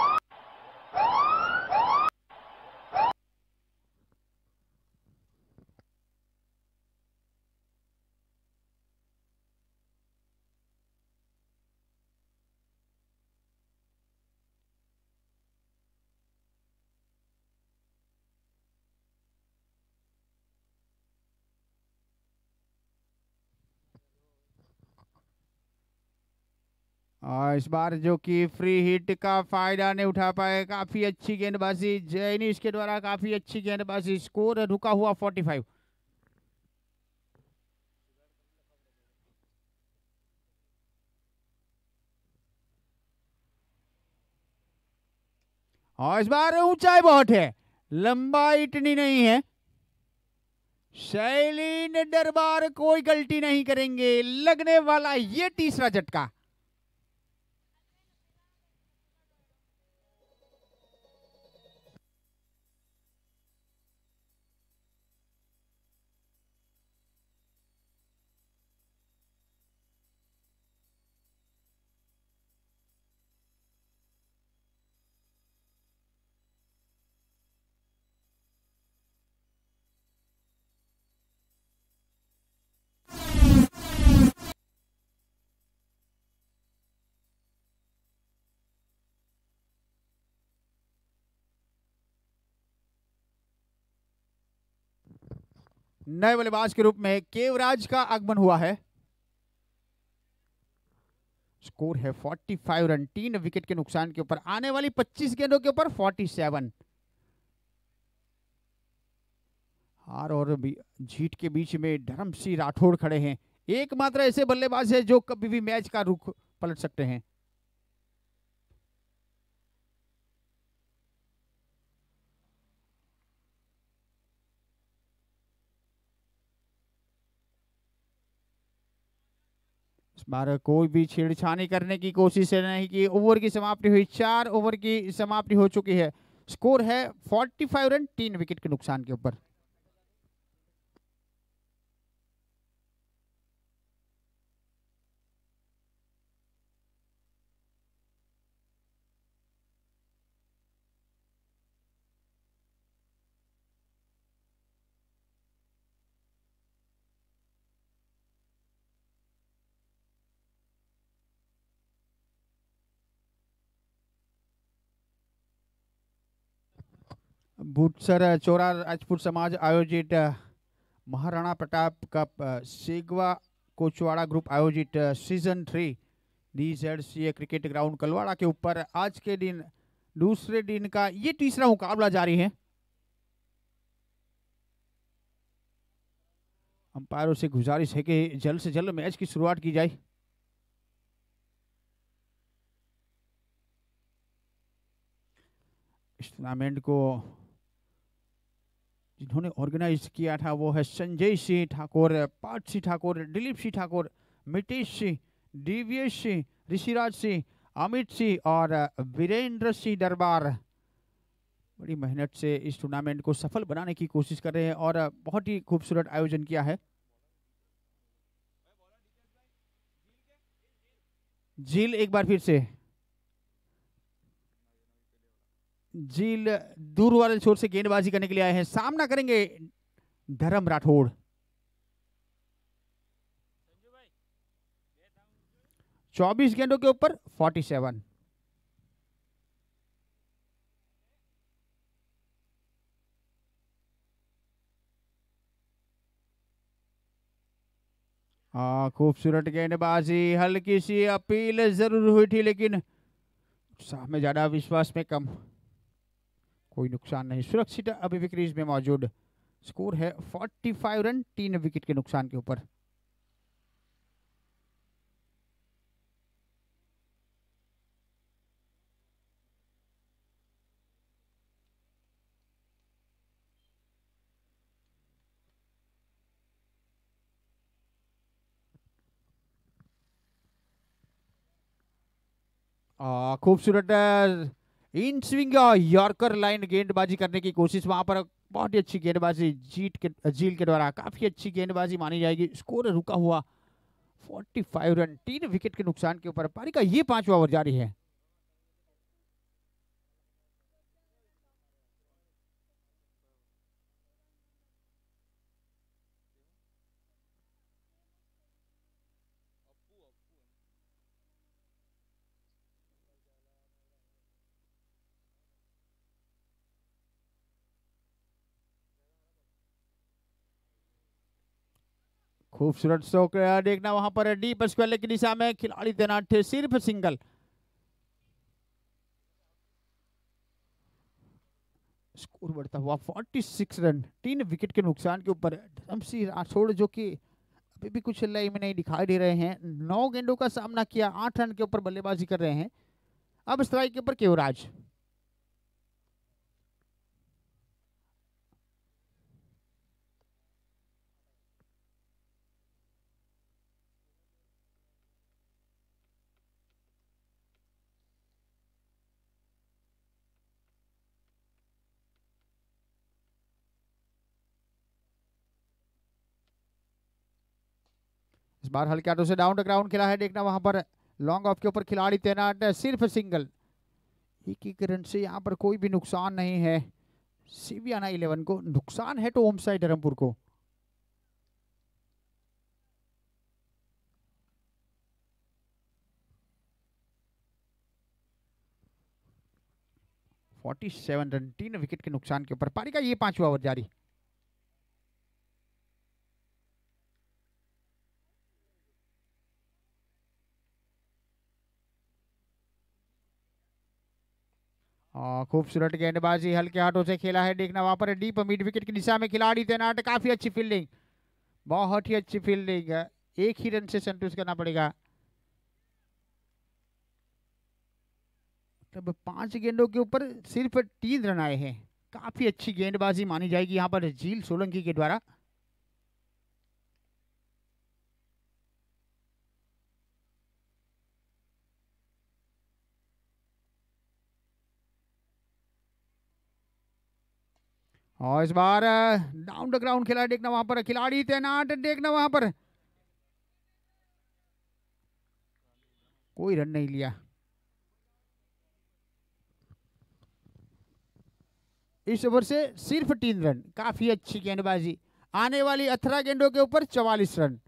और इस बार जो कि फ्री हिट का फायदा नहीं उठा पाए काफ़ी अच्छी गेंदबाजी जैनिश के द्वारा काफ़ी अच्छी गेंदबाजी स्कोर रुका हुआ 45 और इस बार ऊंचाई बहुत है लंबाई इतनी नहीं है शैलीन दरबार कोई गलती नहीं करेंगे लगने वाला ये तीसरा झटका नए बल्लेबाज के रूप में केवराज का आगमन हुआ है स्कोर है 45 रन तीन विकेट के नुकसान के ऊपर आने वाली 25 गेंदों के ऊपर 47 हार और जीत के बीच में धर्म सिंह राठौड़ खड़े हैं एकमात्र ऐसे बल्लेबाज है जो कभी भी मैच का रुख पलट सकते हैं बार कोई भी छेड़छानी करने की कोशिश नहीं की ओवर की समाप्ति हुई चार ओवर की समाप्ति हो चुकी है स्कोर है 45 रन तीन विकेट के नुकसान के ऊपर भूतसर चोरा राजपूत समाज आयोजित महाराणा प्रताप कप सेगवा कोचवाड़ा ग्रुप आयोजित season three D Z C A cricket ground Kalwada के ऊपर आज के दिन दूसरे दिन का ये तीसरा मुकाबला जारी है अंपायरों से गुजारिश है कि जल्द से जल्द मैच की शुरुआत की जाए इस टूर्नामेंट को जिन्होंने ऑर्गेनाइज किया था वो है संजय सिंह ठाकुर पाठ सिंह ठाकुर दिलीप सिंह ठाकुर मितेश सिंह डीवीएस सिंह ऋषिराज सिंह अमित सिंह और वीरेंद्र सिंह दरबार बड़ी मेहनत से इस टूर्नामेंट को सफल बनाने की कोशिश कर रहे हैं और बहुत ही खूबसूरत आयोजन किया है झील एक बार फिर से झील दूर वाले छोर से गेंदबाजी करने के लिए आए हैं सामना करेंगे धर्म राठौड़ चौबीस गेंदों के ऊपर फोर्टी सेवन खूबसूरत गेंदबाजी हल्की सी अपील जरूर हुई थी लेकिन सामने ज़्यादा विश्वास में कम कोई नुकसान नहीं सुरक्षित अभी भी क्रीज में मौजूद स्कोर है 45 रन तीन विकेट के नुकसान के ऊपर खूबसूरत इन स्विंग यॉर्कर लाइन गेंदबाजी करने की कोशिश वहां पर बहुत ही अच्छी गेंदबाजी जीत के झील के द्वारा काफ़ी अच्छी गेंदबाजी मानी जाएगी स्कोर रुका हुआ 45 रन तीन विकेट के नुकसान के ऊपर पारी का ये पांचवा ओवर जारी है खूबसूरत शौक देखना वहां पर डी पर स्क्वायर की दिशा में खिलाड़ी तैनात थे सिर्फ सिंगल स्कोर बढ़ता हुआ 46 रन तीन विकेट के नुकसान के ऊपर धर्मसी राठौड़ जो कि अभी भी कुछ लय में नहीं दिखाई दे रहे हैं नौ गेंदों का सामना किया आठ रन के ऊपर बल्लेबाजी कर रहे हैं अब स्ट्राइक के ऊपर केवराज बार हल्के हाथों से डाउन ग्राउंड खेला है देखना वहां पर लॉन्ग ऑफ के ऊपर खिलाड़ी तैनात है सिर्फ सिंगल एक एक रन से यहाँ पर कोई भी नुकसान नहीं है सीबीआना इलेवन को नुकसान है तो ओम धर्मपुर को फोर्टी सेवन रन तीन विकेट के नुकसान के ऊपर पारी का ये पांचवा ओवर जारी खूबसूरत गेंदबाजी हल्के हाथों से खेला है देखना वहाँ पर डीप मिड विकेट की दिशा में खिलाड़ी तैनाट काफ़ी अच्छी फील्डिंग बहुत ही अच्छी फील्डिंग एक ही रन से संतुष्ट करना पड़ेगा तब पांच गेंदों के ऊपर सिर्फ तीन रन आए हैं काफ़ी अच्छी गेंदबाजी मानी जाएगी यहाँ पर झील सोलंकी के द्वारा और इस बार डाउन द ग्राउंड खिलाड़ी देखना वहां पर खिलाड़ी तैनात देखना वहां पर कोई रन नहीं लिया इस ओवर से सिर्फ तीन रन काफी अच्छी गेंदबाजी आने वाली अठारह गेंदों के ऊपर चवालीस रन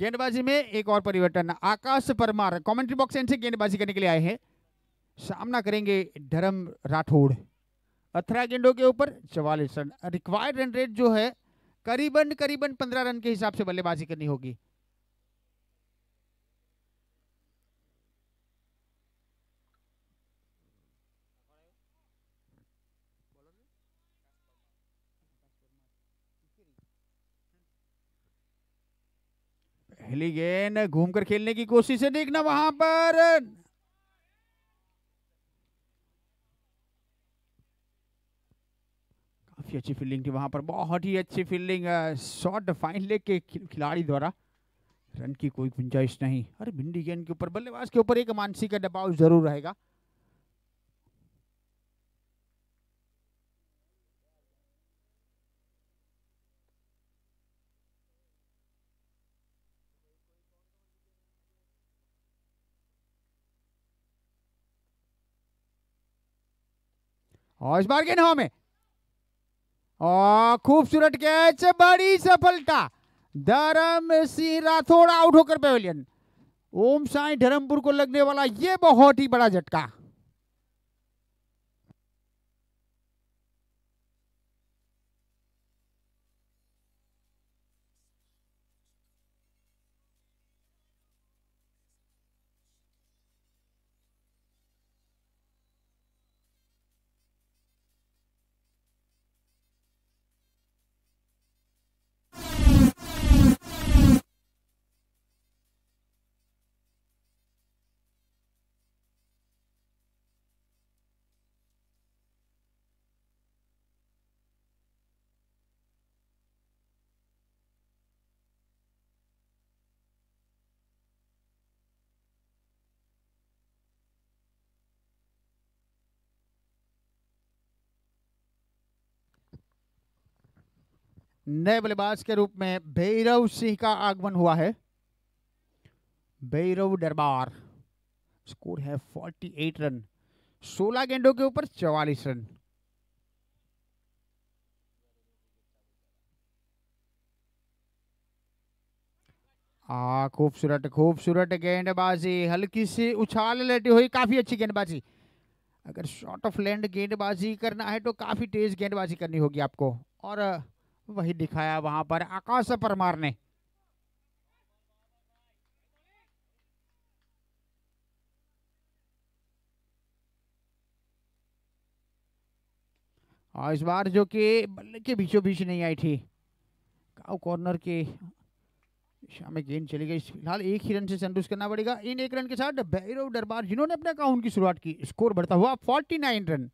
गेंदबाजी में एक और परिवर्तन Akash Parmar commentary box end से गेंदबाजी करने के लिए आए हैं सामना करेंगे धर्म राठौड़ अठारह गेंदों के ऊपर चवालीस रन रिक्वायर्ड रन रेट जो है करीबन करीबन पंद्रह रन के हिसाब से बल्लेबाजी करनी होगी पहली गेंद घूमकर खेलने की कोशिश है देखना वहां पर काफी अच्छी फील्डिंग थी वहां पर बहुत ही अच्छी फील्डिंग शॉट फाइन लेग के खिलाड़ी द्वारा रन की कोई गुंजाइश नहीं अरे भिंडी गेंद के ऊपर बल्लेबाज के ऊपर एक मानसिक का दबाव जरूर रहेगा और इस बार के नौ में और खूबसूरत कैच बड़ी सफलता धर्म सिंह राठौड़ आउट होकर पेवेलियन ओम साई धर्मपुर को लगने वाला ये बहुत ही बड़ा झटका नए बल्लेबाज के रूप में भैरव सिंह का आगमन हुआ है भैरव दरबार स्कोर है 48 रन 16 गेंदों के ऊपर 44 रन आ खूबसूरत खूबसूरत गेंदबाजी हल्की सी उछाल लेटी हुई काफी अच्छी गेंदबाजी अगर शॉर्ट ऑफ लैंड गेंदबाजी करना है तो काफी तेज गेंदबाजी करनी होगी आपको और वही दिखाया वहां पर आकाश परमार ने और हाँ, इस बार जो कि बल्ले के बीचों बीच नहीं आई थी काउ कॉर्नर के शाम में गेंद चली गई फिलहाल एक ही रन से संतुष्ट करना पड़ेगा इन एक रन के साथ भैरव दरबार जिन्होंने अपने काउंट की शुरुआत की स्कोर बढ़ता हुआ 49 रन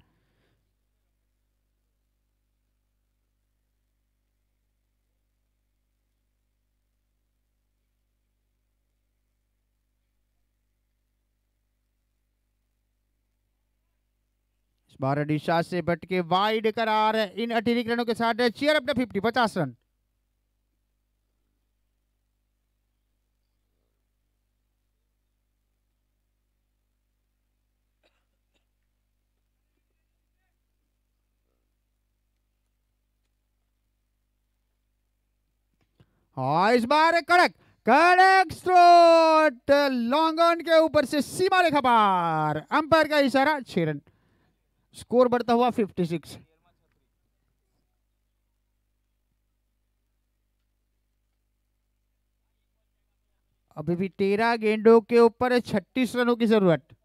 इस बार डिशा से बट के वाइड करार इन अतिरिक्त रनों के साथ चेयर अपने फिफ्टी पचास रन हाँ इस बार कड़क कड़क स्रोत लॉन्ग ऑन के ऊपर से सीमा रेखा पार अंपायर का इशारा छह रन स्कोर बढ़ता हुआ 56 अभी भी तेरह गेंदों के ऊपर छत्तीस रनों की जरूरत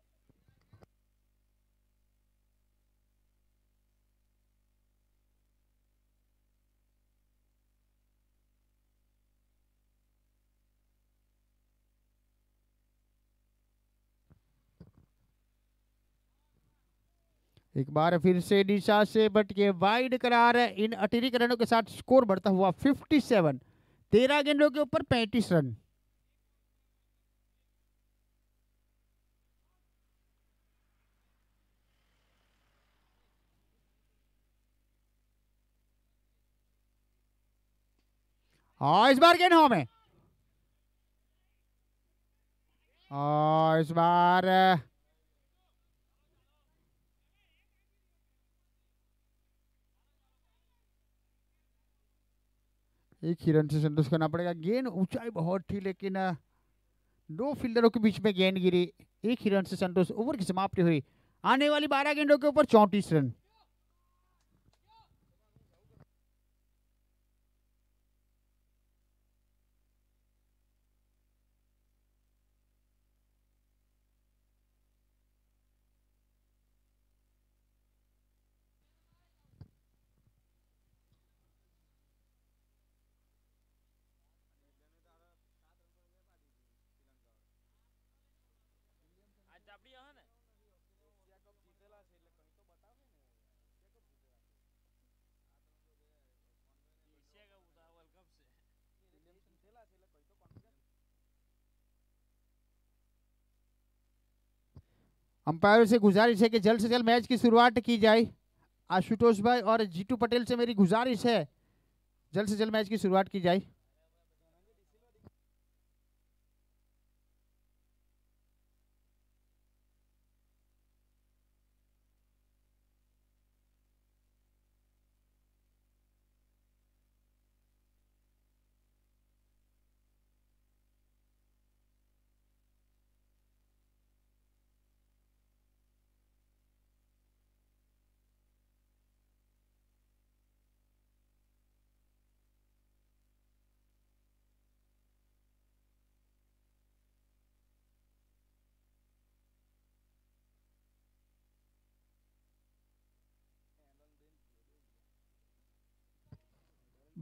एक बार फिर से दिशा से बट के वाइड करार है इन अतिरिक्त रनों के साथ स्कोर बढ़ता हुआ 57 सेवन तेरह गेंदों के ऊपर 35 रन और हाँ, इस बार गेंद हमें है हाँ, और इस बार एक ही रन से संतोष करना पड़ेगा गेंद ऊंचाई बहुत थी लेकिन दो फील्डरों के बीच में गेंद गिरी एक ही रन से संतोष ओवर की समाप्ति हुई आने वाली बारह गेंदों के ऊपर चौंतीस रन अंपायरों से गुजारिश है कि जल्द से जल्द मैच की शुरुआत की जाए आशुतोष भाई और जीतू पटेल से मेरी गुजारिश है जल्द से जल्द मैच की शुरुआत की जाए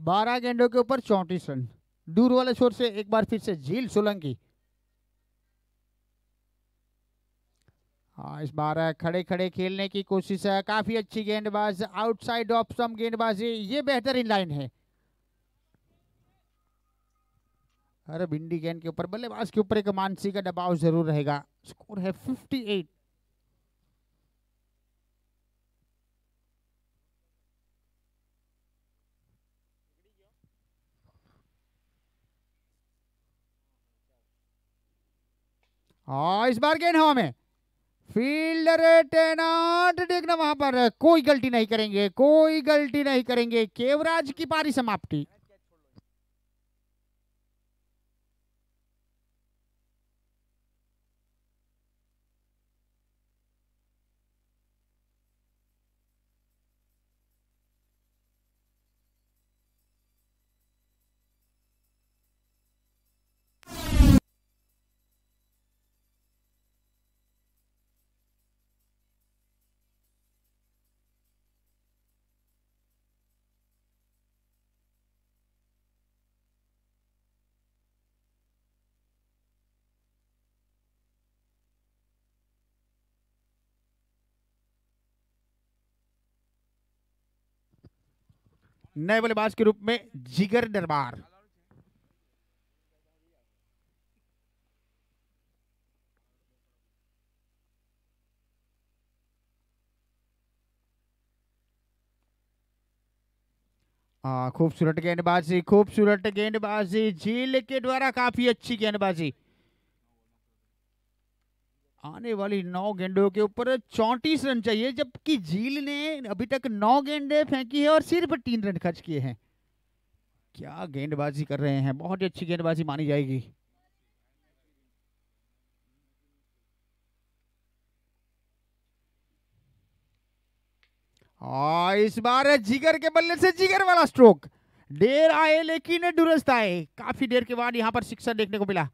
बारह गेंदों के ऊपर चौंतीस रन दूर वाले शोर से एक बार फिर से झील सोलंकी हाँ इस बार खड़े खड़े खेलने की कोशिश है काफ़ी अच्छी गेंदबाज आउटसाइड ऑफ सम गेंदबाजी ये बेहतरीन लाइन है अरे भिंडी गेंद के ऊपर बल्लेबाज के ऊपर एक मानसी का दबाव जरूर रहेगा स्कोर है 58 हाँ इस बार गेंद हवा में फील्डर टेनाट देखना वहां पर कोई गलती नहीं करेंगे कोई गलती नहीं करेंगे केवराज की पारी समाप्ति नए बल्लेबाज के रूप में जिगर दरबार खूबसूरत गेंदबाजी खूबसूरत गेंदबाजी झील के द्वारा काफी अच्छी गेंदबाजी आने वाली नौ गेंदों के ऊपर चौंतीस रन चाहिए जबकि झील ने अभी तक नौ गेंदे फेंकी है और सिर्फ तीन रन खर्च किए हैं क्या गेंदबाजी कर रहे हैं बहुत ही अच्छी गेंदबाजी मानी जाएगी आ, इस बार जिगर के बल्ले से जिगर वाला स्ट्रोक देर आए लेकिन दुरुस्त आए काफी देर के बाद यहां पर सिक्सर देखने को मिला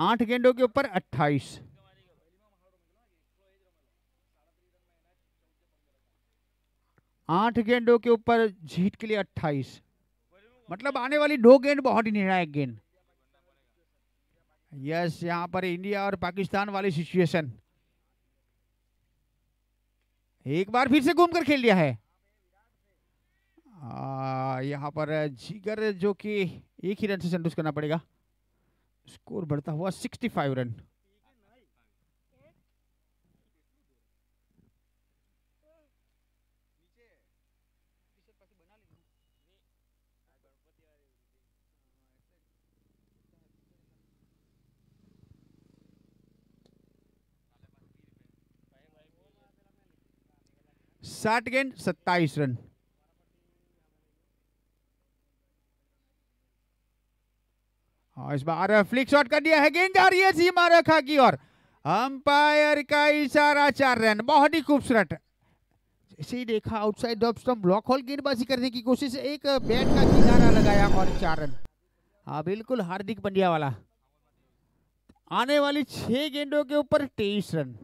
आठ गेंदों के ऊपर अट्ठाईस आठ गेंदों के ऊपर जीत के लिए अट्ठाईस मतलब आने वाली दो गेंद बहुत ही निर्णायक गेंद यस यहाँ पर इंडिया और पाकिस्तान वाली सिचुएशन एक बार फिर से घूम कर खेल लिया है यहाँ पर जीगर जो कि एक ही रन से संतुष्ट करना पड़ेगा स्कोर बढ़ता हुआ 65 रन साठ गेंद सत्ताईस रन और हाँ, इस बार फ्लिक शॉट कर दिया है गेंद जा रही है सीमा रेखा की ओर अंपायर का इशारा चार रन बहुत ही खूबसूरत इसी देखा आउटसाइड द ब्लॉक होल गेंदबाजी करने की कोशिश एक बैट का किनारा लगाया और चार रन हाँ बिल्कुल हार्दिक पंड्या वाला आने वाली छह गेंदों के ऊपर तेईस रन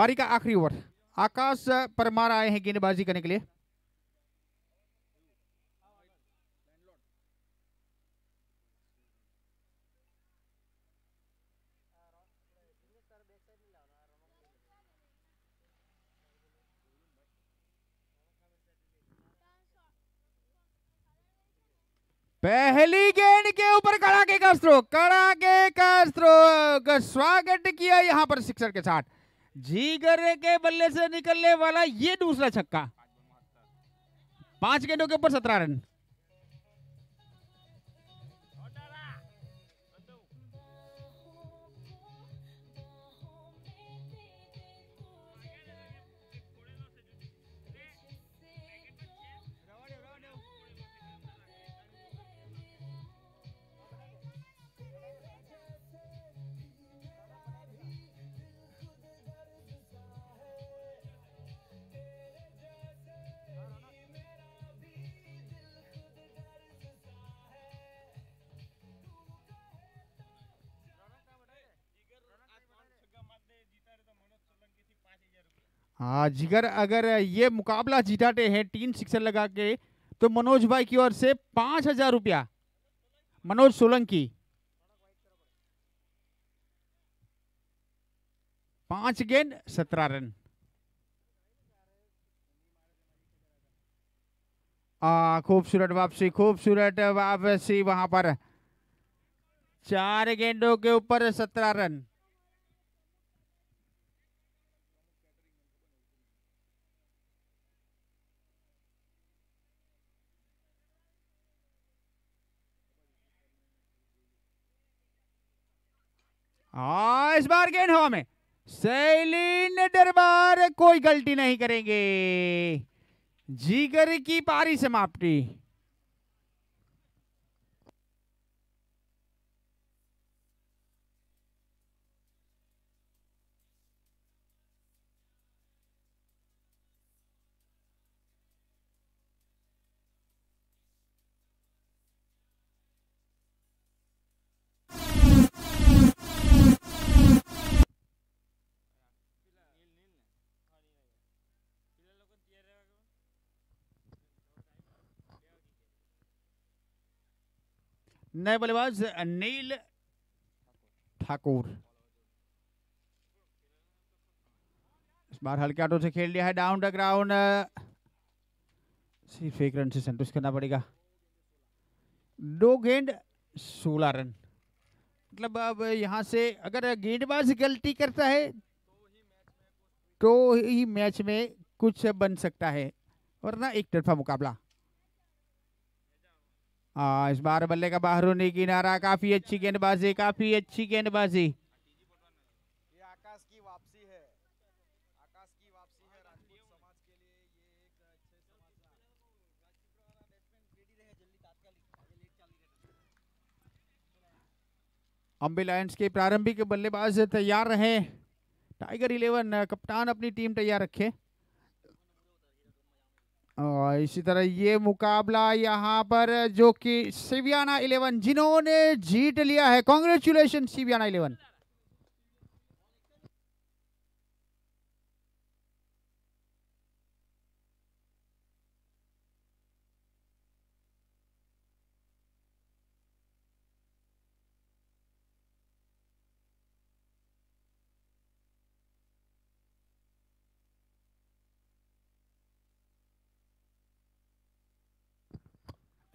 पारी का आखिरी ओवर आकाश परमार आए हैं गेंदबाजी करने के लिए पहली गेंद के ऊपर कड़ाके का स्त्रो कड़ाके का स्ट्रोक स्वागत किया यहां पर सिक्सर के साथ जीगर के बल्ले से निकलने वाला ये दूसरा छक्का पांच गेंदों के ऊपर सत्रह रन हाँ जिगर अगर ये मुकाबला जिताते हैं तीन सिक्सर लगा के तो मनोज भाई की ओर से पांच हजार रुपया मनोज सोलंकी पांच गेंद सत्रह रन खूबसूरत वापसी खूबसूरत वापसी वहां पर चार गेंदों के ऊपर सत्रह रन हाँ इस बार गेंद हवा में सैलिन दरबार कोई गलती नहीं करेंगे जीगर की पारी समाप्ति नए बल्लेबाज नील ठाकुर इस बार हल्के आटो से खेल लिया है डाउन द ग्राउंड सिर्फ एक रन से संतुष्ट करना पड़ेगा दो गेंद सोलह रन मतलब अब यहाँ से अगर गेंदबाज गलती करता है तो ही मैच में कुछ बन सकता है वरना एक तरफा मुकाबला हाँ इस बार बल्ले का बाहरों किनारा काफी अच्छी गेंदबाजी काफी अच्छी गेंदबाजी अम्बे लायंस के प्रारंभिक बल्लेबाज तैयार रहे टाइगर इलेवन कप्तान अपनी टीम तैयार रखे और इसी तरह ये मुकाबला यहाँ पर जो कि सिवियाना इलेवन जिन्होंने जीत लिया है कॉन्ग्रेचुलेशन सिवियाना इलेवन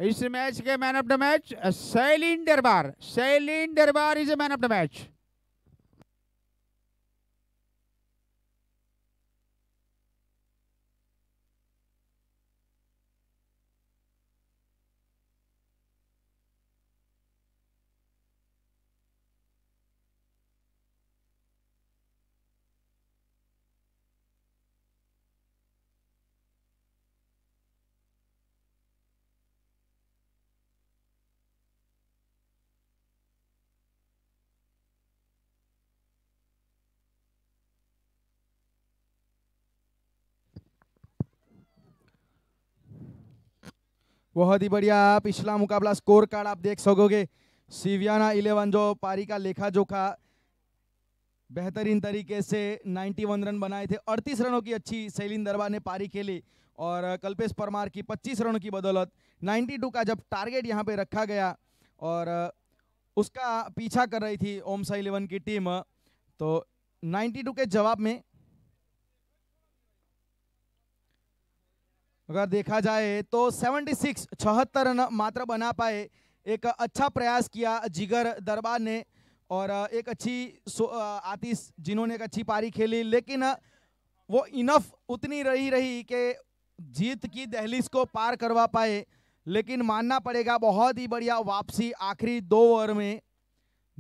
इस मैच के man of the match Salin Darbar Salin Darbar is a man of the match बहुत ही बढ़िया आप पिछला मुकाबला स्कोर कार्ड आप देख सकोगे सीवियाना इलेवन जो पारी का लेखा जोखा बेहतरीन तरीके से 91 रन बनाए थे 38 रनों की अच्छी सैलिन दरबार ने पारी खेली और कल्पेश परमार की 25 रनों की बदौलत 92 का जब टारगेट यहाँ पे रखा गया और उसका पीछा कर रही थी ओमसा इलेवन की टीम तो 92 के जवाब में अगर देखा जाए तो 76 छहत्तर रन मात्र बना पाए एक अच्छा प्रयास किया जिगर दरबार ने और एक अच्छी आतिश जिन्होंने एक अच्छी पारी खेली लेकिन वो इनफ उतनी रही रही कि जीत की दहलीस को पार करवा पाए लेकिन मानना पड़ेगा बहुत ही बढ़िया वापसी आखिरी दो ओवर में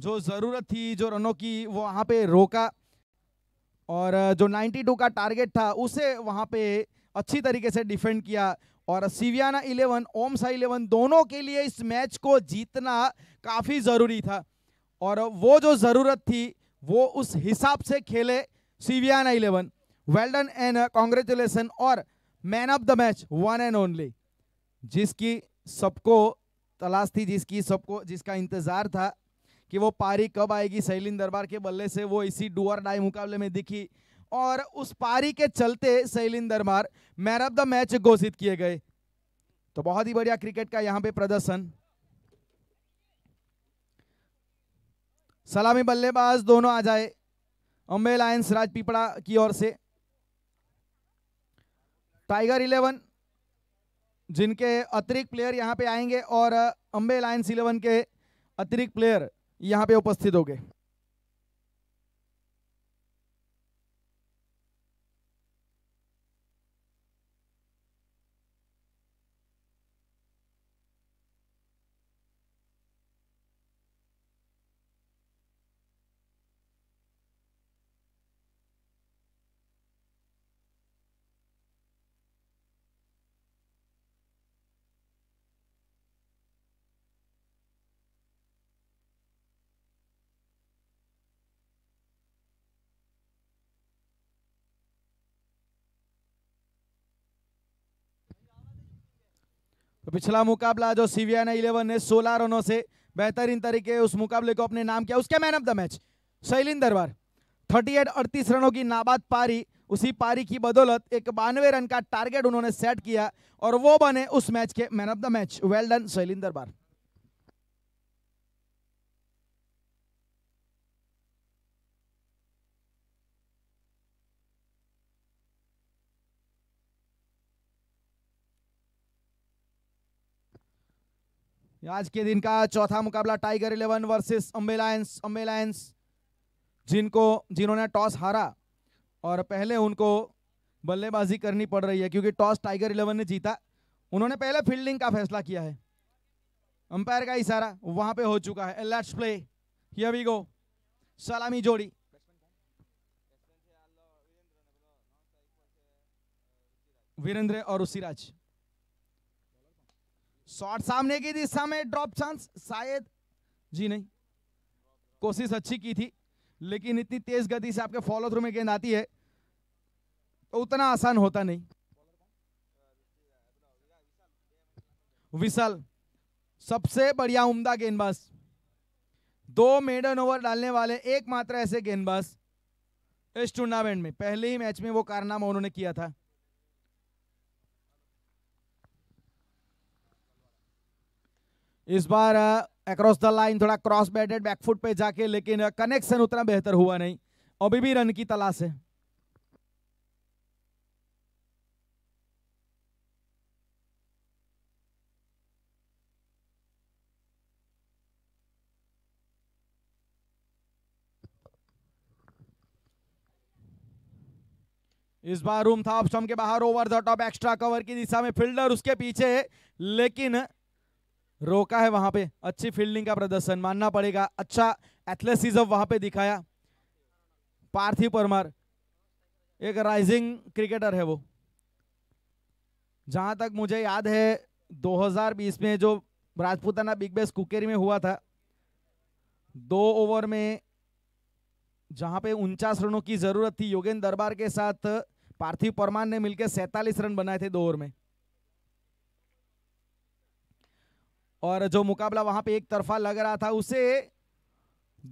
जो ज़रूरत थी जो रनों की वो वहाँ पे रोका और जो 92 का टारगेट था उसे वहाँ पे अच्छी तरीके से डिफेंड किया और सिवियाना इलेवन ओमसा इलेवन दोनों के लिए इस मैच को जीतना काफ़ी ज़रूरी था और वो जो ज़रूरत थी वो उस हिसाब से खेले Siviyana eleven well done and congratulation और man of the match one and only जिसकी सबको तलाश थी जिसकी सबको जिसका इंतज़ार था कि वो पारी कब आएगी सैलिन दरबार के बल्ले से वो इसी डुअर डाई मुकाबले में दिखी और उस पारी के चलते शैलिन दरबार मैन ऑफ द मैच घोषित किए गए तो बहुत ही बढ़िया क्रिकेट का यहां पे प्रदर्शन सलामी बल्लेबाज दोनों आ जाए अम्बे लायंस राजपीपड़ा की ओर से टाइगर इलेवन जिनके अतिरिक्त प्लेयर यहां पे आएंगे और अम्बे लायंस इलेवन के अतिरिक्त प्लेयर यहां पे उपस्थित हो गए पिछला मुकाबला जो ने इलेवन ने सोलह रनों से बेहतरीन तरीके उस मुकाबले को अपने नाम किया उसके man of the match Shailin Darbar thirty eight अड़तीस रनों की नाबाद पारी उसी पारी की बदौलत एक बानवे रन का टारगेट उन्होंने सेट किया और वो बने उस मैच के man of the match well done Shailin Darbar आज के दिन का चौथा मुकाबला tiger eleven versus Ambe lions जिनको जिन्होंने टॉस हारा और पहले उनको बल्लेबाजी करनी पड़ रही है क्योंकि टॉस टाइगर इलेवन ने जीता उन्होंने पहले फील्डिंग का फैसला किया है अंपायर का इशारा वहां पे हो चुका है let's play here we go सलामी जोड़ी वीरेंद्र और उसीराज शॉट सामने की दिशा में ड्रॉप चांस शायद जी नहीं कोशिश अच्छी की थी लेकिन इतनी तेज गति से आपके फॉलो थ्रू में गेंद आती है तो उतना आसान होता नहीं विशाल सबसे बढ़िया उम्दा गेंदबाज दो मेडन ओवर डालने वाले एकमात्र ऐसे गेंदबाज इस टूर्नामेंट में पहले ही मैच में वो कारनामा उन्होंने किया था इस बार अक्रॉस द लाइन थोड़ा क्रॉस बैटेड बैकफुट पे जाके लेकिन कनेक्शन उतना बेहतर हुआ नहीं अभी भी रन की तलाश है इस बार रूम था ऑप्शन के बाहर over the top extra cover की दिशा में फील्डर उसके पीछे लेकिन रोका है वहां पे अच्छी फील्डिंग का प्रदर्शन मानना पड़ेगा अच्छा एथलेटिज्म वहां पे दिखाया पार्थिव परमार एक राइजिंग क्रिकेटर है वो जहां तक मुझे याद है 2020 में जो राजपूताना बिग बेस कुकेरी में हुआ था दो ओवर में जहां पे उनचास रनों की जरूरत थी योगेंद्र दरबार के साथ पार्थिव परमार ने मिलकर सैतालीस रन बनाए थे दो ओवर में और जो मुकाबला वहां पे एक तरफा लग रहा था उसे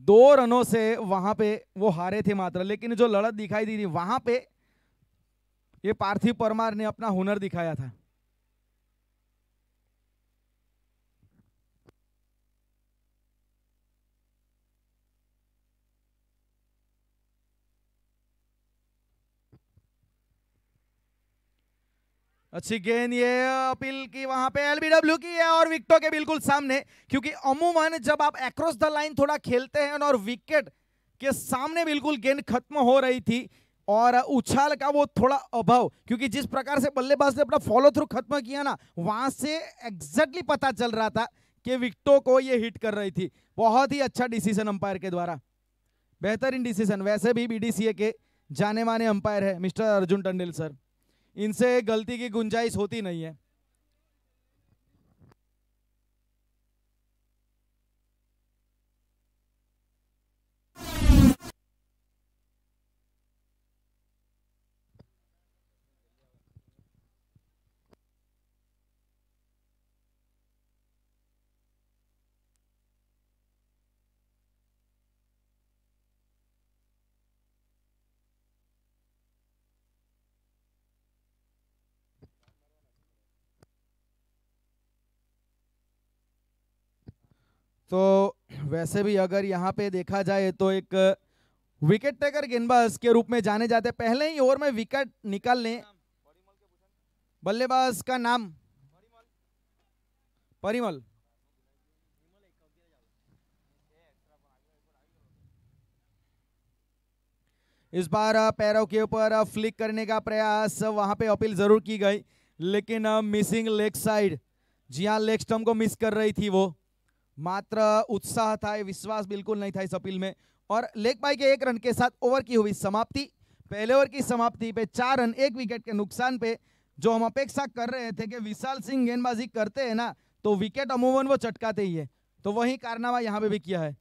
दो रनों से वहां पे वो हारे थे मात्र लेकिन जो लड़त दिखाई दी थी वहां पे ये पार्थिव परमार ने अपना हुनर दिखाया था अच्छी गेंद ये अपील की वहां पे एलबीडब्ल्यू की है और विकेटों के बिल्कुल सामने क्योंकि अमूमन जब आप एक्रॉस द लाइन थोड़ा खेलते हैं और विकेट के सामने बिल्कुल गेंद खत्म हो रही थी और उछाल का वो थोड़ा अभाव क्योंकि जिस प्रकार से बल्लेबाज ने अपना फॉलो थ्रू खत्म किया ना वहां से एग्जैक्टली पता चल रहा था कि विकटो को ये हिट कर रही थी बहुत ही अच्छा डिसीजन अंपायर के द्वारा बेहतरीन डिसीजन वैसे भी बी के जाने माने अंपायर है मिस्टर अर्जुन टंडिल सर इनसे गलती की गुंजाइश होती नहीं है तो वैसे भी अगर यहाँ पे देखा जाए तो एक विकेट टेकर गेंदबाज के रूप में जाने जाते पहले ही ओवर में विकेट निकाल लें बल्लेबाज का नाम परिमल इस बार पैरों के ऊपर फ्लिक करने का प्रयास वहां पे अपील जरूर की गई लेकिन मिसिंग लेग साइड जी हाँ लेग स्टम्प को मिस कर रही थी वो मात्र उत्साह था विश्वास बिल्कुल नहीं था इस अपील में और लेख भाई के एक रन के साथ ओवर की हुई समाप्ति पहले ओवर की समाप्ति पे चार रन एक विकेट के नुकसान पे जो हम अपेक्षा कर रहे थे कि विशाल सिंह गेंदबाजी करते हैं ना तो विकेट अमूमन वो चटकाते ही है तो वही कारनामा यहाँ पे भी किया है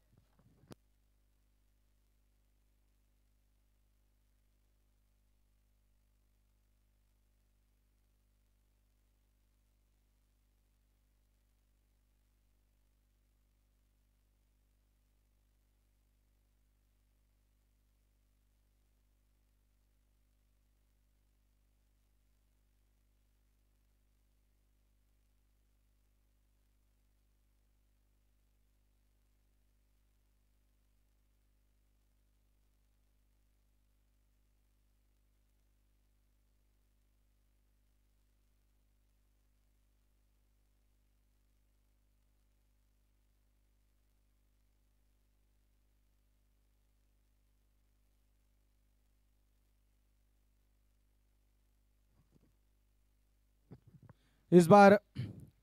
इस बार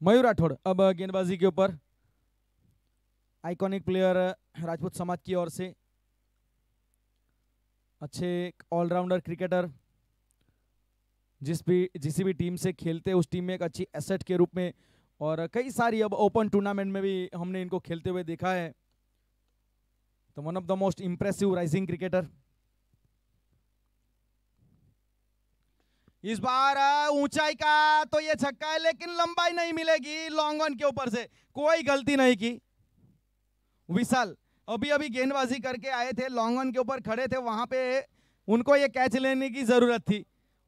मयूर राठौड़ अब गेंदबाजी के ऊपर आइकॉनिक प्लेयर uh, राजपूत समाज की ओर से अच्छे ऑलराउंडर क्रिकेटर जिस भी जिस भी टीम से खेलते उस टीम में एक अच्छी एसेट के रूप में और कई सारी अब ओपन टूर्नामेंट में भी हमने इनको खेलते हुए देखा है तो one of the most impressive rising cricketer इस बार ऊंचाई का तो ये छक्का है लेकिन लंबाई नहीं मिलेगी लॉन्ग ऑन के ऊपर से कोई गलती नहीं की विशाल अभी अभी गेंदबाजी करके आए थे लॉन्ग ऑन के ऊपर खड़े थे वहां पे उनको ये कैच लेने की जरूरत थी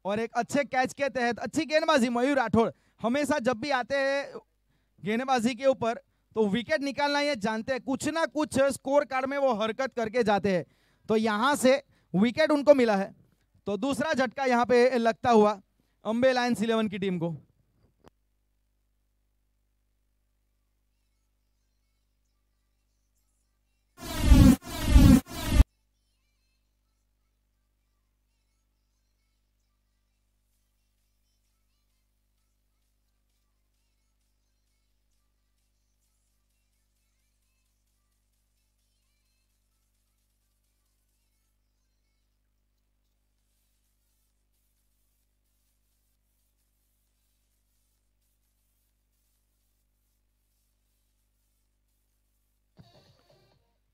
और एक अच्छे कैच के तहत अच्छी गेंदबाजी मयूर राठौड़ हमेशा जब भी आते हैं गेंदबाजी के ऊपर तो विकेट निकालना ये जानते हैं कुछ ना कुछ स्कोर कार्ड में वो हरकत करके जाते हैं तो यहाँ से विकेट उनको मिला है तो दूसरा झटका यहाँ पे लगता हुआ अम्बे लाइन्स इलेवन की टीम को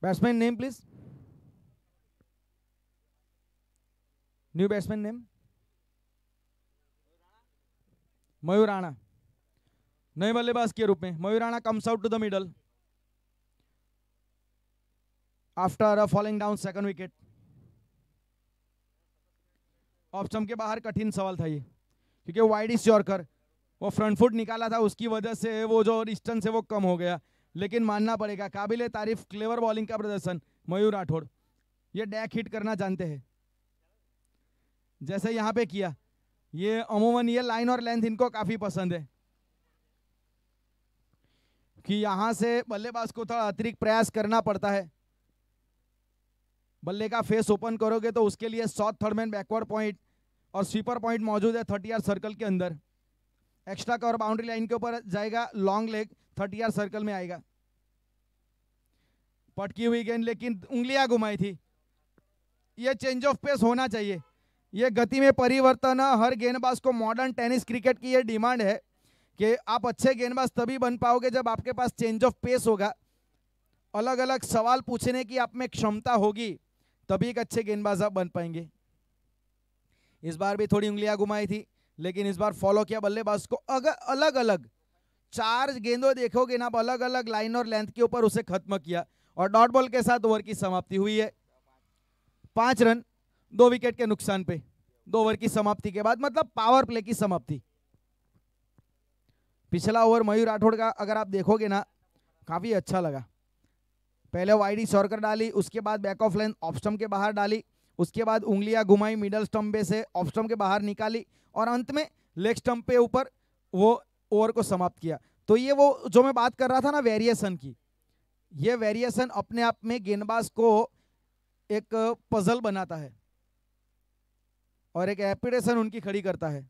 batsman name please new batsman name Mayur Rana नए बल्लेबाज के रूप में Mayur Rana comes out to the middle after falling down second wicket option के बाहर कठिन सवाल था ये क्योंकि वाइड इस वो फ्रंट फुट निकाला था उसकी वजह से वो जो डिस्टेंस है वो कम हो गया लेकिन मानना पड़ेगा काबिल तारीफ क्लेवर बॉलिंग का प्रदर्शन मयूर राठौड़ ये डैक हिट करना जानते हैं जैसे यहाँ पे किया ये अमूमन ये लाइन और लेंथ इनको काफ़ी पसंद है कि यहां से बल्लेबाज को थोड़ा अतिरिक्त प्रयास करना पड़ता है बल्ले का फेस ओपन करोगे तो उसके लिए सौ थर्डमैन बैकवर्ड पॉइंट और स्वीपर पॉइंट मौजूद है थर्टी आर सर्कल के अंदर एक्स्ट्रा कवर बाउंड्री लाइन के ऊपर जाएगा long leg thirty yard circle में आएगा पटकी हुई गेंद लेकिन उंगलियां घुमाई थी ये चेंज ऑफ पेस होना चाहिए ये गति में परिवर्तन हर गेंदबाज को मॉडर्न टेनिस क्रिकेट की ये डिमांड है कि आप अच्छे गेंदबाज तभी बन पाओगे जब आपके पास चेंज ऑफ पेस होगा अलग अलग सवाल पूछने की आप में क्षमता होगी तभी एक अच्छे गेंदबाज आप बन पाएंगे इस बार भी थोड़ी उंगलियां घुमाई थी लेकिन इस बार फॉलो किया बल्लेबाज को अगर अलग अलग चार गेंदों देखोगे ना आप अलग अलग लाइन और लेंथ के ऊपर उसे खत्म किया और डॉट बॉल के साथ ओवर की समाप्ति हुई है पांच रन दो विकेट के नुकसान पे दो ओवर की समाप्ति के बाद मतलब पावर प्ले की समाप्ति पिछला ओवर मयूर राठौड़ का अगर आप देखोगे ना काफ़ी अच्छा लगा पहले वाइडी शॉर्कर डाली उसके बाद back of length off stump के बाहर डाली उसके बाद उंगलियां घुमाई मिडल स्टम्प पे से ऑफ स्टम्प के बाहर निकाली और अंत में लेग स्टम्प पे ऊपर वो ओवर को समाप्त किया तो ये वो जो मैं बात कर रहा था ना वेरिएशन की ये वेरिएशन अपने आप में गेंदबाज को एक पजल बनाता है और एक एपिडेशन उनकी खड़ी करता है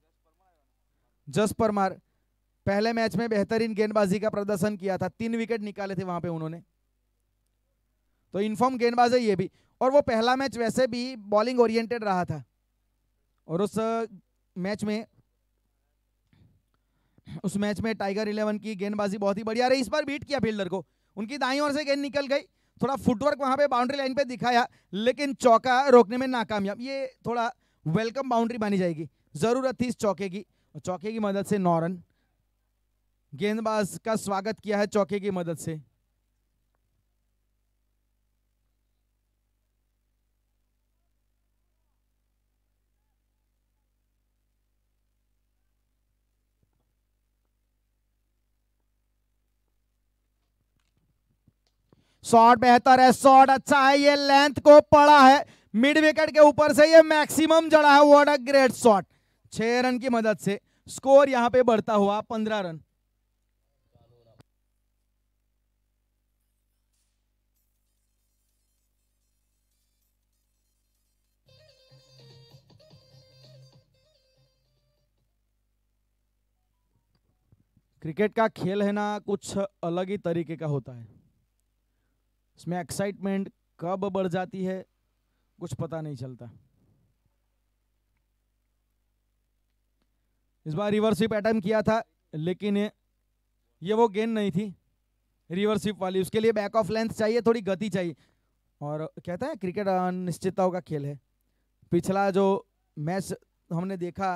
जस परमार पहले मैच में बेहतरीन गेंदबाजी का प्रदर्शन किया था तीन विकेट निकाले थे वहां पे उन्होंने तो इन्फॉर्म गेंदबाज है ये भी और वो पहला मैच वैसे भी बॉलिंग ओरिएंटेड रहा था और उस मैच में उस मैच में टाइगर इलेवन की गेंदबाजी बहुत ही बढ़िया रही इस बार बीट किया फील्डर को उनकी दाई ओर से गेंद निकल गई थोड़ा फुटवर्क वहां पे बाउंड्री लाइन पे दिखाया लेकिन चौका रोकने में नाकामयाब ये थोड़ा वेलकम बाउंड्री बनी जाएगी ज़रूरत थी इस चौके की चौके की मदद से नॉरन गेंदबाज का स्वागत किया है चौके की मदद से शॉट बेहतर है शॉट अच्छा है ये लेंथ को पड़ा है मिड विकेट के ऊपर से ये मैक्सिमम जड़ा है वॉट अ ग्रेट शॉट छह रन की मदद से स्कोर यहाँ पे बढ़ता हुआ पंद्रह रन क्रिकेट का खेल है ना कुछ अलग ही तरीके का होता है इसमें एक्साइटमेंट कब बढ़ जाती है कुछ पता नहीं चलता इस बार रिवर्सिप अटैम्प किया था लेकिन ये वो गेंद नहीं थी रिवर्सिप वाली उसके लिए बैक ऑफ लेंथ चाहिए थोड़ी गति चाहिए और कहता है क्रिकेट अनिश्चितताओं का खेल है पिछला जो मैच हमने देखा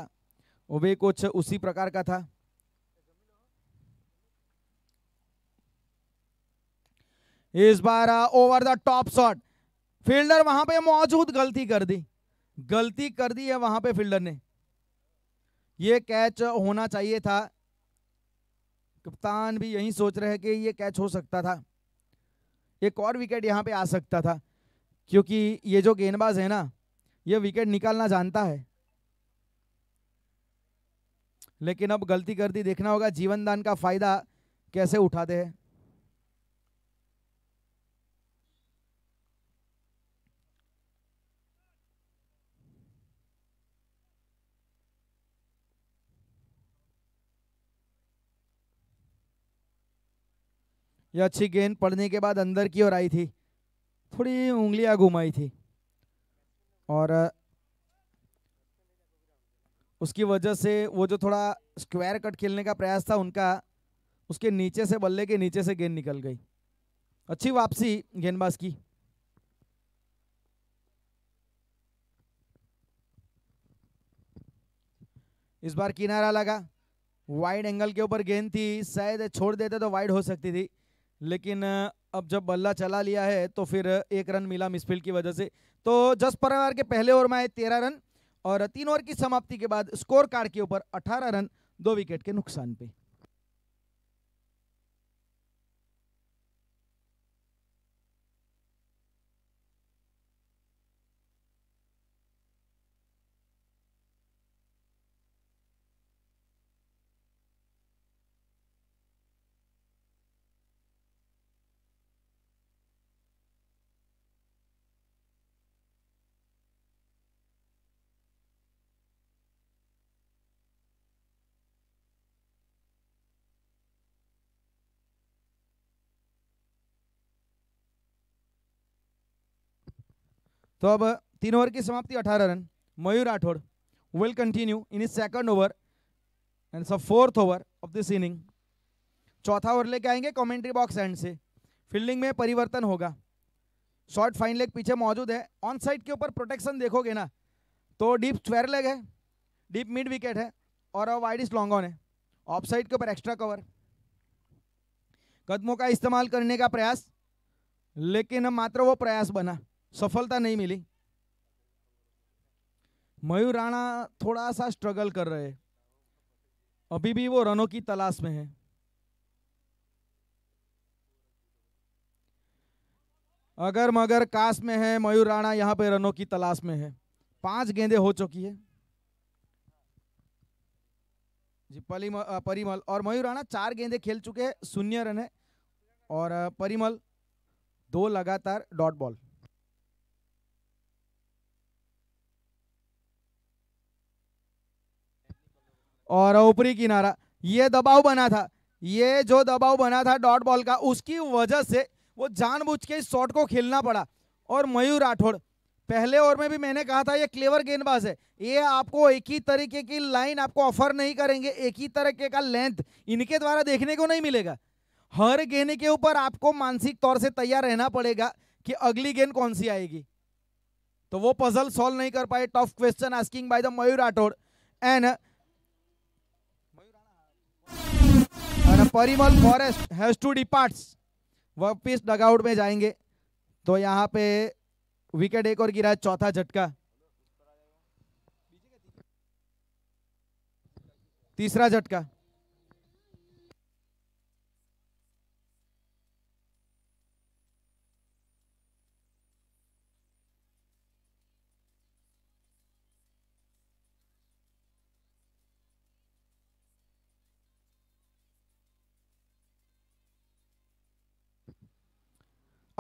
वो भी कुछ उसी प्रकार का था इस बार over the top shot fielder वहां पे मौजूद गलती कर दी गलती कर दी है वहां पे फील्डर ने यह कैच होना चाहिए था कप्तान भी यही सोच रहे हैं कि यह कैच हो सकता था एक और विकेट यहां पे आ सकता था क्योंकि ये जो गेंदबाज है ना ये विकेट निकालना जानता है लेकिन अब गलती कर दी देखना होगा जीवनदान का फायदा कैसे उठाते हैं जो अच्छी गेंद पड़ने के बाद अंदर की ओर आई थी थोड़ी उंगलियां घुमाई थी और उसकी वजह से वो जो थोड़ा स्क्वायर कट खेलने का प्रयास था उनका उसके नीचे से बल्ले के नीचे से गेंद निकल गई अच्छी वापसी गेंदबाज की इस बार किनारा लगा वाइड एंगल के ऊपर गेंद थी शायद छोड़ देते तो वाइड हो सकती थी लेकिन अब जब बल्ला चला लिया है तो फिर एक रन मिला मिसफील्ड की वजह से तो जस परिवार के पहले ओवर में आए तेरह रन और तीन ओवर की समाप्ति के बाद स्कोर कार्ड के ऊपर अठारह रन दो विकेट के नुकसान पे तो अब तीन ओवर की समाप्ति अठारह रन Mayur Rathore will continue in is second over and सब fourth over of this inning चौथा ओवर लेके आएंगे कमेंट्री बॉक्स एंड से फील्डिंग में परिवर्तन होगा शॉर्ट फाइन लेग पीछे मौजूद है ऑन साइड के ऊपर प्रोटेक्शन देखोगे ना तो डीप स्क्वायर लेग है डीप मिड विकेट है और वाइडिस लॉन्ग ऑन है ऑफ साइड के ऊपर एक्स्ट्रा कवर कदमों का इस्तेमाल करने का प्रयास लेकिन मात्र वो प्रयास बना सफलता नहीं मिली मयूर राणा थोड़ा सा स्ट्रगल कर रहे अभी भी वो रनों की तलाश में है अगर मगर काश में है मयूर राणा यहाँ पे रनों की तलाश में है पांच गेंदे हो चुकी है जी परिमल परिमल और मयूर राणा चार गेंदे खेल चुके हैं शून्य रन है और परिमल दो लगातार डॉट बॉल और ऊपरी किनारा ये दबाव बना था ये जो दबाव बना था डॉट बॉल का उसकी वजह से वो जानबूझ के इस शॉट को खेलना पड़ा और मयूर राठौड़ पहले ओवर में भी मैंने कहा था ये क्लेवर गेंदबाज है ये आपको एक ही तरीके की लाइन आपको ऑफर नहीं करेंगे एक ही तरीके का लेंथ इनके द्वारा देखने को नहीं मिलेगा हर गेंद के ऊपर आपको मानसिक तौर से तैयार रहना पड़ेगा कि अगली गेंद कौन सी आएगी तो वो पजल सॉल्व नहीं कर पाए tough question asking by the Mayur Rathore and Parimal forest has to departs वापिस डगआउट में जाएंगे तो यहाँ पे विकेट एक और गिरा है चौथा झटका तीसरा झटका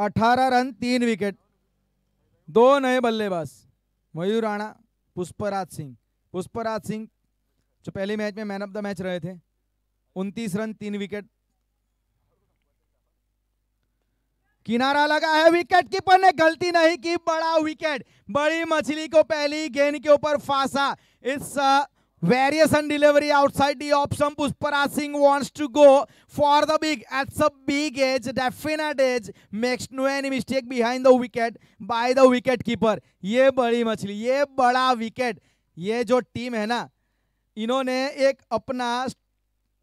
अठारह रन तीन विकेट दो नए बल्लेबाज मयूर राणा पुष्पराज सिंह पुष्पराज सिंह जो पहले मैच में मैन ऑफ द मैच रहे थे उनतीस रन तीन विकेट किनारा लगा है विकेट कीपर ने गलती नहीं की बड़ा विकेट बड़ी मछली को पहली गेंद के ऊपर फांसा इस variation delivery outside the option Pushparaj Singh wants to go for the big at sub big edge definite edge makes no any mistake behind the wicket by the wicket keeper ये बड़ी मछली ये बड़ा विकेट ये जो team है ना इन्होंने एक अपना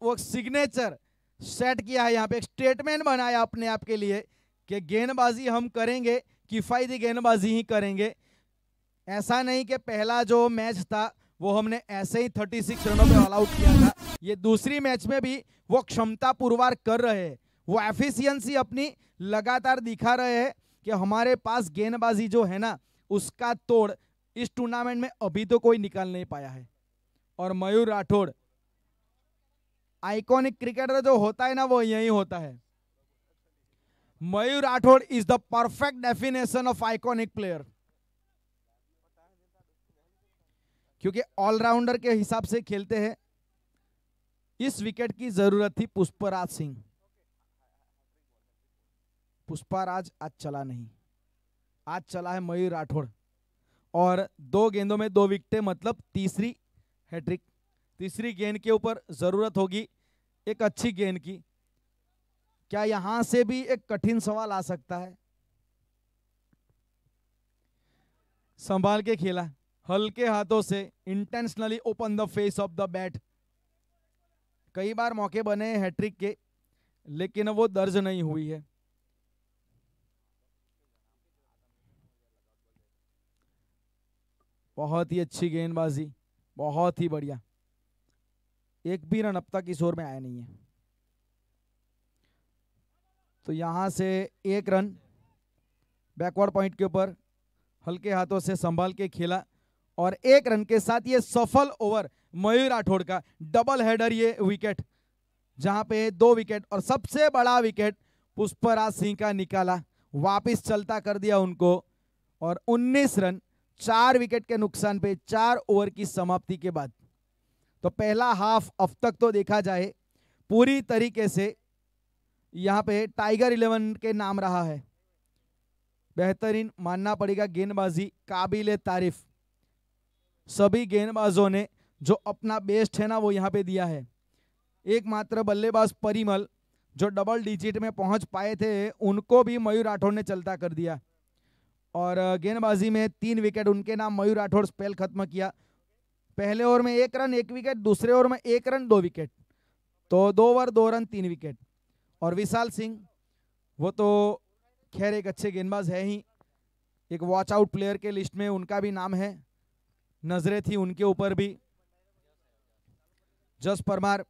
वो सिग्नेचर सेट किया है यहाँ पे एक स्टेटमेंट बनाया अपने आप के लिए कि गेंदबाजी हम करेंगे किफ़ायती गेंदबाजी ही करेंगे ऐसा नहीं कि पहला जो मैच था वो हमने ऐसे ही 36 रनों में ऑल आउट किया था ये दूसरी मैच में भी वो क्षमता पुरवार कर रहे हैं वो एफिशियंसी अपनी लगातार दिखा रहे हैं कि हमारे पास गेंदबाजी जो है ना उसका तोड़ इस टूर्नामेंट में अभी तो कोई निकाल नहीं पाया है और मयूर राठौड़ आइकॉनिक क्रिकेटर जो होता है ना वो यही होता है Mayur Rathore is the perfect definition of iconic player क्योंकि ऑलराउंडर के हिसाब से खेलते हैं इस विकेट की जरूरत थी पुष्पराज सिंह पुष्पाराज आज चला नहीं आज चला है मयूर राठौड़ और दो गेंदों में दो विकटें मतलब तीसरी हैट्रिक तीसरी गेंद के ऊपर ज़रूरत होगी एक अच्छी गेंद की क्या यहां से भी एक कठिन सवाल आ सकता है संभाल के खेला हल्के हाथों से intentionally open the face of the bat कई बार मौके बने हैट्रिक के लेकिन वो दर्ज नहीं हुई है बहुत ही अच्छी गेंदबाजी बहुत ही बढ़िया एक भी रन अब तक इस ओर में आया नहीं है तो यहां से एक रन बैकवर्ड पॉइंट के ऊपर हल्के हाथों से संभाल के खेला और एक रन के साथ ये सफल ओवर मयूर राठौड़ का डबल हेडर ये विकेट जहां पे दो विकेट और सबसे बड़ा विकेट पुष्पराज सिंह का निकाला वापस चलता कर दिया उनको और 19 रन चार विकेट के नुकसान पे चार ओवर की समाप्ति के बाद तो पहला हाफ अब तक तो देखा जाए पूरी तरीके से यहाँ पे टाइगर इलेवन के नाम रहा है बेहतरीन मानना पड़ेगा गेंदबाजी काबिल तारीफ सभी गेंदबाजों ने जो अपना बेस्ट है ना वो यहाँ पे दिया है एकमात्र बल्लेबाज परिमल जो डबल डिजिट में पहुंच पाए थे उनको भी मयूर राठौड़ ने चलता कर दिया और गेंदबाजी में तीन विकेट उनके नाम मयूर राठौड़ स्पेल खत्म किया पहले ओवर में एक रन एक विकेट दूसरे ओवर में एक रन दो विकेट तो दो ओवर दो रन तीन विकेट और विशाल सिंह वो तो खैर एक अच्छे गेंदबाज है ही एक वॉच आउट प्लेयर के लिस्ट में उनका भी नाम है नज़रें थी उनके ऊपर भी जस परमार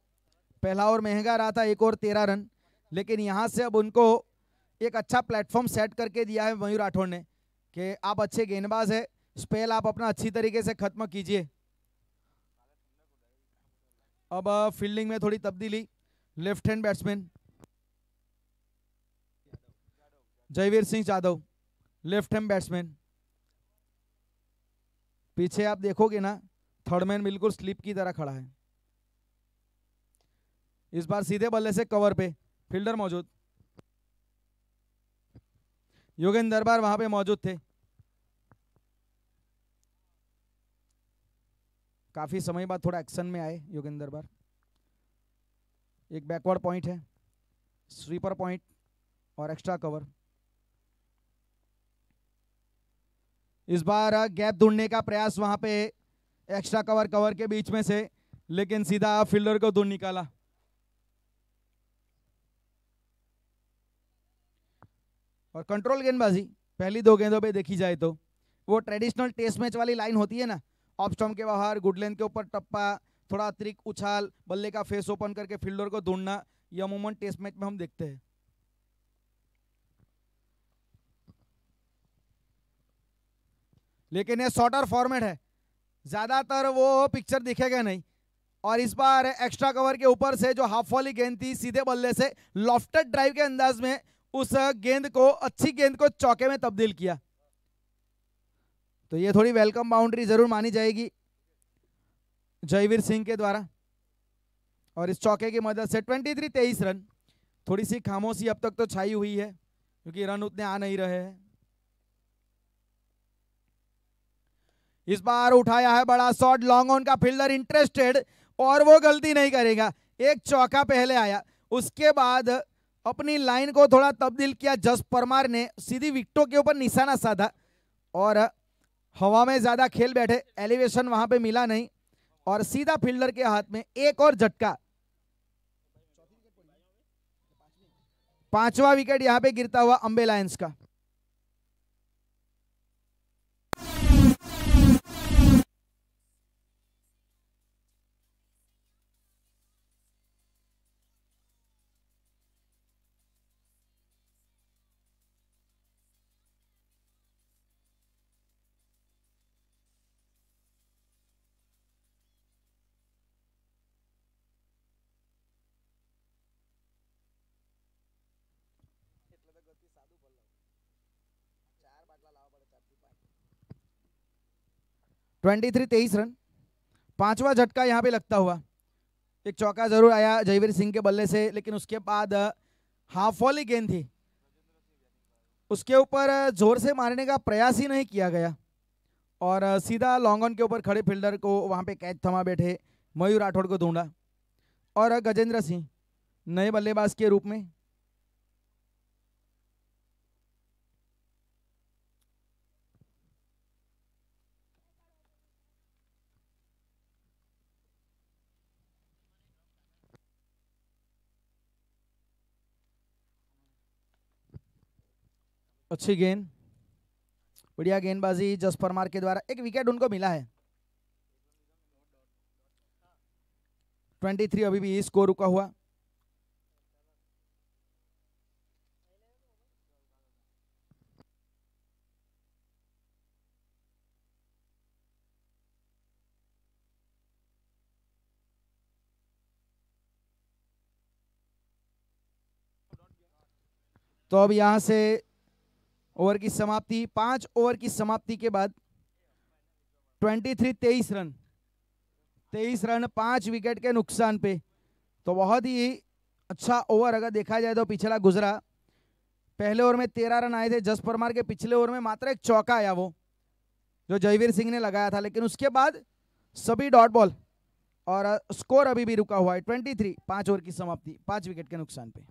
पहला और महंगा रहा था एक और तेरह रन लेकिन यहाँ से अब उनको एक अच्छा प्लेटफॉर्म सेट करके दिया है मयूर राठौड़ ने कि आप अच्छे गेंदबाज है स्पेल आप अपना अच्छी तरीके से ख़त्म कीजिए अब फील्डिंग में थोड़ी तब्दीली left hand batsman Jayveer Singh Yadav left hand batsman पीछे आप देखोगे ना थर्ड मैन बिल्कुल स्लिप की तरह खड़ा है इस बार सीधे बल्ले से कवर पे फील्डर मौजूद योगेंद्र दरबार वहां पे मौजूद थे काफी समय बाद थोड़ा एक्शन में आए योगेंद्र दरबार एक बैकवर्ड पॉइंट है स्वीपर पॉइंट और एक्स्ट्रा कवर इस बार गैप ढूंढने का प्रयास वहां पे एक्स्ट्रा कवर कवर के बीच में से लेकिन सीधा फील्डर को दूर निकाला और कंट्रोल गेंदबाजी पहली दो गेंदों पे देखी जाए तो वो ट्रेडिशनल टेस्ट मैच वाली लाइन होती है ना ऑफ स्टॉम के बाहर गुडलैंड के ऊपर टप्पा थोड़ा अतिरिक्त उछाल बल्ले का फेस ओपन करके फील्डर को ढूंढना यह अमूमन टेस्ट मैच में हम देखते हैं लेकिन ये शॉर्टर फॉर्मेट है ज़्यादातर वो पिक्चर दिखेगा नहीं और इस बार एक्स्ट्रा कवर के ऊपर से जो हाफ वाली गेंद थी सीधे बल्ले से लॉफ्टेड ड्राइव के अंदाज में उस गेंद को अच्छी गेंद को चौके में तब्दील किया तो ये थोड़ी वेलकम बाउंड्री जरूर मानी जाएगी जयवीर सिंह के द्वारा और इस चौके की मदद से ट्वेंटी थ्री तेईस रन थोड़ी सी खामोशी अब तक तो छाई हुई है क्योंकि रन उतने आ नहीं रहे हैं इस बार उठाया है बड़ा शॉट लॉन्ग ऑन का फील्डर इंटरेस्टेड और वो गलती नहीं करेगा एक चौका पहले आया उसके बाद अपनी लाइन को थोड़ा तब्दील किया जस परमार ने सीधी विकटों के ऊपर निशाना साधा और हवा में ज़्यादा खेल बैठे एलिवेशन वहां पे मिला नहीं और सीधा फील्डर के हाथ में एक और झटका पांचवा विकेट यहाँ पे गिरता हुआ अंबे लायंस का ट्वेंटी थ्री तेईस रन पांचवा झटका यहाँ पे लगता हुआ एक चौका जरूर आया जयवीर सिंह के बल्ले से लेकिन उसके बाद हाफ वॉली गेंद थी उसके ऊपर जोर से मारने का प्रयास ही नहीं किया गया और सीधा लॉन्ग ऑन के ऊपर खड़े फील्डर को वहाँ पे कैच थमा बैठे मयूर राठौड़ को ढूंढा और गजेंद्र सिंह नए बल्लेबाज के रूप में अच्छी गेंद बढ़िया गेंदबाजी जस परमार के द्वारा एक विकेट उनको मिला है 23 अभी भी स्कोर रुका हुआ तो अब यहां से ओवर की समाप्ति पांच ओवर की समाप्ति के बाद ट्वेंटी थ्री तेईस रन तेईस रन पांच विकेट के नुकसान पे तो बहुत ही अच्छा ओवर अगर देखा जाए तो पिछड़ा गुजरा पहले ओवर में तेरह रन आए थे जस परमार के पिछले ओवर में मात्र एक चौका आया वो जो जयवीर सिंह ने लगाया था लेकिन उसके बाद सभी डॉट बॉल और स्कोर अभी भी रुका हुआ है ट्वेंटी थ्री पाँच ओवर की समाप्ति पाँच विकेट के नुकसान पे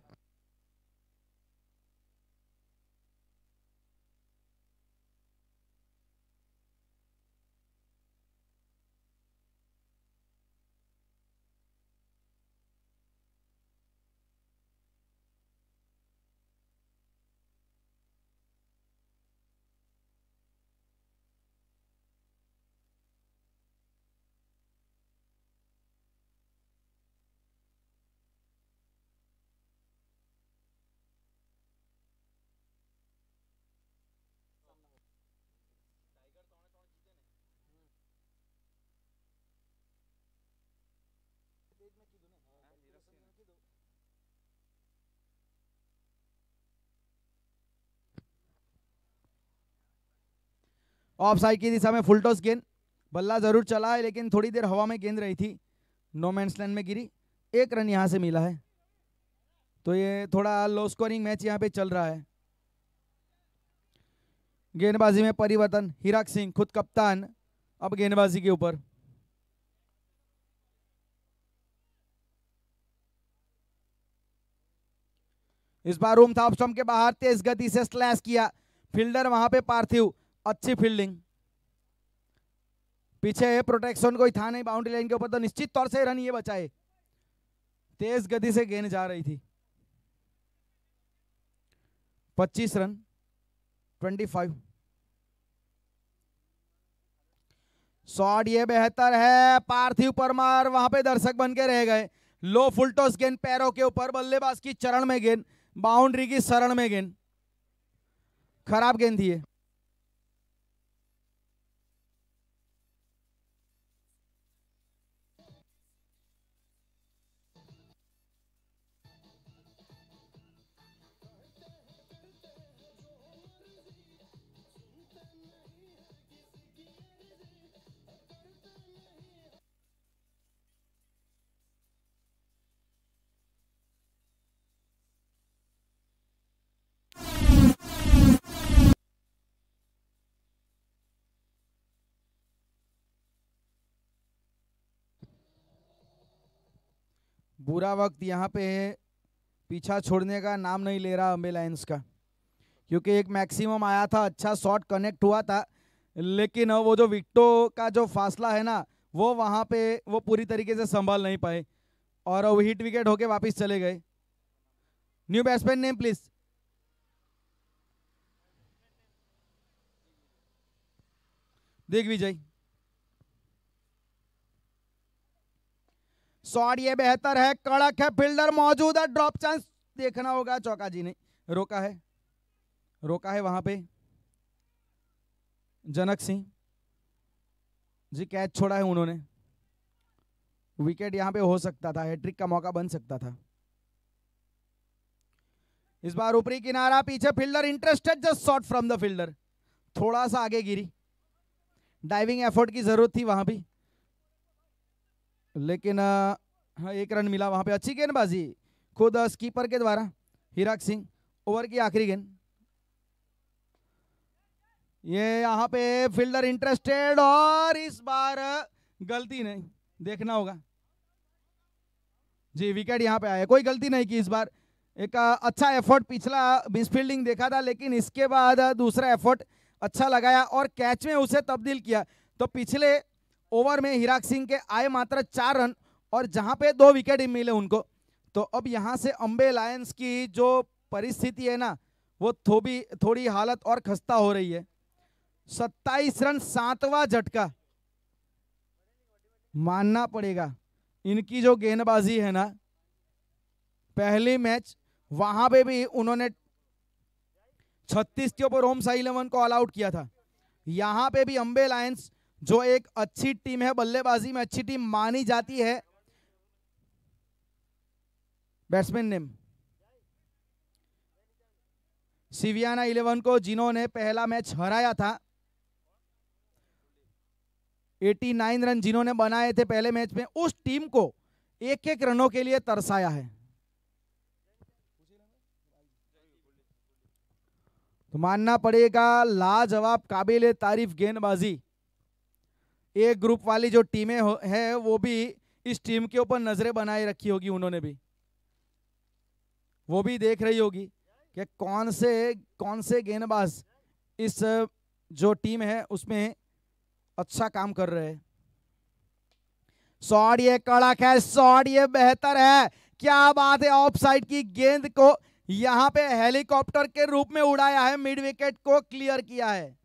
ऑफ साइड की दिशा में फुलटॉस गेंद बल्ला जरूर चला है लेकिन थोड़ी देर हवा में गेंद रही थी नो लैंड में गिरी एक रन यहाँ से मिला है तो ये थोड़ा लो स्कोरिंग मैच यहाँ पे चल रहा है गेंदबाजी में परिवर्तन हिराक सिंह खुद कप्तान अब गेंदबाजी के ऊपर इस बार रूम था के बाहर तेज गति से स्लैश किया फील्डर वहां पे पार्थिव अच्छी फील्डिंग पीछे है प्रोटेक्शन कोई था नहीं बाउंड्री लाइन के ऊपर तो निश्चित तौर से रन ये बचाए तेज गति से गेंद जा रही थी 25 रन 25 शॉट ये बेहतर है पार्थिव परमार वहां पे दर्शक बन के रह गए लो फुलटॉस गेंद पैरों के ऊपर बल्लेबाज की चरण में गेंद बाउंड्री की शरण में गेंद खराब गेंद थी बुरा वक्त यहाँ पे है पीछा छोड़ने का नाम नहीं ले रहा अम्बे का क्योंकि एक मैक्सिमम आया था अच्छा शॉट कनेक्ट हुआ था लेकिन वो जो विक्टो का जो फासला है ना वो वहाँ पे वो पूरी तरीके से संभाल नहीं पाए और वो हिट विकेट होके वापस चले गए new batsman name please Digvijay shot ये बेहतर है कड़क है फील्डर मौजूद है ड्रॉप चांस देखना होगा चौका जी ने रोका है रोका है वहां पे जनक सिंह जी कैच छोड़ा है उन्होंने विकेट यहां पे हो सकता था हैट्रिक का मौका बन सकता था इस बार ऊपरी किनारा पीछे fielder interested just shot from the fielder थोड़ा सा आगे गिरी डाइविंग एफर्ट की जरूरत थी वहां भी लेकिन हाँ, एक रन मिला वहां पे अच्छी गेंदबाजी खुद स्कीपर के द्वारा हिराक सिंह ओवर की आखिरी गेंद ये यहाँ पे फील्डर इंटरेस्टेड और इस बार गलती नहीं देखना होगा जी विकेट यहाँ पे आया कोई गलती नहीं की इस बार एक अच्छा एफर्ट पिछला मिस फील्डिंग देखा था लेकिन इसके बाद दूसरा एफर्ट अच्छा लगाया और कैच में उसे तब्दील किया तो पिछले ओवर में हिराग सिंह के आए मात्र चार रन और जहां पे दो विकेट मिले उनको तो अब यहां से अम्बे लायंस की जो परिस्थिति है ना वो थोड़ी थोड़ी हालत और खस्ता हो रही है सत्ताईस रन सातवां झटका मानना पड़ेगा इनकी जो गेंदबाजी है ना पहली मैच वहां पे भी उन्होंने छत्तीस के ऊपर ओम साई इलेवन को ऑल आउट किया था यहां पे भी अम्बे लायंस जो एक अच्छी टीम है बल्लेबाजी में अच्छी टीम मानी जाती है बैट्समैन नेम सिवियाना इलेवन को जिन्होंने पहला मैच हराया था 89 रन जिन्होंने बनाए थे पहले मैच में उस टीम को एक एक रनों के लिए तरसाया है तो मानना पड़ेगा लाजवाब काबिल तारीफ गेंदबाजी ए ग्रुप वाली जो टीमें हैं वो भी इस टीम के ऊपर नज़रें बनाए रखी होगी उन्होंने भी वो भी देख रही होगी कि कौन से कौन से गेंदबाज इस जो टीम है उसमें अच्छा काम कर रहे हैं शॉट ये कड़क है शॉट ये बेहतर है क्या बात है ऑफ साइड की गेंद को यहां पे हेलीकॉप्टर के रूप में उड़ाया है मिड विकेट को क्लियर किया है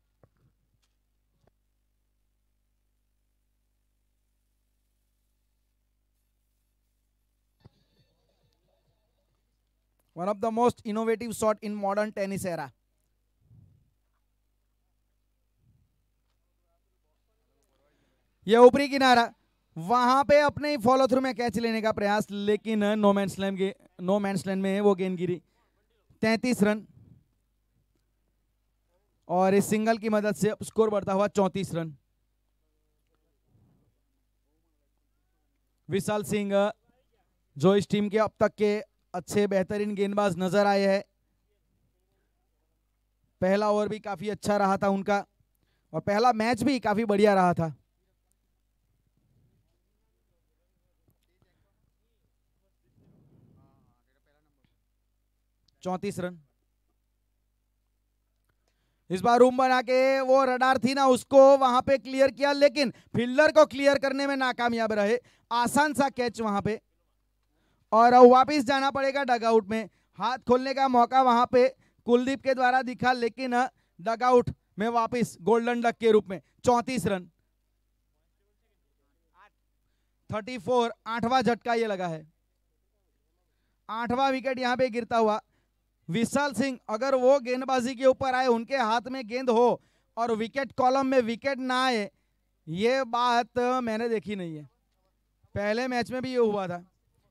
one of the most innovative shot in modern tennis era. ये ऊपरी किनारा वहां पे अपने फॉलो थ्रू में कैच लेने का प्रयास लेकिन नो मैन स्लैम के नो मैन स्लैम में वो गेंद गिरी तैतीस रन और इस सिंगल की मदद से स्कोर बढ़ता हुआ चौंतीस रन विशाल सिंह जो इस टीम के अब तक के अच्छे बेहतरीन गेंदबाज नजर आए हैं पहला ओवर भी काफी अच्छा रहा था उनका और पहला मैच भी काफी बढ़िया रहा था चौतीस रन इस बार रूम बना के वो रडार थी ना उसको वहां पे क्लियर किया लेकिन फील्डर को क्लियर करने में नाकामयाब रहे आसान सा कैच वहां पे और वापस जाना पड़ेगा डगआउट में हाथ खोलने का मौका वहाँ पे कुलदीप के द्वारा दिखा लेकिन डगआउट में वापस गोल्डन डक के रूप में चौंतीस रन थर्टी फोर आठवा झटका ये लगा है आठवा विकेट यहाँ पे गिरता हुआ विशाल सिंह अगर वो गेंदबाजी के ऊपर आए उनके हाथ में गेंद हो और विकेट कॉलम में विकेट ना आए ये बात मैंने देखी नहीं है पहले मैच में भी ये हुआ था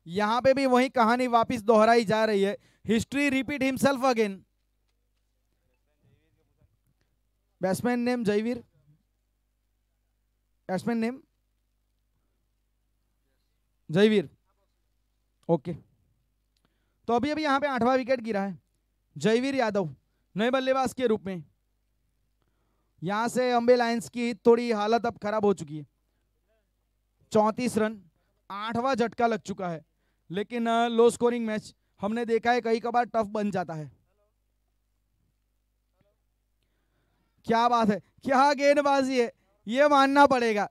यहां पे भी वही कहानी वापस दोहराई जा रही है history repeat himself again batsman name Jayveer batsman name Jayveer okay तो अभी अभी यहां पे आठवां विकेट गिरा है जयवीर यादव नए बल्लेबाज के रूप में यहां से अम्बे लायंस की थोड़ी हालत अब खराब हो चुकी है चौंतीस रन आठवां झटका लग चुका है लेकिन लो स्कोरिंग मैच हमने देखा है कई कबार टफ बन जाता है क्या बात है क्या गेंदबाजी है ये मानना पड़ेगा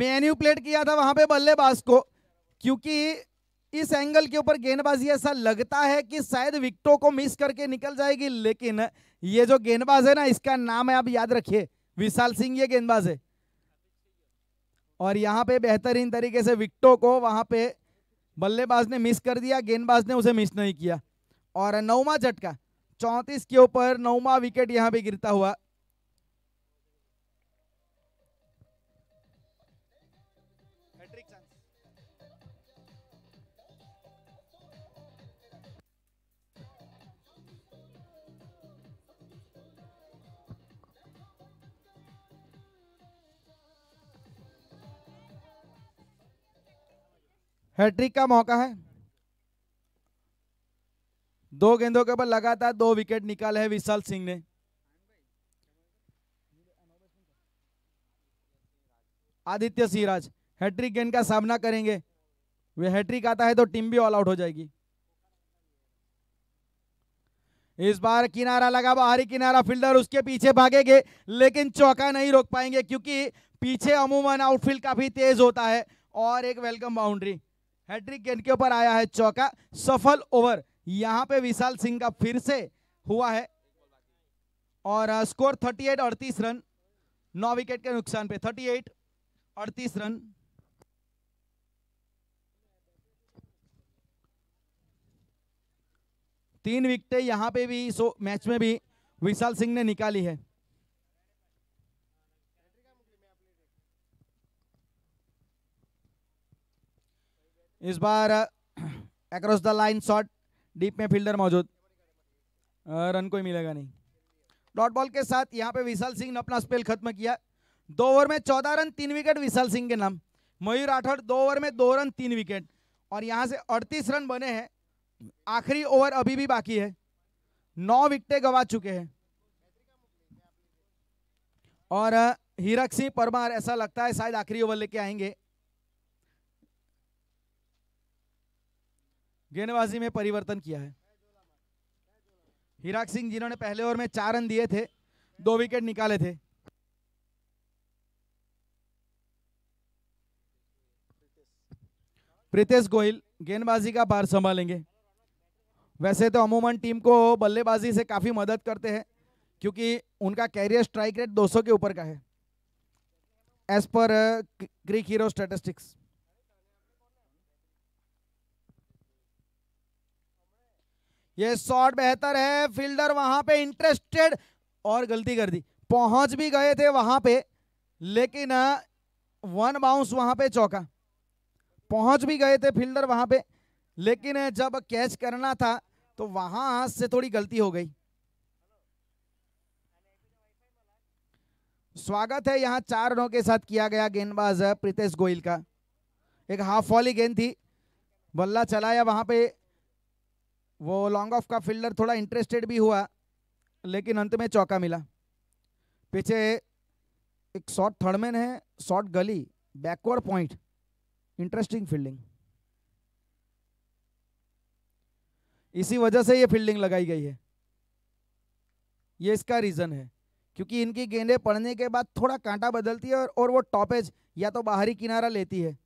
मेन्यू प्लेट किया था वहां पे बल्लेबाज को क्योंकि इस एंगल के ऊपर गेंदबाजी ऐसा लगता है कि शायद विकटों को मिस करके निकल जाएगी लेकिन ये जो गेंदबाज है ना इसका नाम है आप याद रखिए विशाल सिंह ये गेंदबाज है और यहां पे बेहतरीन तरीके से विकटों को वहां पे बल्लेबाज ने मिस कर दिया गेंदबाज ने उसे मिस नहीं किया और नौवा झटका चौंतीस के ऊपर नौवा विकेट यहाँ पे गिरता हुआ हैट्रिक का मौका है दो गेंदों के ऊपर लगातार दो विकेट निकाले हैं विशाल सिंह ने आदित्य सिराज हैट्रिक गेंद का सामना करेंगे वे हैट्रिक आता है तो टीम भी ऑल आउट हो जाएगी इस बार किनारा लगा बाहरी किनारा फील्डर उसके पीछे भागेंगे लेकिन चौका नहीं रोक पाएंगे क्योंकि पीछे अमूमन आउटफील्ड काफी तेज होता है और एक वेलकम बाउंड्री हैट्रिक गेंद के ऊपर आया है चौका सफल ओवर यहां पे विशाल सिंह का फिर से हुआ है और स्कोर 38 अड़तीस रन नौ विकेट के नुकसान पे 38 अड़तीस रन तीन विकेट यहां पे भी सो मैच में भी विशाल सिंह ने निकाली है इस बार across the line shot deep में फील्डर मौजूद रन कोई मिलेगा नहीं डॉट बॉल के साथ यहाँ पे विशाल सिंह ने अपना स्पेल खत्म किया दो ओवर में चौदह रन तीन विकेट विशाल सिंह के नाम मयूर राठौर दो ओवर में दो रन तीन विकेट और यहाँ से अड़तीस रन बने हैं आखिरी ओवर अभी भी बाकी है नौ विकटे गवा चुके हैं और हीरक सिंह परमार ऐसा लगता है शायद आखिरी ओवर लेके आएंगे गेंदबाजी में परिवर्तन किया है हिराग सिंह जिन्होंने पहले ओवर में चार रन दिए थे दो विकेट निकाले थे प्रीतेश गोहिल गेंदबाजी का भार संभालेंगे वैसे तो अमूमन टीम को बल्लेबाजी से काफ़ी मदद करते हैं क्योंकि उनका कैरियर स्ट्राइक रेट 200 के ऊपर का है as per CricHeroes statistics ये शॉट बेहतर है फील्डर वहां पे इंटरेस्टेड और गलती कर दी पहुंच भी गए थे वहां पे लेकिन वन बाउंस वहां पे चौका पहुंच भी गए थे फील्डर वहां पे लेकिन जब कैच करना था तो वहां से थोड़ी गलती हो गई स्वागत है यहाँ चार रनों के साथ किया गया गेंदबाज प्रीतेश गोयल का एक हाफ वॉली गेंद थी बल्ला चलाया वहां पे वो लॉन्ग ऑफ का फील्डर थोड़ा इंटरेस्टेड भी हुआ लेकिन अंत में चौका मिला पीछे एक शॉट थर्डमैन है shot gully backward point interesting fielding इसी वजह से ये फील्डिंग लगाई गई है ये इसका रीज़न है क्योंकि इनकी गेंदें पड़ने के बाद थोड़ा कांटा बदलती है और, और वो टॉपेज या तो बाहरी किनारा लेती है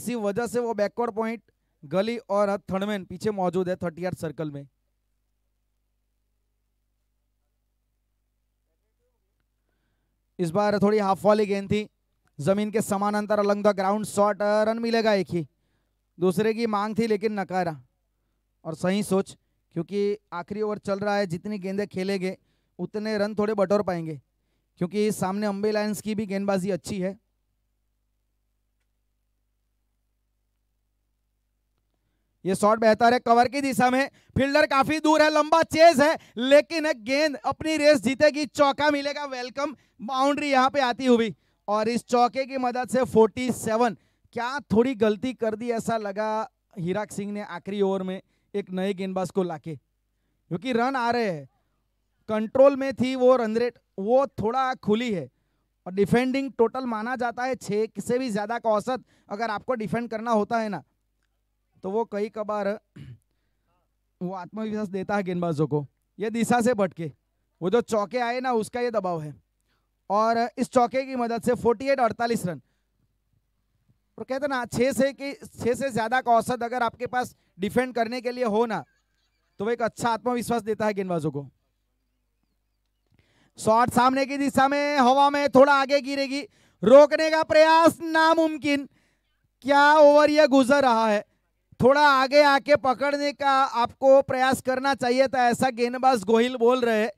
इसी वजह से वो बैकवर्ड पॉइंट गली और थर्डमैन पीछे मौजूद है थर्टी आर सर्कल में इस बार थोड़ी हाफ वाली गेंद थी जमीन के समानांतर along the ground shot run मिलेगा एक ही दूसरे की मांग थी लेकिन नकारा और सही सोच क्योंकि आखिरी ओवर चल रहा है जितनी गेंदें खेलेंगे उतने रन थोड़े बटोर पाएंगे क्योंकि सामने अम्बे लाइन्स की भी गेंदबाजी अच्छी है ये शॉट बेहतर है कवर की दिशा में फील्डर काफी दूर है लंबा चेज है लेकिन गेंद अपनी रेस जीतेगी चौका मिलेगा वेलकम बाउंड्री यहाँ पे आती हुई और इस चौके की मदद से 47 क्या थोड़ी गलती कर दी ऐसा लगा हिराक सिंह ने आखिरी ओवर में एक नए गेंदबाज को लाके क्योंकि रन आ रहे हैं कंट्रोल में थी वो रन रेट वो थोड़ा खुली है और डिफेंडिंग टोटल माना जाता है छः से भी ज़्यादा का औसत अगर आपको डिफेंड करना होता है ना तो वो कई कबार वो आत्मविश्वास देता है गेंदबाजों को ये दिशा से भटके वो जो चौके आए ना उसका ये दबाव है और इस चौके की मदद से 48 अड़तालीस रन और कहते ना छः से कि छः से ज़्यादा का औसत अगर आपके पास डिफेंड करने के लिए हो ना तो वह एक अच्छा आत्मविश्वास देता है गेंदबाजों को शॉट सामने की दिशा में हवा में थोड़ा आगे गिरेगी रोकने का प्रयास नामुमकिन क्या ओवर यह गुजर रहा है थोड़ा आगे आके पकड़ने का आपको प्रयास करना चाहिए था ऐसा गेंदबाज गोहिल बोल रहे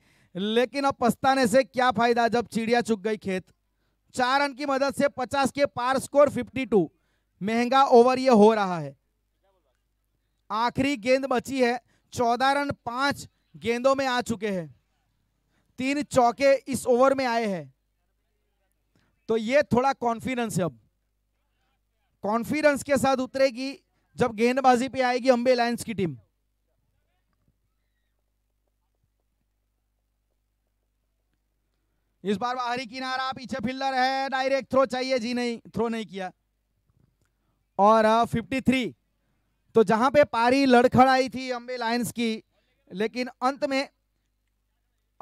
लेकिन अब पछताने से क्या फायदा जब चिड़िया चुक गई खेत चार रन की मदद से 50 के पार स्कोर 52 महंगा ओवर ये हो रहा है आखिरी गेंद बची है चौदह रन पांच गेंदों में आ चुके हैं तीन चौके इस ओवर में आए हैं तो ये थोड़ा कॉन्फिडेंस है अब कॉन्फिडेंस के साथ उतरेगी जब गेंदबाजी पे आएगी अंबे लायंस की टीम इस बार बाहरी किनारा पीछे फिल्डर है डायरेक्ट थ्रो चाहिए जी नहीं थ्रो नहीं किया और 53 तो जहां पे पारी लड़खड़ाई थी अंबे लायंस की लेकिन अंत में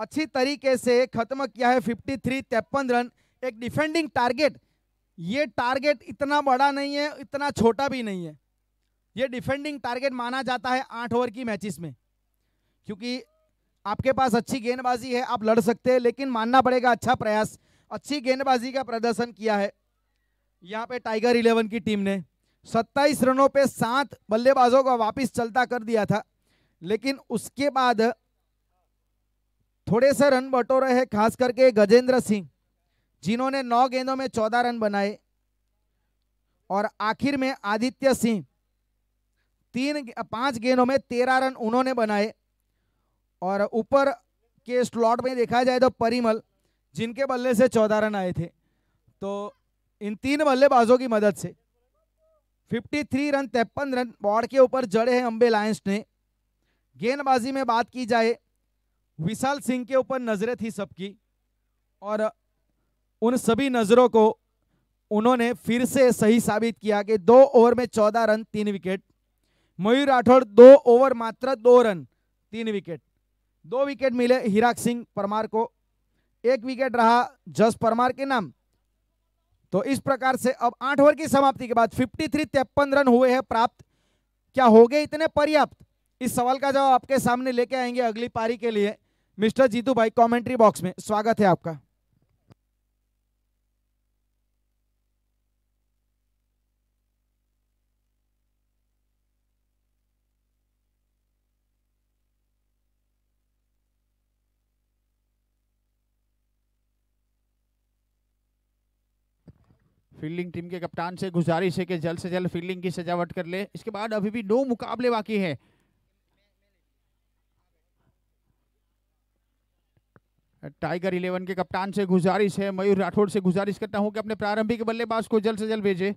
अच्छी तरीके से खत्म किया है 53 तेपन रन एक डिफेंडिंग टारगेट ये टारगेट इतना बड़ा नहीं है इतना छोटा भी नहीं है ये डिफेंडिंग टारगेट माना जाता है आठ ओवर की मैचेस में क्योंकि आपके पास अच्छी गेंदबाजी है आप लड़ सकते हैं लेकिन मानना पड़ेगा अच्छा प्रयास अच्छी गेंदबाजी का प्रदर्शन किया है यहाँ पे टाइगर इलेवन की टीम ने 27 रनों पे सात बल्लेबाजों को वापस चलता कर दिया था लेकिन उसके बाद थोड़े से रन बटोरे हैं खास करके गजेंद्र सिंह जिन्होंने नौ गेंदों में चौदह रन बनाए और आखिर में आदित्य सिंह तीन पांच गेंदों में तेरह रन उन्होंने बनाए और ऊपर के स्लॉट में देखा जाए तो परिमल जिनके बल्ले से चौदह रन आए थे तो इन तीन बल्लेबाजों की मदद से 53 रन तिरपन रन बॉर्ड के ऊपर जड़े हैं अम्बे लायंस ने गेंदबाजी में बात की जाए विशाल सिंह के ऊपर नजरें थी सबकी और उन सभी नजरों को उन्होंने फिर से सही साबित किया कि दो ओवर में चौदह रन तीन विकेट मयूर राठौर दो ओवर मात्र दो रन तीन विकेट दो विकेट मिले हिराक सिंह परमार को एक विकेट रहा जस परमार के नाम तो इस प्रकार से अब आठ ओवर की समाप्ति के बाद फिफ्टी थ्री तेपन रन हुए हैं प्राप्त क्या हो गए इतने पर्याप्त इस सवाल का जवाब आपके सामने लेके आएंगे अगली पारी के लिए मिस्टर जीतू भाई कमेंट्री बॉक्स में स्वागत है आपका फील्डिंग टीम के कप्तान से गुजारिश है कि जल्द से जल्द फील्डिंग की सजावट कर ले इसके बाद अभी भी दो मुकाबले बाकी हैं टाइगर इलेवन के कप्तान से गुजारिश है मयूर राठौड़ से गुजारिश करता हूं कि अपने प्रारंभिक बल्लेबाज को जल्द से जल्द भेजे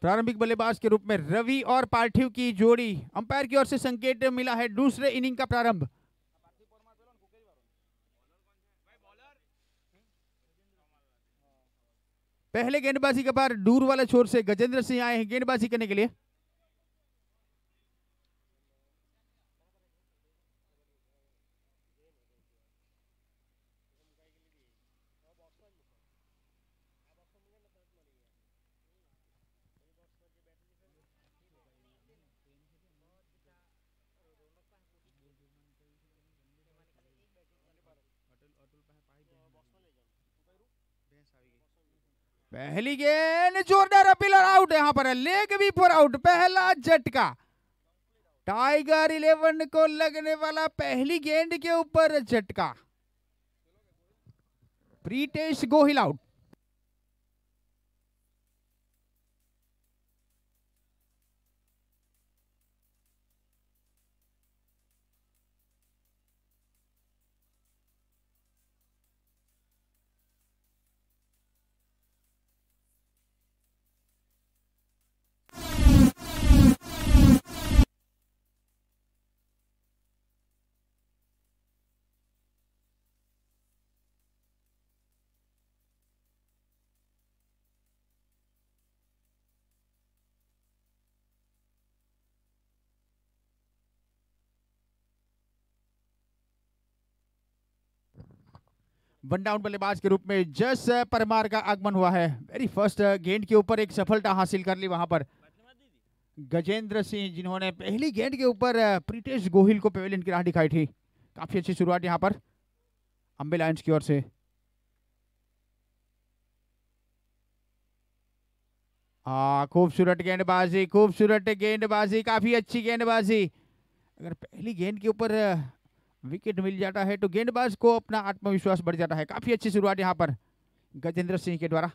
प्रारंभिक बल्लेबाज के रूप में रवि और पार्थिव की जोड़ी अंपायर की ओर से संकेत मिला है दूसरे इनिंग का प्रारंभ पहले गेंदबाजी के बाद दूर वाले छोर से गजेंद्र सिंह आए हैं गेंदबाजी करने के लिए पहली गेंद जोरदार अपील और आउट यहां पर लेग भी फोर आउट पहला झटका टाइगर इलेवन को लगने वाला पहली गेंद के ऊपर झटका Pritesh Gohil out one down बल्लेबाज के रूप में जस परमार का आगमन हुआ है वेरी फर्स्ट uh, गेंद के ऊपर एक सफलता हासिल कर ली वहां पर गजेंद्र सिंह जिन्होंने पहली गेंद के ऊपर प्रीतेश गोहिल को पेवेलियन की राह दिखाई थी काफ़ी अच्छी शुरुआत यहाँ पर अम्बे लायंस की ओर से हाँ खूबसूरत गेंदबाजी खूबसूरत गेंदबाजी काफ़ी अच्छी गेंदबाजी अगर पहली गेंद के ऊपर विकेट मिल जाता है तो गेंदबाज को अपना आत्मविश्वास बढ़ जाता है काफ़ी अच्छी शुरुआत यहाँ पर गजेंद्र सिंह के द्वारा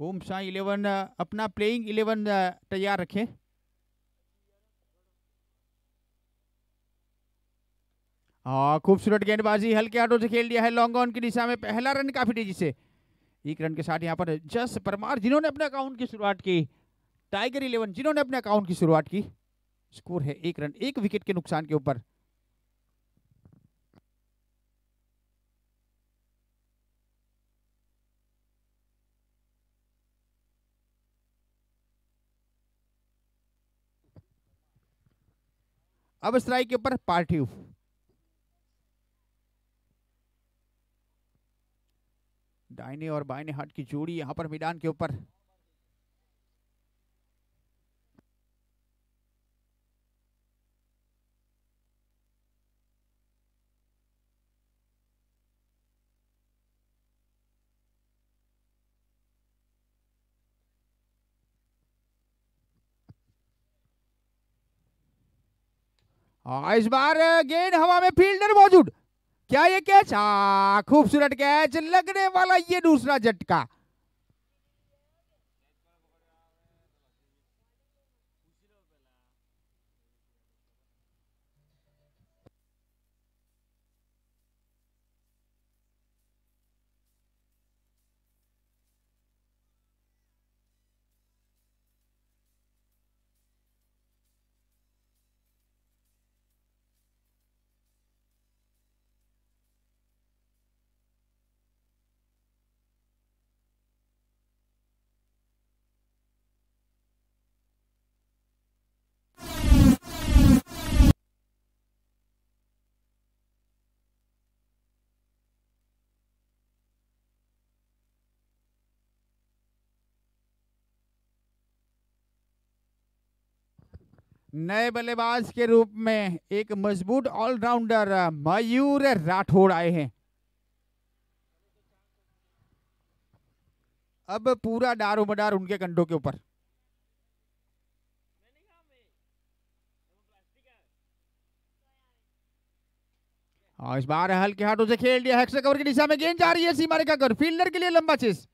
ओम शाह इलेवन अपना प्लेइंग इलेवन तैयार रखें हाँ खूबसूरत गेंदबाजी हल्के हाथों से खेल दिया है लॉन्ग ऑन की दिशा में पहला रन काफी तेजी से एक रन के साथ यहाँ पर जस परमार जिन्होंने अपने अकाउंट की शुरुआत की टाइगर इलेवन जिन्होंने अपने अकाउंट की शुरुआत की स्कोर है एक रन एक विकेट के नुकसान के ऊपर अब स्ट्राइक के ऊपर पार्टी डाइने और बाइने हाथ की जोड़ी यहां पर मैदान के ऊपर इस बार गेंद हवा में फील्डर मौजूद क्या ये कैच खूबसूरत कैच लगने वाला ये दूसरा झटका नए बल्लेबाज के रूप में एक मजबूत ऑलराउंडर मयूर राठौड़ आए हैं अब पूरा डारो मडार उनके कंधों के ऊपर और हाँ, इस बार हल्के हाथों से खेल दिया हेक्सा कवर की दिशा में गेंद जा रही है सीमा रेखा कर फील्डर के लिए लंबा चेस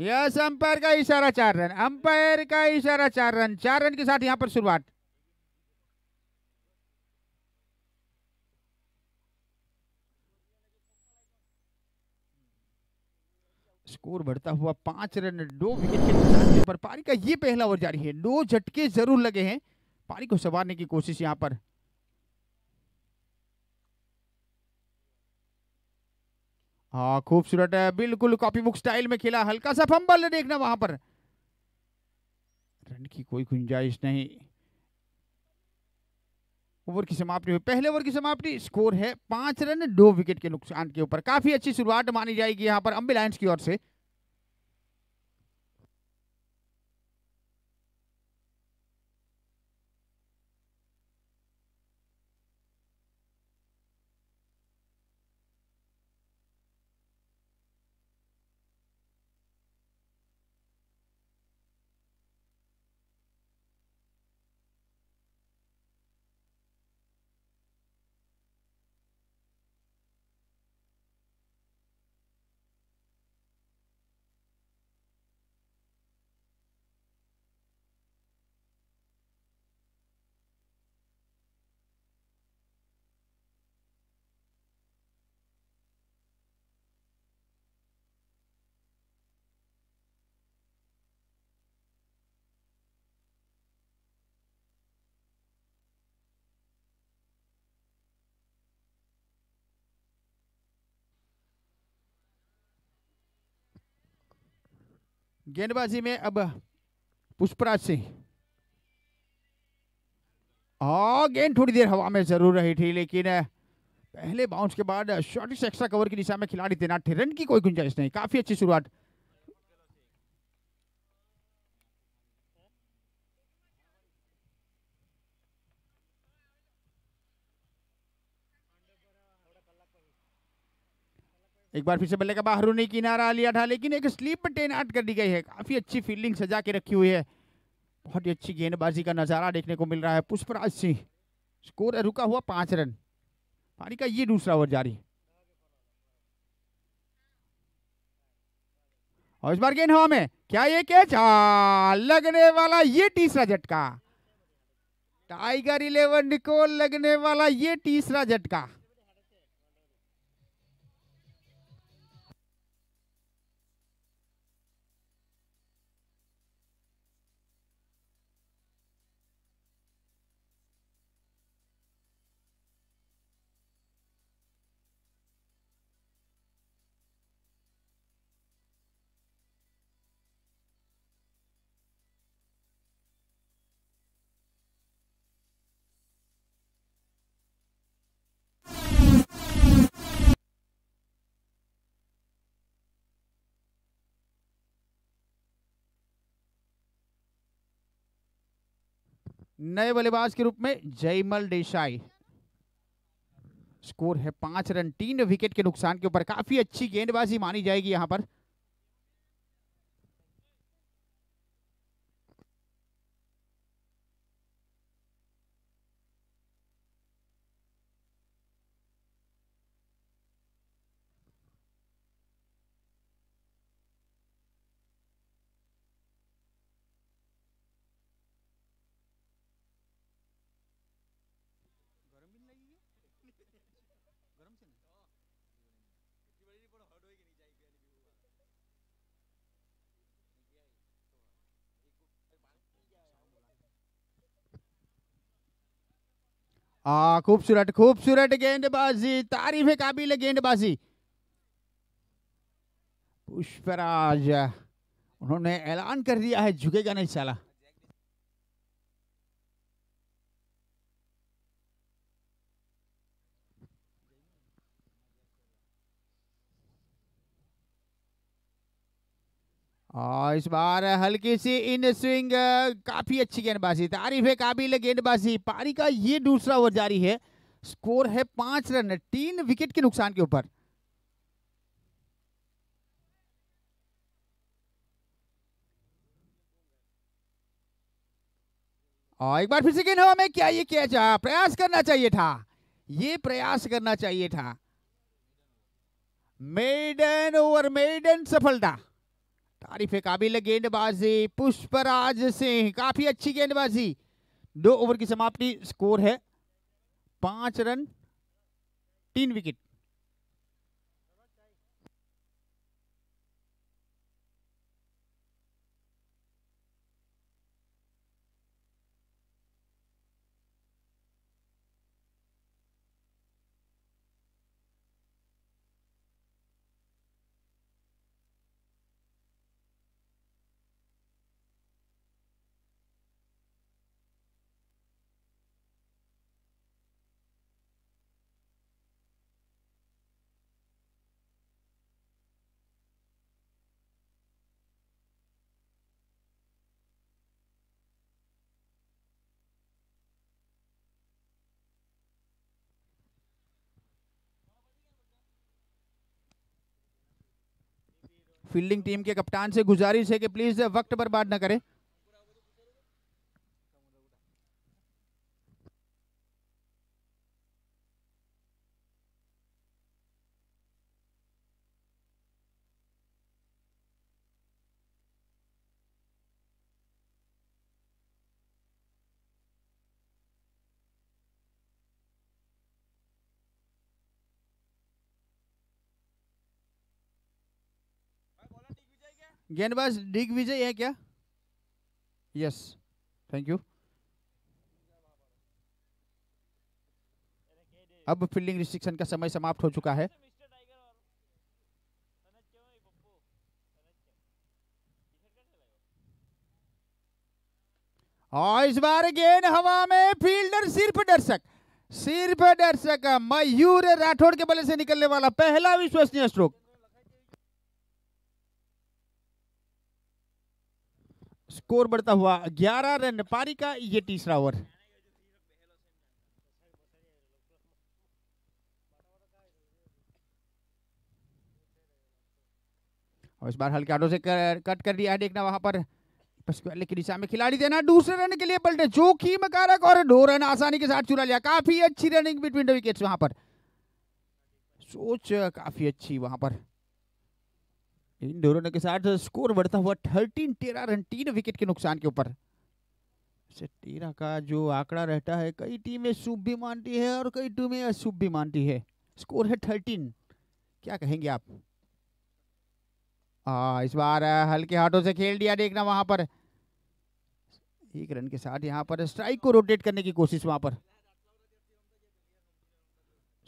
यस अंपायर का इशारा चार रन अंपायर का इशारा चार रन चार रन के साथ यहां पर शुरुआत स्कोर बढ़ता हुआ पांच रन दो विकेट के पर पारी का ये पहला ओवर जारी है दो झटके जरूर लगे हैं पारी को संवारने की कोशिश यहां पर हाँ खूबसूरत है बिल्कुल कॉपी बुक स्टाइल में खेला हल्का सा फंबल देखना वहां पर रन की कोई गुंजाइश नहीं ओवर की समाप्ति हुई पहले ओवर की समाप्ति स्कोर है पांच रन दो विकेट के नुकसान के ऊपर काफी अच्छी शुरुआत मानी जाएगी यहाँ पर अम्बी की ओर से गेंदबाजी में अब पुष्पराज सिंह और गेंद थोड़ी देर हवा में जरूर रही थी लेकिन पहले बाउंस के बाद शॉर्टिस्ट एक्स्ट्रा कवर की दिशा में खिलाड़ी तैनात थे रन की कोई गुंजाइश नहीं काफी अच्छी शुरुआत एक बार फिर से बल्ले का बाहर बाहरूनी किनारा लिया था लेकिन एक स्लीप पर टेन आउट कर दी गई है काफ़ी अच्छी फील्डिंग सजा के रखी हुई है बहुत ही अच्छी गेंदबाजी का नज़ारा देखने को मिल रहा है पुष्पराज सिंह स्कोर रुका हुआ पांच रन पारी का ये दूसरा ओवर जारी और इस बार गेंद हवा में क्या ये कैच लगने वाला ये तीसरा झटका टाइगर इलेवन को लगने वाला ये तीसरा झटका नए बल्लेबाज के रूप में जयमल देसाई स्कोर है पांच रन तीन विकेट के नुकसान के ऊपर काफी अच्छी गेंदबाजी मानी जाएगी यहां पर खूबसूरत खूबसूरत गेंदबाजी तारीफ काबिल गेंदबाजी पुष्पराज उन्होंने ऐलान कर दिया है झुकेगा नहीं साला और इस बार हल्की सी इन स्विंग काफ़ी अच्छी गेंदबाजी तारीफ है काबिल गेंदबाजी पारी का ये दूसरा ओवर जारी है स्कोर है पांच रन तीन विकेट के नुकसान के ऊपर और एक बार फिर से गेंद हवा में क्या ये क्या प्रयास करना चाहिए था ये प्रयास करना चाहिए था मेडन ओवर मेडन सफलता तारीफ काबिल गेंदबाजी पुष्पराज सिंह काफी अच्छी गेंदबाजी दो ओवर की समाप्ति स्कोर है पांच रन तीन विकेट फील्डिंग टीम के कप्तान से गुजारिश है कि प्लीज़ वक्त बर्बाद ना करें गेंदबाज दिग्विजय है क्या यस थैंक यू अब फील्डिंग रिस्ट्रिक्शन का समय समाप्त हो चुका है और इस बार गेंद हवा में फील्डर सिर्फ दर्शक सिर्फ दर्शक मयूर राठौड़ के बल्ले से निकलने वाला पहला विश्वसनीय स्ट्रोक स्कोर बढ़ता हुआ 11 रन पारी का ये तीसरा ओवर और इस बार हल्के आटो से कर, कट कर दिया देखना वहां पर पचपन की दिशा में खिलाड़ी देना दूसरे रन के लिए पलटे जोखिम कारक और दो रन आसानी के साथ चुरा लिया काफी अच्छी रनिंग बिटवीन द विकेट्स वहां पर सोच काफी अच्छी वहां पर इन दोनों के साथ स्कोर बढ़ता हुआ थर्टीन तेरह रन तीन विकेट के नुकसान के ऊपर तेरह का जो आंकड़ा रहता है कई टीमें शुभ भी मानती है और कई टीमें अशुभ भी मानती है स्कोर है थर्टीन क्या कहेंगे आप आ, इस बार हल्के हाथों से खेल दिया देखना वहां पर एक रन के साथ यहाँ पर स्ट्राइक को रोटेट करने की कोशिश वहां पर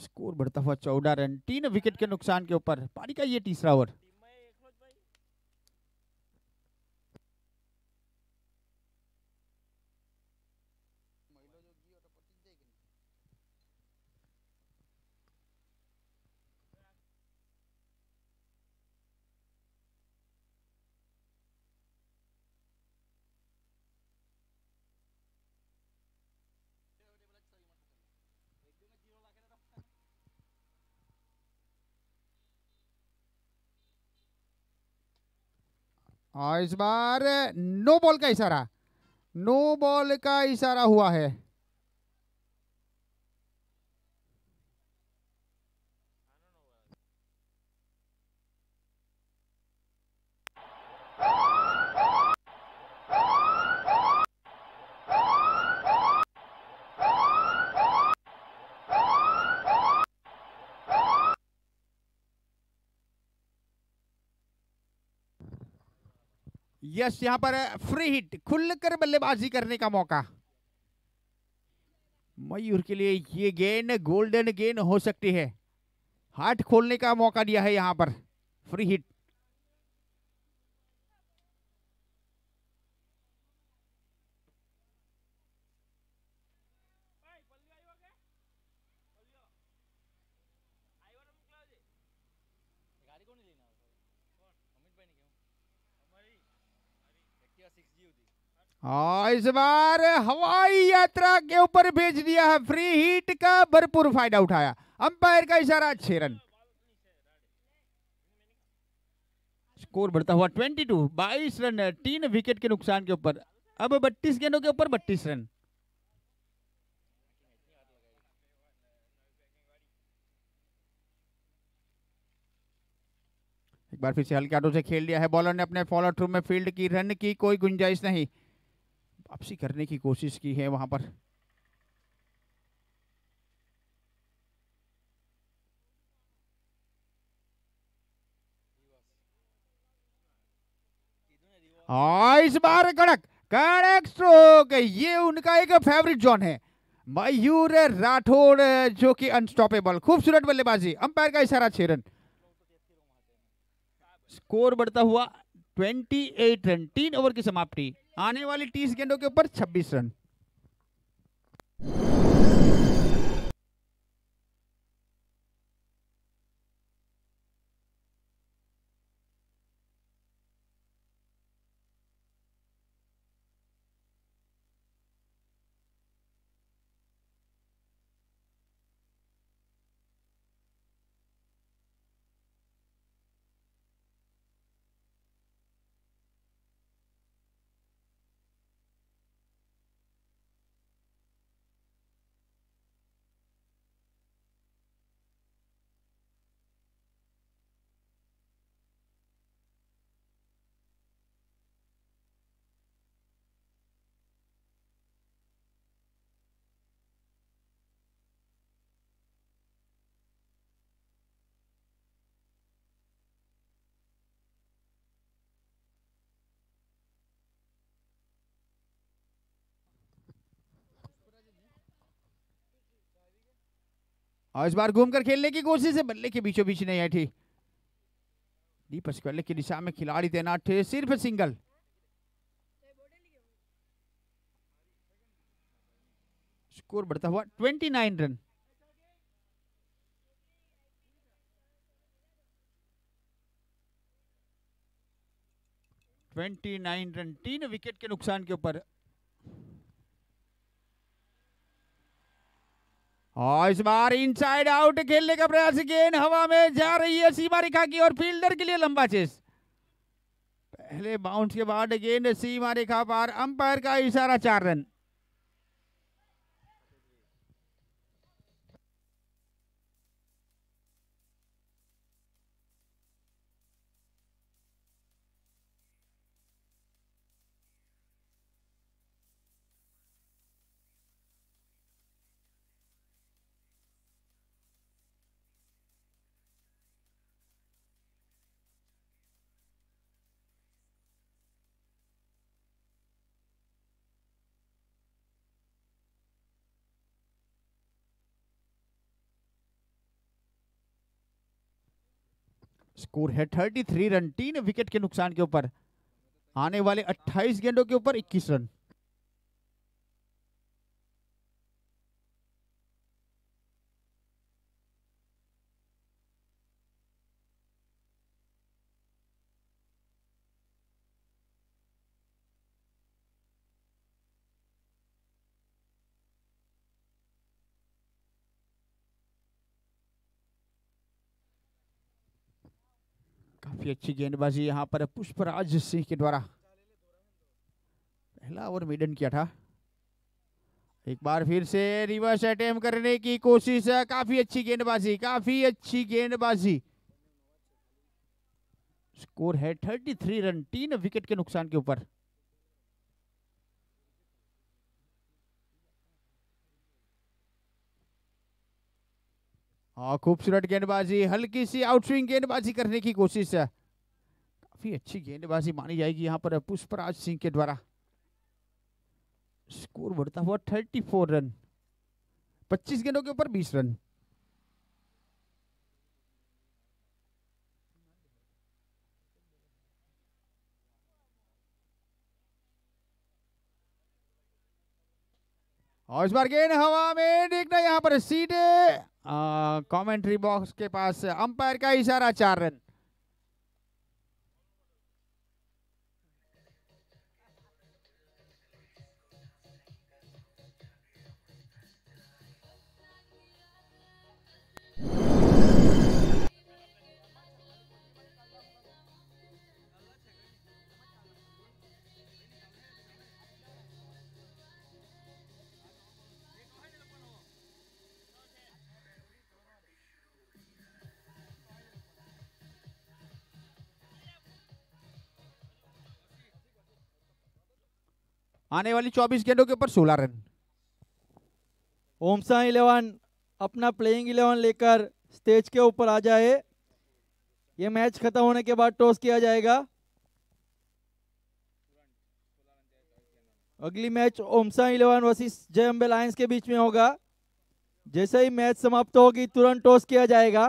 स्कोर बढ़ता हुआ चौदह रन तीन विकेट के नुकसान के ऊपर पारी का ये तीसरा ओवर और इस बार नो बॉल का इशारा नो बॉल का इशारा हुआ है यस यहां पर फ्री हिट खुलकर बल्लेबाजी करने का मौका मयूर के लिए ये गेंद गोल्डन गेंद हो सकती है हाथ खोलने का मौका दिया है यहां पर फ्री हिट हाँ, इस बार हवाई यात्रा के ऊपर भेज दिया है फ्री हीट का भरपूर फायदा उठाया अंपायर का इशारा छह रन स्कोर बढ़ता हुआ 22 22 रन तीन विकेट के नुकसान के ऊपर अब 32 गेंदों के ऊपर 32 रन एक बार फिर से हल्के हाथों से खेल लिया है बॉलर ने अपने फॉलो थ्रू में फील्ड की रन की कोई गुंजाइश नहीं वापसी करने की कोशिश की है वहां पर हाँ, इस बार कड़क कड़क स्ट्रोक ये उनका एक फेवरेट जोन है मयूर राठौड़ जो कि अनस्टॉपेबल खूबसूरत बल्लेबाजी अंपायर का इशारा छह रन स्कोर बढ़ता हुआ 28 रन तीन ओवर की समाप्ति आने वाले तीस गेंदों के ऊपर छब्बीस रन और इस बार घूमकर खेलने की कोशिश है बल्ले के बीचों बीच नहीं हटी दीप स्क्वेल्ले की दिशा में खिलाड़ी तैनात थे सिर्फ सिंगल स्कोर बढ़ता हुआ 29 रन ट्वेंटी नाइन रन तीन विकेट के नुकसान के ऊपर और इस बार इनसाइड आउट खेलने का प्रयास गेंद हवा में जा रही है सीमा रेखा की और फील्डर के लिए लंबा चेस पहले बाउंस के बाद गेंद सीमा रेखा पार अंपायर का इशारा चार रन स्कोर है थ्री रन तीन विकेट के नुकसान के ऊपर आने वाले अट्ठाईस गेंदों के ऊपर इक्कीस रन काफ़ी अच्छी गेंदबाजी यहाँ पर पुष्पराज सिंह के द्वारा पहला ओवर मिडन किया था एक बार फिर से रिवर्स अटेम करने की कोशिश है काफी अच्छी गेंदबाजी काफी अच्छी गेंदबाजी स्कोर है 33 रन तीन विकेट के नुकसान के ऊपर हाँ खूबसूरत गेंदबाजी हल्की सी आउटस्विंग गेंदबाजी करने की कोशिश है काफी अच्छी गेंदबाजी मानी जाएगी यहाँ पर पुष्पराज सिंह के द्वारा स्कोर बढ़ता हुआ 34 रन 25 गेंदों के ऊपर 20 रन और इस बार गेंद हवा में देखना यहाँ पर सीधे कमेंट्री बॉक्स के पास अंपायर का इशारा चार रन आने वाली 24 गेंदों के ऊपर 16 रन ओमसा इलेवन अपना प्लेइंग इलेवन लेकर स्टेज के ऊपर आ जाए ये मैच खत्म होने के बाद टॉस किया जाएगा अगली मैच ओमसा इलेवन वर्सेस जय अम्बे लायंस के बीच में होगा जैसे ही मैच समाप्त होगी तुरंत टॉस किया जाएगा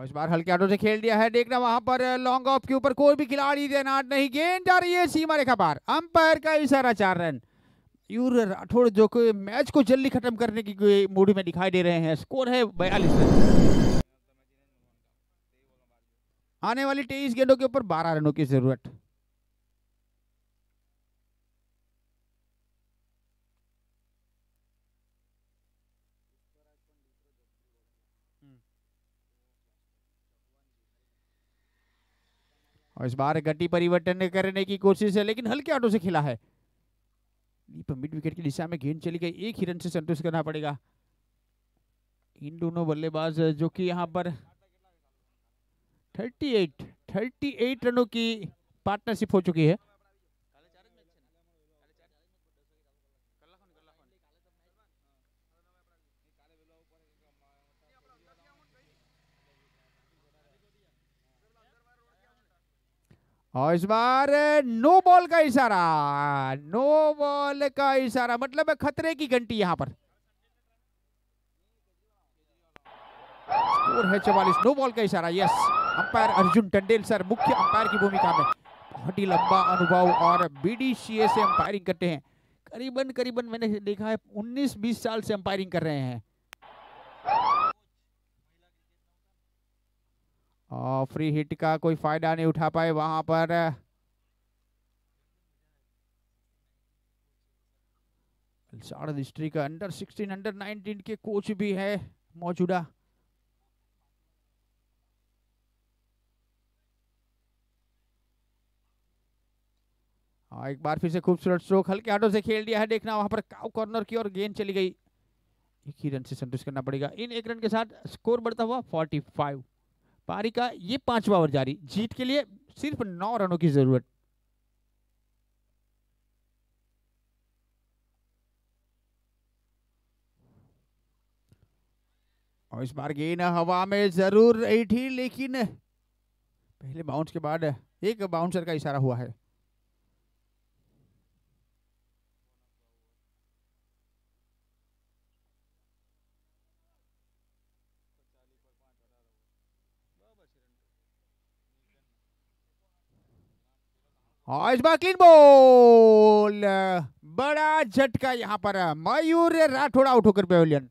और इस बार हल्के आटो से खेल दिया है देखना वहां पर लॉन्ग ऑफ के ऊपर कोई भी खिलाड़ी तैनात नहीं गेंद जा रही है सीमा रेखा पार अंपायर का इशारा चार रन यूर राठौड़ जो कि मैच को जल्दी खत्म करने की मूड में दिखाई दे रहे हैं स्कोर है बयालीस रन आने वाली तेईस गेंदों के ऊपर बारह रनों की जरूरत और इस बार गति परिवर्तन करने की कोशिश है लेकिन हल्के आटो से खिला है मिड विकेट की दिशा में गेंद चली गई एक ही रन से संतुष्ट करना पड़ेगा इन दोनों बल्लेबाज जो कि यहाँ पर 38 38 रनों की पार्टनरशिप हो चुकी है और इस बार नो बॉल का इशारा नो बॉल का इशारा मतलब है खतरे की घंटी यहां पर स्कोर है चवालीस नो बॉल का इशारा yes umpire Arjun Tandel sir मुख्य अंपायर की भूमिका में बहुत ही लंबा अनुभव और बीडीसीए से अंपायरिंग करते हैं करीबन करीबन मैंने देखा है 19-20 साल से अंपायरिंग कर रहे हैं और फ्री हिट का कोई फायदा नहीं उठा पाए वहां पर डिस्ट्रिक्ट का अंडर 16 अंडर 19 के कोच भी है मौजूदा हाँ एक बार फिर से खूबसूरत स्ट्रोक हल्के हाथों से खेल दिया है देखना वहां पर काउ कॉर्नर की ओर गेंद चली गई एक ही रन से संतुष्ट करना पड़ेगा इन एक रन के साथ स्कोर बढ़ता हुआ 45 पारी का ये पांचवा ओवर जारी जीत के लिए सिर्फ नौ रनों की जरूरत और इस बार गेंद हवा में जरूर रही थी लेकिन पहले बाउंस के बाद एक बाउंसर का इशारा हुआ है और इस बार क्लीन बॉल बड़ा झटका यहाँ पर मयूर राठौड़ आउट होकर पेवलियन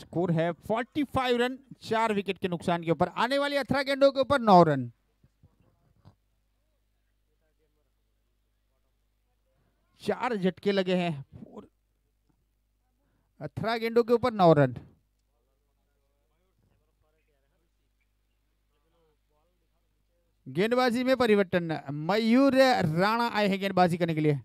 स्कोर है 45 रन चार विकेट के नुकसान के ऊपर आने वाली अठारह गेंदों के ऊपर नौ रन चार झटके लगे हैं अठारह गेंदों के ऊपर नौ रन गेंदबाजी में परिवर्तन मयूर राणा आए हैं गेंदबाजी करने के लिए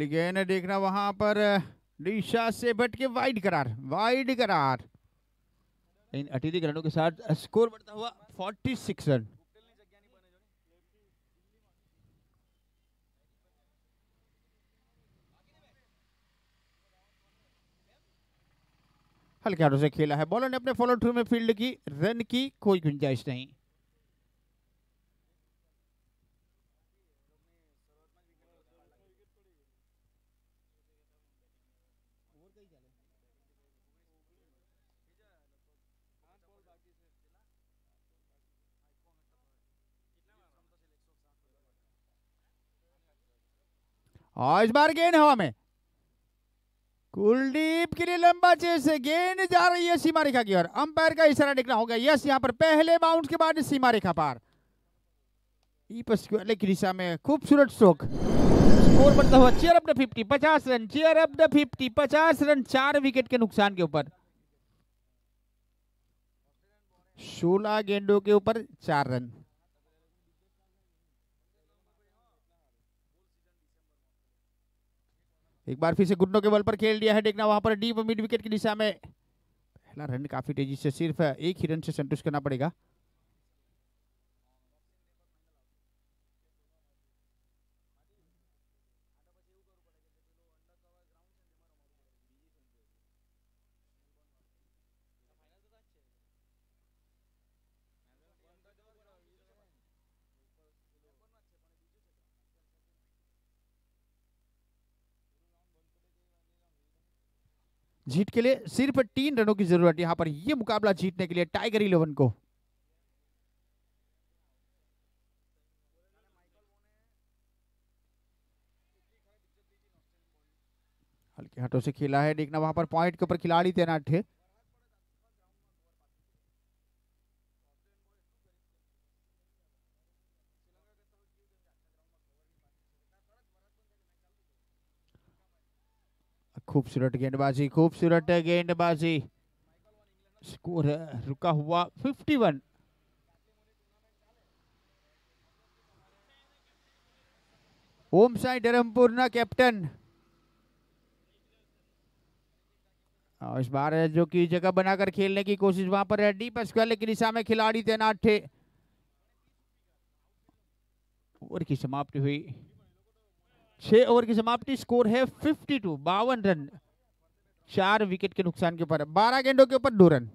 लेकिन देखना वहां पर डीशा से बट के वाइड करार वाइड करार इन अतिथि रनों के साथ स्कोर बढ़ता हुआ 46 रन हल्के हाथों से खेला है बॉलर ने अपने फॉलो थ्रू में फील्ड की रन की कोई गुंजाइश नहीं और इस बार गेंद हवा में कुलदीप के लिए लंबा चेस से गेंद जा रही है सीमा रेखा की ओर अंपायर का इशारा देखना होगा यस यहाँ पर पहले बाउंड के बाद सीमा रेखा पार की दिशा में खूबसूरत स्ट्रोक स्कोर बनता हुआ चेयर अप द फिफ्टी पचास run cheer up the fifty पचास रन चार विकेट के नुकसान के ऊपर सोलह गेंदों के ऊपर चार रन एक बार फिर से घुटनों के बल पर खेल दिया है देखना वहां पर डीप मिड विकेट की दिशा में पहला रन काफी तेजी से सिर्फ एक ही रन से संतुष्ट करना पड़ेगा जीत के लिए सिर्फ तीन रनों की जरूरत यहां पर यह मुकाबला जीतने के लिए टाइगर इलेवन को हल्के हाथों से खेला है देखना वहां पर पॉइंट के ऊपर खिलाड़ी तैनात है खूबसूरत गेंदबाजी खूबसूरत गेंदबाजी स्कोर रुका हुआ 51 ओम साई न कैप्टन और इस बार जो कि जगह बनाकर खेलने की कोशिश वहां पर है डीप स्क्वायर की दिशा में खिलाड़ी तैनात थे और की समाप्त हुई छह ओवर की समाप्ति स्कोर है फिफ्टी टू बावन रन चार विकेट के नुकसान के ऊपर बारह गेंदों के ऊपर दो रन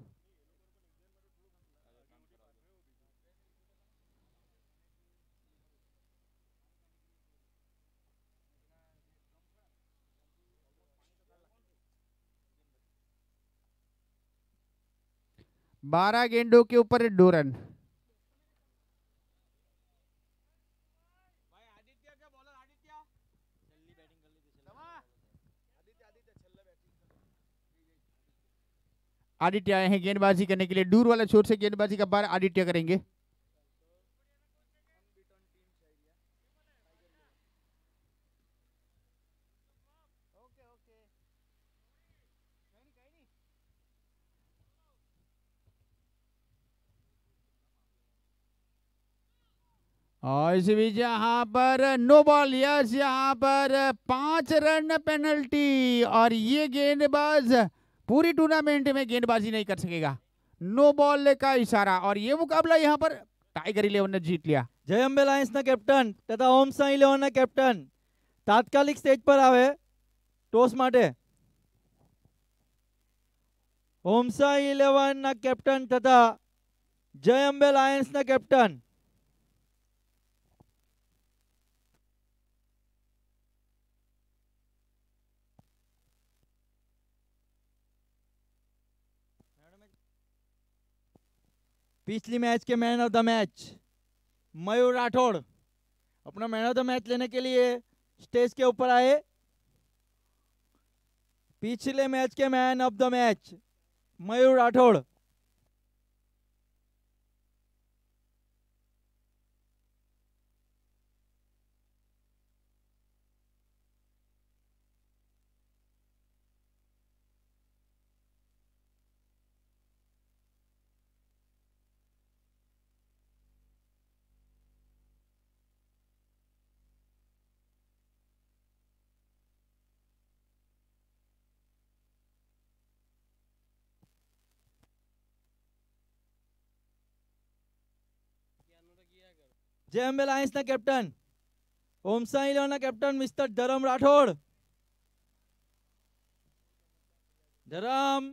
बारह गेंदों के ऊपर दो रन आदित्य आए हैं गेंदबाजी करने के लिए दूर वाले छोर से गेंदबाजी का बार आदित्य करेंगे और इस बीच यहाँ पर नो बॉल यस यहाँ पर पांच रन पेनल्टी और ये गेंदबाज पूरी टूर्नामेंट में गेंदबाजी नहीं कर सकेगा नो बॉल लेकर इशारा और ये मुकाबला यहाँ पर टाइगर इलेवन ने जीत लिया जय अम्बे लाइन्स न कैप्टन तथा ओम साई इलेवन कैप्टन तात्कालिक स्टेज पर आवे टॉस माटे ओमसाई इलेवन न कैप्टन तथा जय अम्बे लायंस न कैप्टन पिछली मैच के man of the match Mayur Rathod अपना मैन ऑफ द मैच लेने के लिए स्टेज के ऊपर आए पिछले मैच के man of the match Mayur Rathod JML Lions ना कैप्टन ओमसाई लो ना captain mister Dharam Rathod Dharam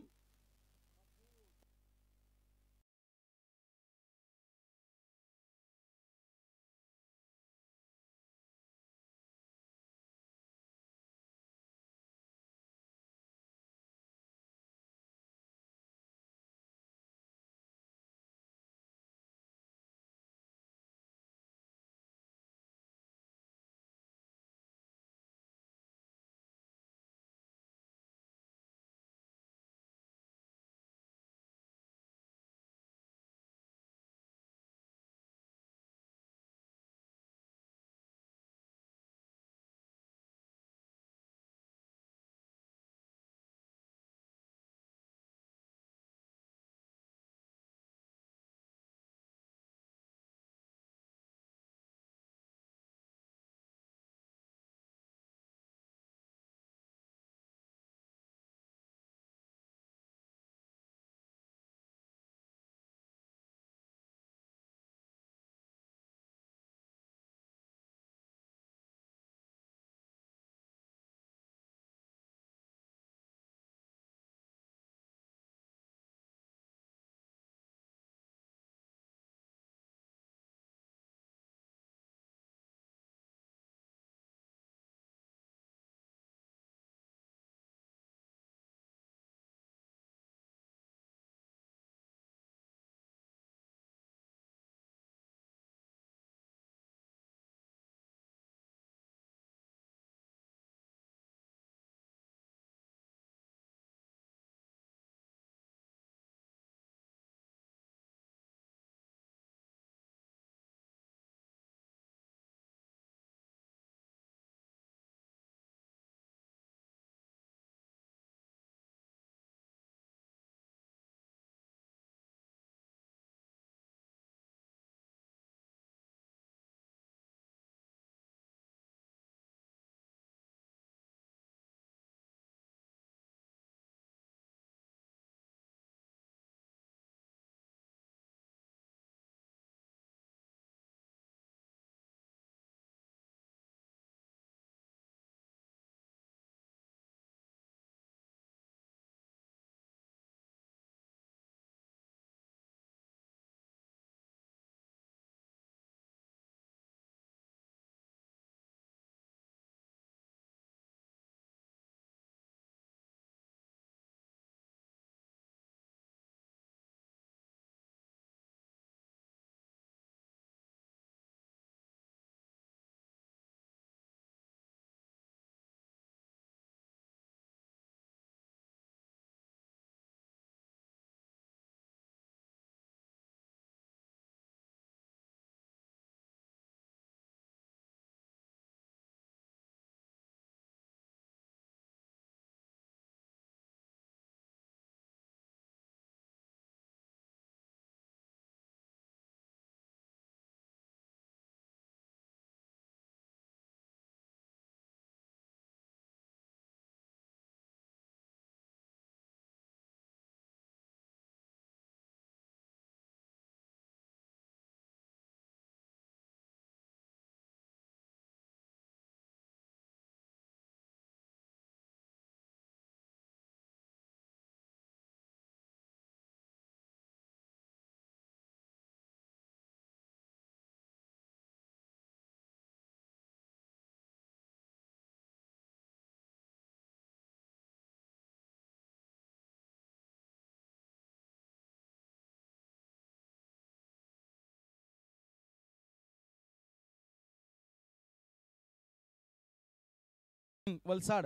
Valsad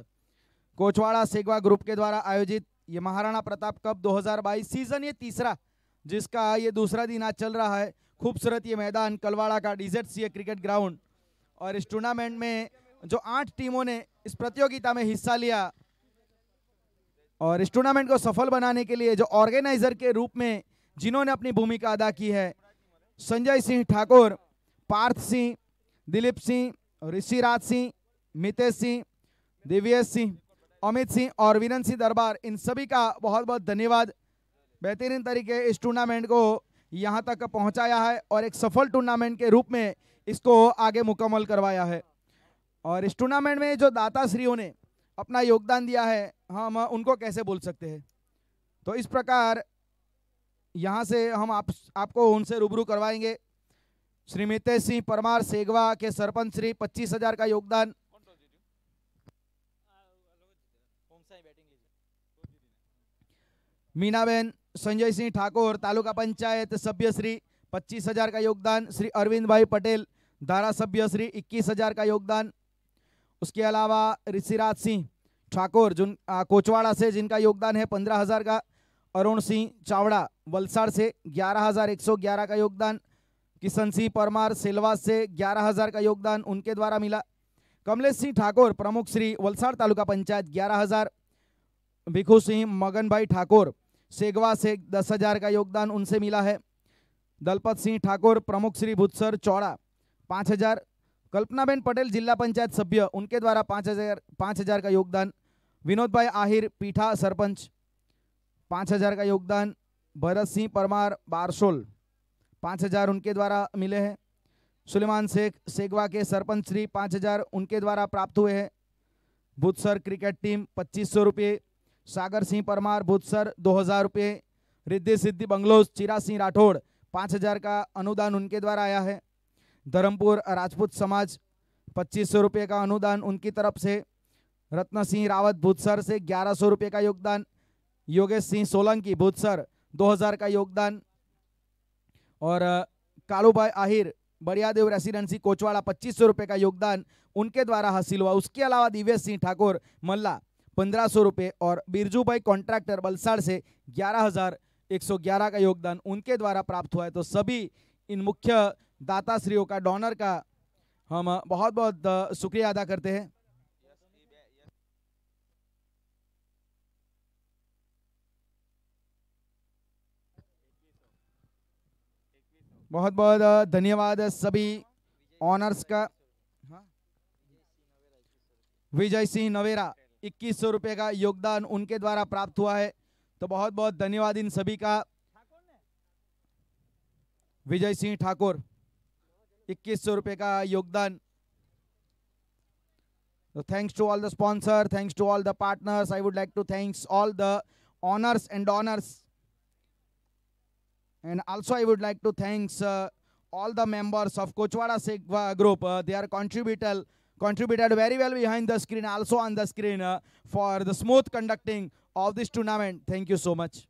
Kochwada Segwa group के द्वारा आयोजित ये महाराणा प्रताप कप 2022 सीजन ये तीसरा जिसका ये दूसरा दिन आज चल रहा है खूबसूरत ये मैदान कलवाड़ा का डिजर्ट सी क्रिकेट ग्राउंड और इस टूर्नामेंट में जो आठ टीमों ने इस प्रतियोगिता में हिस्सा लिया और इस टूर्नामेंट को सफल बनाने के लिए जो ऑर्गेनाइजर के रूप में जिन्होंने अपनी भूमिका अदा की है संजय सिंह ठाकुर पार्थ सिंह दिलीप सिंह ऋषिराज सिंह मितेश सिंह देवीएस सिंह अमित सिंह और वीरन सिंह दरबार इन सभी का बहुत बहुत धन्यवाद बेहतरीन तरीके इस टूर्नामेंट को यहाँ तक पहुँचाया है और एक सफल टूर्नामेंट के रूप में इसको आगे मुकम्मल करवाया है और इस टूर्नामेंट में जो दाता श्रियों ने अपना योगदान दिया है हम उनको कैसे बोल सकते हैं तो इस प्रकार यहाँ से हम आप आपको उनसे रूबरू करवाएंगे श्री मितेश सिंह परमार सेगवा के सरपंच श्री पच्चीस हजार का योगदान मीनाबेन संजय सिंह ठाकुर तालुका पंचायत सभ्य श्री पच्चीस हजार का योगदान श्री अरविंद भाई पटेल धारा सभ्य श्री इक्कीस हजार का योगदान उसके अलावा ऋषिराज सिंह ठाकुर जिन कोचवाड़ा से जिनका योगदान है पंद्रह हजार का अरुण सिंह चावड़ा वलसाड़ से ग्यारह हजार एक सौ ग्यारह का योगदान किशन सिंह परमार सेलवास से ग्यारह हजार का योगदान उनके द्वारा मिला कमलेश सिंह ठाकुर प्रमुख श्री वलसाड़ तालुका पंचायत ग्यारह हजार भिखू सिंह मगन भाई ठाकुर सेगवा से दस हजार का योगदान उनसे मिला है दलपत सिंह ठाकुर प्रमुख श्री भूतसर चौड़ा पाँच हजार कल्पनाबेन पटेल जिला पंचायत सभ्य उनके द्वारा पाँच हजार पाँच हजार का योगदान विनोद भाई आहिर पीठा सरपंच पाँच हजार का योगदान भरत सिंह परमार बारसोल पाँच हजार उनके द्वारा मिले हैं सुलेमान शेख सेगवा के सरपंच श्री पाँच हजार उनके द्वारा प्राप्त हुए हैं बुथसर क्रिकेट टीम पच्चीस सौ रुपये सागर सिंह परमार भूतसर दो हज़ार रुपये रिद्धि सिद्धि बंगलोज चिरा सिंह राठौड़ पाँच हज़ार का अनुदान उनके द्वारा आया है धर्मपुर राजपूत समाज पच्चीस सौ रुपये का अनुदान उनकी तरफ से रत्न सिंह रावत भूतसर से ग्यारह सौ रुपये का योगदान योगेश सिंह सोलंकी भूतसर दो हज़ार का योगदान और कालूभाई आहिर बरियादेव रेसिडेंसी कोचवाड़ा पच्चीस सौ रुपये का योगदान उनके द्वारा हासिल हुआ उसके अलावा दिव्य सिंह ठाकुर मल्ला पंद्रह सौ रुपये और बिरजू भाई कॉन्ट्रैक्टर बलसाड़ से ग्यारह हजार एक सौ ग्यारह का योगदान उनके द्वारा प्राप्त हुआ है तो सभी इन मुख्य दाता का डॉनर का हम बहुत बहुत शुक्रिया अदा करते हैं बहुत बहुत धन्यवाद सभी ऑनर्स का हाँ? विजय सिंह नवेरा इक्कीस सौ का योगदान उनके द्वारा प्राप्त हुआ है तो बहुत बहुत धन्यवाद इन सभी का विजय सिंह ठाकुर इक्कीस सौ का योगदान thanks to all the sponsor thanks to all the partners I would like to thanks all the owners and owners and also I would like to thanks all the members of Kochwada से group they are contributor contributed very well behind the screen, also on the screen uh, for the smooth conducting of this tournament. Thank you so much.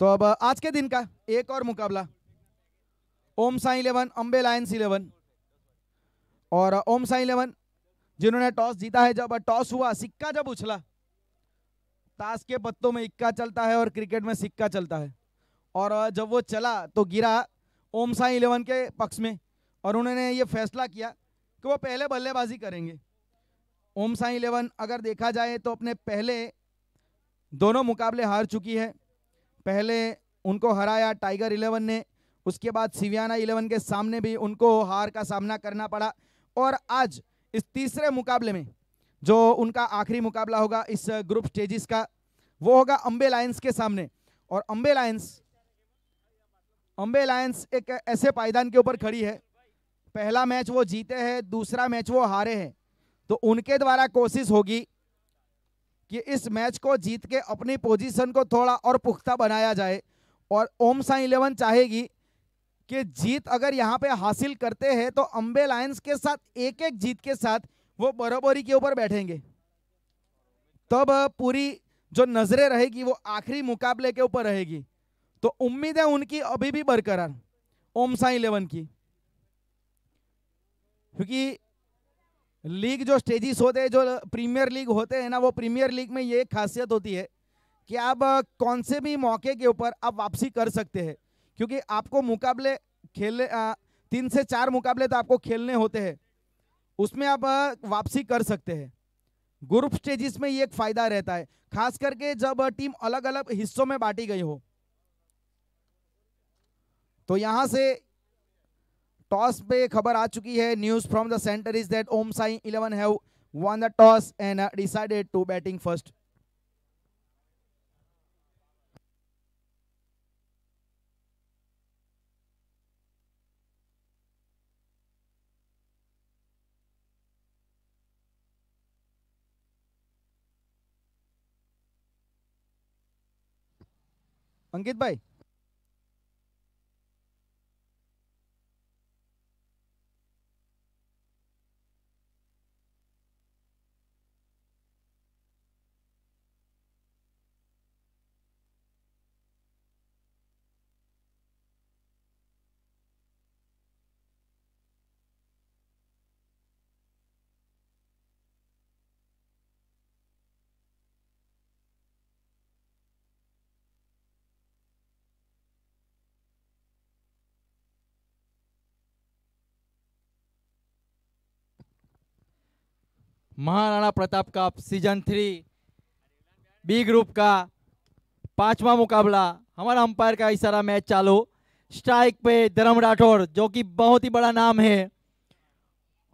तो अब आज के दिन का एक और मुकाबला Om Sai Eleven Ambe Lions Eleven और ओम साई इलेवन जिन्होंने टॉस जीता है जब टॉस हुआ सिक्का जब उछला ताश के पत्तों में इक्का चलता है और क्रिकेट में सिक्का चलता है और जब वो चला तो गिरा ओम साई इलेवन के पक्ष में और उन्होंने ये फैसला किया कि वो पहले बल्लेबाजी करेंगे ओम साई इलेवन अगर देखा जाए तो अपने पहले दोनों मुकाबले हार चुकी है पहले उनको हराया टाइगर इलेवन ने उसके बाद सिवियाना इलेवन के सामने भी उनको हार का सामना करना पड़ा और आज इस तीसरे मुकाबले में जो उनका आखिरी मुकाबला होगा इस ग्रुप स्टेजिस का वो होगा अम्बे लायंस के सामने और अम्बे लायंस अम्बे लायंस एक ऐसे पायदान के ऊपर खड़ी है पहला मैच वो जीते हैं दूसरा मैच वो हारे हैं तो उनके द्वारा कोशिश होगी कि इस मैच को जीत के अपनी पोजीशन को थोड़ा और पुख्ता बनाया जाए और ओम साई इलेवन चाहेगी कि जीत अगर यहाँ पे हासिल करते हैं तो अम्बे लायंस के साथ एक एक जीत के साथ वो बराबरी के ऊपर बैठेंगे तब पूरी जो नजरें रहेगी वो आखिरी मुकाबले के ऊपर रहेगी तो उम्मीद है उनकी अभी भी बरकरार ओम साई इलेवन की क्योंकि लीग जो स्टेजिस होते हैं जो प्रीमियर लीग होते हैं ना वो प्रीमियर लीग में ये खासियत होती है कि आप कौन से भी मौके के ऊपर आप वापसी कर सकते हैं क्योंकि आपको मुकाबले खेलने तीन से चार मुकाबले तो आपको खेलने होते हैं उसमें आप वापसी कर सकते हैं ग्रुप स्टेजिस में ये एक फायदा रहता है खास करके जब टीम अलग अलग हिस्सों में बांटी गई हो तो यहां से टॉस पे खबर आ चुकी है news from the centre is that Om Sai eleven have won the toss and uh, decided to Ankitbhai Maharana Pratap cup season three B group का पांचवा मुकाबला हमारा अंपायर का इशारा मैच चालू स्ट्राइक पे धर्म राठौर जो कि बहुत ही बड़ा नाम है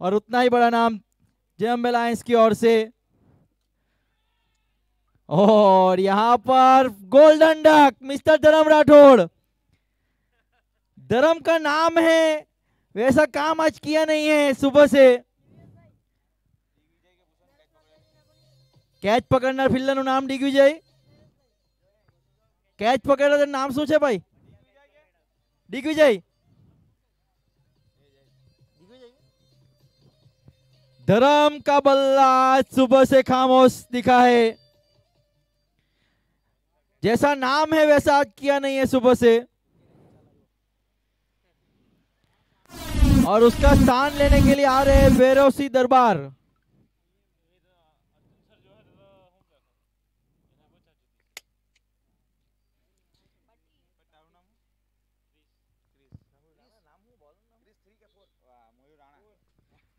और उतना ही बड़ा नाम जेएम अलायंस की ओर से और यहां पर गोल्डन डक मिस्टर धर्म राठौड़ धर्म का नाम है वैसा काम आज किया नहीं है सुबह से पकड़ना પકડનાર ફિલ્ડરનું नाम ડીગ વિજય कैच પકડનાર નામ तो नाम सोचे भाई ડીગ વિજય धर्म का बल्ला आज सुबह से खामोश दिखा है जैसा नाम है वैसा आज किया नहीं है सुबह से और उसका स्थान लेने के लिए आ रहे हैं बेरोसी दरबार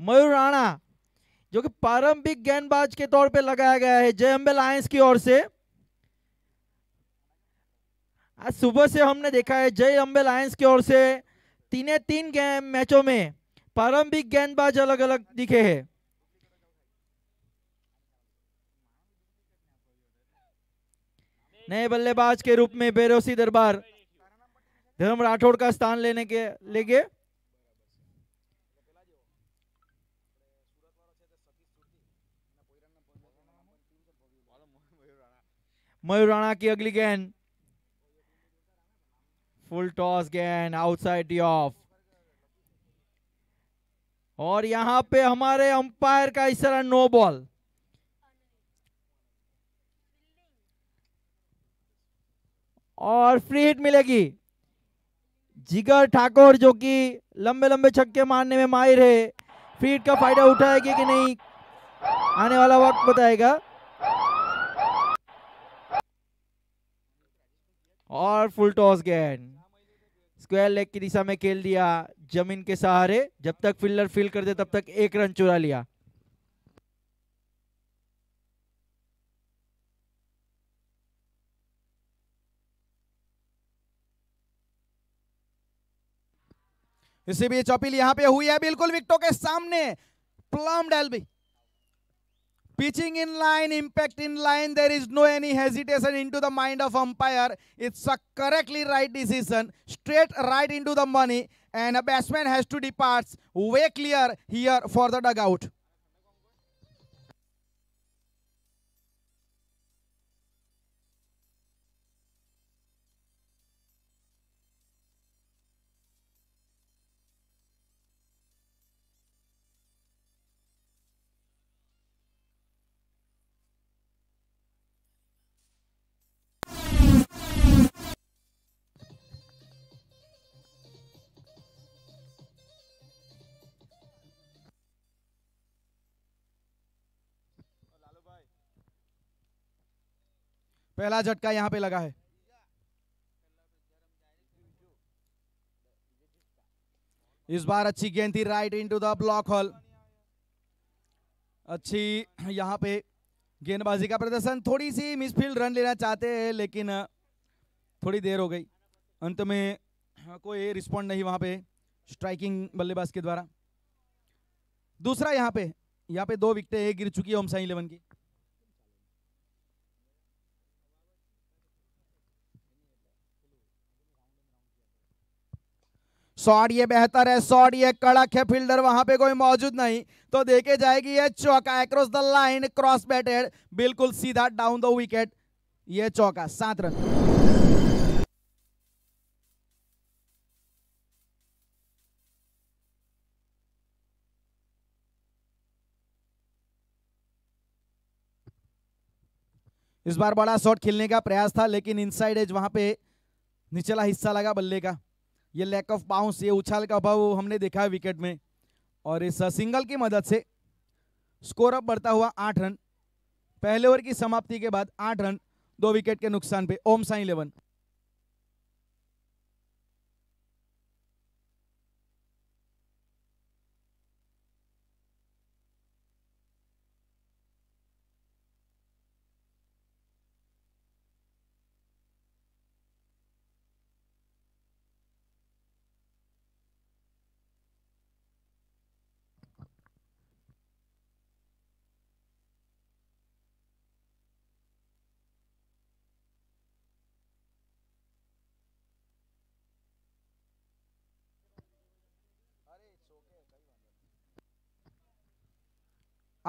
मयूर राणा जो कि प्रारंभिक गेंदबाज के तौर पे लगाया गया है जय अम्बे लायंस की ओर से आज सुबह से हमने देखा है जय अम्बे लायंस की ओर से तीने तीन मैचों में प्रारंभिक गेंदबाज अलग अलग दिखे हैं नए बल्लेबाज के रूप में बेरोसी दरबार धर्म राठौड़ का स्थान लेने के लेके मयूर राणा की अगली गेंद फुल टॉस गेंद आउटसाइड डी ऑफ और यहां पे हमारे अंपायर का इशारा नो बॉल और फ्री हिट मिलेगी जिगर ठाकुर जो कि लंबे लंबे छक्के मारने में माहिर है फ्री हिट का फायदा उठाएगी कि नहीं आने वाला वक्त बताएगा और फुल टॉस गेंद स्क्वायर लेग की दिशा में खेल दिया जमीन के सहारे जब तक फील्डर फील कर दे तब तक एक रन चुरा लिया इसी बीच अपील यहां पे हुई है बिल्कुल विकटों के सामने प्लम डेल्बी pitching in line impact in line there is no any hesitation into the mind of umpire it's a correctly right decision straight right into the money and a batsman has to depart way clear here for the dugout पहला झटका यहाँ पे लगा है इस बार अच्छी गेंद थी right into the block hole अच्छी यहाँ पे गेंदबाजी का प्रदर्शन थोड़ी सी मिसफील्ड रन लेना चाहते हैं लेकिन थोड़ी देर हो गई अंत में कोई रिस्पॉन्ड नहीं वहां पे स्ट्राइकिंग बल्लेबाज के द्वारा दूसरा यहाँ पे यहाँ पे दो विकटे गिर चुकी है ओमसाई इलेवन की शॉट ये बेहतर है शॉट ये कड़क है फील्डर वहां पे कोई मौजूद नहीं तो देखे जाएगी ये चौका across the line cross batted बिल्कुल सीधा डाउन द विकेट ये चौका सात रन इस बार बड़ा शॉट खेलने का प्रयास था लेकिन इनसाइड एज वहां पे निचला हिस्सा लगा बल्ले का ये लैक ऑफ बाउंस ये उछाल का अभाव हमने देखा है विकेट में और इस सिंगल की मदद से स्कोर अप बढ़ता हुआ आठ रन पहले ओवर की समाप्ति के बाद आठ रन दो विकेट के नुकसान पे ओम साई इलेवन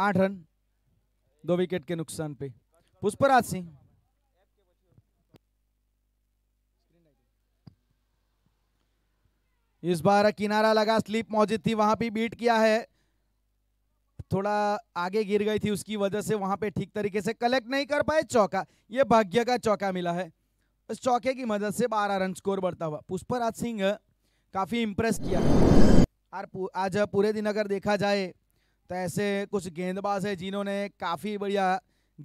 आठ रन दो विकेट के नुकसान पे पुष्पराज सिंह इस बार किनारा लगा स्लिप मौजूद थी वहां पे बीट किया है थोड़ा आगे गिर गई थी उसकी वजह से वहां पे ठीक तरीके से कलेक्ट नहीं कर पाए चौका ये भाग्य का चौका मिला है इस चौके की मदद से 12 रन स्कोर बढ़ता हुआ पुष्पराज सिंह काफी इंप्रेस किया आज पूरे दिन अगर देखा जाए तो ऐसे कुछ गेंदबाज है जिन्होंने काफ़ी बढ़िया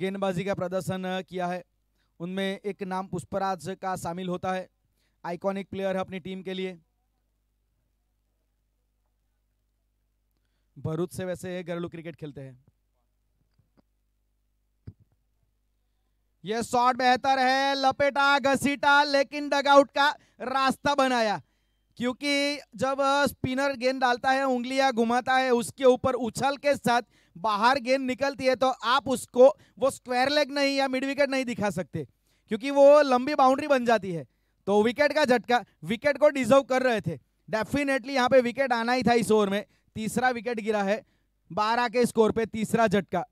गेंदबाजी का प्रदर्शन किया है उनमें एक नाम पुष्पराज का शामिल होता है आइकॉनिक प्लेयर है अपनी टीम के लिए भरूच से वैसे घरेलू क्रिकेट खेलते हैं यह शॉट बेहतर है लपेटा घसीटा लेकिन डगआउट का रास्ता बनाया क्योंकि जब स्पिनर गेंद डालता है उंगलियां घुमाता है उसके ऊपर उछल के साथ बाहर गेंद निकलती है तो आप उसको वो स्क्वायर लेग नहीं या मिड विकेट नहीं दिखा सकते क्योंकि वो लंबी बाउंड्री बन जाती है तो विकेट का झटका विकेट को डिजर्व कर रहे थे डेफिनेटली यहाँ पे विकेट आना ही था इस ओवर में तीसरा विकेट गिरा है बारह के स्कोर पे तीसरा झटका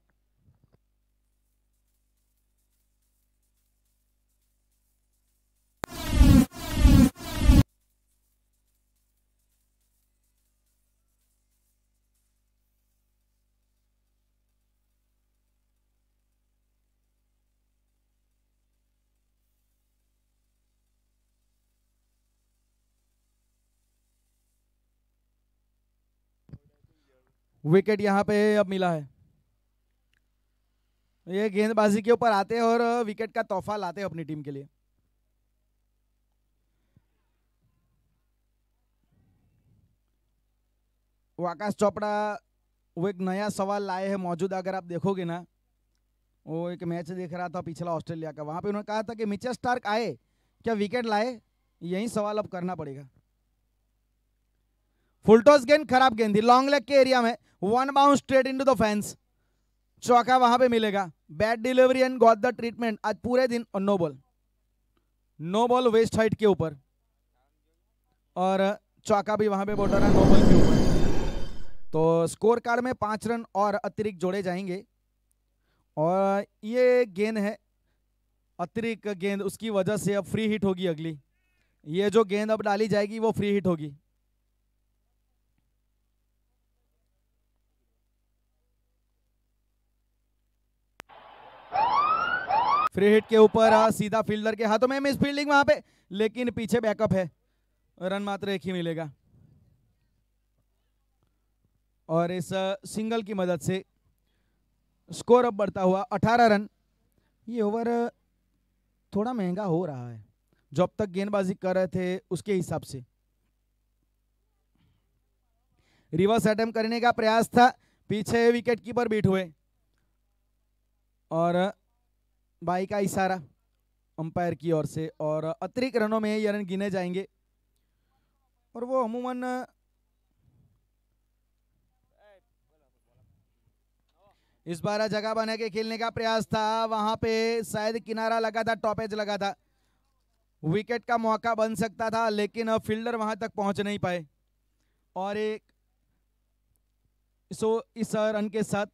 विकेट यहाँ पे अब मिला है ये गेंदबाजी के ऊपर आते हैं और विकेट का तोहफा लाते हैं अपनी टीम के लिए आकाश चोपड़ा वो एक नया सवाल लाए हैं मौजूदा अगर आप देखोगे ना वो एक मैच देख रहा था पिछला ऑस्ट्रेलिया का वहां पे उन्होंने कहा था कि मिचर स्टार्क आए क्या विकेट लाए यही सवाल अब करना पड़ेगा फुल टॉस गेंद खराब गेंद थी लॉन्ग लेग के एरिया में one bounce straight into the fans चौका वहां पे मिलेगा bad delivery and got the treatment आज पूरे दिन और no ball no ball waist height के ऊपर और चौका भी वहां पे बोल रहा नो बॉल के ऊपर तो स्कोर कार्ड में पांच रन और अतिरिक्त जोड़े जाएंगे और ये गेंद है अतिरिक्त गेंद उसकी वजह से अब फ्री हिट होगी अगली ये जो गेंद अब डाली जाएगी वो फ्री हिट होगी फ्री हिट के ऊपर हाँ, सीधा फील्डर के हाथों में मिस फील्डिंग वहां पे लेकिन पीछे बैकअप है रन मात्र एक ही मिलेगा और इस सिंगल की मदद से स्कोर अब बढ़ता हुआ 18 रन ये ओवर थोड़ा महंगा हो रहा है जो अब तक गेंदबाजी कर रहे थे उसके हिसाब से रिवर्स अटेम करने का प्रयास था पीछे विकेट कीपर बीट हुए और बाई का इशारा अंपायर की ओर से और अतिरिक्त रनों में ये रन गिने जाएंगे और वो अमूमन इस बार जगह बना के खेलने का प्रयास था वहां पे शायद किनारा लगा था टॉपेज लगा था विकेट का मौका बन सकता था लेकिन फील्डर वहां तक पहुंच नहीं पाए और एक सो इस रन के साथ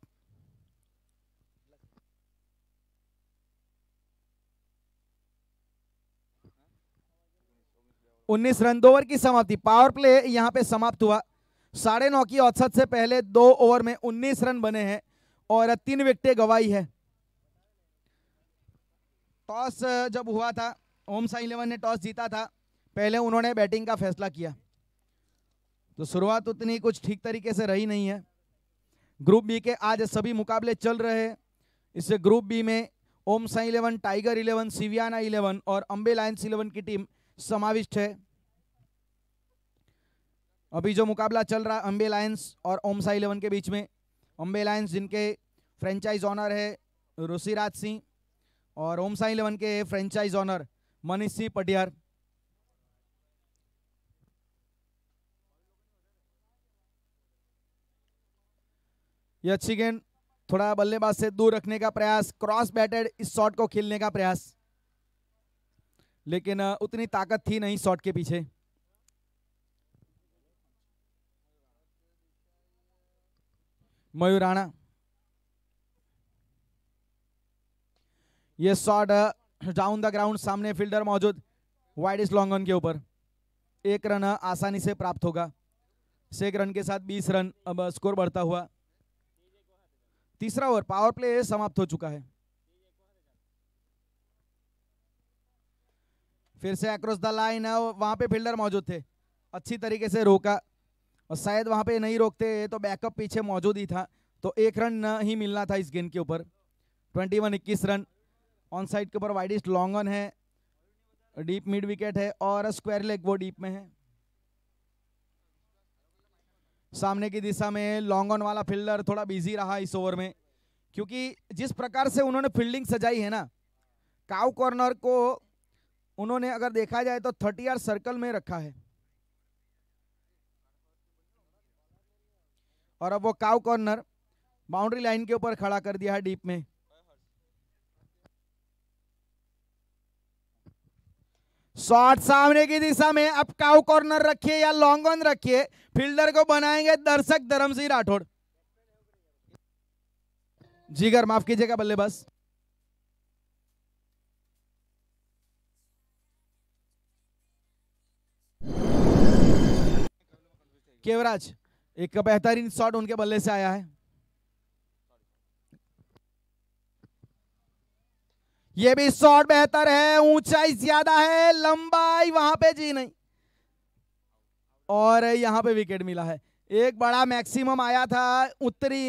उन्नीस रन दो ओवर की समाप्ति पावर प्ले यहां पे समाप्त हुआ साढ़े नौ की औसत से पहले दो ओवर में उन्नीस रन बने हैं और तीन विकेट गवाई है टॉस जब हुआ था ओम साई इलेवन ने टॉस जीता था पहले उन्होंने बैटिंग का फैसला किया तो शुरुआत उतनी कुछ ठीक तरीके से रही नहीं है ग्रुप बी के आज सभी मुकाबले चल रहे हैं इससे ग्रुप बी में Om Sai eleven tiger Eleven Siviyana eleven और अम्बे लायंस इलेवन की टीम समाविष्ट है अभी जो मुकाबला चल रहा है अम्बे लायंस और ओमसा इलेवन के बीच में अम्बे लायंस जिनके फ्रेंचाइज ऑनर है ऋषिराज सिंह और ओमसा इलेवन के फ्रेंचाइज ऑनर मनीष सिंह पटियार ये अच्छी गेंद थोड़ा बल्लेबाज से दूर रखने का प्रयास क्रॉस बैटेड इस शॉट को खेलने का प्रयास लेकिन उतनी ताकत थी नहीं शॉट के पीछे मयूर राणा ये शॉट डाउन द ग्राउंड सामने फील्डर मौजूद इस लॉन्ग रन के ऊपर एक रन आसानी से प्राप्त होगा एक रन के साथ बीस रन अब स्कोर बढ़ता हुआ तीसरा ओवर पावर प्ले समाप्त हो चुका है फिर से अक्रॉस द लाइन है वहाँ पे फील्डर मौजूद थे अच्छी तरीके से रोका और शायद वहाँ पे नहीं रोकते तो बैकअप पीछे मौजूद ही था तो एक रन ही मिलना था इस गेंद के ऊपर ट्वेंटी वन इक्कीस रन ऑन साइड के ऊपर वाइडिस्ट लॉन्ग ऑन है डीप मिड विकेट है और स्क्वायर लेग वो डीप में है सामने की दिशा में लॉन्ग ऑन वाला फील्डर थोड़ा बिजी रहा इस ओवर में क्योंकि जिस प्रकार से उन्होंने फील्डिंग सजाई है ना काउ कॉर्नर को उन्होंने अगर देखा जाए तो थर्टी आर सर्कल में रखा है और अब वो काव कॉर्नर बाउंड्री लाइन के ऊपर खड़ा कर दिया है डीप में शॉट सामने की दिशा में अब काउ कॉर्नर रखिए या लॉन्ग ऑन रखिए फील्डर को बनाएंगे दर्शक धर्म सिंह राठौड़ जीगर माफ कीजिएगा बल्लेबाज केवराज एक बेहतरीन शॉट उनके बल्ले से आया है ये भी शॉट बेहतर है ऊंचाई ज्यादा है लंबाई वहां पे जी नहीं और यहां पे विकेट मिला है एक बड़ा मैक्सिमम आया था उत्तरी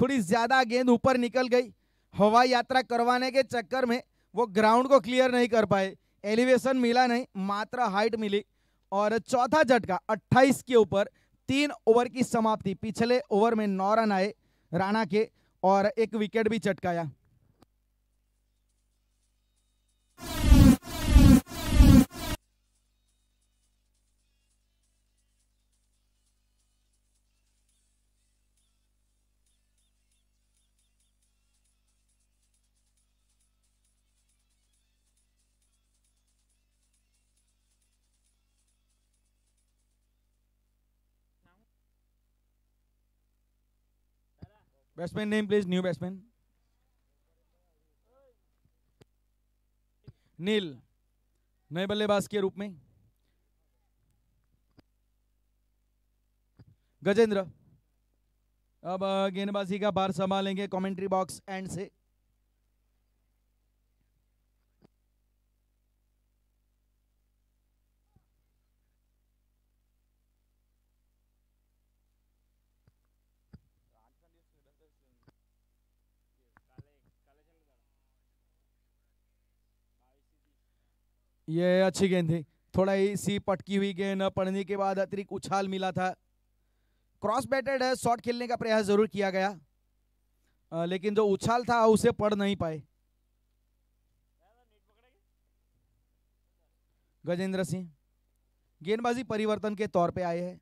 थोड़ी ज्यादा गेंद ऊपर निकल गई हवाई यात्रा करवाने के चक्कर में वो ग्राउंड को क्लियर नहीं कर पाए एलिवेशन मिला नहीं मात्र हाइट मिली और चौथा झटका 28 के ऊपर तीन ओवर की समाप्ति पिछले ओवर में नौ रन आए राणा के और एक विकेट भी चटकाया batsman name please new batsman Neel नए बल्लेबाज के रूप में गजेंद्र अब गेंदबाजी का बार संभालेंगे कमेंट्री बॉक्स एंड से ये अच्छी गेंद थी थोड़ा ही सी पटकी हुई गेंद पढ़ने के बाद अतिरिक्त उछाल मिला था क्रॉस बैटेड है शॉट खेलने का प्रयास जरूर किया गया आ, लेकिन जो उछाल था उसे पढ़ नहीं पाए गजेंद्र सिंह गेंदबाजी परिवर्तन के तौर पे आए हैं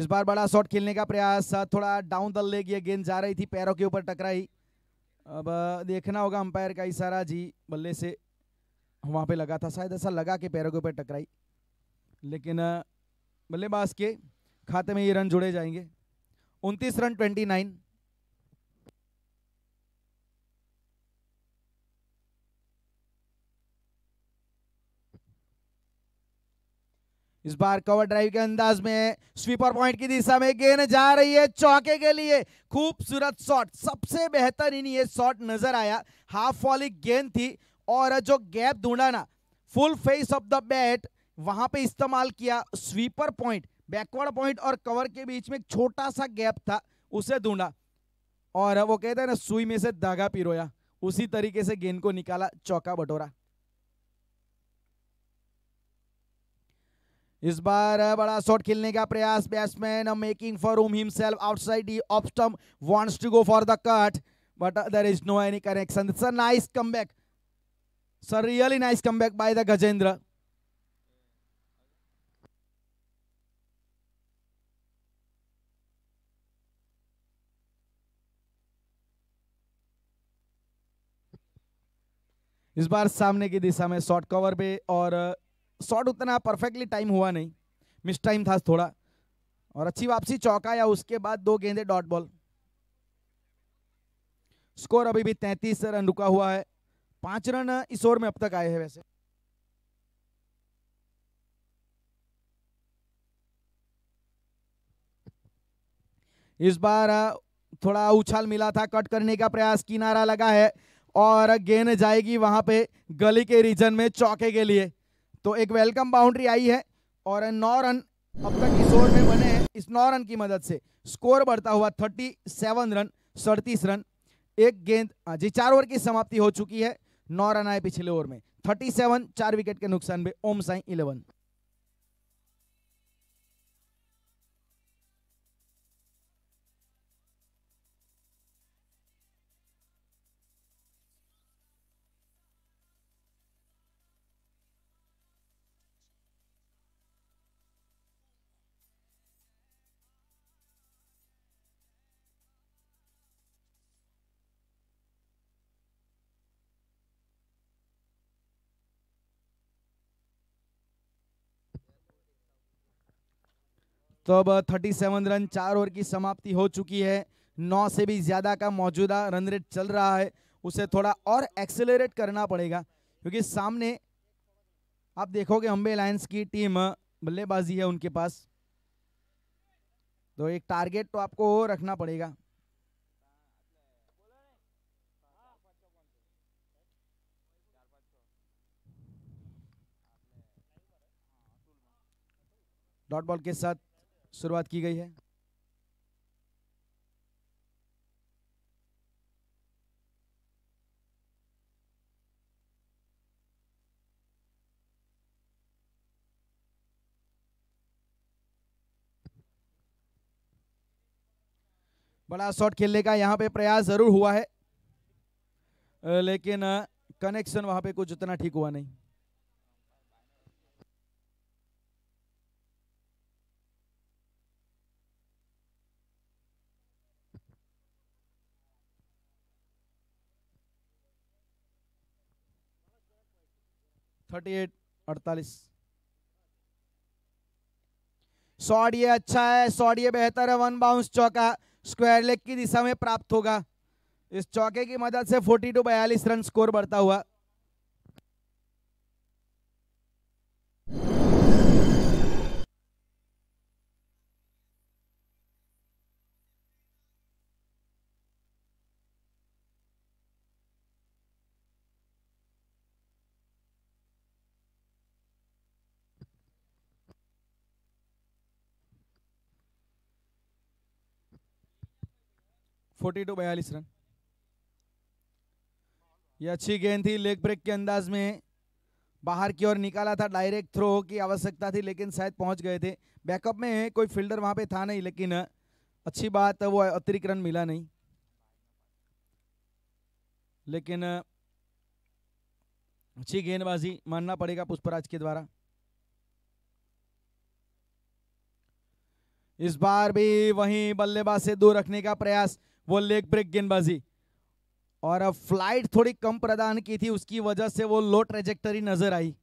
इस बार बड़ा शॉट खेलने का प्रयास थोड़ा डाउन दल ले गेंद जा रही थी पैरों के ऊपर टकराई अब देखना होगा अंपायर का इशारा जी बल्ले से वहाँ पे लगा था शायद ऐसा लगा कि पैरों के ऊपर टकराई लेकिन बल्लेबाज के खाते में ये रन जुड़े जाएंगे उनतीस रन ट्वेंटी नाइन इस बार कवर ड्राइव के अंदाज में स्वीपर पॉइंट की दिशा में गेंद जा रही है चौके के लिए खूबसूरत शॉट सबसे बेहतर इन ये शॉट नजर आया हाफ वॉली गेंद थी और जो गैप ढूंढा ना full face of the bat वहां पे इस्तेमाल किया स्वीपर पॉइंट बैकवर्ड पॉइंट और कवर के बीच में एक छोटा सा गैप था उसे ढूंढा और वो कहते हैं ना सुई में से धागा पिरोया उसी तरीके से गेंद को निकाला चौका बटोरा इस बार बड़ा शॉट खेलने का प्रयास batsman making for room himself outside ही off stump wants to go for the cut but there is no any connection it's a nice back sir really nice come back by the Gajendra इस बार सामने की दिशा में शॉर्ट कवर पे और shot उतना परफेक्टली टाइम हुआ नहीं मिस टाइम था थोड़ा और अच्छी वापसी चौका या उसके बाद दो गेंदे डॉट बॉल स्कोर अभी भी तैंतीस रन रुका हुआ है पांच रन इस ओवर में अब तक आए हैं वैसे इस बार थोड़ा उछाल मिला था कट करने का प्रयास किनारा लगा है और गेंद जाएगी वहां पे गली के रीजन में चौके के लिए तो एक वेलकम बाउंड्री आई है और नौ रन अब तक इस ओवर में बने हैं इस नौ रन की मदद से स्कोर बढ़ता हुआ थर्टी सेवन रन सड़तीस रन एक गेंद हाँ जी चार ओवर की समाप्ति हो चुकी है नौ रन आए पिछले ओवर में थर्टी सेवन चार विकेट के नुकसान में ओम साई इलेवन तो अब सेवन रन चार ओवर की समाप्ति हो चुकी है नौ से भी ज़्यादा का मौजूदा रन रेट चल रहा है उसे थोड़ा और एक्सेलरेट करना पड़ेगा क्योंकि सामने आप देखोगे अम्बे लायंस की टीम बल्लेबाजी है उनके पास तो एक टारगेट तो आपको रखना पड़ेगा डॉट बॉल के साथ शुरुआत की गई है बड़ा शॉट खेलने का यहाँ पे प्रयास जरूर हुआ है लेकिन कनेक्शन वहाँ पे कुछ इतना ठीक हुआ नहीं थर्टी एट अड़तालीस शॉट अच्छा है शॉट बेहतर है वन बाउंस चौका स्क्वायर लेग की दिशा में प्राप्त होगा इस चौके की मदद से फोर्टी टू बयालीस रन स्कोर बढ़ता हुआ फोर्टी टू बयालीस रन ये अच्छी गेंद थी लेग ब्रेक के अंदाज में बाहर की ओर निकाला था डायरेक्ट थ्रो की आवश्यकता थी लेकिन शायद पहुंच गए थे बैकअप में कोई फील्डर वहां पे था नहीं लेकिन अच्छी बात वो अतिरिक्त रन मिला नहीं लेकिन अच्छी गेंदबाजी मानना पड़ेगा पुष्पराज के द्वारा इस बार भी वहीं बल्लेबाज से दूर रखने का प्रयास वो लेग ब्रेक गेंदबाजी और अब फ्लाइट थोड़ी कम प्रदान की थी उसकी वजह से वो लो ट्रेजेक्टरी नजर आई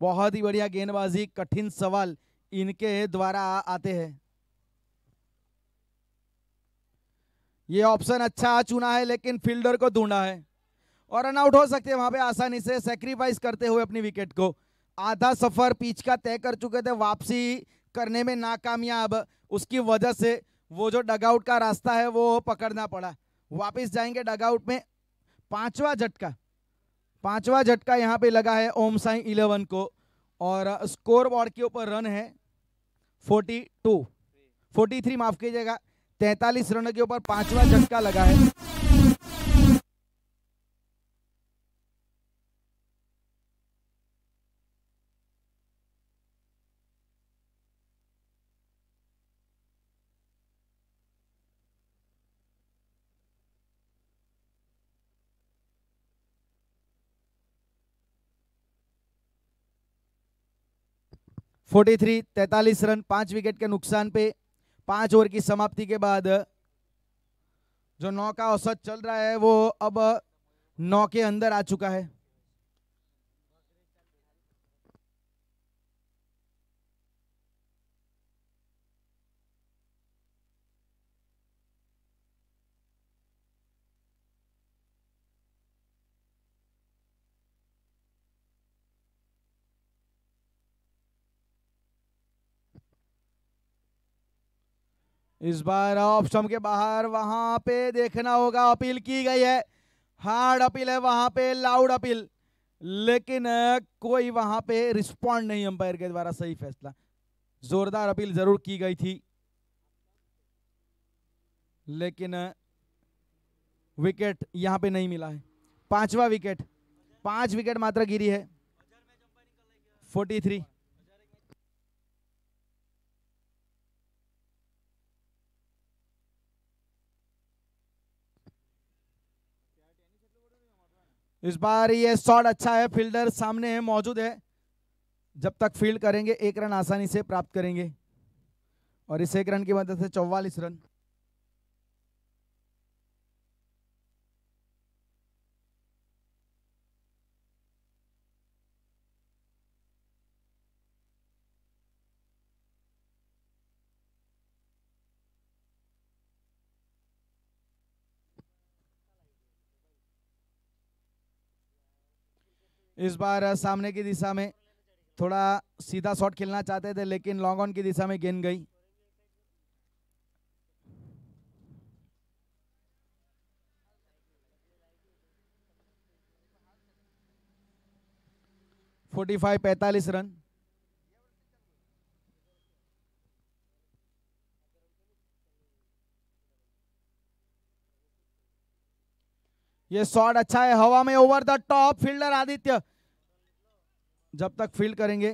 बहुत ही बढ़िया गेंदबाजी कठिन सवाल इनके द्वारा आते हैं ये ऑप्शन अच्छा चुना है लेकिन फील्डर को ढूंढा है और रन आउट हो सकते हैं वहां पे आसानी से सेक्रीफाइस करते हुए अपनी विकेट को आधा सफर पीच का तय कर चुके थे वापसी करने में नाकामयाब उसकी वजह से वो जो डगआउट का रास्ता है वो पकड़ना पड़ा वापस जाएंगे डगआउट में पांचवा झटका पांचवा झटका यहाँ पे लगा है ओम साई इलेवन को और स्कोर बोर्ड के ऊपर रन है फोर्टी टू फोर्टी थ्री माफ कीजिएगा तैतालीस रन के ऊपर पांचवा झटका लगा है 43 तैतालीस रन पांच विकेट के नुकसान पे पांच ओवर की समाप्ति के बाद जो नौ का औसत चल रहा है वो अब नौ के अंदर आ चुका है इस बार ऑफ स्टम के बाहर वहां पे देखना होगा अपील की गई है हार्ड अपील है वहां पे लाउड अपील लेकिन कोई वहां पे रिस्पॉन्ड नहीं अंपायर के द्वारा सही फैसला जोरदार अपील जरूर की गई थी लेकिन विकेट यहां पे नहीं मिला है पांचवा विकेट पांच विकेट मात्र गिरी है फोर्टी थ्री इस बार ये शॉट अच्छा है फील्डर सामने है मौजूद है जब तक फील्ड करेंगे एक रन आसानी से प्राप्त करेंगे और इस एक रन की मदद से चौवालीस रन इस बार सामने की दिशा में थोड़ा सीधा शॉट खेलना चाहते थे लेकिन लॉन्ग ऑन की दिशा में गेंद गई फोर्टी फाइव पैतालीस रन ये शॉट अच्छा है हवा में over the top fielder Aditya जब तक फील्ड करेंगे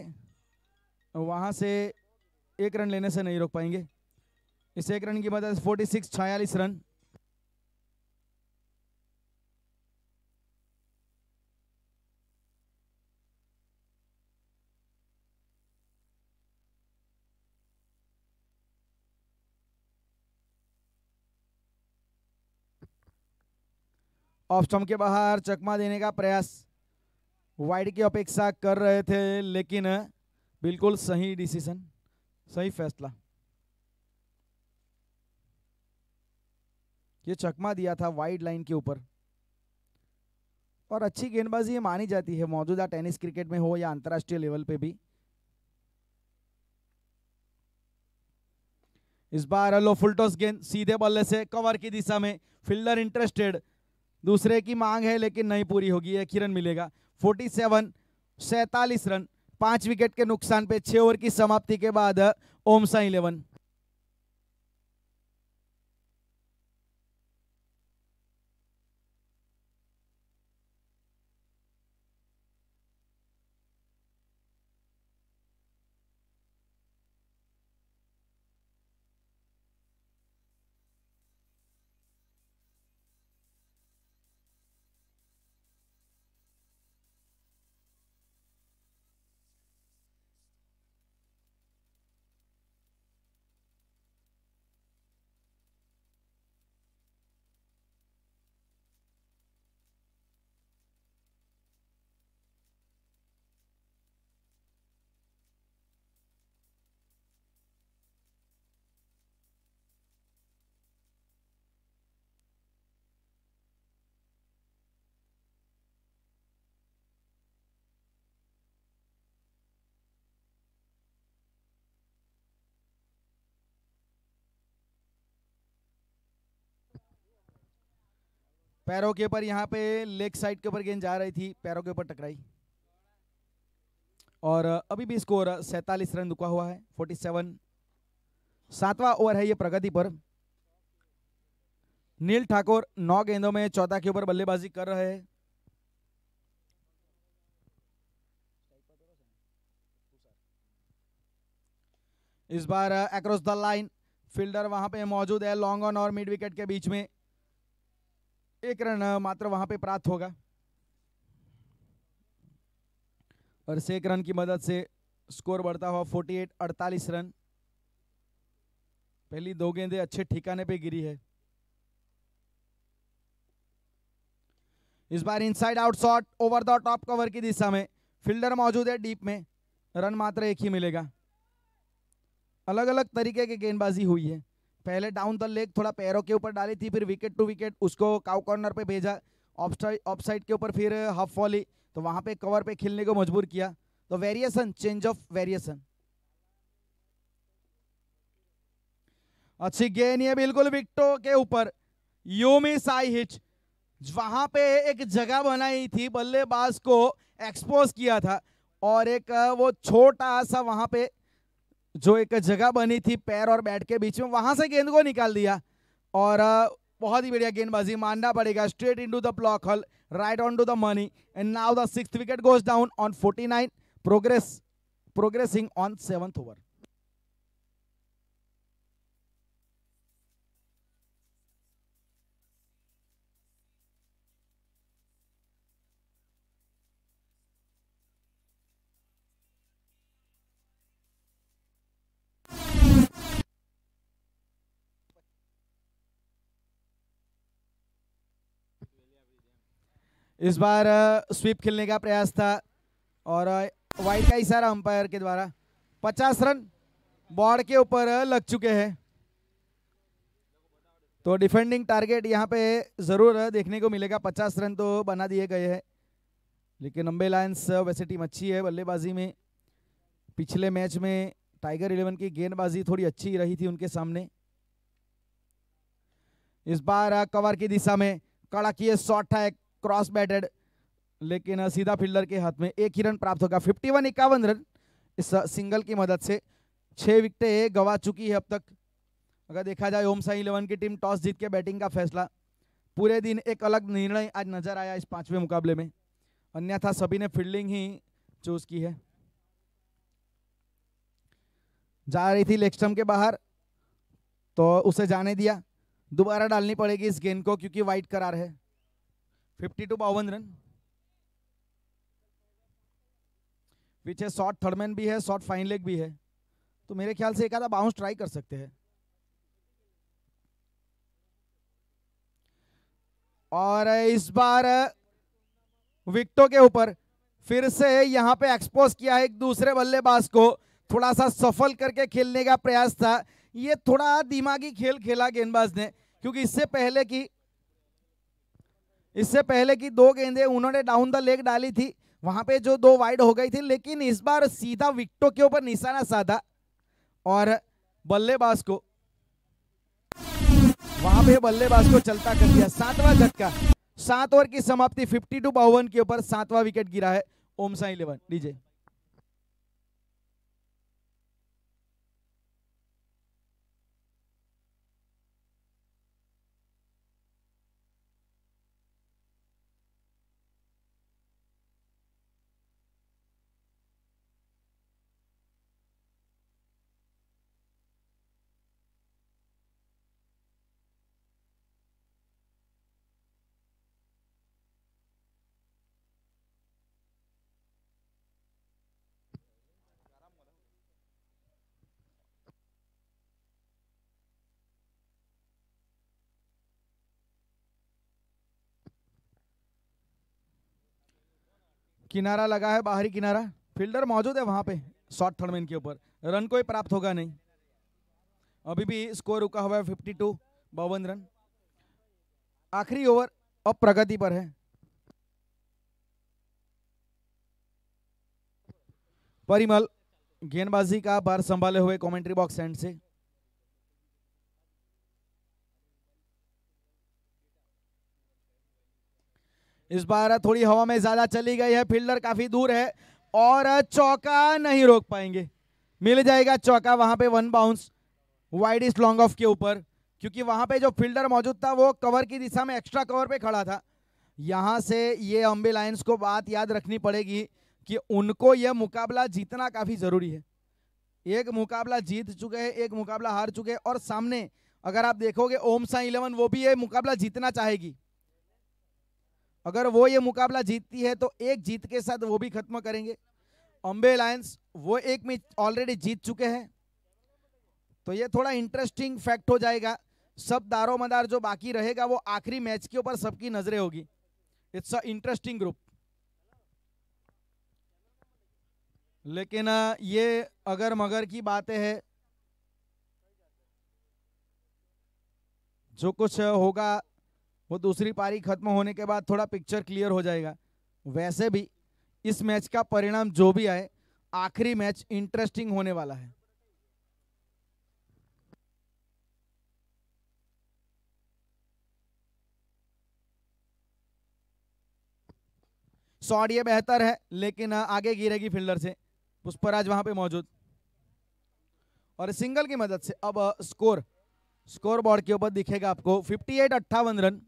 वहाँ से एक रन लेने से नहीं रोक पाएंगे इस एक रन की मदद से फोर्टी सिक्स छियालीस रन ऑफ स्टम्प के बाहर चकमा देने का प्रयास वाइड की अपेक्षा कर रहे थे लेकिन बिल्कुल सही डिसीजन सही फैसला ये चकमा दिया था वाइड लाइन के ऊपर और अच्छी गेंदबाजी ये मानी जाती है मौजूदा टेनिस क्रिकेट में हो या अंतरराष्ट्रीय लेवल पे भी इस बार अलो फुलटोस गेंद सीधे बल्ले से कवर की दिशा में फील्डर इंटरेस्टेड दूसरे की मांग है लेकिन नहीं पूरी होगी यह किरण मिलेगा फोर्टी सेवन सैतालीस रन पांच विकेट के नुकसान पे छह ओवर की समाप्ति के बाद ओमसा इलेवन पैरों के ऊपर यहाँ पे लेग साइड के ऊपर गेंद जा रही थी पैरों के ऊपर टकराई और अभी भी स्कोर सैतालीस रन रुका हुआ है फोर्टी सेवन सातवा ओवर है ये प्रगति पर नील ठाकुर नौ गेंदों में चौथा के ऊपर बल्लेबाजी कर रहे हैं इस बार अक्रॉस द लाइन फील्डर वहां पे मौजूद है लॉन्ग ऑन और मिड विकेट के बीच में एक रन मात्र वहां पे प्राप्त होगा और से एक रन की मदद से स्कोर बढ़ता हुआ 48 48 रन पहली दो गेंदे अच्छे ठिकाने पे गिरी है इस बार inside out shot over the top cover की दिशा में फील्डर मौजूद है डीप में रन मात्र एक ही मिलेगा अलग अलग तरीके की गेंदबाजी हुई है पहले डाउन द लेग थोड़ा पैरों के ऊपर डाली थी फिर विकेट टू विकेट उसको काउ कॉर्नर पे भेजा ऑफ साइड के ऊपर फिर हाफ वॉली तो वहाँ पे कवर पे खेलने को मजबूर किया तो वेरिएशन चेंज ऑफ वेरिएशन अच्छी गेंद ये बिल्कुल विकटो के ऊपर योमी साई हिच वहां पे एक जगह बनाई थी बल्लेबाज को एक्सपोज किया था और एक वो छोटा सा वहां पे जो एक जगह बनी थी पैर और बैट के बीच में वहां से गेंद को निकाल दिया और बहुत ही बढ़िया गेंदबाजी मानना पड़ेगा straight into the block hole right on to the money and now the six wicket goes down on 49 progress progressing on seventh over इस बार स्वीप खेलने का प्रयास था और वाइट का इशारा अंपायर के द्वारा पचास रन बॉर्ड के ऊपर लग चुके हैं तो डिफेंडिंग टारगेट यहाँ पे ज़रूर देखने को मिलेगा पचास रन तो बना दिए गए हैं लेकिन अम्बे लायंस वैसे टीम अच्छी है बल्लेबाजी में पिछले मैच में टाइगर इलेवन की गेंदबाजी थोड़ी अच्छी रही थी उनके सामने इस बार कवर की दिशा में कड़ाकी शॉट था एक क्रॉस बैटेड लेकिन सीधा फील्डर के हाथ में एक ही रन प्राप्त होगा फिफ्टी वन इक्यावन रन इस सिंगल की मदद से छह विकटे गवा चुकी है अब तक अगर देखा जाए ओम साई इलेवन की टीम टॉस जीत के बैटिंग का फैसला पूरे दिन एक अलग निर्णय आज नजर आया इस पांचवें मुकाबले में अन्यथा सभी ने फील्डिंग ही चूज की है जा रही थी लेक्स्टम के बाहर तो उसे जाने दिया दोबारा डालनी पड़ेगी इस गेंद को क्योंकि वाइट करार है फिफ्टी टू बावन रन पीछे शॉर्ट थर्डमैन भी है शॉर्ट फाइन लेग भी है तो मेरे ख्याल से एक आधा बाउंस ट्राई कर सकते हैं और इस बार विकटो के ऊपर फिर से यहां पे एक्सपोज किया है एक दूसरे बल्लेबाज को थोड़ा सा सफल करके खेलने का प्रयास था ये थोड़ा दिमागी खेल खेला गेंदबाज ने क्योंकि इससे पहले की इससे पहले की दो गेंदे उन्होंने डाउन द लेग डाली थी वहां पे जो दो वाइड हो गई थी लेकिन इस बार सीधा विकटों के ऊपर निशाना साधा और बल्लेबाज को वहां पे बल्लेबाज को चलता कर दिया सातवां झटका सात ओवर की समाप्ति 52 टू बावन के ऊपर सातवां विकेट गिरा है ओम साई इलेवन डीजे किनारा लगा है बाहरी किनारा फील्डर मौजूद है वहां पे शॉर्ट थर्ड मैन के ऊपर रन कोई प्राप्त होगा नहीं अभी भी स्कोर रुका हुआ है फिफ्टी टू बावन रन आखिरी ओवर अब प्रगति पर है परिमल गेंदबाजी का बार संभाले हुए कमेंट्री बॉक्स एंड से इस बार थोड़ी हवा में ज़्यादा चली गई है फील्डर काफ़ी दूर है और चौका नहीं रोक पाएंगे मिल जाएगा चौका वहाँ पे वन बाउंस वाइड इस लॉन्ग ऑफ के ऊपर क्योंकि वहाँ पे जो फील्डर मौजूद था वो कवर की दिशा में एक्स्ट्रा कवर पे खड़ा था यहाँ से ये अम्बे लाइन्स को बात याद रखनी पड़ेगी कि उनको यह मुकाबला जीतना काफ़ी ज़रूरी है एक मुकाबला जीत चुके हैं एक मुकाबला हार चुके हैं और सामने अगर आप देखोगे ओम साई इलेवन वो भी ये मुकाबला जीतना चाहेगी अगर वो ये मुकाबला जीतती है तो एक जीत के साथ वो भी खत्म करेंगे अम्बे लायंस वो एक में ऑलरेडी जीत चुके हैं तो ये थोड़ा इंटरेस्टिंग फैक्ट हो जाएगा सब दारो मदार जो बाकी रहेगा वो आखिरी मैच के ऊपर सबकी नजरें होगी इट्स अ इंटरेस्टिंग ग्रुप लेकिन ये अगर मगर की बातें है जो कुछ होगा वो दूसरी पारी खत्म होने के बाद थोड़ा पिक्चर क्लियर हो जाएगा वैसे भी इस मैच का परिणाम जो भी आए आखिरी मैच इंटरेस्टिंग होने वाला है शॉट ये बेहतर है लेकिन आगे गिरेगी फील्डर से पुष्पराज वहां पे मौजूद और सिंगल की मदद से अब स्कोर स्कोर बोर्ड के ऊपर दिखेगा आपको 58 अट्ठावन रन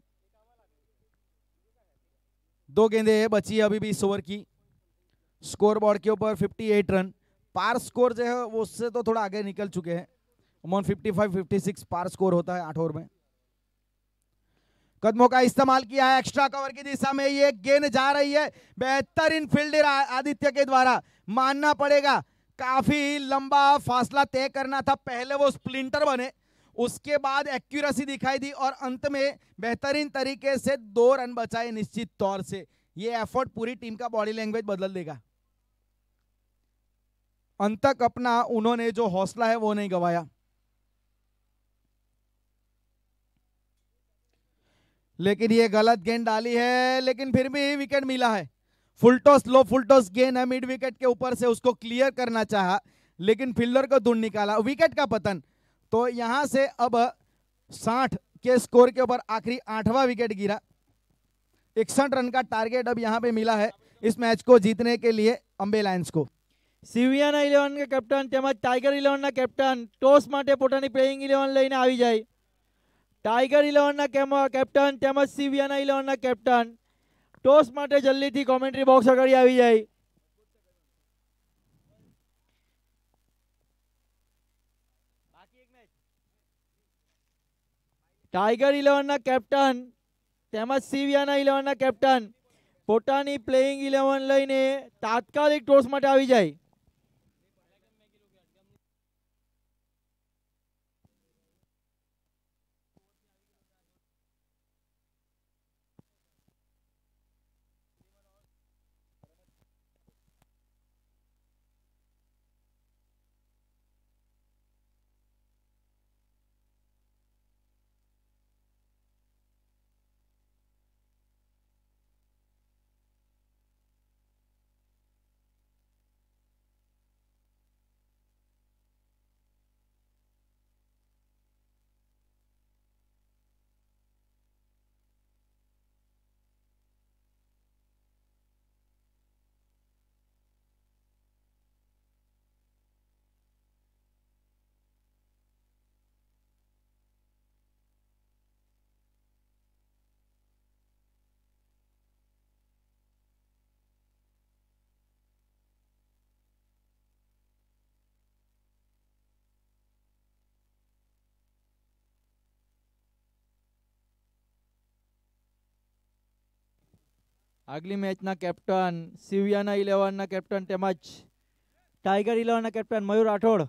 दो गेंदे है बची है अभी भी इस ओवर की स्कोर बोर्ड के ऊपर 58 रन पार स्कोर जो है वो उससे तो थोड़ा आगे निकल चुके हैं उमन 55, 56 पार स्कोर होता है आठ ओवर में कदमों का इस्तेमाल किया है एक्स्ट्रा कवर की दिशा में ये गेंद जा रही है बेहतरीन फील्डर आदित्य के द्वारा मानना पड़ेगा काफी लंबा फासला तय करना था पहले वो स्प्लिंटर बने उसके बाद एक्यूरेसी दिखाई दी और अंत में बेहतरीन तरीके से दो रन बचाए निश्चित तौर से ये एफर्ट पूरी टीम का बॉडी लैंग्वेज बदल देगा अंत तक अपना उन्होंने जो हौसला है वो नहीं गवाया लेकिन ये गलत गेंद डाली है लेकिन फिर भी विकेट मिला है टॉस लो फुलटोस गेंद है मिड विकेट के ऊपर से उसको क्लियर करना चाहा लेकिन फील्डर को ढूंढ निकाला विकेट का पतन तो यहां से अब साठ के स्कोर के ऊपर आखिरी आठवां विकेट गिरा इकसठ रन का टारगेट अब यहां पे मिला है इस मैच को जीतने के लिए अंबे लाइन्स को सीवियाना इलेवन का कैप्टन टाइगर इलेवन ना कैप्टन टॉस माटे प्लेइंग इलेवन लाइने आ जाए टाइगर इलेवन ना कैप्टन सीवियाना इलेवन ना कैप्टन टॉस जल्दी थी कॉमेंट्री बॉक्स आगे आ जाए ટાઈગર ઇલેવનના કેપ્ટન તેમજ સીવિયાના ઇલેવનના કેપ્ટન પોતાની પ્લેઇંગ ઇલેવન લઈને તાત્કાલિક ટોસ માટે આવી જાય આગલી મેચના કેપ્ટન સિવિયાના ઇલેવનના કેપ્ટન તેમજ ટાઈગર ઇલેવનના કેપ્ટન મયુર રાઠોડ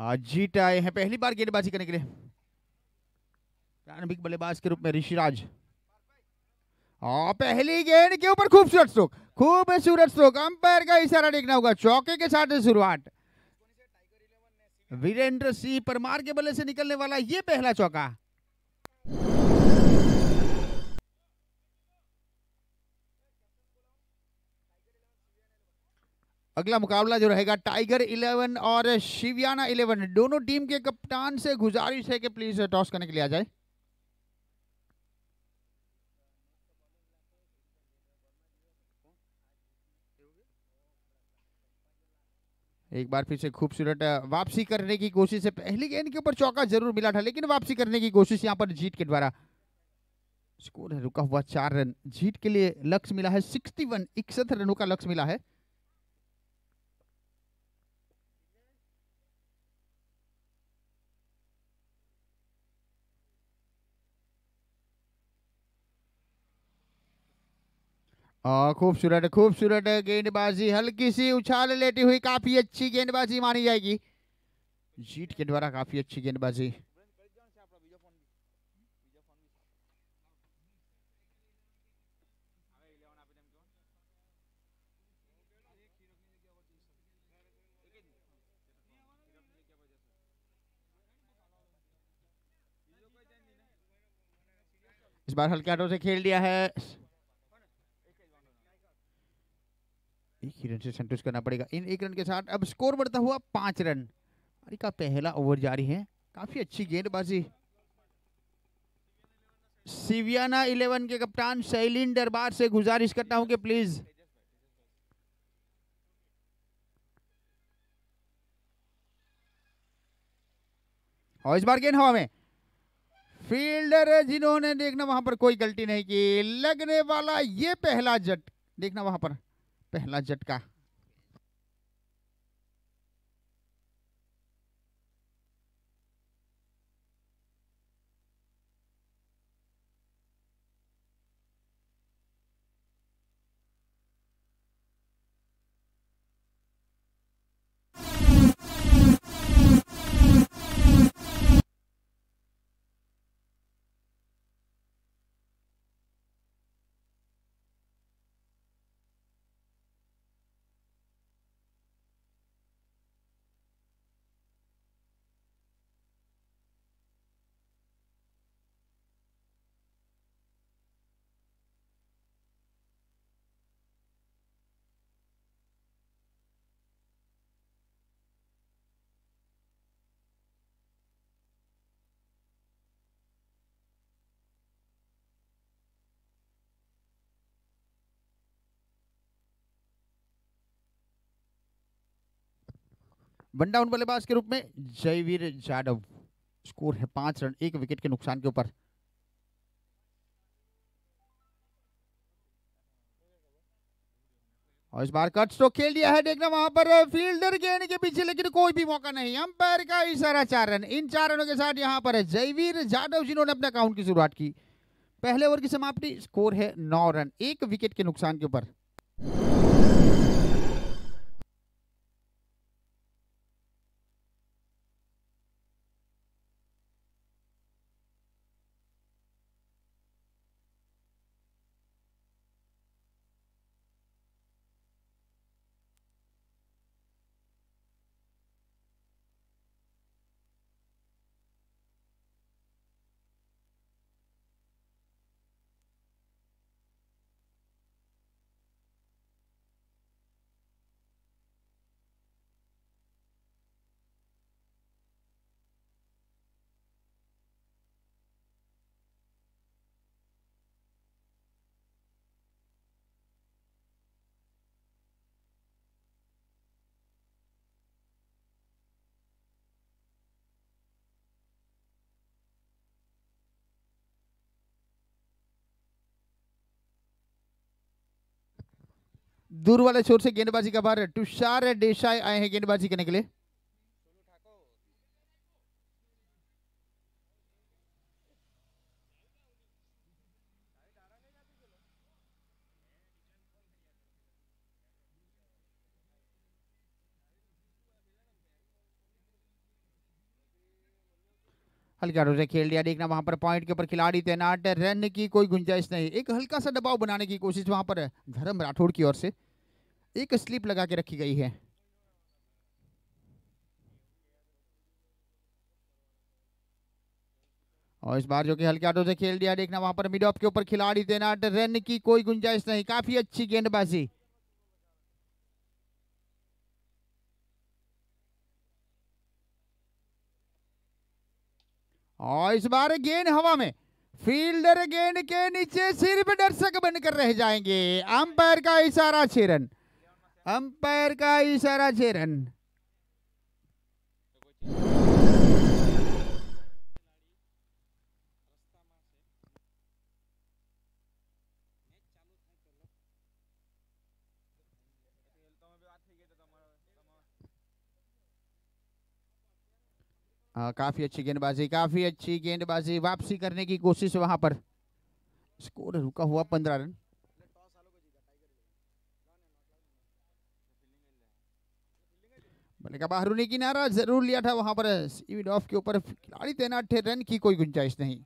जीत आए हैं पहली बार गेंदबाजी करने के लिए प्रारंभिक बल्लेबाज के रूप में ऋषिराज और पहली गेंद के ऊपर खूबसूरत स्ट्रोक खूबसूरत स्ट्रोक अंपायर का इशारा देखना होगा चौके के साथ शुरुआत वीरेंद्र सिंह परमार के बल्ले से निकलने वाला ये पहला चौका अगला मुकाबला जो रहेगा टाइगर इलेवन और शिवियाना इलेवन दोनों टीम के कप्तान से गुजारिश है कि प्लीज टॉस करने के लिए आ जाए एक बार फिर से खूबसूरत वापसी करने की कोशिश है पहली गेंद के ऊपर चौका जरूर मिला था लेकिन वापसी करने की कोशिश यहां पर जीत के द्वारा स्कोर है रुका हुआ चार रन जीत के लिए लक्ष्य मिला है सिक्सटी वन इकसठ रनों का लक्ष्य मिला है हाँ, खूबसूरत खूबसूरत गेंदबाजी हल्की सी उछाल लेती हुई काफी अच्छी गेंदबाजी मानी जाएगी जीत के द्वारा काफी अच्छी गेंदबाजी इस बार हल्के हाथों से खेल दिया है एक ही रन से संतुष्ट करना पड़ेगा इन एक रन के साथ अब स्कोर बढ़ता हुआ पांच रन अरे का पहला ओवर जारी है काफी अच्छी गेंदबाजी सिवियाना इलेवन के कप्तान शैलिन दरबार से गुजारिश करता हूं कि प्लीज और इस बार गेंद हवा में फील्डर है जिन्होंने देखना वहां पर कोई गलती नहीं की लगने वाला ये पहला जट देखना वहां पर पहला झटका वन डाउन बल्लेबाज के रूप में जयवीर जाडव स्कोर है पांच रन एक विकेट के नुकसान के ऊपर और इस बार कट स्ट्रोक तो खेल दिया है देखना वहां पर फील्डर गेंद के पीछे लेकिन कोई भी मौका नहीं अंपायर का इशारा चार रन इन चार रनों के साथ यहां पर जयवीर जाडव जिन्होंने अपने अकाउंट की शुरुआत की पहले ओवर की समाप्ति स्कोर है नौ रन एक विकेट के नुकसान के ऊपर दूर वाले छोर से गेंदबाजी का बार तुषार देसाई आए हैं गेंदबाजी करने के लिए हल्का रोजे खेल दिया देखना वहां पर पॉइंट के ऊपर खिलाड़ी तैनात रन की कोई गुंजाइश नहीं एक हल्का सा दबाव बनाने की कोशिश वहां पर धर्म राठौड़ की ओर से एक स्लिप लगा के रखी गई है और इस बार जो कि हल्के हाथों से खेल दिया देखना वहां पर मिड ऑफ के ऊपर खिलाड़ी तैनात रन की कोई गुंजाइश नहीं काफी अच्छी गेंदबाजी और इस बार गेंद हवा में फील्डर गेंद के नीचे सिर्फ दर्शक बनकर रह जाएंगे अंपायर का इशारा छेरन अंपायर का इशारा छेरन हाँ, काफ़ी अच्छी गेंदबाजी काफ़ी अच्छी गेंदबाजी वापसी करने की कोशिश वहां पर स्कोर रुका हुआ पंद्रह रन बल्लेगा बाहरूनी किनारा जरूर लिया था वहां पर स्पीड ऑफ के ऊपर खिलाड़ी तैनात थे रन की कोई गुंजाइश नहीं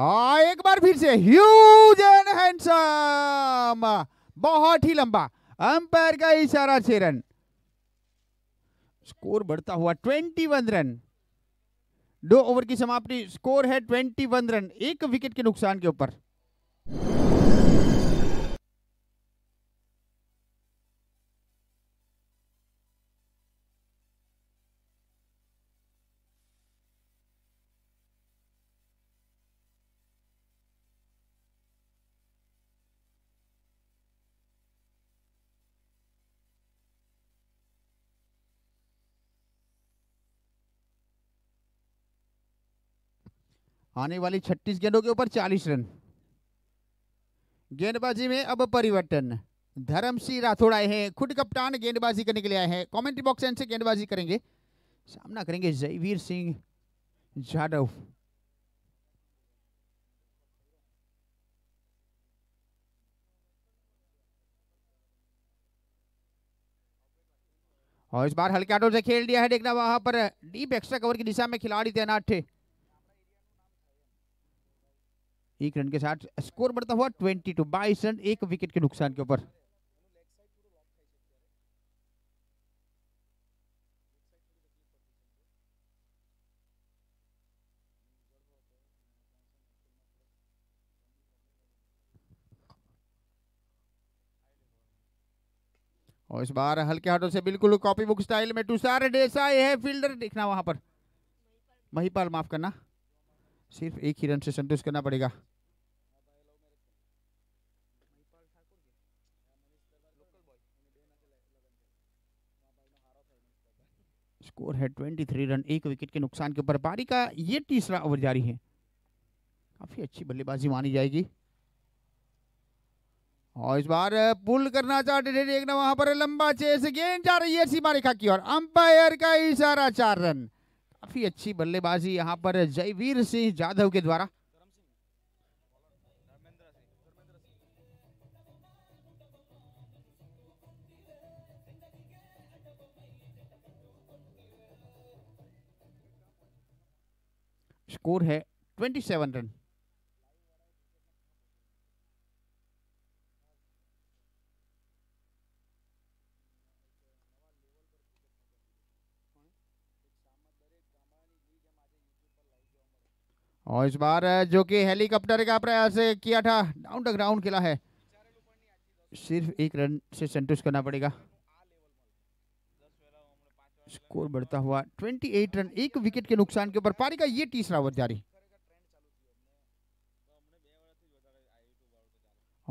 आ, हाँ, एक बार फिर से ह्यूज एंड हैंडसम बहुत ही लंबा अंपायर का इशारा छह रन स्कोर बढ़ता हुआ ट्वेंटी वन रन दो ओवर की समाप्ति स्कोर है ट्वेंटी वन रन एक विकेट के नुकसान के ऊपर आने वाली छत्तीस गेंदों के ऊपर चालीस रन गेंदबाजी में अब परिवर्तन धर्म सिंह राठौड़ आए हैं खुद कप्तान गेंदबाजी करने के लिए आए हैं कमेंट्री बॉक्स से गेंदबाजी करेंगे सामना करेंगे जयवीर सिंह जादव और इस बार हल्के आटो से खेल दिया है देखना वहां पर डीप एक्स्ट्रा कवर की दिशा में खिलाड़ी तैनात थे एक रन के साथ स्कोर बढ़ता हुआ ट्वेंटी टू बाईस रन एक विकेट के नुकसान के ऊपर और इस बार हल्के हाथों से बिल्कुल कॉपी बुक स्टाइल में तुषार देसाई है फील्डर देखना वहां पर महिपाल माफ करना सिर्फ एक ही रन से संतुष्ट करना पड़ेगा स्कोर है 23 रन एक विकेट के नुकसान के ऊपर पारी का ये तीसरा ओवर जारी है काफ़ी अच्छी बल्लेबाजी मानी जाएगी और इस बार पुल करना चाहते थे देखना वहां पर लंबा चेस गेंद जा रही है सीमा रेखा की ओर अंपायर का इशारा चार रन काफी अच्छी बल्लेबाजी यहां पर जयवीर सिंह जाधव के द्वारा स्कोर है 27 रन और इस बार जो कि हेलीकॉप्टर का प्रयास किया था डाउन द ग्राउंड खेला है सिर्फ एक रन से संतुष्ट करना पड़ेगा स्कोर बढ़ता हुआ 28 रन एक विकेट के नुकसान के ऊपर पारी का ये तीसरा ओवर जारी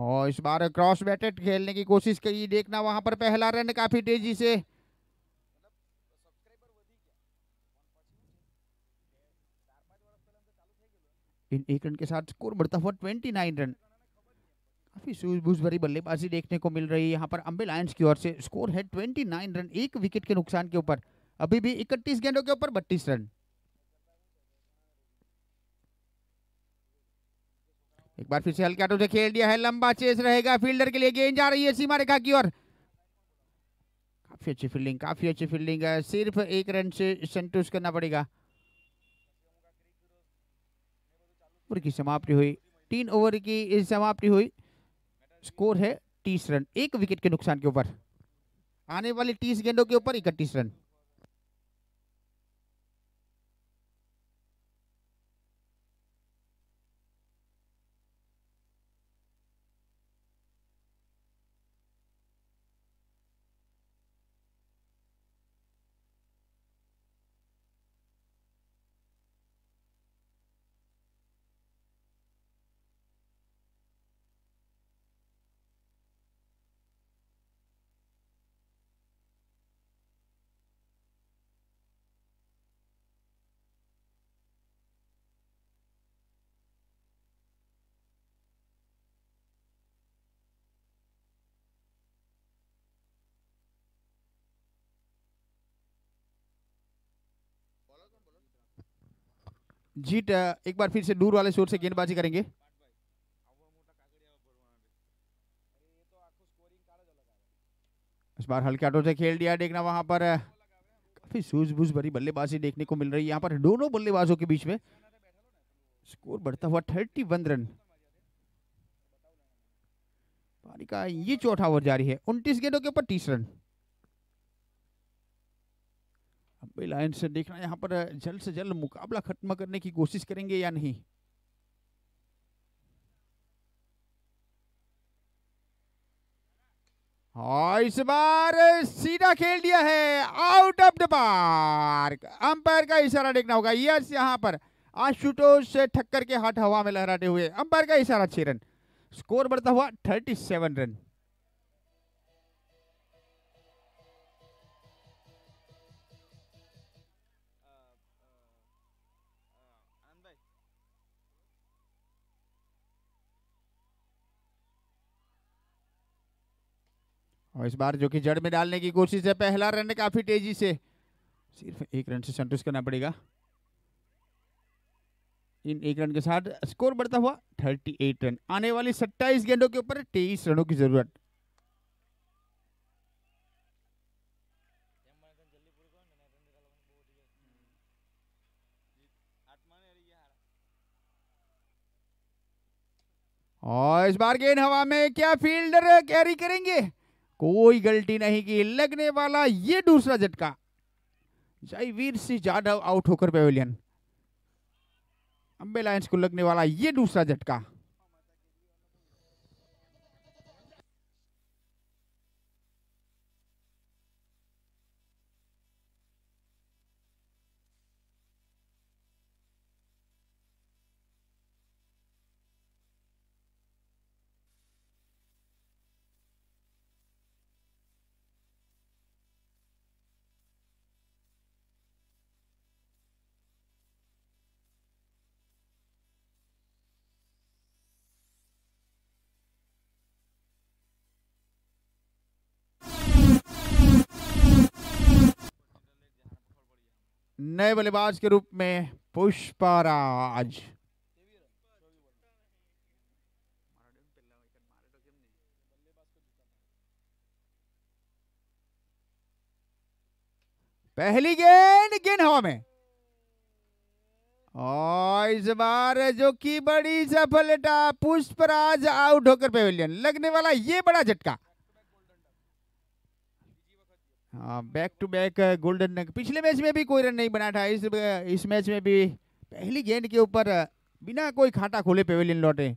और इस बार क्रॉस बैटेड खेलने की कोशिश करी देखना वहां पर पहला रन काफी तेजी से इन एक रन के साथ स्कोर बढ़ता हुआ 29 रन काफ़ी सूझबूझ भरी बल्लेबाजी देखने को मिल रही है यहाँ पर अम्बे लायंस की ओर से स्कोर है 29 रन एक विकेट के नुकसान के ऊपर अभी भी 31 गेंदों के ऊपर 32 रन एक बार फिर से हल्के आटो से खेल दिया है लंबा चेस रहेगा फील्डर के लिए गेंद जा रही है सीमा रेखा की ओर काफी अच्छी फील्डिंग काफी अच्छी फील्डिंग है सिर्फ एक रन से संतोष करना पड़ेगा की समाप्ति हुई तीन ओवर की समाप्ति हुई स्कोर है तीस रन एक विकेट के नुकसान के ऊपर आने वाले तीस गेंदों के ऊपर इकतीस रन जीत एक बार फिर से दूर वाले शोर से गेंदबाजी करेंगे इस बार हल्के आटो से खेल दिया देखना वहां पर काफी सूझबूझ भरी बल्लेबाजी देखने को मिल रही है यहाँ पर दोनों बल्लेबाजों के बीच में स्कोर बढ़ता हुआ थर्टी वन रन पारी का ये चौथा ओवर जारी है उनतीस गेंदों के ऊपर तीस रन मुंबई लायंस देखना यहाँ पर जल्द से जल्द मुकाबला खत्म करने की कोशिश करेंगे या नहीं हाँ, इस बार सीधा खेल दिया है out of the park umpire का इशारा देखना होगा यस यहाँ पर आशुतोष ठक्कर के हाथ हवा में लहराते हुए अंपायर का इशारा छह रन स्कोर बढ़ता हुआ थर्टी सेवन रन और इस बार जो कि जड़ में डालने की कोशिश है पहला रन काफ़ी तेजी से सिर्फ एक रन से संतुष्ट करना पड़ेगा इन एक रन के साथ स्कोर बढ़ता हुआ 38 रन आने वाली 27 गेंदों के ऊपर 23 रनों की जरूरत और इस बार गेंद हवा में क्या फील्डर कैरी करेंगे कोई गलती नहीं की लगने वाला ये दूसरा झटका जयवीर सिंह जाधव आउट होकर पेवेलियन अंबे लायंस को लगने वाला ये दूसरा झटका नए बल्लेबाज के रूप में पुष्पाराज पहली गेंद गेंद हवा में और इस बार जो की बड़ी सफलता पुष्पराज आउट होकर पेविलियन लगने वाला ये बड़ा झटका बैक टू बैक गोल्डन पिछले मैच में भी कोई रन नहीं बना था इस uh, इस मैच में भी पहली गेंद के ऊपर uh, बिना कोई खाटा खोले पेवेलियन लौटे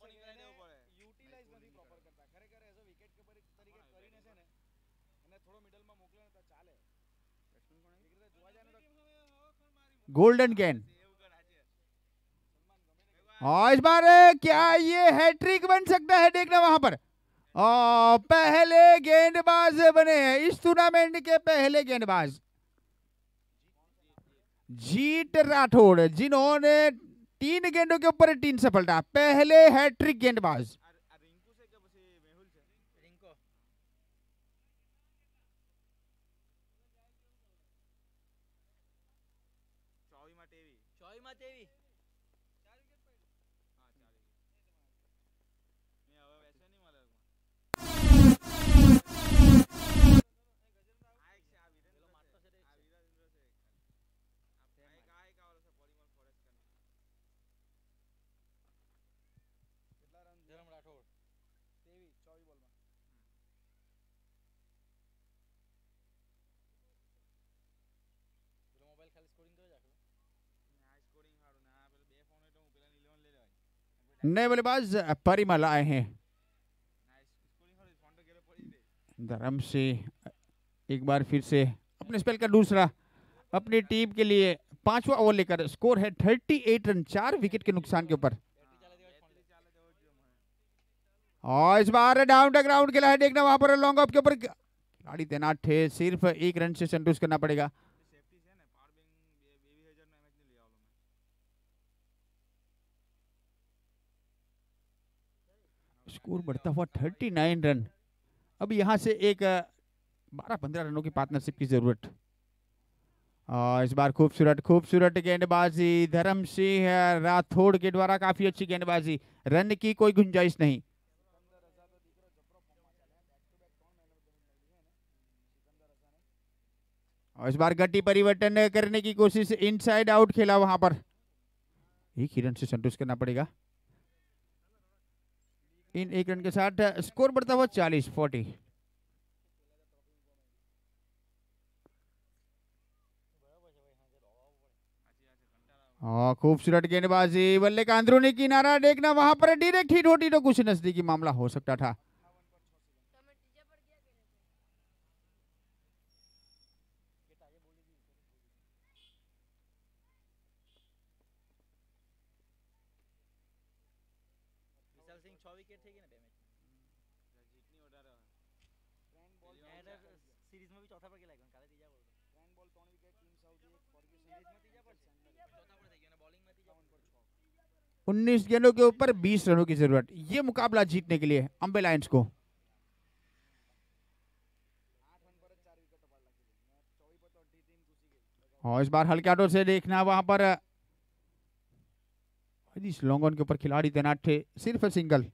કંપની કરે યુટિલાઇઝ નથી પ્રોપર કરતા એઝ અ વિકેટ કીપર તરીકે કરીને છે ને થોડો મોકલે ને તો ચાલે गोल्डन कैन और इस बार क्या ये हैट्रिक बन सकता है देखना वहां पर पहले गेंदबाज बने हैं इस टूर्नामेंट के पहले गेंदबाज जीत राठौड़ जिन्होंने तीन गेंदों के ऊपर तीन सफलता पहले हैट्रिक गेंदबाज नए बल्लेबाज परिमल आए हैं धर्म से एक बार फिर से अपने स्पेल का दूसरा अपनी टीम के लिए पांचवा ओवर लेकर स्कोर है 38 रन चार विकेट के नुकसान के ऊपर और इस बार डाउन द ग्राउंड खेला है देखना वहां पर लॉन्ग ऑफ के ऊपर खिलाड़ी तैनात थे सिर्फ एक रन से संतुष्ट करना पड़ेगा स्कोर बढ़ता हुआ 39 रन अब यहाँ से एक बारह पंद्रह रनों की पार्टनरशिप की ज़रूरत और इस बार खूबसूरत खूबसूरत गेंदबाजी धर्म सिंह राठौड़ के द्वारा काफ़ी अच्छी गेंदबाजी रन की कोई गुंजाइश नहीं और इस बार गति परिवर्तन करने की कोशिश इनसाइड आउट खेला वहां पर एक ही रन से संतुष्ट करना पड़ेगा इन एक रन के साथ स्कोर बढ़ता हुआ चालीस फोर्टी हाँ खूबसूरत गेंदबाजी बल्ले का अंदरूनी किनारा देखना वहां पर डायरेक्ट ही रोटी तो कुछ नजदीकी मामला हो सकता था उन्नीस गेंदों के ऊपर बीस रनों की जरूरत ये मुकाबला जीतने के लिए अम्बे लायंस को और हाँ, इस बार हल्के आटो से देखना वहां पर हरीश लॉन्गन के ऊपर खिलाड़ी तैनात थे सिर्फ सिंगल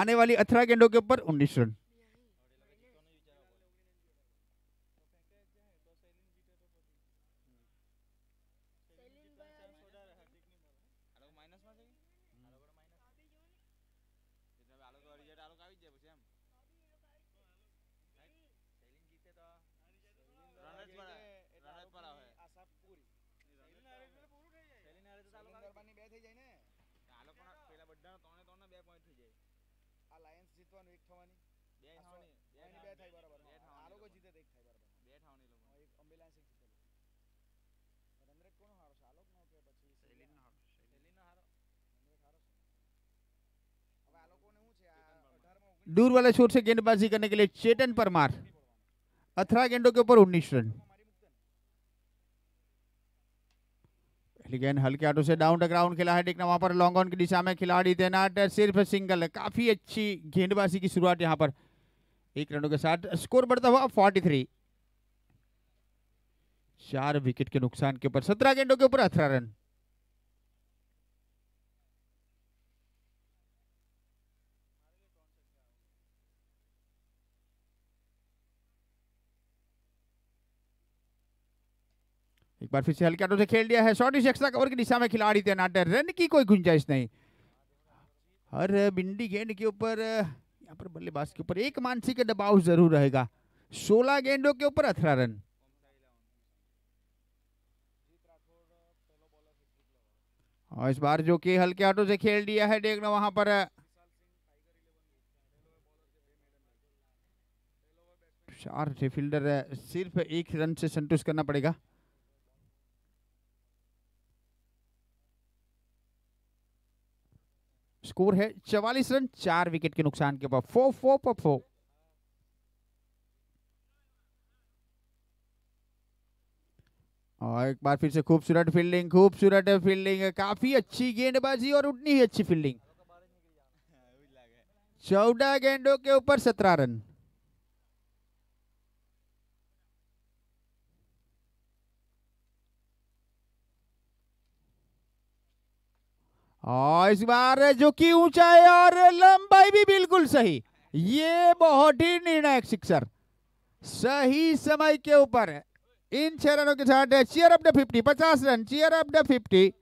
आने वाली अठारह गेंदों के ऊपर उन्नीस रन दूर वाले शोर से गेंदबाजी करने के लिए चेतन परमार अठारह गेंदों के ऊपर उन्नीस रन पहली गेंद हल्के आटो से डाउन द ग्राउंड खेला है देखना वहां पर लॉन्ग ऑन की दिशा में खिलाड़ी तैनात सिर्फ सिंगल है काफी अच्छी गेंदबाजी की शुरुआत यहाँ पर एक रनों के साथ स्कोर बढ़ता हुआ फोर्टी थ्री चार विकेट के नुकसान के ऊपर सत्रह गेंदों के ऊपर अठारह रन बार फिर से हल्के हाथों से खेल दिया है शॉर्ट इस एक्स्ट्रा कवर की दिशा में खिलाड़ी तैनात है रन की कोई गुंजाइश नहीं हर बिंडी गेंद के ऊपर यहाँ पर बल्लेबाज के ऊपर एक मानसिक दबाव जरूर रहेगा सोलह गेंदों के ऊपर अठारह रन और इस बार जो कि हल्के हाथों से खेल दिया है देखना वहां पर चार फील्डर सिर्फ एक रन से संतुष्ट करना पड़ेगा स्कोर है चवालीस रन चार विकेट के नुकसान के बाद फोर फोर पर फोर और एक बार फिर से खूबसूरत फील्डिंग खूबसूरत फील्डिंग काफी अच्छी गेंदबाजी और उतनी ही अच्छी फील्डिंग चौदह गेंदों के ऊपर सत्रह रन और इस बार जो कि ऊंचाई और लंबाई भी बिल्कुल सही ये बहुत ही निर्णायक सिक्सर सही समय के ऊपर इन छह रनों के साथ चेयर अप द फिफ्टी पचास run cheer up the fifty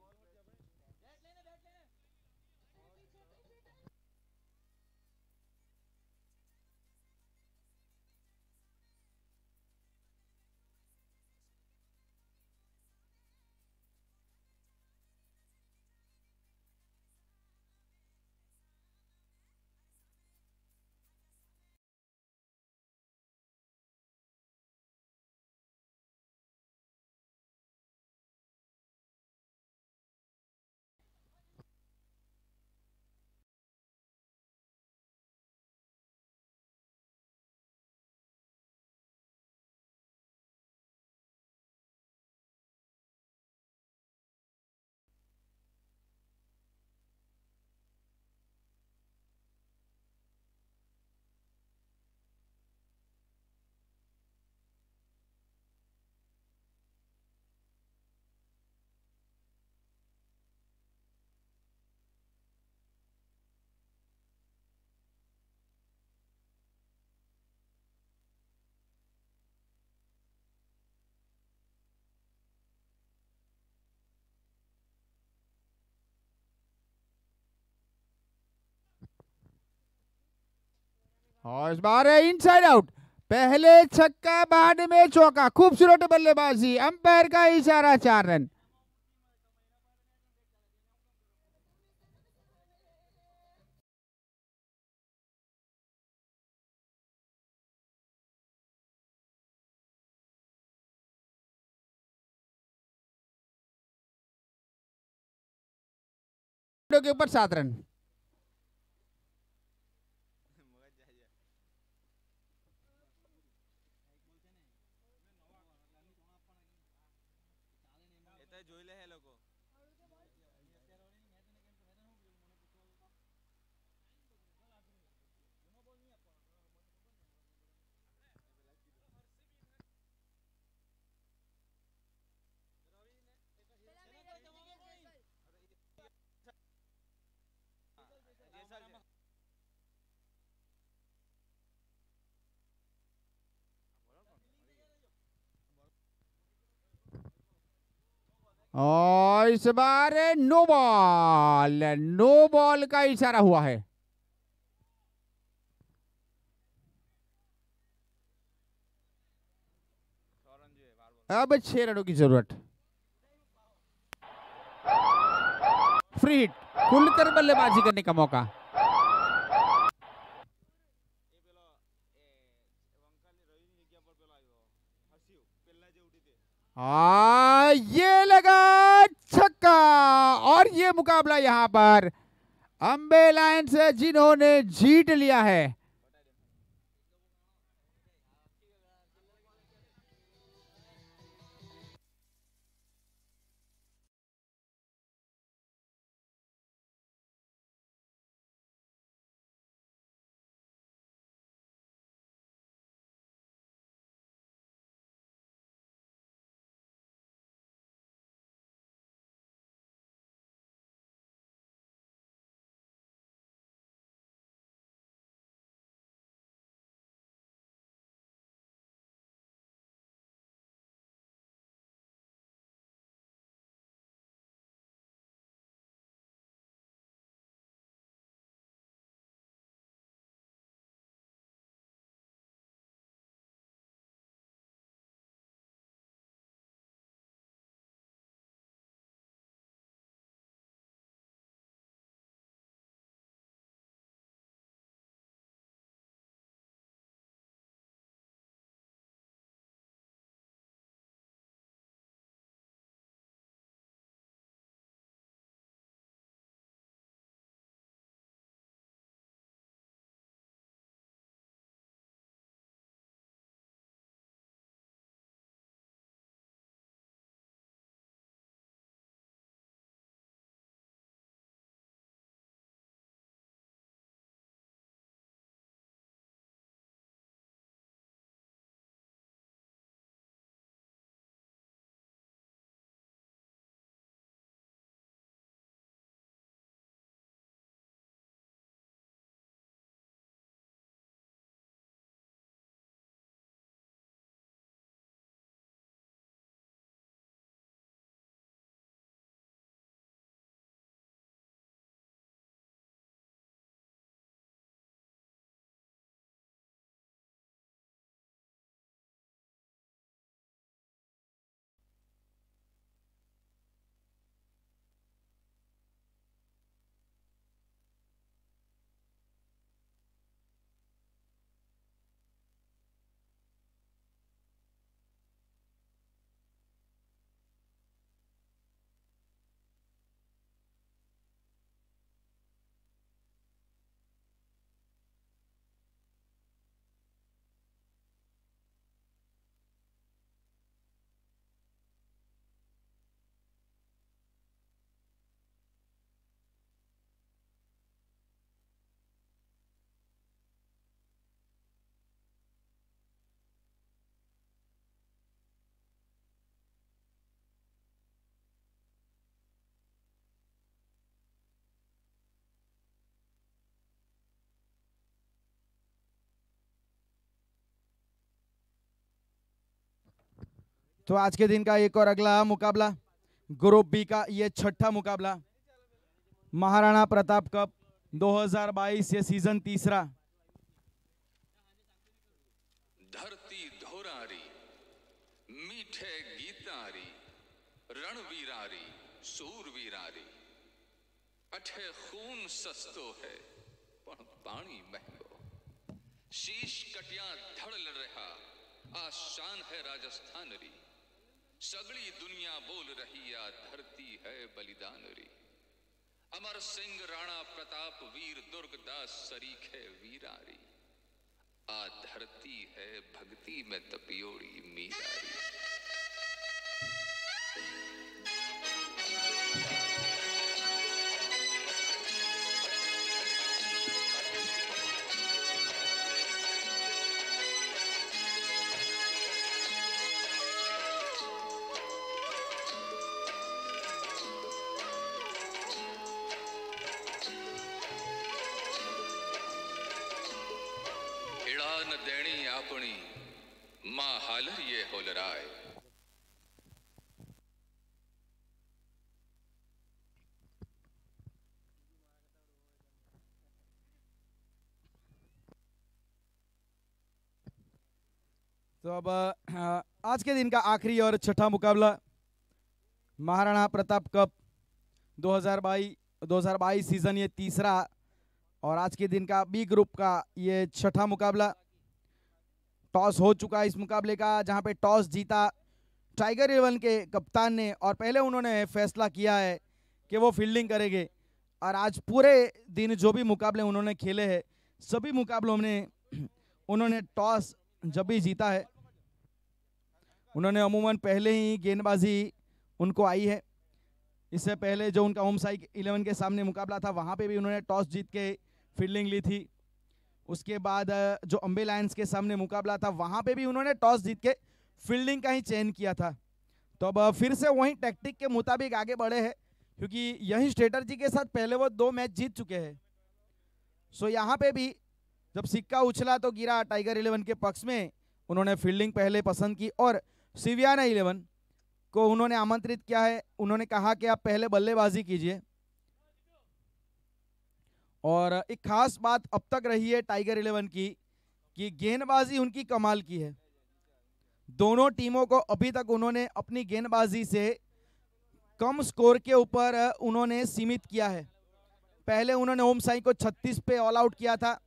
और बार है इनसाइड आउट पहले छक्का बाद में चौका खूबसूरत बल्लेबाजी अंपायर का इशारा चार रन के ऊपर सात रन और इस बार नो बॉल नो बॉल का इशारा हुआ है अब छह रनों की जरूरत फ्री हिट खुलकर बल्लेबाजी करने का मौका आ, ये लगा अच्छा और ये मुकाबला यहाँ पर अम्बे लाइन्स जिन्होंने जीत लिया है तो आज के दिन का एक और अगला मुकाबला ग्रुप बी का ये छठा मुकाबला महाराणा प्रताप कप 2022 ये सीजन तीसरा धरती धोरारी मीठे गीतारी रणवीरारी सूरवीरारी अठे खून सस्तो है पर पानी महंगो शीश कटिया धड़ल रहा आसान है राजस्थान री सगली दुनिया बोल रही या धरती है बलिदान री अमर सिंह राणा प्रताप वीर दुर्ग दास सरीख है वीरारी आ धरती है भक्ति में तपियोरी मीरारी तो अब हाँ, आज के दिन का आखिरी और छठा मुकाबला महाराणा प्रताप कप 2022 2022 सीजन ये तीसरा और आज के दिन का बी ग्रुप का ये छठा मुकाबला टॉस हो चुका है इस मुकाबले का जहां पे टॉस जीता टाइगर इलेवन के कप्तान ने और पहले उन्होंने फैसला किया है कि वो फील्डिंग करेंगे और आज पूरे दिन जो भी मुकाबले उन्होंने खेले हैं सभी मुकाबलों में उन्होंने टॉस जब भी जीता है उन्होंने अमूमन पहले ही गेंदबाजी उनको आई है इससे पहले जो उनका होम साइक इलेवन के सामने मुकाबला था वहाँ पे भी उन्होंने टॉस जीत के फील्डिंग ली थी उसके बाद जो अम्बे लायंस के सामने मुकाबला था वहाँ पे भी उन्होंने टॉस जीत के फील्डिंग का ही चयन किया था तो अब फिर से वही टैक्टिक के मुताबिक आगे बढ़े हैं क्योंकि यही स्ट्रेटर्जी के साथ पहले वो दो मैच जीत चुके हैं सो यहाँ पे भी जब सिक्का उछला तो गिरा टाइगर इलेवन के पक्ष में उन्होंने फील्डिंग पहले पसंद की और सिवियाना इलेवन को उन्होंने आमंत्रित किया है उन्होंने कहा कि आप पहले बल्लेबाजी कीजिए और एक खास बात अब तक रही है टाइगर इलेवन की कि गेंदबाजी उनकी कमाल की है दोनों टीमों को अभी तक उन्होंने अपनी गेंदबाजी से कम स्कोर के ऊपर उन्होंने सीमित किया है पहले उन्होंने ओम साई को 36 पे ऑल आउट किया था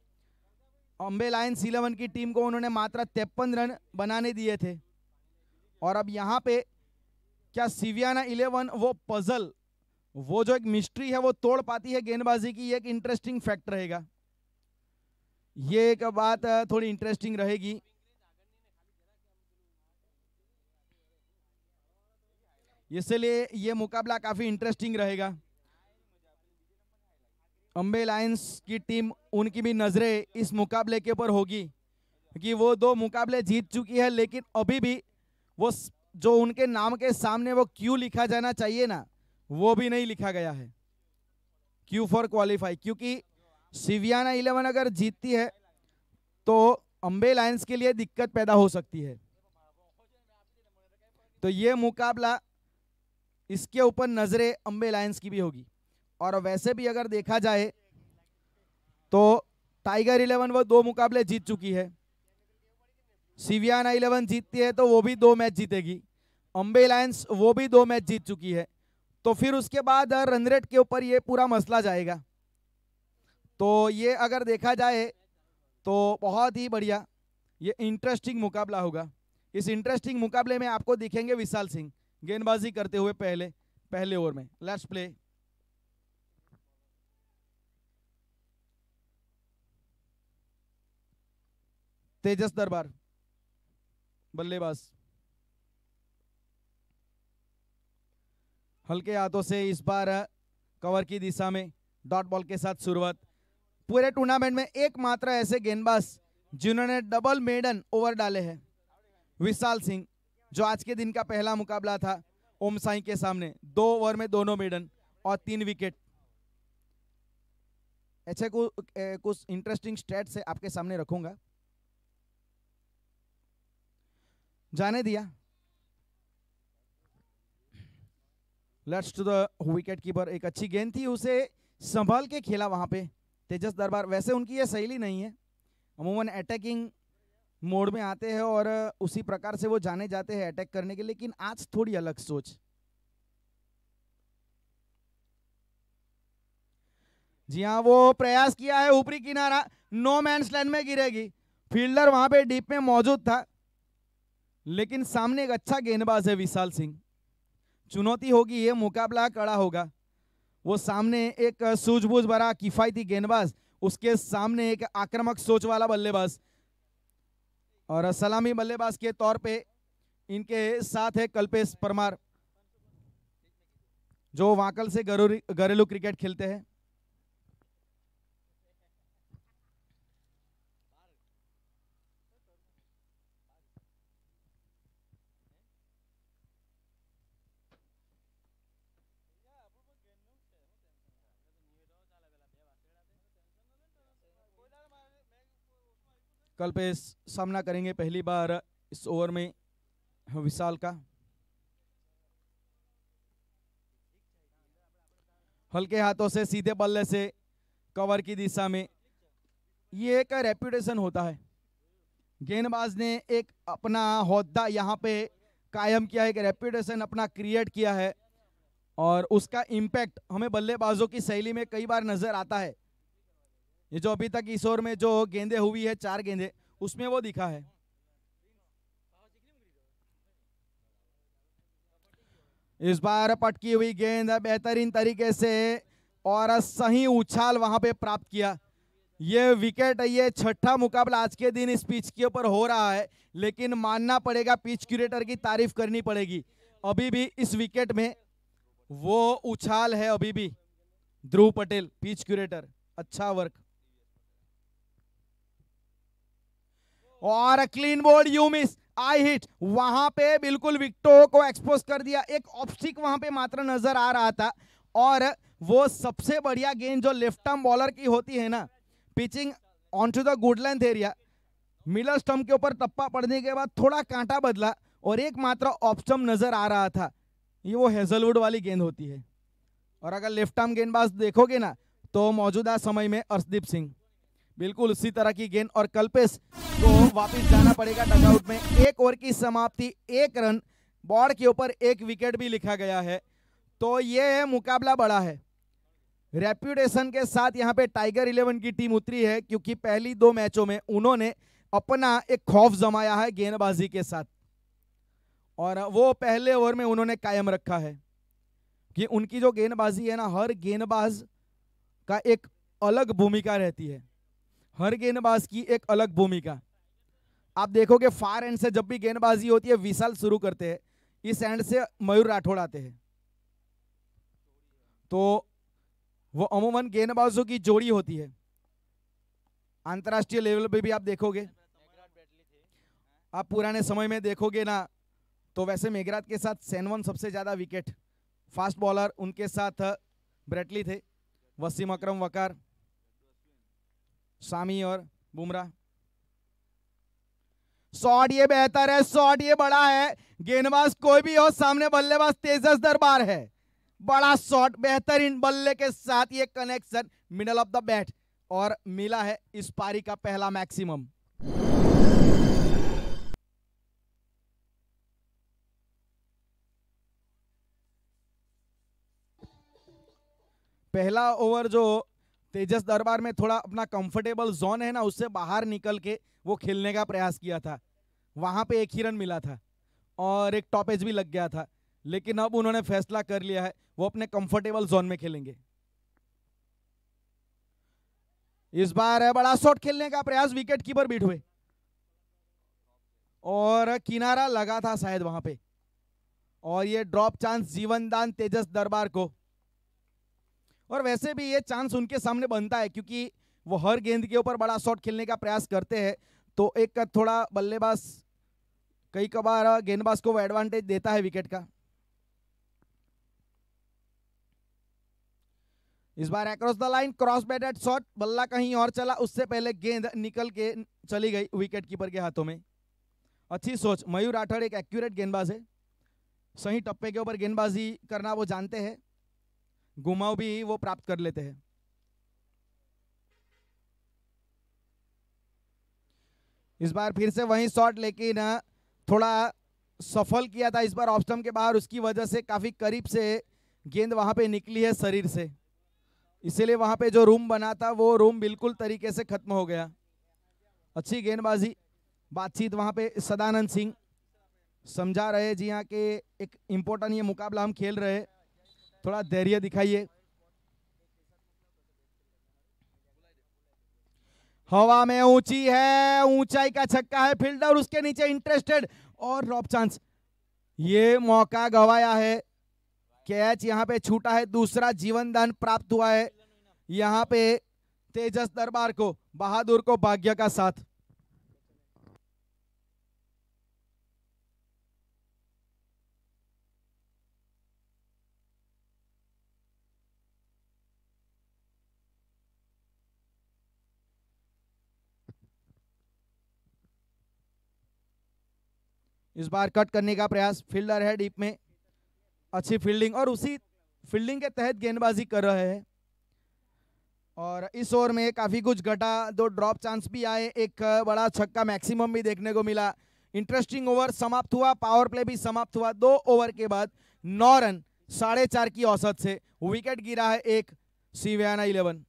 अम्बे लायंस इलेवन की टीम को उन्होंने मात्र तिरपन रन बनाने दिए थे और अब यहाँ पे क्या सिवियाना इलेवन वो पजल वो जो एक मिस्ट्री है वो तोड़ पाती है गेंदबाजी की एक इंटरेस्टिंग फैक्ट रहेगा ये एक बात थोड़ी इंटरेस्टिंग रहेगी इसलिए ये मुकाबला काफ़ी इंटरेस्टिंग रहेगा अम्बे लायंस की टीम उनकी भी नज़रें इस मुकाबले के ऊपर होगी क्योंकि वो दो मुकाबले जीत चुकी है लेकिन अभी भी वो जो उनके नाम के सामने वो क्यू लिखा जाना चाहिए ना वो भी नहीं लिखा गया है क्यू फॉर क्वालिफाई क्योंकि सिवियाना इलेवन अगर जीतती है तो अम्बे लाइन्स के लिए दिक्कत पैदा हो सकती है तो ये मुकाबला इसके ऊपर नज़रें अम्बे लाइन्स की भी होगी और वैसे भी अगर देखा जाए तो टाइगर इलेवन वो दो मुकाबले जीत चुकी है सीवियाना इलेवन जीतती है तो वो भी दो मैच जीतेगी अम्बे लायंस वो भी दो मैच जीत चुकी है तो फिर उसके बाद रन रेट के ऊपर ये पूरा मसला जाएगा तो ये अगर देखा जाए तो बहुत ही बढ़िया ये इंटरेस्टिंग मुकाबला होगा इस इंटरेस्टिंग मुकाबले में आपको दिखेंगे विशाल सिंह गेंदबाजी करते हुए पहले पहले ओवर में लेट्स प्ले तेजस दरबार बल्लेबाज हल्के हाथों से इस बार कवर की दिशा में डॉट बॉल के साथ शुरुआत पूरे टूर्नामेंट में एकमात्र ऐसे गेंदबाज जिन्होंने डबल मेडन ओवर डाले हैं विशाल सिंह जो आज के दिन का पहला मुकाबला था ओम साई के सामने दो ओवर में दोनों मेडन और तीन विकेट ऐसे कुछ इंटरेस्टिंग स्टेट्स है आपके सामने रखूंगा जाने दिया lets to the wicketkeeper एक अच्छी गेंद थी उसे संभाल के खेला वहां पे तेजस दरबार वैसे उनकी ये सहेली नहीं है अमूमन अटैकिंग मोड में आते हैं और उसी प्रकार से वो जाने जाते हैं अटैक करने के लेकिन आज थोड़ी अलग सोच जी हाँ वो प्रयास किया है ऊपरी किनारा नो मैं स्लैंड में गिरेगी फील्डर वहां पे डीप में मौजूद था लेकिन सामने एक अच्छा गेंदबाज है विशाल सिंह चुनौती होगी ये मुकाबला कड़ा होगा वो सामने एक सूझबूझ भरा किफ़ायती गेंदबाज उसके सामने एक आक्रामक सोच वाला बल्लेबाज और सलामी बल्लेबाज के तौर पे इनके साथ है कल्पेश परमार जो वाकल से घरेलू क्रिकेट खेलते हैं कल पे सामना करेंगे पहली बार इस ओवर में विशाल का हल्के हाथों से सीधे बल्ले से कवर की दिशा में ये एक रेपुटेशन होता है गेंदबाज ने एक अपना होद्दा यहाँ पे कायम किया है एक रेपुटेशन अपना क्रिएट किया है और उसका इम्पैक्ट हमें बल्लेबाजों की शैली में कई बार नज़र आता है ये जो अभी तक इस ओवर में जो गेंदे हुई है चार गेंदे उसमें वो दिखा है इस बार पटकी हुई गेंद बेहतरीन तरीके से और सही उछाल वहां पे प्राप्त किया ये विकेट ये छठा मुकाबला आज के दिन इस पिच के ऊपर हो रहा है लेकिन मानना पड़ेगा पिच क्यूरेटर की तारीफ करनी पड़ेगी अभी भी इस विकेट में वो उछाल है अभी भी ध्रुव पटेल पिच क्यूरेटर अच्छा वर्क और a clean bowled you miss I hit वहां पे बिल्कुल विक्टो को एक्सपोज कर दिया एक ऑप्शिक वहां पे मात्र नजर आ रहा था और वो सबसे बढ़िया गेंद जो लेफ्ट आर्म बॉलर की होती है ना pitching on to the good length area middle stump के ऊपर टप्पा पड़ने के बाद थोड़ा कांटा बदला और एक मात्र ऑफ नजर आ रहा था ये वो हेजलवुड वाली गेंद होती है और अगर लेफ्ट आर्म गेंदबाज देखोगे ना तो मौजूदा समय में अर्शदीप सिंह बिल्कुल उसी तरह की गेंद और कल्पेश को वापस जाना पड़ेगा टकआउट में एक ओवर की समाप्ति एक रन बॉर्ड के ऊपर एक विकेट भी लिखा गया है तो ये मुकाबला बड़ा है रेप्यूटेशन के साथ यहाँ पे टाइगर इलेवन की टीम उतरी है क्योंकि पहली दो मैचों में उन्होंने अपना एक खौफ जमाया है गेंदबाजी के साथ और वो पहले ओवर में उन्होंने कायम रखा है कि उनकी जो गेंदबाजी है ना हर गेंदबाज का एक अलग भूमिका रहती है हर गेंदबाज की एक अलग भूमिका आप देखोगे फार एंड से जब भी गेंदबाजी होती है विशाल शुरू करते हैं इस एंड से मयूर राठौड़ आते हैं तो वो अमूमन गेंदबाजों की जोड़ी होती है अंतरराष्ट्रीय लेवल पे भी आप देखोगे आप पुराने समय में देखोगे ना तो वैसे मेघराज के साथ सेनवन सबसे ज़्यादा विकेट फास्ट बॉलर उनके साथ ब्रेटली थे वसीम अक्रम वकार सामी और बुमरा शॉट ये बेहतर है शॉट ये बड़ा है गेंदबाज कोई भी हो सामने बल्लेबाज तेजस दरबार है बड़ा शॉट बेहतरीन बल्ले के साथ ये connection middle of the bat और मिला है इस पारी का पहला मैक्सिमम पहला ओवर जो तेजस दरबार में थोड़ा अपना कंफर्टेबल जोन है ना उससे बाहर निकल के वो खेलने का प्रयास किया था वहाँ पे एक ही रन मिला था और एक टॉपेज भी लग गया था लेकिन अब उन्होंने फैसला कर लिया है वो अपने कंफर्टेबल जोन में खेलेंगे इस बार है बड़ा शॉट खेलने का प्रयास विकेट कीपर बीट हुए और किनारा लगा था शायद वहां पे और ये ड्रॉप चांस जीवनदान तेजस दरबार को और वैसे भी ये चांस उनके सामने बनता है क्योंकि वो हर गेंद के ऊपर बड़ा शॉट खेलने का प्रयास करते हैं तो एक थोड़ा बल्लेबाज कई कबार गेंदबाज को एडवांटेज देता है विकेट का इस बार across the line cross batted shot बल्ला कहीं और चला उससे पहले गेंद निकल के चली गई विकेट कीपर के हाथों में अच्छी सोच मयूर राठौड़ एक एक्यूरेट गेंदबाज है सही टप्पे के ऊपर गेंदबाजी करना वो जानते हैं घुमाव भी वो प्राप्त कर लेते हैं इस बार फिर से वही शॉट लेकिन थोड़ा सफल किया था इस बार ऑप्शन के बाहर उसकी वजह से काफी करीब से गेंद वहां पे निकली है शरीर से इसीलिए वहां पे जो रूम बना था वो रूम बिल्कुल तरीके से खत्म हो गया अच्छी गेंदबाजी बातचीत वहां पे सदानंद सिंह समझा रहे जी हाँ के एक इम्पोर्टेंट ये मुकाबला हम खेल रहे थोड़ा धैर्य दिखाइए हवा में ऊंची है ऊंचाई का छक्का है फील्डर उसके नीचे इंटरेस्टेड और ड्रॉप चांस ये मौका गवाया है कैच यहाँ पे छूटा है दूसरा जीवन दान प्राप्त हुआ है यहाँ पे तेजस दरबार को बहादुर को भाग्य का साथ इस बार कट करने का प्रयास फील्डर है डीप में अच्छी फील्डिंग और उसी फील्डिंग के तहत गेंदबाजी कर रहे हैं और इस ओवर में काफ़ी कुछ घटा दो ड्रॉप चांस भी आए एक बड़ा छक्का मैक्सिमम भी देखने को मिला इंटरेस्टिंग ओवर समाप्त हुआ पावर प्ले भी समाप्त हुआ दो ओवर के बाद नौ रन साढ़े चार की औसत से विकेट गिरा है एक सीवियाना इलेवन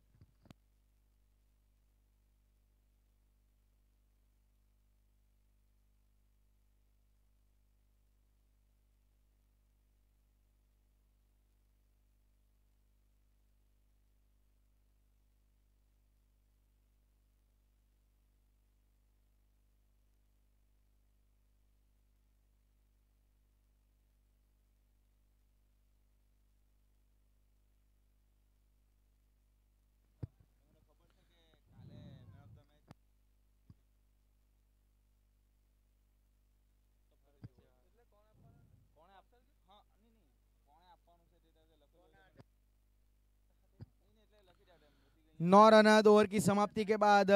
नौ रन ओवर की समाप्ति के बाद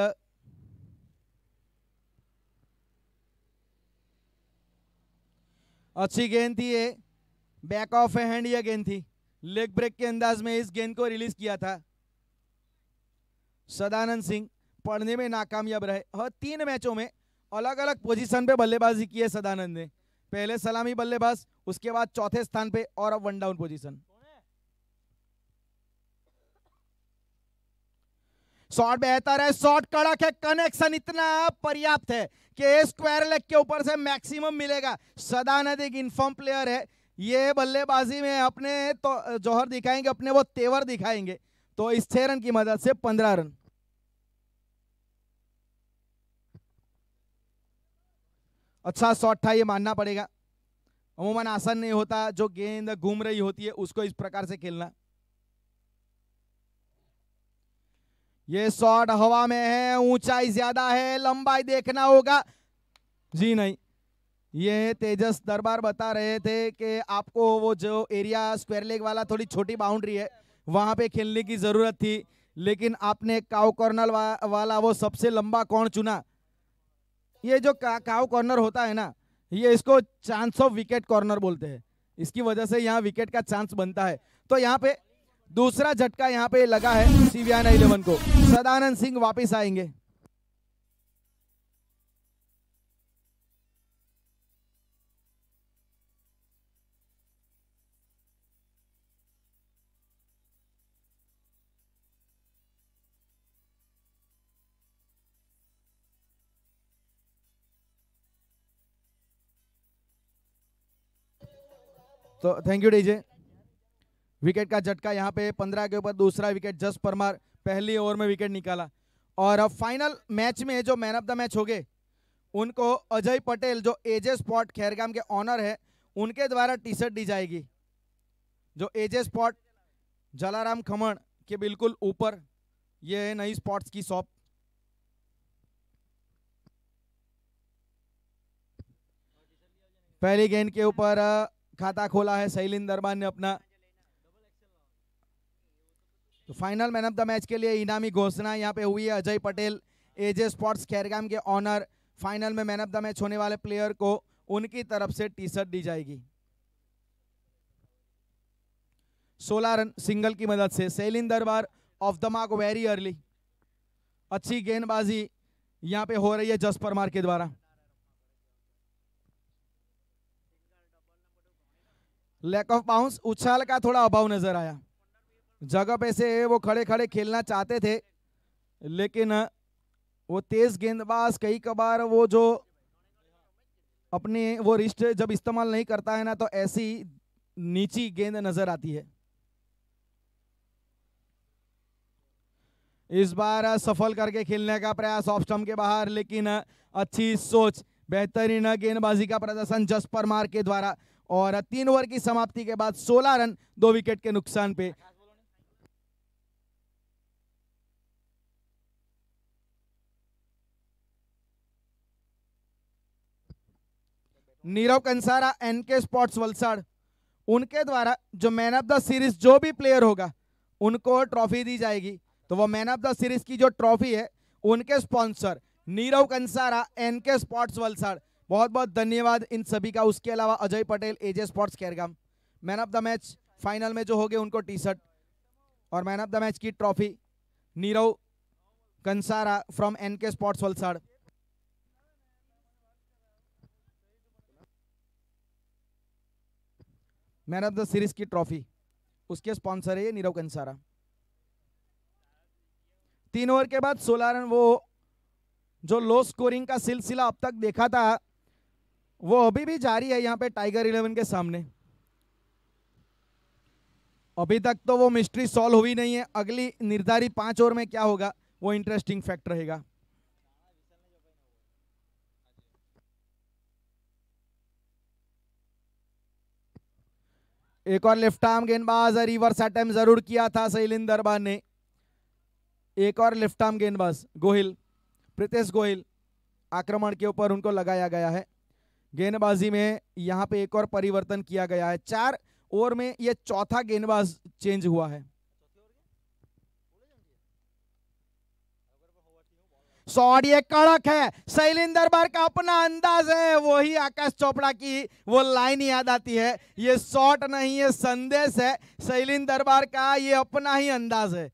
अच्छी गेंद थी ये बैक ऑफ हैंड यह गेंद थी लेग ब्रेक के अंदाज में इस गेंद को रिलीज किया था सदानंद सिंह पढ़ने में नाकामयाब रहे और तीन मैचों में अलग अलग पोजीशन पे बल्लेबाजी की है सदानंद ने पहले सलामी बल्लेबाज उसके बाद चौथे स्थान पे और अब वन डाउन पोजीशन शॉट बेहतर है शॉट कड़क है कनेक्शन इतना पर्याप्त है कि स्क्वायर लेग के ऊपर से मैक्सिमम मिलेगा सदानंद एक इनफॉर्म प्लेयर है ये बल्लेबाजी में अपने तो जौहर दिखाएंगे अपने वो तेवर दिखाएंगे तो इस छह रन की मदद से पंद्रह रन अच्छा शॉट था ये मानना पड़ेगा अमूमन आसान नहीं होता जो गेंद घूम रही होती है उसको इस प्रकार से खेलना ये शॉट हवा में है ऊंचाई ज्यादा है लंबाई देखना होगा जी नहीं ये तेजस दरबार बता रहे थे कि आपको वो जो एरिया स्क्वायर लेग वाला थोड़ी छोटी बाउंड्री है वहां पे खेलने की ज़रूरत थी लेकिन आपने काउ कॉर्नर वा, वाला वो सबसे लंबा कौन चुना ये जो का, काउ कॉर्नर होता है ना ये इसको चांस ऑफ विकेट कॉर्नर बोलते हैं इसकी वजह से यहाँ विकेट का चांस बनता है तो यहाँ पे दूसरा झटका यहां पे लगा है ने इलेवन को सदानंद सिंह वापस आएंगे तो थैंक यू डीजे विकेट का झटका यहाँ पे पंद्रह के ऊपर दूसरा विकेट जस परमार पहली ओवर में विकेट निकाला और अब फाइनल मैच में जो मैन ऑफ द मैच हो गए उनको अजय पटेल जो एजे स्पॉट खैरगाम के ऑनर है उनके द्वारा टी शर्ट दी जाएगी जो एजे स्पॉट जलाराम खमण के बिल्कुल ऊपर ये है नई स्पॉट्स की शॉप पहली गेंद के ऊपर खाता खोला है शैलिन दरबान ने अपना तो final man of the match के लिए इनामी घोषणा यहाँ पे हुई है अजय पटेल एजे स्पोर्ट्स खैरगाम के ऑनर फाइनल में मैन ऑफ द मैच होने वाले प्लेयर को उनकी तरफ से टी शर्ट दी जाएगी सोलह रन सिंगल की मदद से Salin Darbar off the mark very early अच्छी गेंदबाजी यहाँ पे हो रही है जस परमार के द्वारा लैक ऑफ बाउंस उछाल का थोड़ा अभाव नजर आया जगह पे से वो खड़े खड़े खेलना चाहते थे लेकिन वो तेज गेंदबाज कई कबार वो जो अपने वो रिस्ट जब इस्तेमाल नहीं करता है ना तो ऐसी नीची गेंद नजर आती है इस बार सफल करके खेलने का प्रयास ऑफ स्टम्प के बाहर लेकिन अच्छी सोच बेहतरीन गेंदबाजी का प्रदर्शन जस परमार के द्वारा और तीन ओवर की समाप्ति के बाद 16 रन दो विकेट के नुकसान पे Nirav Kansara N K sports Valsad उनके द्वारा जो मैन ऑफ द सीरीज जो भी प्लेयर होगा उनको ट्रॉफी दी जाएगी तो वो मैन ऑफ द सीरीज की जो ट्रॉफी है उनके sponsor Nirav Kansara N K sports Valsad बहुत बहुत धन्यवाद इन सभी का उसके अलावा Ajay Patel AJ sports Khergam man of the match final में जो हो गए उनको टी शर्ट और मैन ऑफ द मैच की trophy Nirav Kansara from N K sports Valsad man of the series की ट्रॉफी उसके स्पॉन्सर है ये नीरव कंसारा तीन ओवर के बाद सोलह रन वो जो लो स्कोरिंग का सिलसिला अब तक देखा था वो अभी भी जारी है यहाँ पे टाइगर इलेवन के सामने अभी तक तो वो मिस्ट्री सॉल्व हुई नहीं है अगली निर्धारित पांच ओवर में क्या होगा वो इंटरेस्टिंग फैक्ट रहेगा एक और लेफ्ट आर्म गेंदबाज रिवर्स अटेम्प जरूर किया था सैलिन दरबार ने एक और लेफ्ट आर्म गेंदबाज गोहिल प्रीतेश गोहिल आक्रमण के ऊपर उनको लगाया गया है गेंदबाजी में यहां पे एक और परिवर्तन किया गया है चार ओवर में यह चौथा गेंदबाज चेंज हुआ है ये कड़क है शैलेंद्र दरबार का अपना अंदाज है वही आकाश चोपड़ा की वो लाइन याद आती है ये शॉट नहीं है संदेश है शैलेंद्र दरबार का ये अपना ही अंदाज है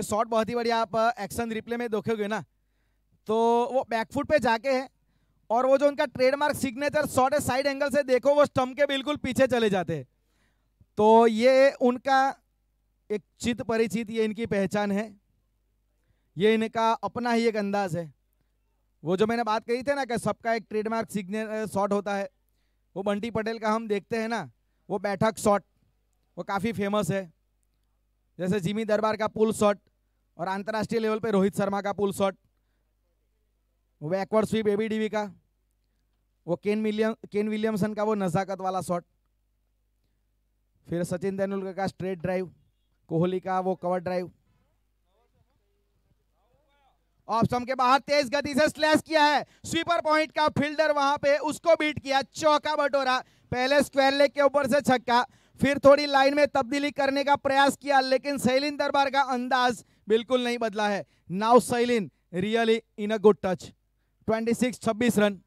ये शॉट बहुत ही बढ़िया आप एक्शन रिप्ले में देखोगे ना तो वो बैकफुट पे जाके है और वो जो उनका ट्रेडमार्क सिग्नेचर शॉट है साइड एंगल से देखो वो स्टम्प के बिल्कुल पीछे चले जाते हैं तो ये उनका एक चित परिचित ये इनकी पहचान है ये इनका अपना ही एक अंदाज है वो जो मैंने बात कही थी ना कि सबका एक ट्रेडमार्क सिग्नेचर शॉट होता है वो बंटी पटेल का हम देखते हैं ना वो बैठक शॉट वो काफ़ी फेमस है जैसे जिमी दरबार का पुल शॉट और अंतर्राष्ट्रीय लेवल पे रोहित शर्मा का pull shot backward sweep AB डीवी का वो केन विलियम केन विलियमसन का वो नज़ाकत वाला शॉट फिर सचिन तेंदुलकर का स्ट्रेट ड्राइव कोहली का वो कवर ड्राइव ऑप्शन के बाहर तेज गति से स्लैश किया है स्वीपर पॉइंट का फील्डर वहां पे उसको बीट किया चौका बटोरा पहले स्क्वायर लेग के ऊपर से छक्का फिर थोड़ी लाइन में तब्दीली करने का प्रयास किया लेकिन शैलिन दरबार का अंदाज बिल्कुल नहीं बदला है now Salin really in a good touch 26 26 run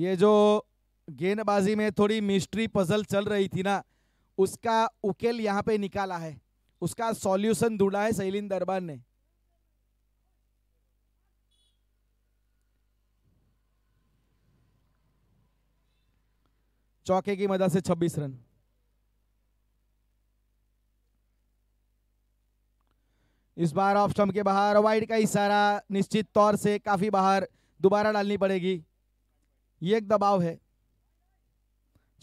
ये जो गेंदबाजी में थोड़ी मिस्ट्री पजल चल रही थी ना उसका उकेल यहां पे निकाला है उसका सॉल्यूशन ढूंढा है सैलिन दरबार ने चौके की मदद से 26 रन इस बार ऑफ स्टम्प के बाहर वाइड का इशारा निश्चित तौर से काफी बाहर दोबारा डालनी पड़ेगी ये एक दबाव है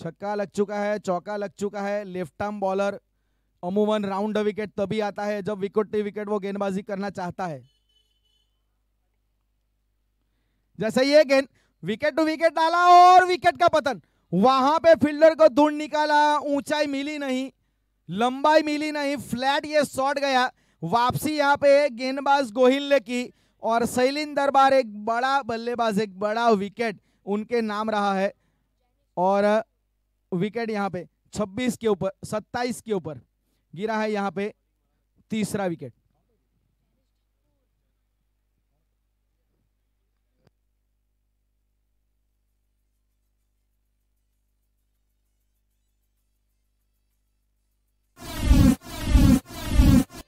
छक्का लग चुका है चौका लग चुका है लेफ्ट आर्म बॉलर अमूमन राउंड विकेट तभी आता है जब विकेट टू विकेट वो गेंदबाजी करना चाहता है जैसे ये गेंद विकेट टू विकेट डाला और विकेट का पतन वहां पे फील्डर को ढूंढ निकाला ऊंचाई मिली नहीं लंबाई मिली नहीं फ्लैट ये शॉर्ट गया वापसी यहाँ पे गेंदबाज गोहिल ने की और शैलिन दरबार एक बड़ा बल्लेबाज एक बड़ा विकेट उनके नाम रहा है और विकेट यहाँ पे 26 के ऊपर 27 के ऊपर गिरा है यहाँ पे तीसरा विकेट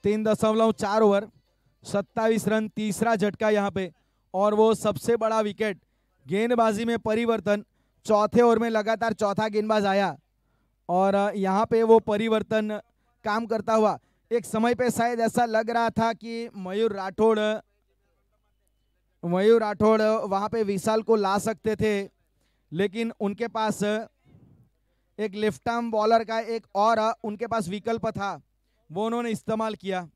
तीन दशमलव चार ओवर सत्ताईस रन तीसरा झटका यहाँ पे और वो सबसे बड़ा विकेट गेंदबाजी में परिवर्तन चौथे ओवर में लगातार चौथा गेंदबाज आया और यहाँ पे वो परिवर्तन काम करता हुआ एक समय पे शायद ऐसा लग रहा था कि मयूर राठौड़ मयूर राठौड़ वहाँ पे विशाल को ला सकते थे लेकिन उनके पास एक लेफ्ट आर्म बॉलर का एक और उनके पास विकल्प था वो उन्होंने इस्तेमाल किया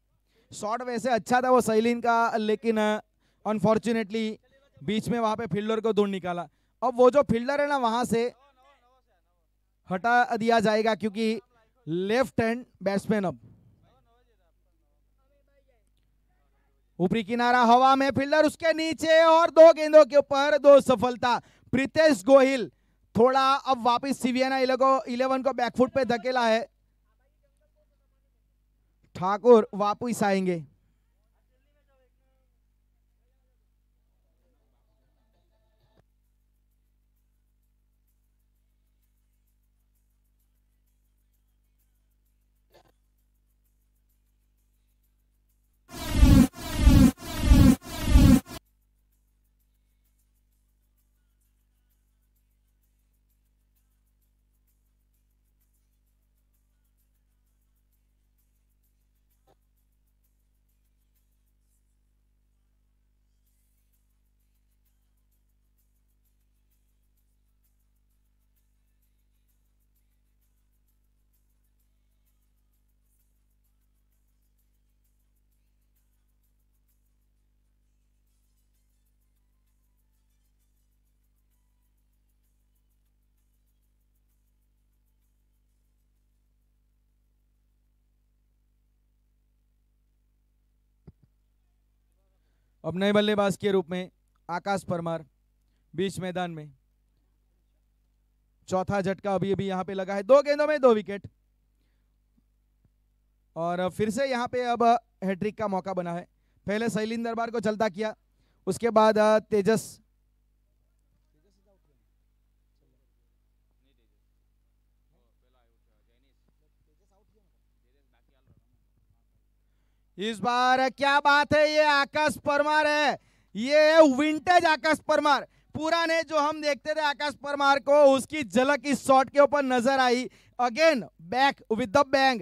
शॉट वैसे अच्छा था वो सैलिन का लेकिन अनफॉर्चुनेटली बीच में वहाँ पे फील्डर को दूर निकाला अब वो जो फील्डर है ना वहाँ से हटा दिया जाएगा क्योंकि लेफ्ट हैंड बैट्समैन अब ऊपरी किनारा हवा में फील्डर उसके नीचे और दो गेंदों के ऊपर दो सफलता प्रीतेश गोहिल थोड़ा अब वापस सीवियना इलेवन को बैकफुट पे धकेला है ठाकुर वापिस आएंगे अब नए बल्लेबाज के रूप में आकाश परमार बीच मैदान में चौथा झटका अभी अभी यहाँ पे लगा है दो गेंदों में दो विकेट और फिर से यहाँ पे अब हैट्रिक का मौका बना है पहले शैलिन दरबार को चलता किया उसके बाद तेजस इस बार क्या बात है ये आकाश परमार है ये विंटेज आकाश परमार पुराने जो हम देखते थे आकाश परमार को उसकी झलक इस शॉट के ऊपर नजर आई again back with the bang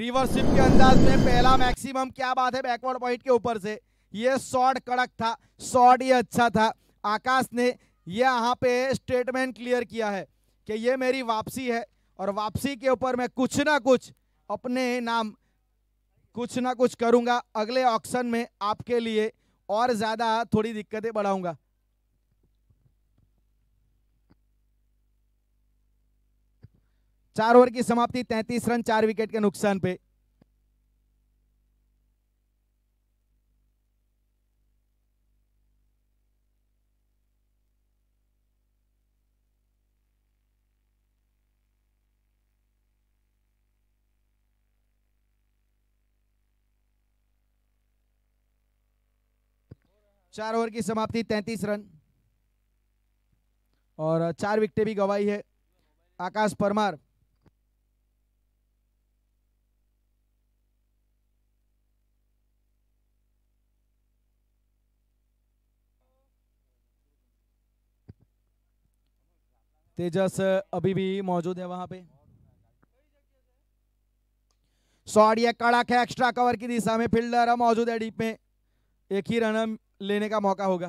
reverse sweep के अंदाज में पहला मैक्सिमम क्या बात है बैकवर्ड पॉइंट के ऊपर से ये शॉट कड़क था शॉट ये अच्छा था आकाश ने यहाँ पे स्टेटमेंट क्लियर किया है कि ये मेरी वापसी है और वापसी के ऊपर मैं कुछ ना कुछ अपने नाम कुछ ना कुछ करूंगा अगले ऑक्शन में आपके लिए और ज्यादा थोड़ी दिक्कतें बढ़ाऊंगा चार ओवर की समाप्ति तैतीस रन चार विकेट के नुकसान पे चार ओवर की समाप्ति तैतीस रन और चार विकेटें भी गवाई है आकाश परमार तेजस अभी भी मौजूद है वहां पे सॉडिया कड़ाक है एक्स्ट्रा कवर की दिशा में फील्डर मौजूद है डीप में एक ही रन लेने का मौका होगा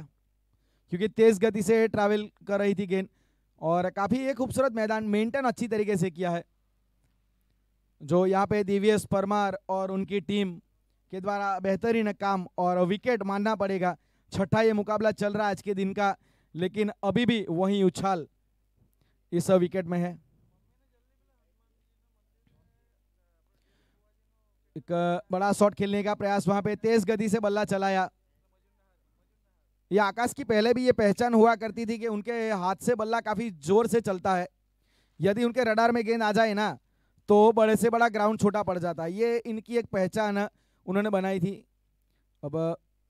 क्योंकि तेज़ गति से ट्रैवल कर रही थी गेंद और काफ़ी एक खूबसूरत मैदान मेंटेन अच्छी तरीके से किया है जो यहाँ पे दिव्यस परमार और उनकी टीम के द्वारा बेहतरीन काम और विकेट मानना पड़ेगा छठा ये मुकाबला चल रहा है आज के दिन का लेकिन अभी भी वही उछाल इस विकेट में है एक बड़ा शॉट खेलने का प्रयास वहां पे तेज गति से बल्ला चलाया ये आकाश की पहले भी ये पहचान हुआ करती थी कि उनके हाथ से बल्ला काफ़ी जोर से चलता है यदि उनके रडार में गेंद आ जाए ना तो बड़े से बड़ा ग्राउंड छोटा पड़ जाता है ये इनकी एक पहचान उन्होंने बनाई थी अब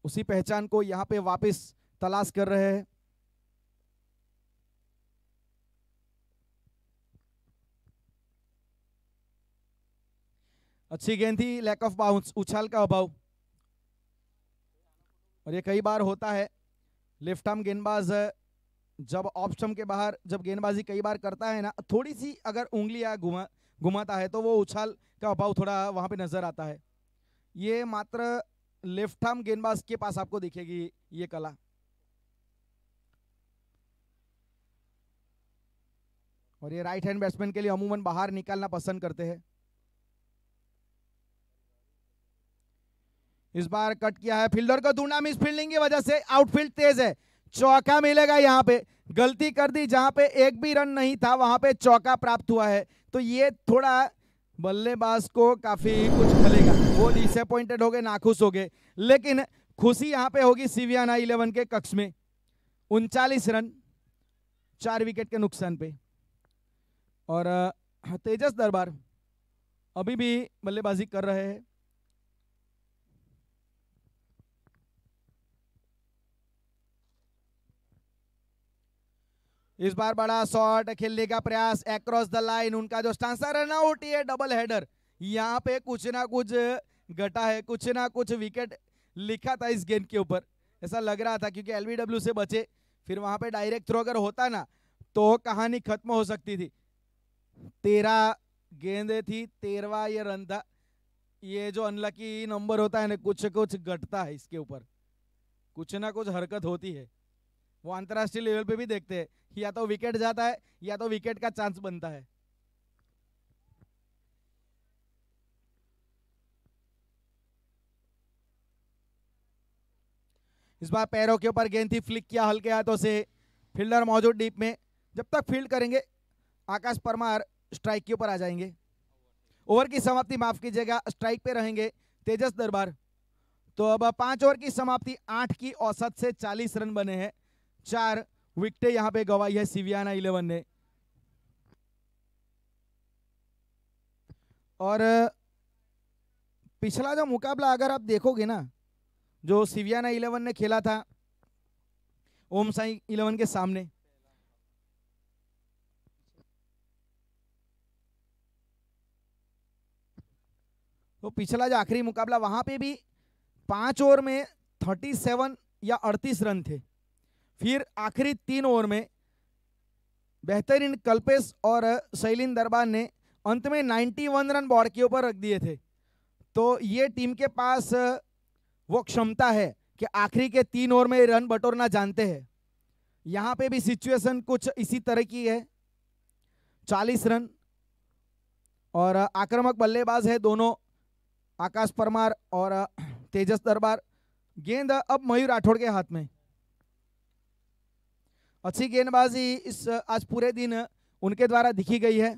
उसी पहचान को यहाँ पे वापस तलाश कर रहे हैं अच्छी गेंद थी लैक ऑफ बाउंस उछाल का अभाव और ये कई बार होता है लेफ्ट आर्म गेंदबाज जब ऑफ स्टम्प के बाहर जब गेंदबाजी कई बार करता है ना थोड़ी सी अगर या घुमा घुमाता है तो वो उछाल का अभाव थोड़ा वहाँ पे नजर आता है ये मात्र लेफ्ट आर्म गेंदबाज के पास आपको दिखेगी ये कला और ये राइट हैंड बैट्समैन के लिए अमूमन बाहर निकालना पसंद करते हैं इस बार कट किया है फील्डर को दूना मिस फील्डिंग की वजह से आउटफील्ड तेज है चौका मिलेगा यहाँ पे गलती कर दी जहाँ पे एक भी रन नहीं था वहाँ पे चौका प्राप्त हुआ है तो ये थोड़ा बल्लेबाज को काफी कुछ खलेगा वो डिसअपॉइंटेड हो गए नाखुश हो गए लेकिन खुशी यहाँ पे होगी सीवियाना इलेवन के कक्ष में उनचालीस रन चार विकेट के नुकसान पे और तेजस दरबार अभी भी बल्लेबाजी कर रहे हैं इस बार बड़ा शॉट खेलने का प्रयास एक्रॉस द लाइन उनका जो स्टांसर है ना उठी है डबल हेडर यहाँ पे कुछ ना कुछ घटा है कुछ ना कुछ विकेट लिखा था इस गेंद के ऊपर ऐसा लग रहा था क्योंकि एलबीडब्ल्यू से बचे फिर वहां पे डायरेक्ट थ्रो अगर होता ना तो कहानी खत्म हो सकती थी तेरा गेंद थी तेरवा ये रन था ये जो अनलकी नंबर होता है ना कुछ कुछ घटता है इसके ऊपर कुछ ना कुछ हरकत होती है वो अंतर्राष्ट्रीय लेवल पे भी देखते हैं या तो विकेट जाता है या तो विकेट का चांस बनता है इस बार पैरों के ऊपर गेंद थी फ्लिक किया हल्के हाथों से फील्डर मौजूद डीप में जब तक फील्ड करेंगे आकाश परमार स्ट्राइक के ऊपर आ जाएंगे ओवर की समाप्ति माफ कीजिएगा स्ट्राइक पे रहेंगे तेजस दरबार तो अब पांच ओवर की समाप्ति आठ की औसत से चालीस रन बने हैं चार विकटे यहां पे गवाई है सिवियाना इलेवन ने और पिछला जो मुकाबला अगर आप देखोगे ना जो सिवियाना इलेवन ने खेला था ओम साई इलेवन के सामने तो पिछला जो आखिरी मुकाबला वहां पे भी पांच ओवर में थर्टी सेवन या अड़तीस रन थे फिर आखिरी तीन ओवर में बेहतरीन कल्पेश और शैलिन दरबार ने अंत में 91 रन बॉर्ड के ऊपर रख दिए थे तो ये टीम के पास वो क्षमता है कि आखिरी के तीन ओवर में रन बटोरना जानते हैं यहाँ पे भी सिचुएशन कुछ इसी तरह की है 40 रन और आक्रामक बल्लेबाज है दोनों आकाश परमार और तेजस दरबार गेंद अब मयूर राठौड़ के हाथ में अच्छी गेंदबाजी इस आज पूरे दिन उनके द्वारा दिखी गई है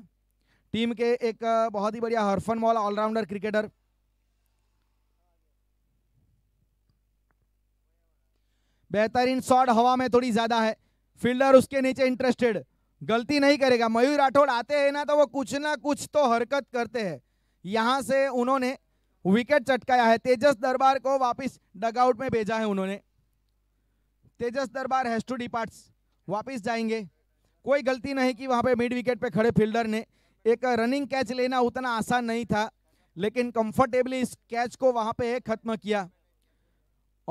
टीम के एक बहुत ही बढ़िया हरफन मॉल ऑलराउंडर क्रिकेटर बेहतरीन शॉट हवा में थोड़ी ज्यादा है फील्डर उसके नीचे इंटरेस्टेड गलती नहीं करेगा मयूर राठौड़ आते हैं ना तो वो कुछ ना कुछ तो हरकत करते हैं यहां से उन्होंने विकेट चटकाया है तेजस दरबार को वापस डगआउट में भेजा है उन्होंने तेजस दरबार हैज टू डिपार्ट्स वापस जाएंगे कोई गलती नहीं कि वहाँ पे मिड विकेट पे खड़े फील्डर ने एक रनिंग कैच लेना उतना आसान नहीं था लेकिन कंफर्टेबली इस कैच को वहाँ पे खत्म किया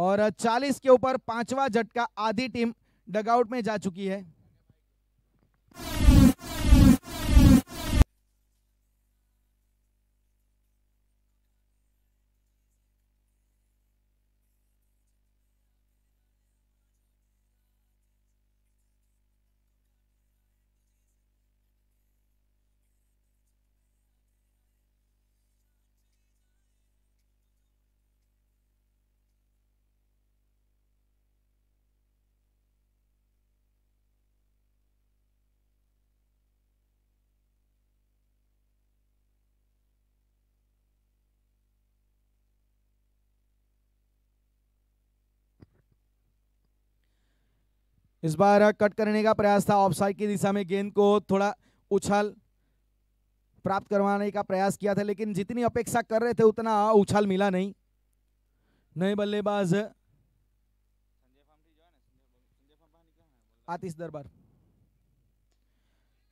और 40 के ऊपर पांचवा झटका आधी टीम डगआउट में जा चुकी है इस बार कट करने का प्रयास था ऑफसाइड की दिशा में गेंद को थोड़ा उछाल प्राप्त करवाने का प्रयास किया था लेकिन जितनी अपेक्षा कर रहे थे उतना उछाल मिला नहीं नए बल्लेबाज आतिश दरबार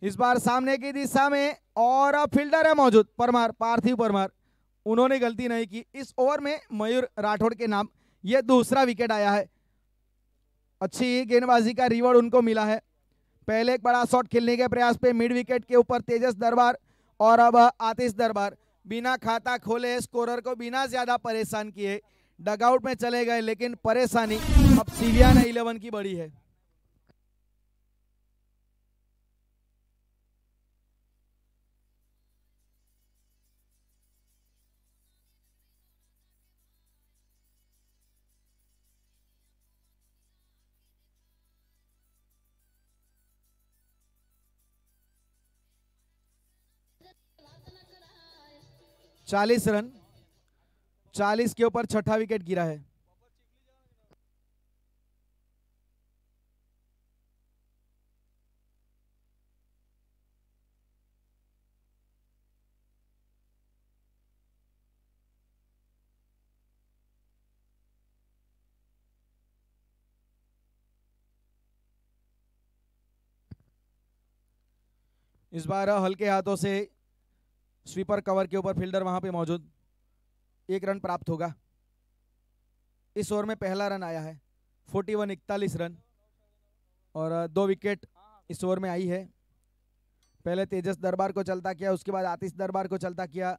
इस बार सामने की दिशा में और फील्डर है मौजूद परमार पार्थिव परमार उन्होंने गलती नहीं की इस ओवर में मयूर राठौड़ के नाम यह दूसरा विकेट आया है अच्छी गेंदबाजी का रिवॉर्ड उनको मिला है पहले एक बड़ा शॉट खेलने के प्रयास पे मिड विकेट के ऊपर तेजस दरबार और अब आतिश दरबार बिना खाता खोले स्कोरर को बिना ज़्यादा परेशान किए डगआउट में चले गए लेकिन परेशानी अब सीवियाना इलेवन की बड़ी है चालीस रन चालीस के ऊपर छठा विकेट गिरा है इस बार हल्के हाथों से स्वीपर कवर के ऊपर फील्डर वहां पे मौजूद एक रन प्राप्त होगा इस ओवर में पहला रन आया है फोर्टी वन इकतालीस रन और दो विकेट इस ओवर में आई है पहले तेजस दरबार को चलता किया उसके बाद आतिश दरबार को चलता किया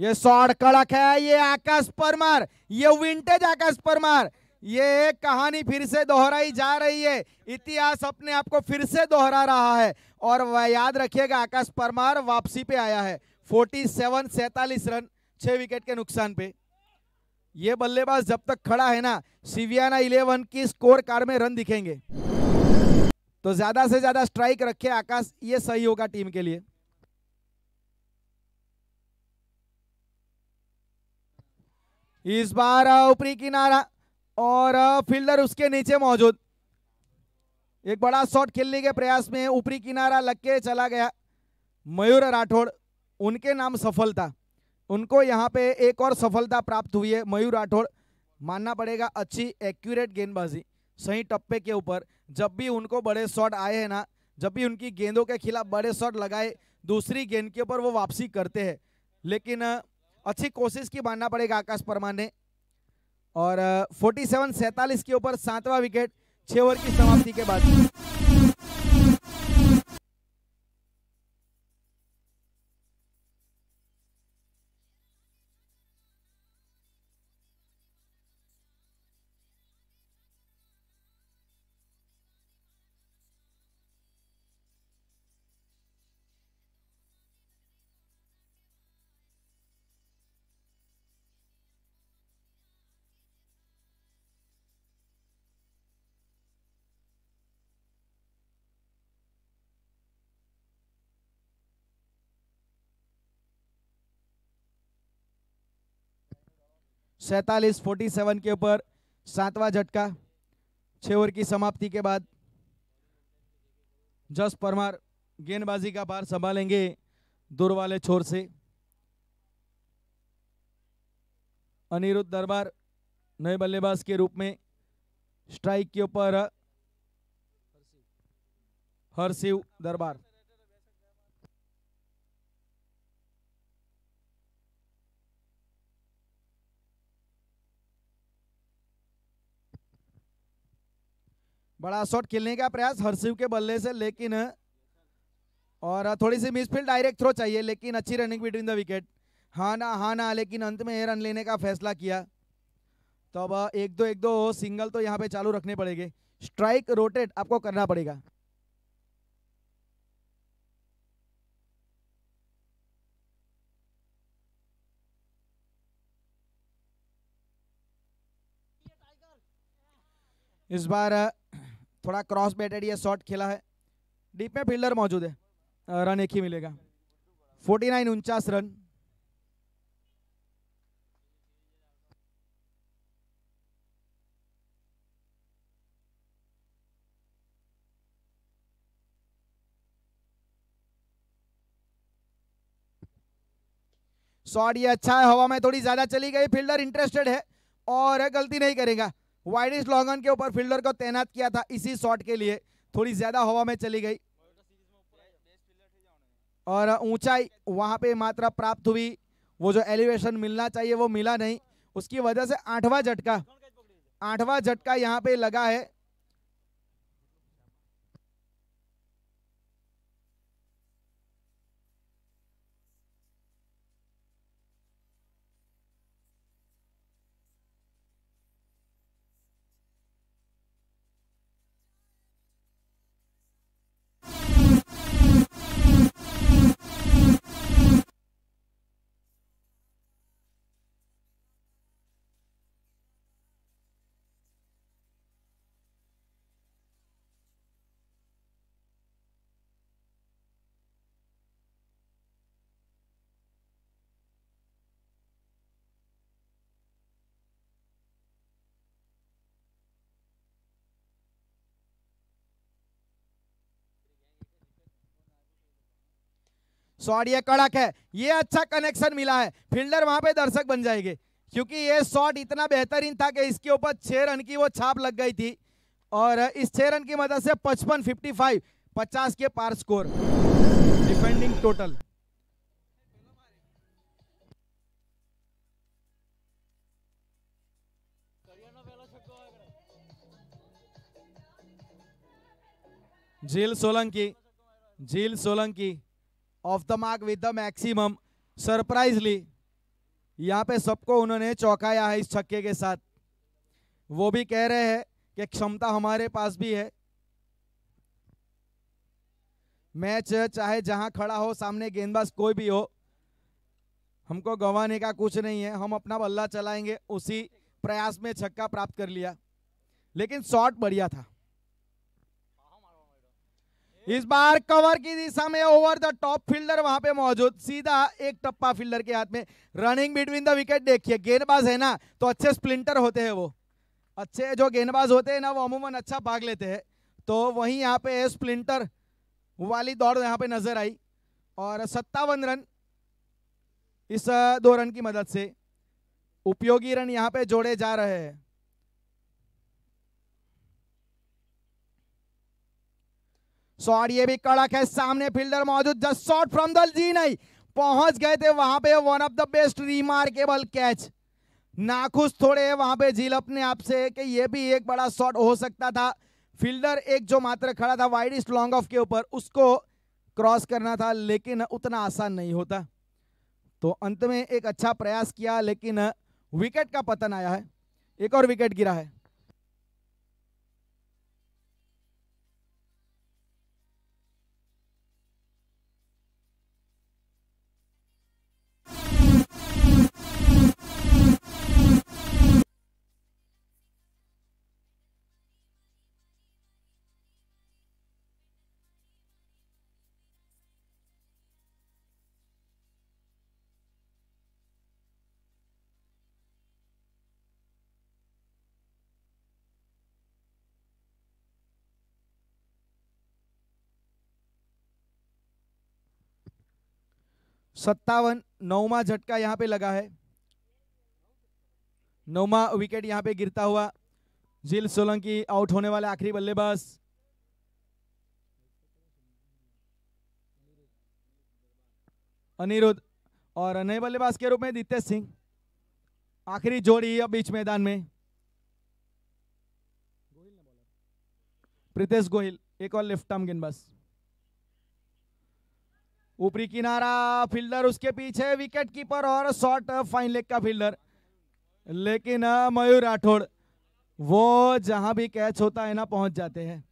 ये शॉर्ट कड़क है ये आकाश परमार ये विंटेज आकाश परमार ये कहानी फिर से दोहराई जा रही है इतिहास अपने आप को फिर से दोहरा रहा है और वह याद रखिएगा आकाश परमार वापसी पे आया है 47 सैतालीस रन छह विकेट के नुकसान पे ये बल्लेबाज जब तक खड़ा है ना सिवियाना इलेवन की स्कोर कार्ड में रन दिखेंगे तो ज्यादा से ज्यादा स्ट्राइक रखे आकाश ये सही होगा टीम के लिए इस बार ऊपरी किनारा और फील्डर उसके नीचे मौजूद एक बड़ा शॉट खेलने के प्रयास में ऊपरी किनारा लग के चला गया मयूर राठौड़ उनके नाम सफलता उनको यहाँ पे एक और सफलता प्राप्त हुई है मयूर राठौड़ मानना पड़ेगा अच्छी एक्यूरेट गेंदबाजी सही टप्पे के ऊपर जब भी उनको बड़े शॉट आए हैं ना जब भी उनकी गेंदों के खिलाफ बड़े शॉट लगाए दूसरी गेंद के ऊपर वो वापसी करते हैं लेकिन अच्छी कोशिश की मानना पड़ेगा आकाश परमार ने और फोर्टी सेवन सैतालीस के ऊपर सातवां विकेट छह ओवर की समाप्ति के बाद सैतालीस फोर्टी सेवन के ऊपर सातवां झटका छः ओवर की समाप्ति के बाद जस परमार गेंदबाजी का भार संभालेंगे दूर वाले छोर से अनिरुद्ध दरबार नए बल्लेबाज के रूप में स्ट्राइक के ऊपर हरशिव दरबार बड़ा शॉट खेलने का प्रयास हरसिव के बल्ले से लेकिन और थोड़ी सी मिसफील्ड डायरेक्ट थ्रो चाहिए लेकिन अच्छी रनिंग बिटवीन द विकेट हाँ ना हाँ ना लेकिन अंत में रन लेने का फैसला किया तो अब एक दो एक दो सिंगल तो यहाँ पे चालू रखने पड़ेंगे स्ट्राइक रोटेट आपको करना पड़ेगा इस बार थोड़ा क्रॉस बैटेड या शॉर्ट खेला है डीप में फील्डर मौजूद है रन एक ही मिलेगा फोर्टी नाइन उनचास रन शॉर्ट ये अच्छा है हवा में थोड़ी ज्यादा चली गई फील्डर इंटरेस्टेड है और गलती नहीं करेगा वाइडिस लॉन्गन के ऊपर फील्डर को तैनात किया था इसी शॉट के लिए थोड़ी ज्यादा हवा में चली गई और ऊंचाई वहां पे मात्रा प्राप्त हुई वो जो एलिवेशन मिलना चाहिए वो मिला नहीं उसकी वजह से आठवां झटका आठवां झटका यहाँ पे लगा है शॉट ये कड़क है ये अच्छा कनेक्शन मिला है फील्डर वहां पे दर्शक बन जाएंगे क्योंकि ये शॉट इतना बेहतरीन था कि इसके ऊपर छह रन की वो छाप लग गई थी और इस छह रन की मदद से पचपन फिफ्टी फाइव पचास के पार score defending total Jheel Solanki Jheel Solanki of the mark with the maximum surprisingly यहाँ पे सबको उन्होंने चौंकाया है इस छक्के के साथ वो भी कह रहे हैं कि क्षमता हमारे पास भी है मैच चाहे जहां खड़ा हो सामने गेंदबाज कोई भी हो हमको गंवाने का कुछ नहीं है हम अपना बल्ला चलाएंगे उसी प्रयास में छक्का प्राप्त कर लिया लेकिन शॉट बढ़िया था इस बार कवर की दिशा में ओवर द टॉप फील्डर वहां पे मौजूद सीधा एक टप्पा फील्डर के हाथ में रनिंग बिटवीन द विकेट देखिए गेंदबाज है ना तो अच्छे स्प्लिंटर होते हैं वो अच्छे जो गेंदबाज होते हैं ना वो अमूमन अच्छा भाग लेते हैं तो वहीं यहाँ पे स्प्लिंटर वाली दौड़ यहाँ पे नजर आई और सत्तावन रन इस दो रन की मदद से उपयोगी रन यहाँ पे जोड़े जा रहे हैं शॉट ये भी कड़क है सामने फील्डर मौजूद जस्ट शॉट फ्रॉम द जी नहीं पहुंच गए थे वहां पे one of the best remarkable catch नाखुश थोड़े है वहां पे झील अपने आप से कि ये भी एक बड़ा शॉट हो सकता था फील्डर एक जो मात्र खड़ा था वाइडिस्ट लॉन्ग ऑफ के ऊपर उसको क्रॉस करना था लेकिन उतना आसान नहीं होता तो अंत में एक अच्छा प्रयास किया लेकिन विकेट का पतन आया है एक और विकेट गिरा है सत्तावन नौवा झटका यहां पे लगा है नौवा विकेट यहां पे गिरता हुआ जिल सोलंकी आउट होने वाले आखिरी बल्लेबाज अनिरुद्ध और नए बल्लेबाज के रूप में दित्य सिंह आखिरी जोड़ी अब बीच मैदान में प्रीतेश गोहिल एक और लेफ्ट आर्म गेंदबाज ऊपरी किनारा फील्डर उसके पीछे विकेट कीपर और शॉर्ट फाइन लेग का फील्डर लेकिन मयूर राठौड़ वो जहाँ भी कैच होता है ना पहुँच जाते हैं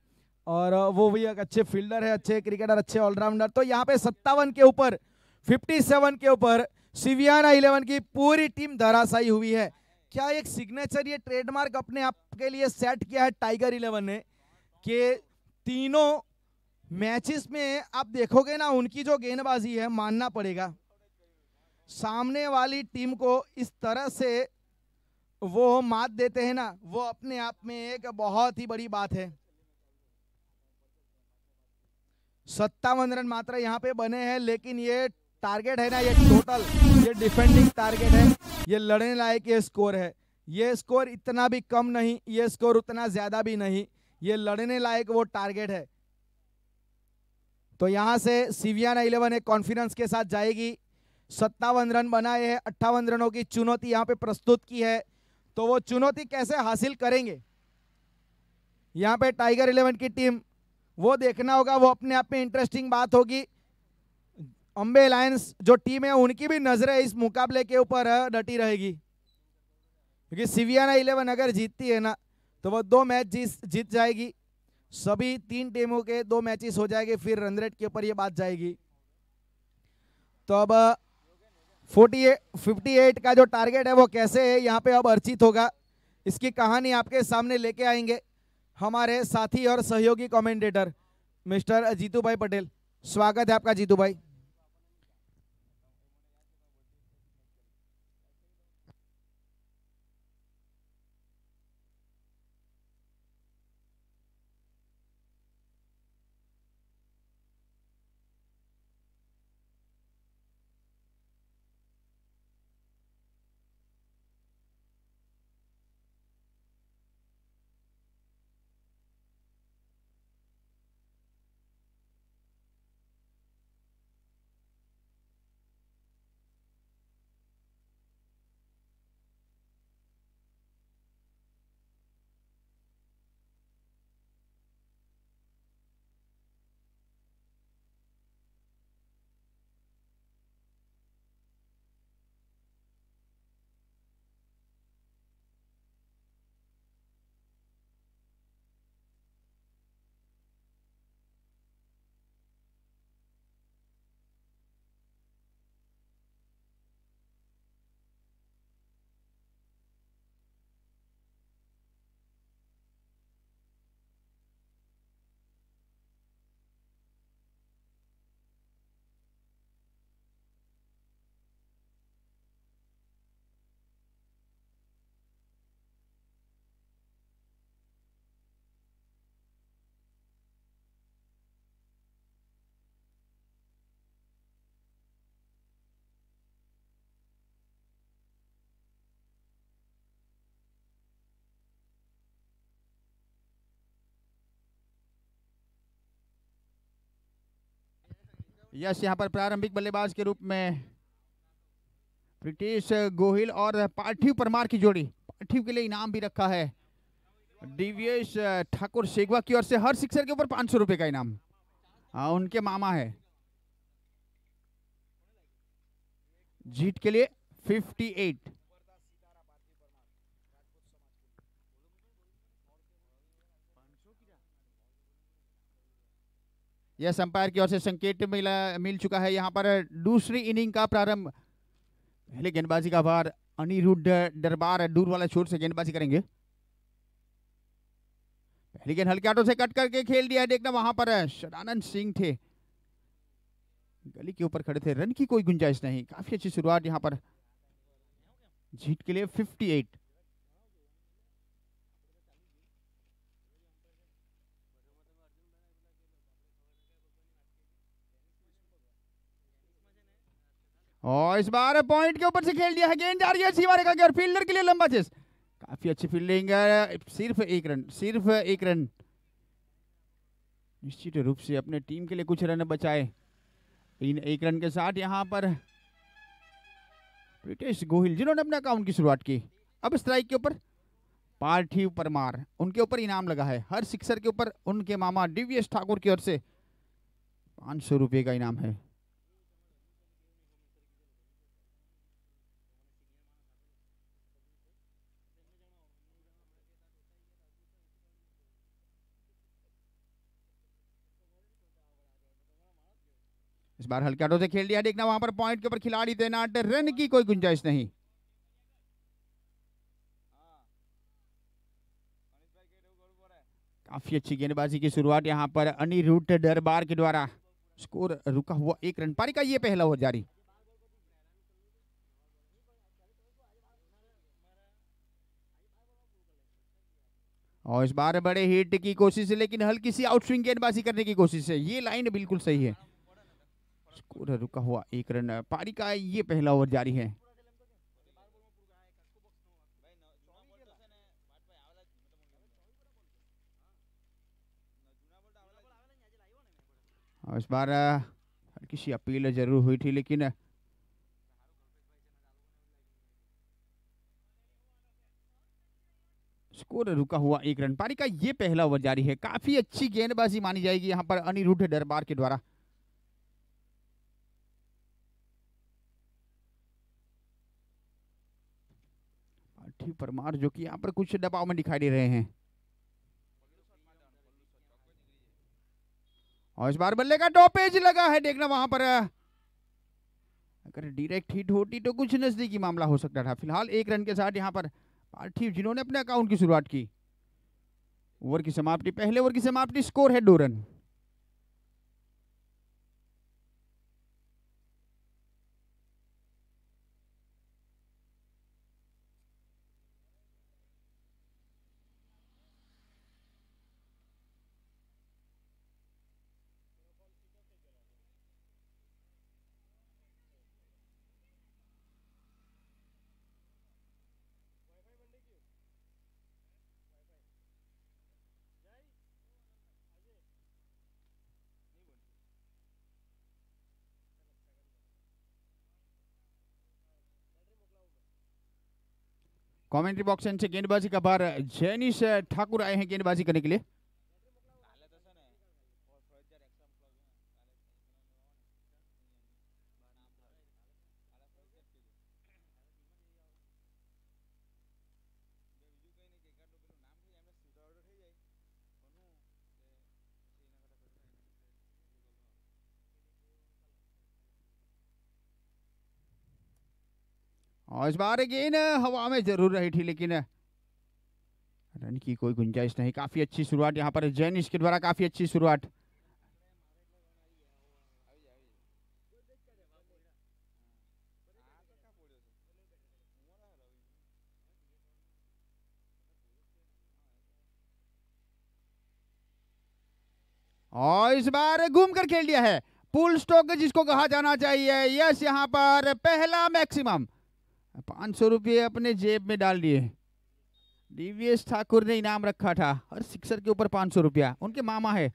और वो भी एक अच्छे फील्डर है अच्छे क्रिकेटर अच्छे ऑलराउंडर तो यहाँ पे सत्तावन के ऊपर 57 के ऊपर सिवियाना इलेवन की पूरी टीम धराशायी हुई है क्या एक सिग्नेचर ये ट्रेडमार्क अपने आप के लिए सेट किया है टाइगर इलेवन ने कि तीनों मैचेस में आप देखोगे ना उनकी जो गेंदबाजी है मानना पड़ेगा सामने वाली टीम को इस तरह से वो मात देते हैं ना वो अपने आप में एक बहुत ही बड़ी बात है सत्तावन रन मात्र यहाँ पे बने हैं लेकिन ये टारगेट है ना ये टोटल ये डिफेंडिंग टारगेट है ये लड़ने लायक ये स्कोर है ये स्कोर इतना भी कम नहीं ये स्कोर उतना ज़्यादा भी नहीं ये लड़ने लायक वो टारगेट है तो यहाँ से सिवियाना इलेवन एक कॉन्फिडेंस के साथ जाएगी सत्तावन रन बनाए हैं अट्ठावन रनों की चुनौती यहाँ पे प्रस्तुत की है तो वो चुनौती कैसे हासिल करेंगे यहाँ पे टाइगर इलेवन की टीम वो देखना होगा वो अपने आप में इंटरेस्टिंग बात होगी अम्बे लायंस जो टीम है उनकी भी नज़रें इस मुकाबले के ऊपर डटी रहेगी क्योंकि सिवियाना इलेवन अगर जीतती है ना तो वह दो मैच जीत जीत जाएगी सभी तीन टीमों के दो मैचेस हो जाएंगे फिर रनरेट के ऊपर ये बात जाएगी तो अब फोर्टी फिफ्टी एट का जो टारगेट है वो कैसे है यहाँ पे अब अर्चित होगा इसकी कहानी आपके सामने लेके आएंगे हमारे साथी और सहयोगी कमेंटेटर मिस्टर जीतू भाई पटेल स्वागत है आपका जीतू भाई यश यहाँ पर प्रारंभिक बल्लेबाज के रूप में प्रिटेश गोहिल और पार्थिव परमार की जोड़ी पार्थिव के लिए इनाम भी रखा है डीवीएस ठाकुर शेगवा की ओर से हर सिक्सर के ऊपर पांच सौ रुपए का इनाम उनके मामा है जीत के लिए फिफ्टी एट यस अंपायर की ओर से संकेत मिला मिल चुका है यहाँ पर दूसरी इनिंग का प्रारंभ पहले गेंदबाजी का भार अनिरुद्ध दरबार दूर वाला छोर से गेंदबाजी करेंगे पहली गेंद हल्के हाथों से कट करके खेल दिया देखना वहां पर सदानंद सिंह थे गली के ऊपर खड़े थे रन की कोई गुंजाइश नहीं काफी अच्छी शुरुआत यहाँ पर जीत के लिए फिफ्टी एट और इस बार पॉइंट के ऊपर से खेल दिया है गेंद जा रही है सीवारे का और फील्डर के लिए लंबा चेस काफी अच्छी फील्डिंग है सिर्फ एक रन सिर्फ एक रन निश्चित रूप से अपने टीम के लिए कुछ रन बचाए इन एक रन के साथ यहाँ पर प्रिटेश गोहिल जिन्होंने अपने अकाउंट की शुरुआत की अब स्ट्राइक के ऊपर पार्थिव परमार उनके ऊपर इनाम लगा है हर सिक्सर के ऊपर उनके मामा डीवीएस ठाकुर की ओर से पाँच सौ रुपये का इनाम है बार हल्के हाथों से खेल दिया देखना वहां पर पॉइंट के ऊपर खिलाड़ी तैनात रन की कोई गुंजाइश नहीं काफी अच्छी गेंदबाजी की शुरुआत यहाँ पर अनिरुद्ध दरबार के द्वारा स्कोर रुका हुआ एक रन पारी का ये पहला हो जारी और इस बार बड़े हिट की कोशिश है लेकिन हल्की सी आउटस्विंग गेंदबाजी करने की कोशिश है ये लाइन बिल्कुल सही है स्कोर रुका हुआ एक रन पारी का ये पहला ओवर जारी है इस बार हल्की सी अपील जरूर हुई थी लेकिन स्कोर रुका हुआ एक रन पारी का ये पहला ओवर जारी है काफी अच्छी गेंदबाजी मानी जाएगी यहाँ पर अनिरुद्ध दरबार के द्वारा आतिशी परमार जो कि यहाँ पर कुछ दबाव में दिखाई दे रहे हैं और इस बार बल्ले का टॉपेज लगा है देखना वहां पर अगर डायरेक्ट हिट होती तो कुछ नजदीकी मामला हो सकता था फिलहाल एक रन के साथ यहाँ पर पार्थिव जिन्होंने अपने अकाउंट की शुरुआत की ओवर की समाप्ति पहले ओवर की समाप्ति स्कोर है दो रन कमेंट्री बॉक्स से गेंदबाजी का बार जैनिश ठाकुर आए हैं गेंदबाजी करने के लिए और हाँ, इस बार गेंद हवा में जरूर रही थी लेकिन रन की कोई गुंजाइश नहीं काफ़ी अच्छी शुरुआत यहाँ पर जैन के द्वारा काफ़ी अच्छी शुरुआत और इस बार घूम कर खेल दिया है पुल स्टॉक जिसको कहा जाना चाहिए यस यहाँ पर पहला मैक्सिमम पाँच सौ रुपये अपने जेब में डाल दिए डीवीएस ठाकुर ने इनाम रखा था हर शिक्षक के ऊपर पाँच सौ रुपया उनके मामा है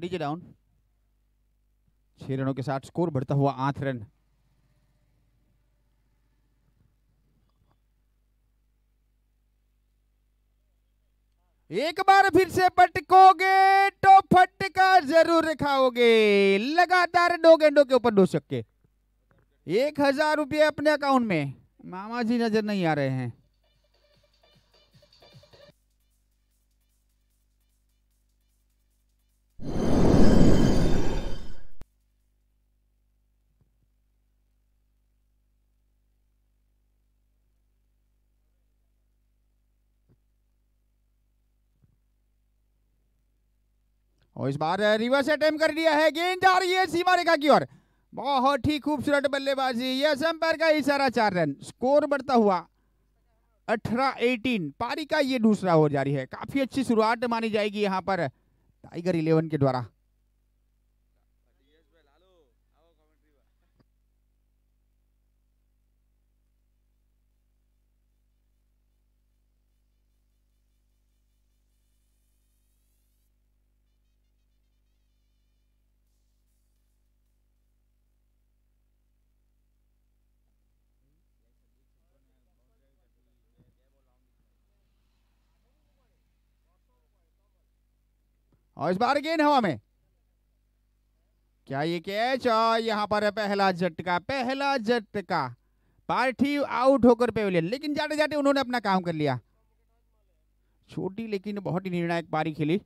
डीजे डाउन छह रनों के साथ स्कोर बढ़ता हुआ आठ रन एक बार फिर से पटकोगे तो फटका जरूर खाओगे लगातार दो गेंडों के ऊपर दो छक्के एक हजार रुपये अपने अकाउंट में मामा जी नजर नहीं आ रहे हैं और इस बार रिवर्स अटेम कर लिया है गेंद जा रही है सीमा रेखा की ओर बहुत ही खूबसूरत बल्लेबाजी यस अंपायर का इशारा चार रन स्कोर बढ़ता हुआ अठारह एटीन पारी का ये दूसरा जा जारी है काफी अच्छी शुरुआत मानी जाएगी यहाँ पर टाइगर इलेवन के द्वारा और इस बार अगेन हवा में क्या ये कैच और यहाँ पर पहला झटका पहला झटका पार्टी आउट होकर पेवलियन लेकिन जाते जाते उन्होंने अपना काम कर लिया छोटी लेकिन बहुत ही निर्णायक पारी खेली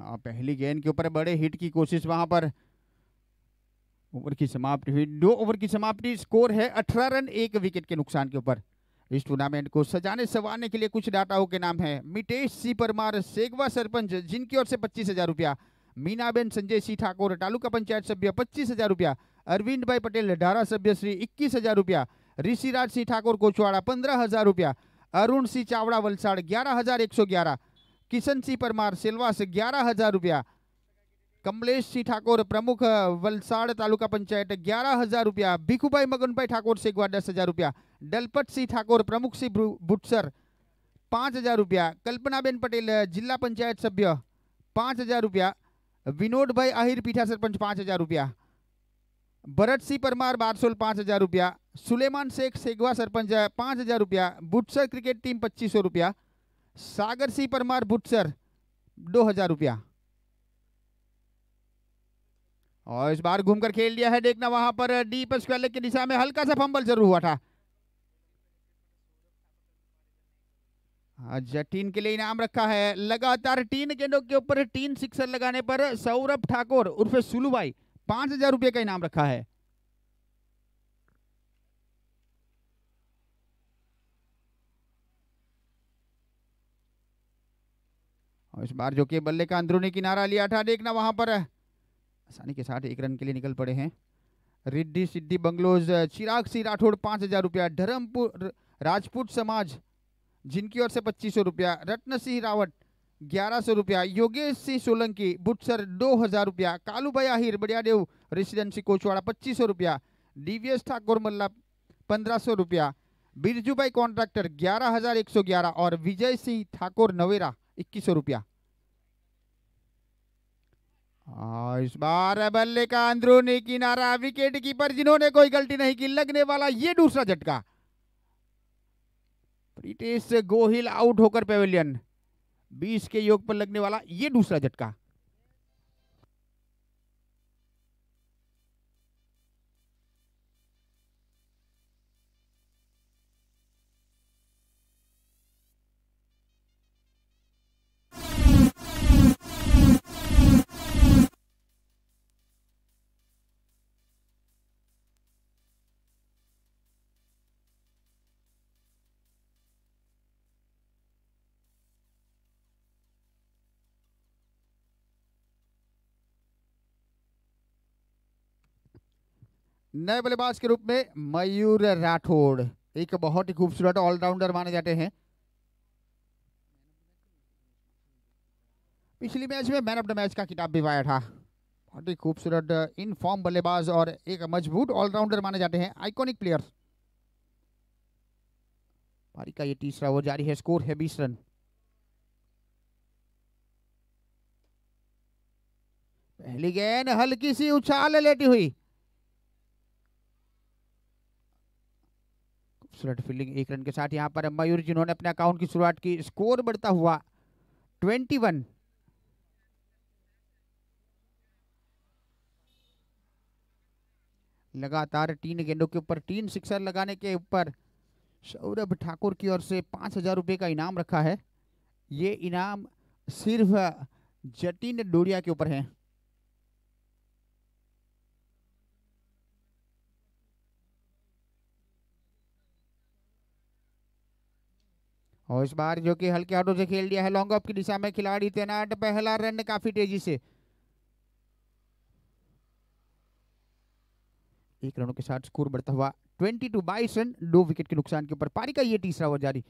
और हाँ, पहली गेंद के ऊपर बड़े हिट की कोशिश वहां पर ओवर की समाप्ति हुई दो ओवर की समाप्ति स्कोर है अठारह रन एक विकेट के नुकसान के ऊपर इस टूर्नामेंट को सजाने संवारने के लिए कुछ डाटाओं के नाम है मितेश सी परमार सेगवा सरपंच जिनकी ओर से पच्चीस हजार रुपया मीनाबेन संजय सिंह ठाकुर तालुका पंचायत सभ्य पच्चीस हजार रुपया अरविंद भाई पटेल ढारा सभ्य श्री इक्कीस हजार रुपया ऋषिराज सिंह ठाकुर कोचवाड़ा पंद्रह हजार रुपया अरुण सिंह चावड़ा वलसाड़ ग्यारह हजार एक सौ ग्यारह किशन सिंह परमार सेलवा से ग्यारह हजार रुपया कमलेश सिंह ठाकुर प्रमुख वलसाड़ तालुका पंचायत ग्यारह हजार रुपया भिखूभाई मगनभाई ठाकुर से गुआ दस हजार रुपया डलपत सिंह ठाकुर प्रमुख सिंह भुटसर पाँच हजार रुपया कल्पनाबेन पटेल जिला पंचायत सभ्य पाँच हजार रुपया विनोद भाई आहिर पीठा सरपंच पाँच हजार रुपया भरत सिंह परमार बारसोल पाँच हजार रुपया सुलेमान शेख सेगवा सरपंच पाँच हजार रुपया बुटसर क्रिकेट टीम पच्चीस सौ रुपया सागर सिंह परमार बुटसर दो हजार रुपया और इस बार घूमकर खेल लिया है देखना वहां पर डीप स्क्वायर की दिशा में हल्का सा फंबल जरूर हुआ था अच्छा टीन के लिए इनाम रखा है लगातार तीन गेंदों के ऊपर तीन सिक्सर लगाने पर सौरभ ठाकुर उर्फ सुलू भाई पांच हजार रुपये का इनाम रखा है और इस बार जो कि बल्ले का अंदरूनी किनारा लिया था देखना वहाँ पर आसानी के साथ एक रन के लिए निकल पड़े हैं रिड्डी सिद्धि बंगलोज चिराग सिंह राठौड़ पाँच हज़ार रुपया धर्मपुर राजपूत समाज जिनकी ओर से पच्चीस सौ रुपया रत्न सिंह रावत ग्यारह सौ रुपया योगेश सिंह सोलंकी बुटसर दो हज़ार रुपया भाई आहिर बड़ियादेव रेसिडेंसी कोचवाड़ा पच्चीस सौ रुपया डीवीएस ठाकुर मल्ला पंद्रह सौ रुपया बिरजू भाई कॉन्ट्रैक्टर ग्यारह हज़ार एक सौ ग्यारह और विजय सिंह ठाकुर नवेरा इक्कीस रुपया और इस बार बल्ले का अंदरूनी किनारा विकेट कीपर जिन्होंने कोई गलती नहीं की लगने वाला ये दूसरा झटका प्रीतेश गोहिल आउट होकर पेविलियन बीस के योग पर लगने वाला ये दूसरा झटका नए बल्लेबाज के रूप में मयूर राठौड़ एक बहुत ही खूबसूरत ऑलराउंडर माने जाते हैं पिछली मैच में मैन ऑफ द मैच का किताब भी पाया था बहुत ही खूबसूरत इन फॉर्म बल्लेबाज और एक मजबूत ऑलराउंडर माने जाते हैं आइकॉनिक प्लेयर पारी का ये तीसरा वो जारी है स्कोर है बीस रन पहली गेंद हल्की सी उछाल लेती हुई खूबसूरत फील्डिंग एक रन के साथ यहाँ पर मयूर जिन्होंने अपने अकाउंट की शुरुआत की स्कोर बढ़ता हुआ ट्वेंटी वन लगातार तीन गेंदों के ऊपर तीन सिक्सर लगाने के ऊपर सौरभ ठाकुर की ओर से पाँच हजार रुपये का इनाम रखा है ये इनाम सिर्फ जतिन डोरिया के ऊपर है और इस बार जो कि हल्के आटो से खेल दिया है लॉन्ग ऑफ की दिशा में खिलाड़ी तैनात पहला रन काफ़ी तेजी से एक रनों के साथ स्कोर बढ़ता हुआ ट्वेंटी टू बाईस रन दो विकेट के नुकसान के ऊपर पारी का ये तीसरा ओवर जारी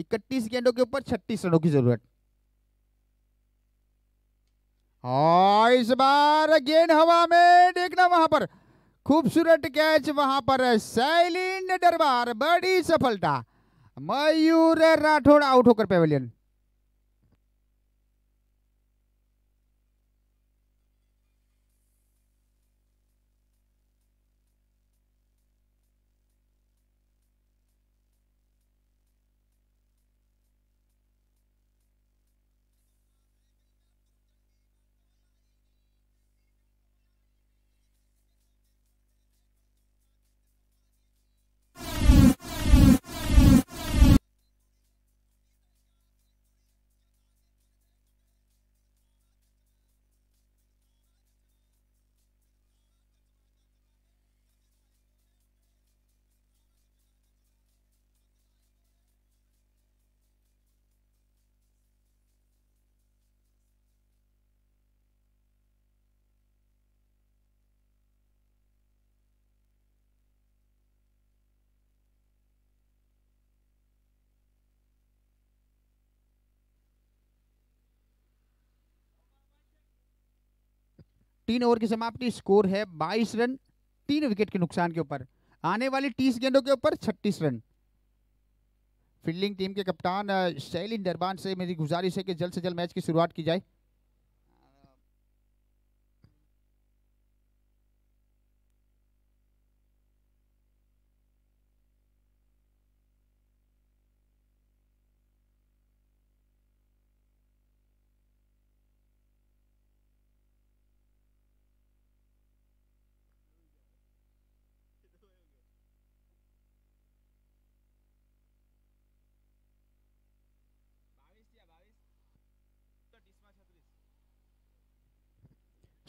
इकतीस गेंदों के ऊपर छत्तीस रनों की जरूरत और इस बार गेंद हवा में देखना वहां पर खूबसूरत कैच वहां पर सैलिन दरबार बड़ी सफलता मयूर राठौड़ आउट होकर पेवेलियन तीन ओवर की समाप्ति स्कोर है बाईस रन तीन विकेट के नुकसान के ऊपर आने वाली तीस गेंदों के ऊपर छत्तीस रन फील्डिंग टीम के कप्तान शैलिन दरबान से मेरी गुजारिश है कि जल्द से जल्द मैच की शुरुआत की जाए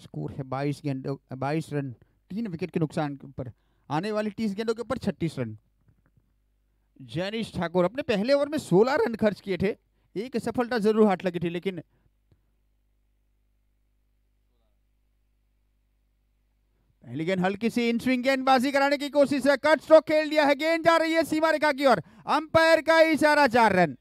स्कोर है बाईस गेंदों बाईस रन तीन विकेट के नुकसान के ऊपर आने वाली तीस गेंदों के ऊपर छत्तीस रन जैनिश ठाकुर अपने पहले ओवर में सोलह रन खर्च किए थे एक सफलता जरूर हाथ लगी थी लेकिन पहली गेंद हल्की सी इन स्विंग गेंदबाजी कराने की कोशिश है कट स्ट्रोक खेल दिया है गेंद जा रही है सीमा रेखा की ओर अंपायर का इशारा चार रन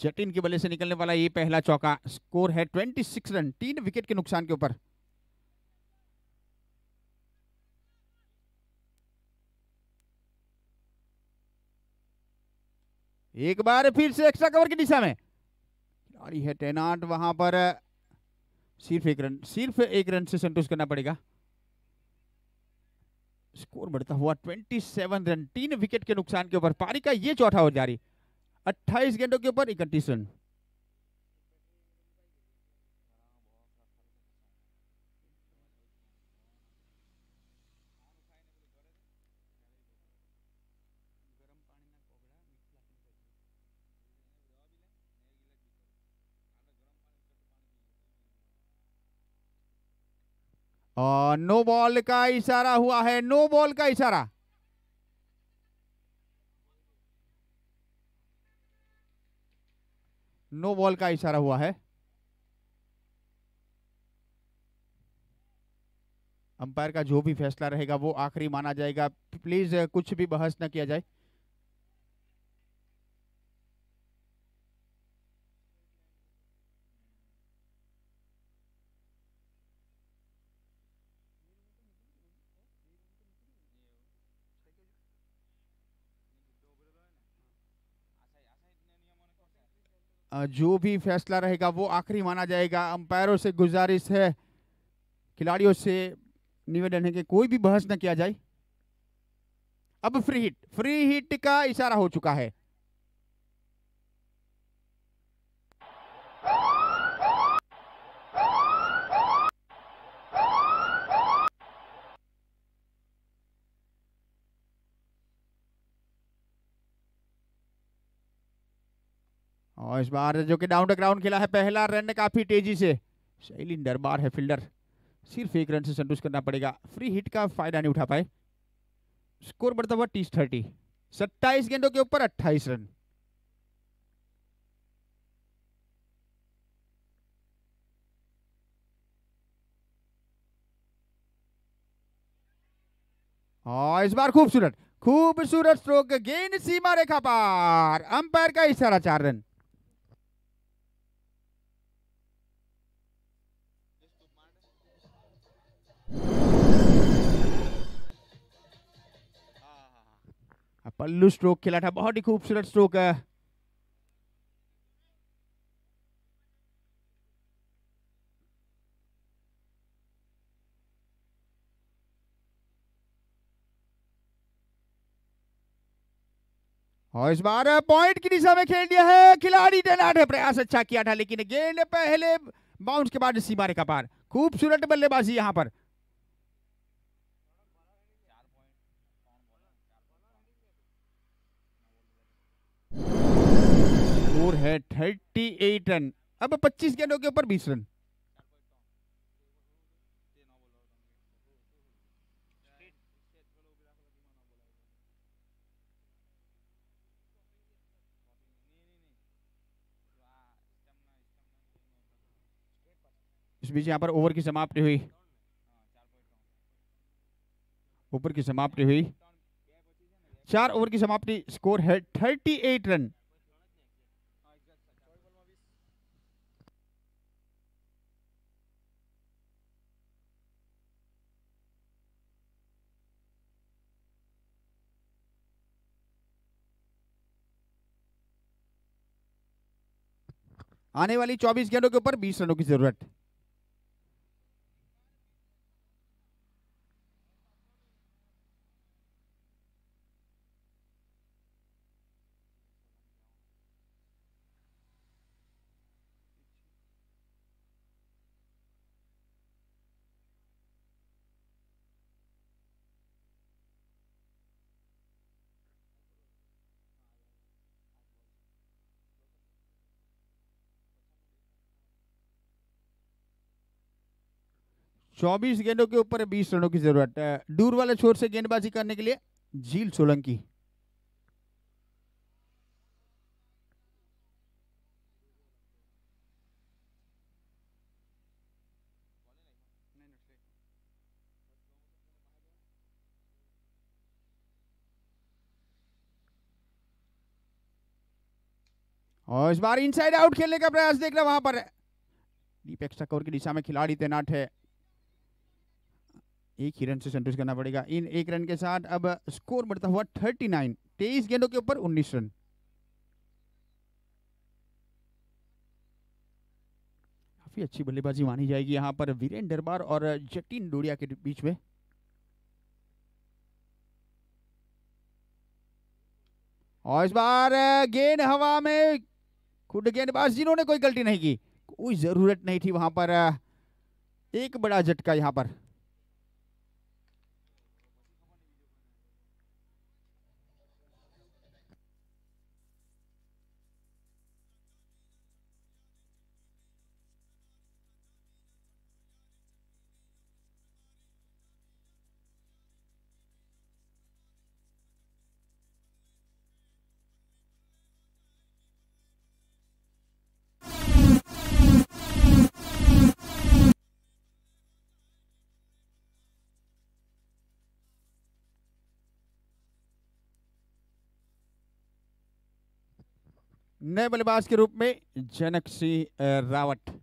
जटिन के बल्ले से निकलने वाला ये पहला चौका स्कोर है 26 रन तीन विकेट के नुकसान के ऊपर एक बार फिर से एक्स्ट्रा कवर की दिशा में खिलाड़ी है तैनात वहां पर सिर्फ एक रन सिर्फ एक रन से संतोष करना पड़ेगा स्कोर बढ़ता हुआ 27 रन तीन विकेट के नुकसान के ऊपर पारी का ये चौथा हो जारी अट्ठाईस गेंदों के ऊपर इकतीस रन और नो बॉल का इशारा हुआ है नो बॉल का इशारा नो बॉल का इशारा हुआ है अंपायर का जो भी फैसला रहेगा वो आखिरी माना जाएगा प्लीज़ कुछ भी बहस न किया जाए जो भी फैसला रहेगा वो आखिरी माना जाएगा अंपायरों से गुजारिश है खिलाड़ियों से निवेदन है कि कोई भी बहस न किया जाए अब फ्री हिट फ्री हिट का इशारा हो चुका है और इस बार जो कि डाउन द ग्राउंड खेला है पहला रन काफ़ी तेजी से शैलिन दरबार है फील्डर सिर्फ एक रन से संतुष्ट करना पड़ेगा फ्री हिट का फायदा नहीं उठा पाए स्कोर बढ़ता हुआ टीस थर्टी सत्ताईस गेंदों के ऊपर अट्ठाईस रन और इस बार खूबसूरत खूबसूरत स्ट्रोक गेंद सीमा रेखा पार अंपायर का इशारा चार रन पल्लू स्ट्रोक खेला था बहुत ही खूबसूरत स्ट्रोक है और इस बार पॉइंट की दिशा में खेल दिया है खिलाड़ी डनाट है प्रयास अच्छा किया था लेकिन गेंद पहले बाउंस के बाद सीमारे का पार खूबसूरत बल्लेबाजी यहां पर स्कोर है थर्टी एट रन अब पच्चीस गेंदों के ऊपर बीस रन इस बीच यहां पर ओवर की समाप्ति हुई ओवर की समाप्ति हुई चार ओवर की समाप्ति स्कोर है थर्टी एट रन आने वाली 24 गेंदों के ऊपर 20 रनों की जरूरत चौबीस गेंदों के ऊपर बीस रनों की जरूरत है दूर वाले छोर से गेंदबाजी करने के लिए झील सोलंकी और इस बार इनसाइड आउट खेलने का प्रयास देख रहे वहां पर डीप एक्स्ट्रा की दिशा में खिलाड़ी तैनात है एक ही रन से संतुष्ट करना पड़ेगा इन एक रन के साथ अब स्कोर बढ़ता हुआ थर्टी नाइन तेईस गेंदों के ऊपर उन्नीस रन काफी अच्छी बल्लेबाजी मानी जाएगी यहां पर वीरेन दरबार और जटिन डोडिया के बीच में और इस बार गेंद हवा में खुद गेंदबाज जिन्होंने कोई गलती नहीं की कोई जरूरत नहीं थी वहां पर एक बड़ा झटका यहां पर नए बल्लेबाज के रूप में जनक सिंह रावत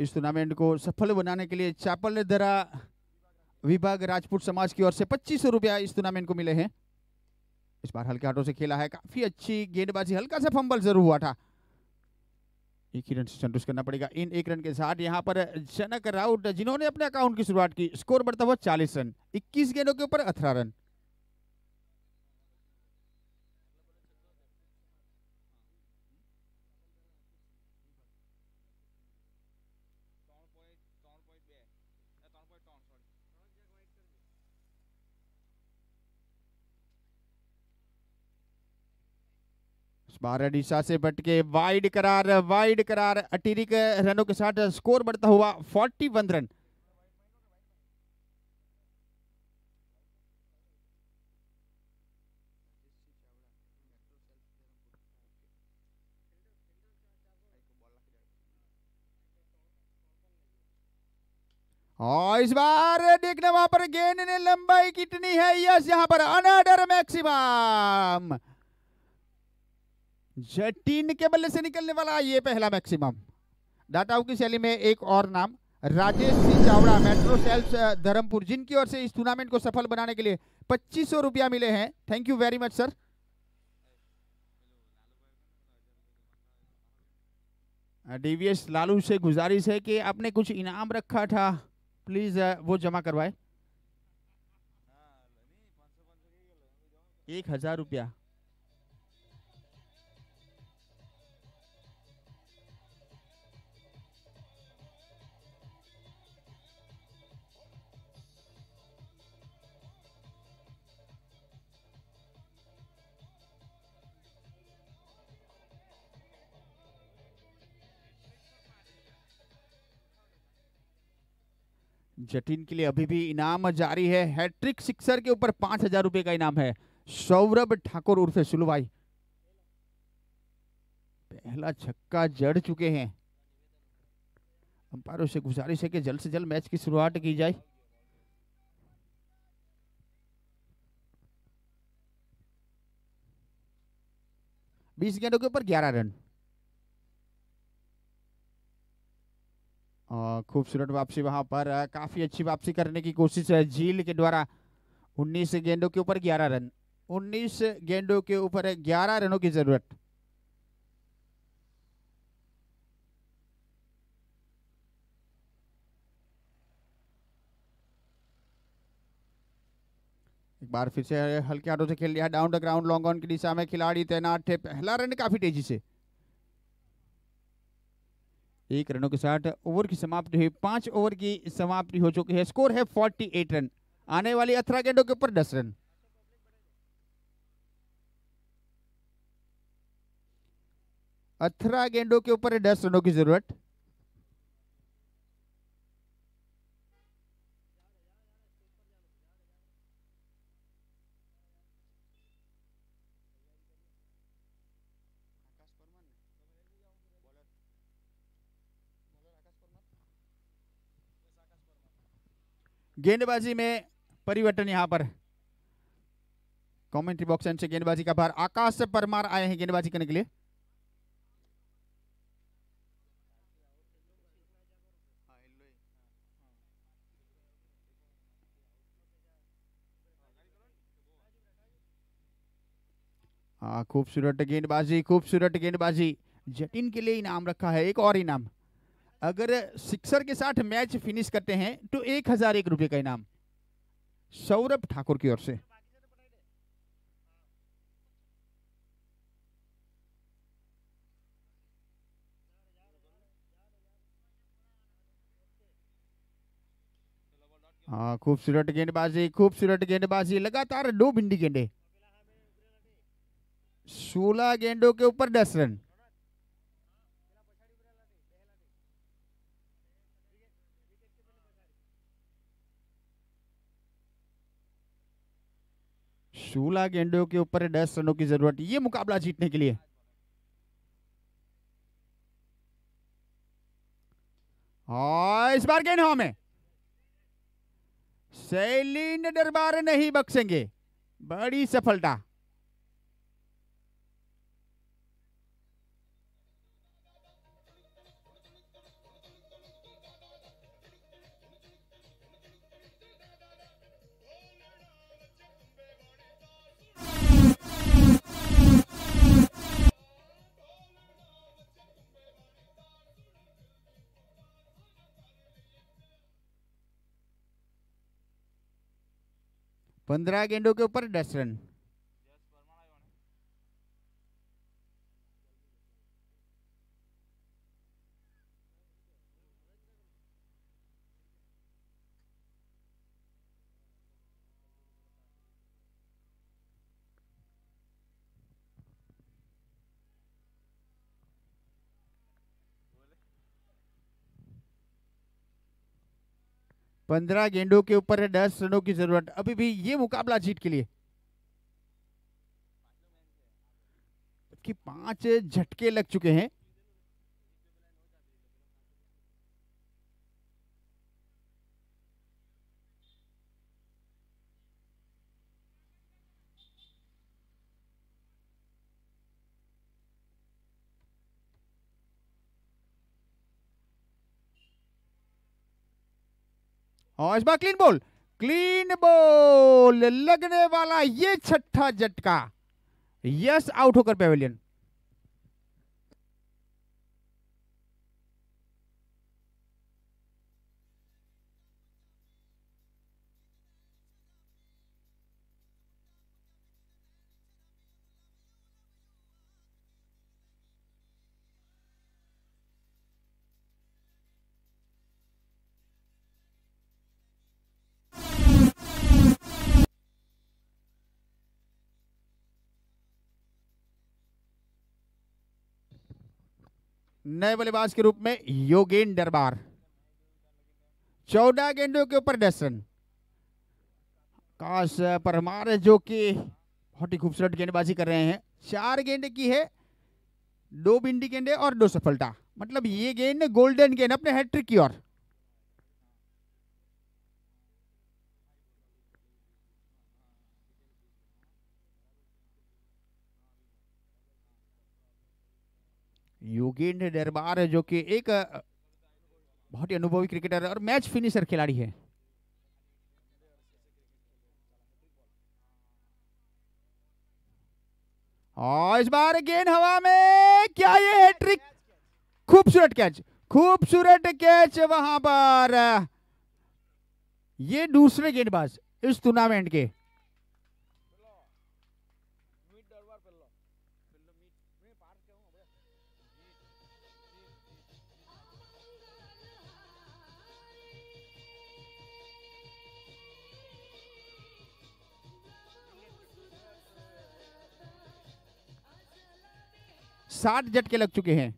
इस टूर्नामेंट को सफल बनाने के लिए चापल दरा विभाग राजपूत समाज की ओर से पच्चीस रुपया इस टूर्नामेंट को मिले हैं इस बार हल्के हाथों से खेला है काफी अच्छी गेंदबाजी हल्का सा फंबल जरूर हुआ था एक ही रन से संतुष्ट करना पड़ेगा इन एक रन के साथ यहाँ पर जनक राउट जिन्होंने अपने अकाउंट की शुरुआत की स्कोर बढ़ता हुआ चालीस रन इक्कीस गेंदों के ऊपर अठारह रन बारह अडिशा से बट के वाइड करार वाइड करार अतिरिक्त रनों के साथ स्कोर बढ़ता हुआ 41 रन और इस बार देखना वहां पर गेंद ने लंबाई कितनी है यस यहां पर अनाडर मैक्सिमम जटीन के बल्ले से निकलने वाला ये पहला मैक्सिमम डाटाओं की शैली में एक और नाम राजेश सिंह चावड़ा मेट्रो सेल्स धर्मपुर जिनकी ओर से इस टूर्नामेंट को सफल बनाने के लिए पच्चीस सौ रुपया मिले हैं thank you very much sir DVS Lalu से गुजारिश है कि आपने कुछ इनाम रखा था प्लीज वो जमा करवाए एक हजार रुपया जटिन के लिए अभी भी इनाम जारी है हैट्रिक सिक्सर के ऊपर पांच हजार रुपए का इनाम है सौरभ ठाकुर उर्फे सुलू भाई पहला छक्का जड़ चुके हैं अंपायरों से गुजारिश है कि जल्द से जल्द मैच की शुरुआत की जाए बीस गेंदों के ऊपर ग्यारह रन खूबसूरत वापसी वहां पर काफ़ी अच्छी वापसी करने की कोशिश है झील के द्वारा 19 गेंदों के ऊपर 11 रन 19 गेंदों के ऊपर 11 रनों की ज़रूरत एक बार फिर से हल्के हाथों से खेल लिया down the ground long on की दिशा में खिलाड़ी तैनात थे पहला रन काफ़ी तेजी से एक रनों के साथ ओवर की समाप्ति हुई पांच ओवर की समाप्ति हो चुकी है स्कोर है फोर्टी एट रन आने वाली अठारह गेंदों के ऊपर दस रन अठारह गेंदों के ऊपर दस रनों की जरूरत गेंदबाजी में परिवर्तन यहां पर कमेंट्री बॉक्स से गेंदबाजी का भार आकाश से परमार आए हैं गेंदबाजी करने के लिए हाँ खूबसूरत गेंदबाजी खूबसूरत गेंदबाजी जटिन के लिए इनाम रखा है एक और इनाम अगर सिक्सर के साथ मैच फिनिश करते हैं तो एक हजार एक रुपये का इनाम सौरभ ठाकुर की ओर से हाँ खूबसूरत गेंदबाजी खूबसूरत गेंदबाजी लगातार दो बिंदी गेंदे सोलह गेंदों के ऊपर दस रन सोलह गेंदों के ऊपर दस रनों की जरूरत ये मुकाबला जीतने के लिए और इस बार गेंद हमें शैलीन दरबार नहीं बख्सेंगे बड़ी सफलता पंद्रह गेंदों के ऊपर दस रन पंद्रह गेंदों के ऊपर है दस रनों की जरूरत अभी भी ये मुकाबला जीत के लिए कि पांच झटके लग चुके हैं और इस बार क्लीन बॉल क्लीन बॉल लगने वाला ये छठा झटका यस आउट होकर पेवेलियन नए बल्लेबाज के रूप में योगेन दरबार चौदह गेंदों के ऊपर दस रन काश परमार जो कि बहुत ही खूबसूरत गेंदबाजी कर रहे हैं चार गेंद की है दो बिंडी गेंदे और दो सफलता मतलब ये गेंद गोल्डन गेंद अपने हैट्रिक की ओर योगेंद्र दरबार जो कि एक बहुत ही अनुभवी क्रिकेटर और मैच फिनिशर खिलाड़ी है और इस बार गेंद हवा में क्या ये हैट्रिक खूबसूरत कैच खूबसूरत कैच वहां पर ये दूसरे गेंदबाज इस टूर्नामेंट के साठ झटके लग चुके हैं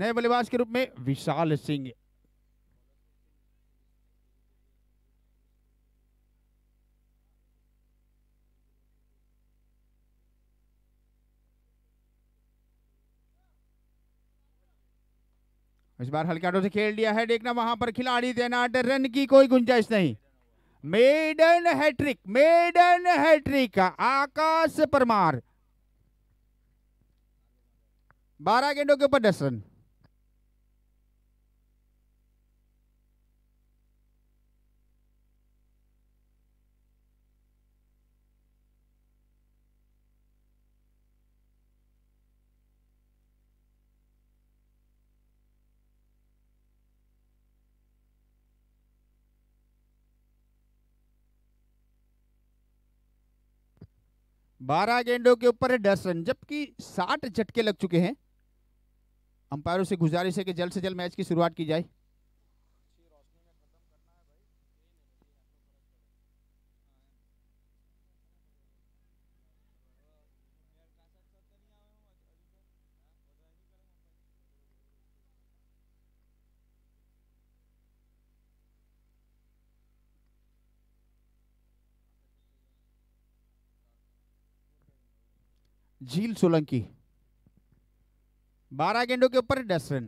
नए बल्लेबाज के रूप में विशाल सिंह इस बार हल्के आटो से खेल लिया है देखना वहां पर खिलाड़ी तैनात रन की कोई गुंजाइश नहीं maiden hattrick maiden hattrick Akash Parmar बारह गेंदों के ऊपर दस रन बारह गेंदों के ऊपर है दस रन जबकि साठ झटके लग चुके हैं अंपायरों से गुजारिश है कि जल्द से जल्द मैच की शुरुआत की जाए झील सोलंकी बारह गेंदों के ऊपर दस रन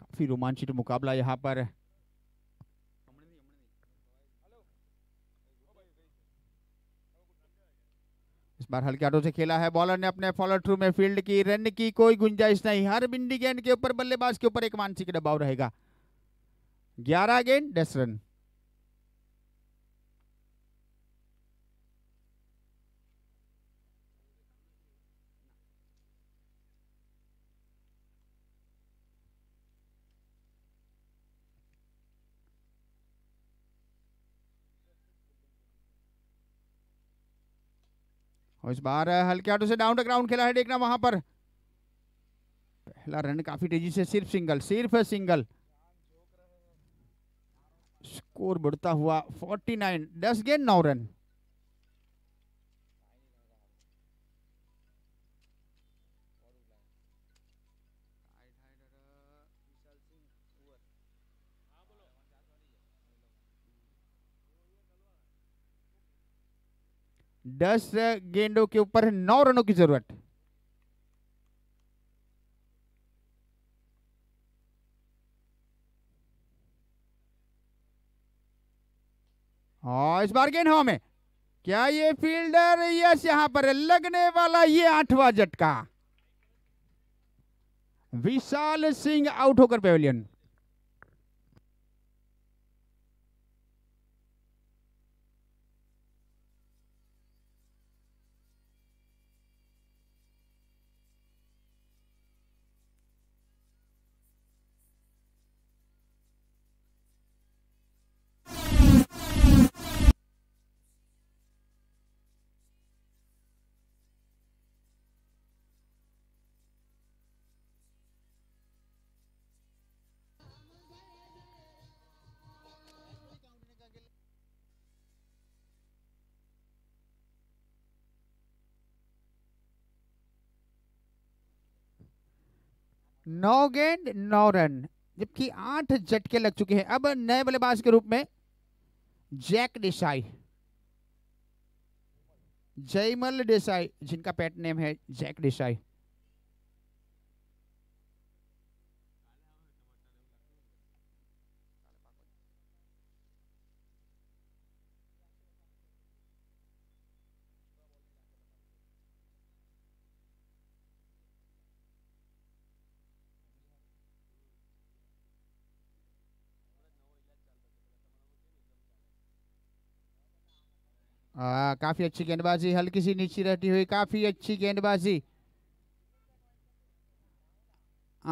काफी रोमांचित मुकाबला यहाँ पर है बार हल्के हाथों से खेला है बॉलर ने अपने फॉलो थ्रू में फील्ड की रन की कोई गुंजाइश नहीं हर बिंदी गेंद के ऊपर बल्लेबाज के ऊपर एक मानसिक दबाव रहेगा ग्यारह गेंद दस रन और इस बार हल्के हाथों से डाउन ग्राउंड खेला है देखना वहां पर पहला रन काफी तेजी से सिर्फ सिंगल सिर्फ सिंगल स्कोर बढ़ता हुआ 49 10 गेंद नौ रन दस गेंदों के ऊपर नौ रनों की जरूरत और इस बार गेंद हवा में क्या ये फील्डर यस यहां पर लगने वाला ये आठवां झटका विशाल सिंह आउट होकर पेवेलियन नौ गेंद नौ रन जबकि आठ झटके लग चुके हैं अब नए बल्लेबाज के रूप में जैक देसाई जयमल देसाई जिनका पेट नेम है जैक देसाई हाँ काफ़ी अच्छी गेंदबाजी हल्की सी नीचे रहती हुई काफ़ी अच्छी गेंदबाजी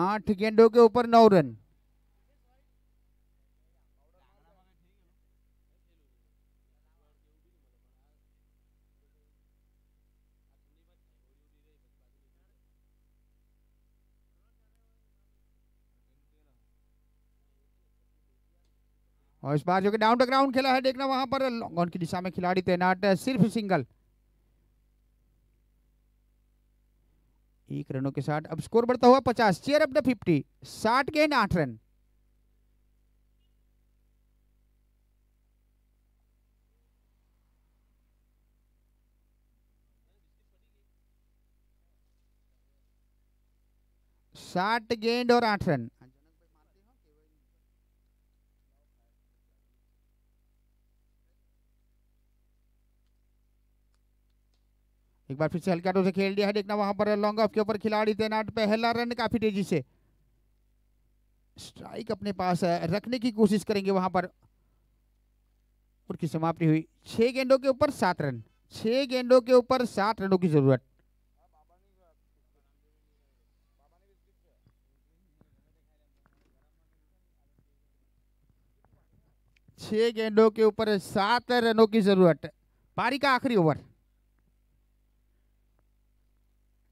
आठ गेंदों के ऊपर नौ रन और इस बार जो कि डाउन टू ग्राउंड खेला है देखना वहां पर लॉन्ग ऑन की दिशा में खिलाड़ी तैनात है सिर्फ सिंगल एक रनों के साथ अब स्कोर बढ़ता हुआ पचास चेयर अप द फिफ्टी साठ गेंद आठ रन साठ गेंद और आठ रन एक बार फिर से हल्का टो से खेल दिया है देखना वहां पर लॉन्ग ऑफ के ऊपर खिलाड़ी तैनात पहला रन काफी तेजी से स्ट्राइक अपने पास रखने की कोशिश करेंगे वहां पर की समाप्ति हुई छह गेंदों के ऊपर सात रन छह गेंदों के ऊपर सात रनों की जरूरत छह गेंदों के ऊपर सात रनों की जरूरत पारी का आखिरी ओवर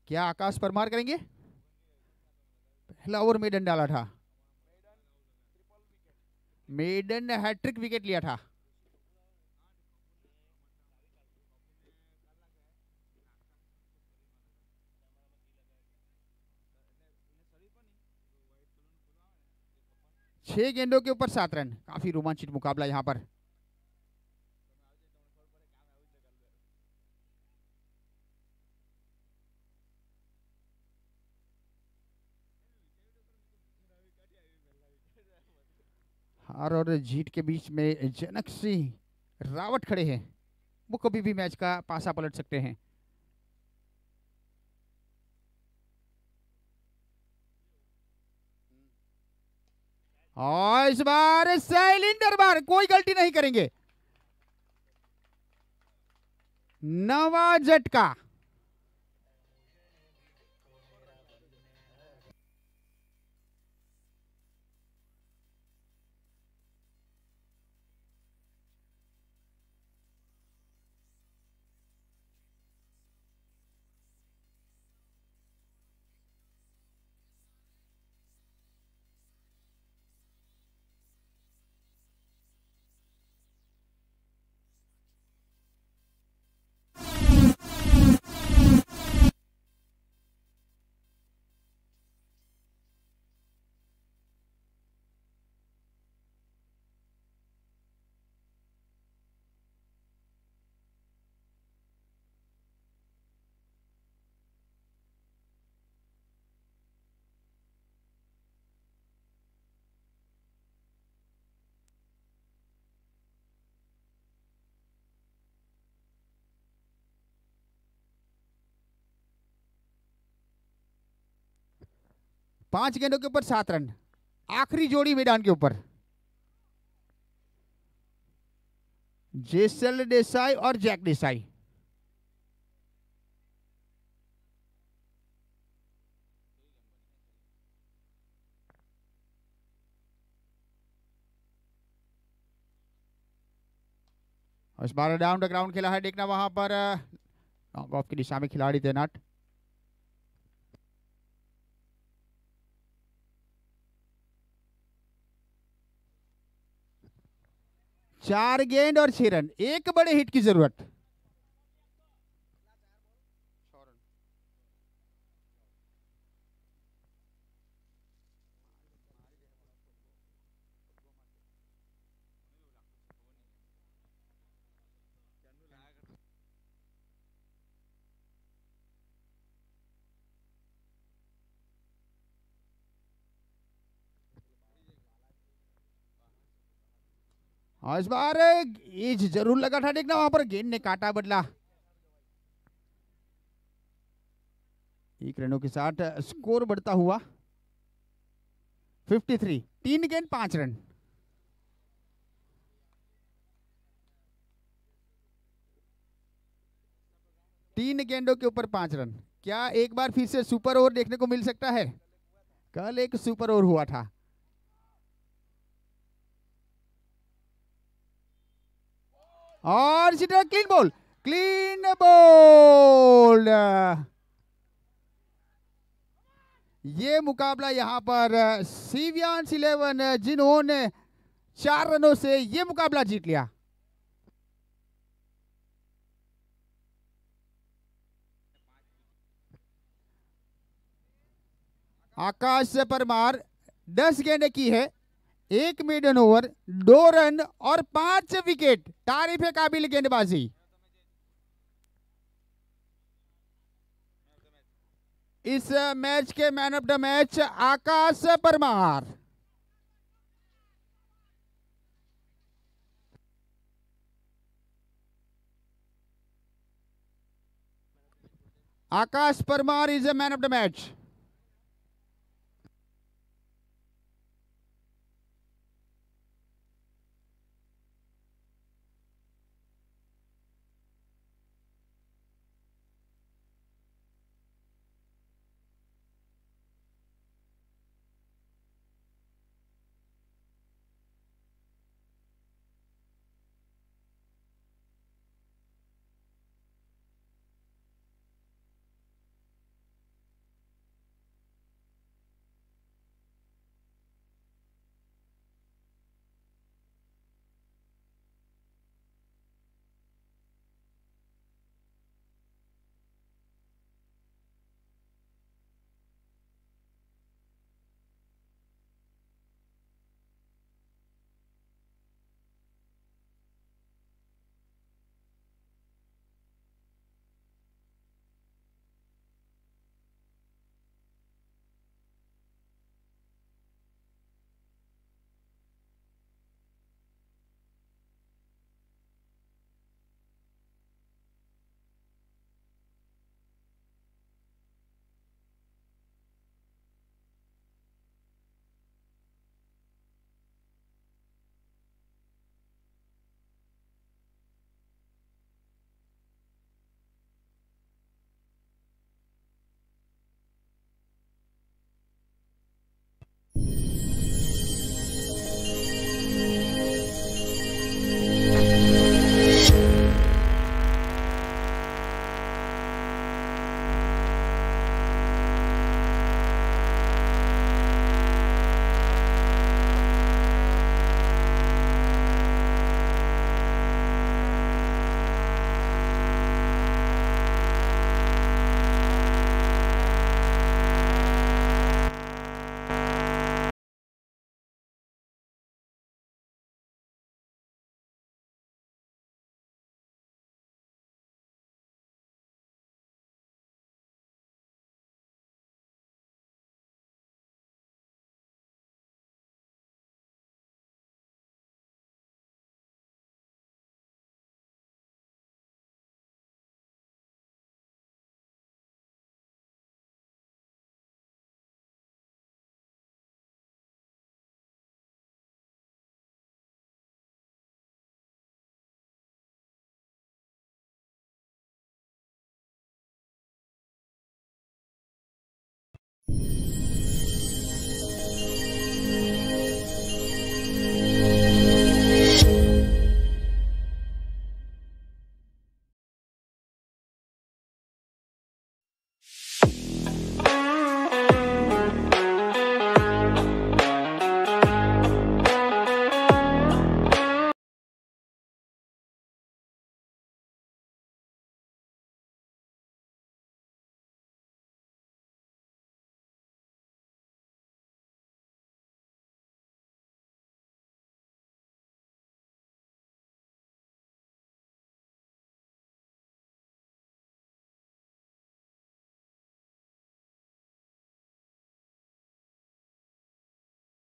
क्या आकाश परमार करेंगे पहला ओवर मेडन डाला था मेडन ने हैट्रिक विकेट लिया था छह गेंदों के ऊपर सात रन काफी रोमांचित मुकाबला यहां पर आर और जीत के बीच में जनक सिंह रावत खड़े हैं वो कभी भी मैच का पासा पलट सकते हैं और इस बार सैलिंडर बार कोई गलती नहीं करेंगे नवा झटका पांच गेंदों के ऊपर सात रन आखिरी जोड़ी मैदान के ऊपर जेसल देसाई और जैक देसाई इस बार डाउन द ग्राउंड खेला है देखना वहां पर ऑफ की दिशा में खिलाड़ी तैनात चार गेंद और छह रन एक बड़े हिट की जरूरत और इस बार एज जरूर लगा था देखना वहां पर गेंद ने काटा बदला एक रनों के साथ स्कोर बढ़ता हुआ 53 तीन गेंद पांच रन तीन गेंदों के ऊपर पांच रन क्या एक बार फिर से सुपर ओवर देखने को मिल सकता है कल एक सुपर ओवर हुआ था और इसी तरह क्लीन बॉल क्लीन बोल ये मुकाबला यहाँ पर सीवियांस इलेवन जिन्होंने चार रनों से ये मुकाबला जीत लिया आकाश परमार दस गेंदे की है एक मिडन ओवर दो रन और पांच विकेट तारीफ काबिल गेंदबाजी इस मैच के man of the match Akash Parmar Akash Parmar is a man of the match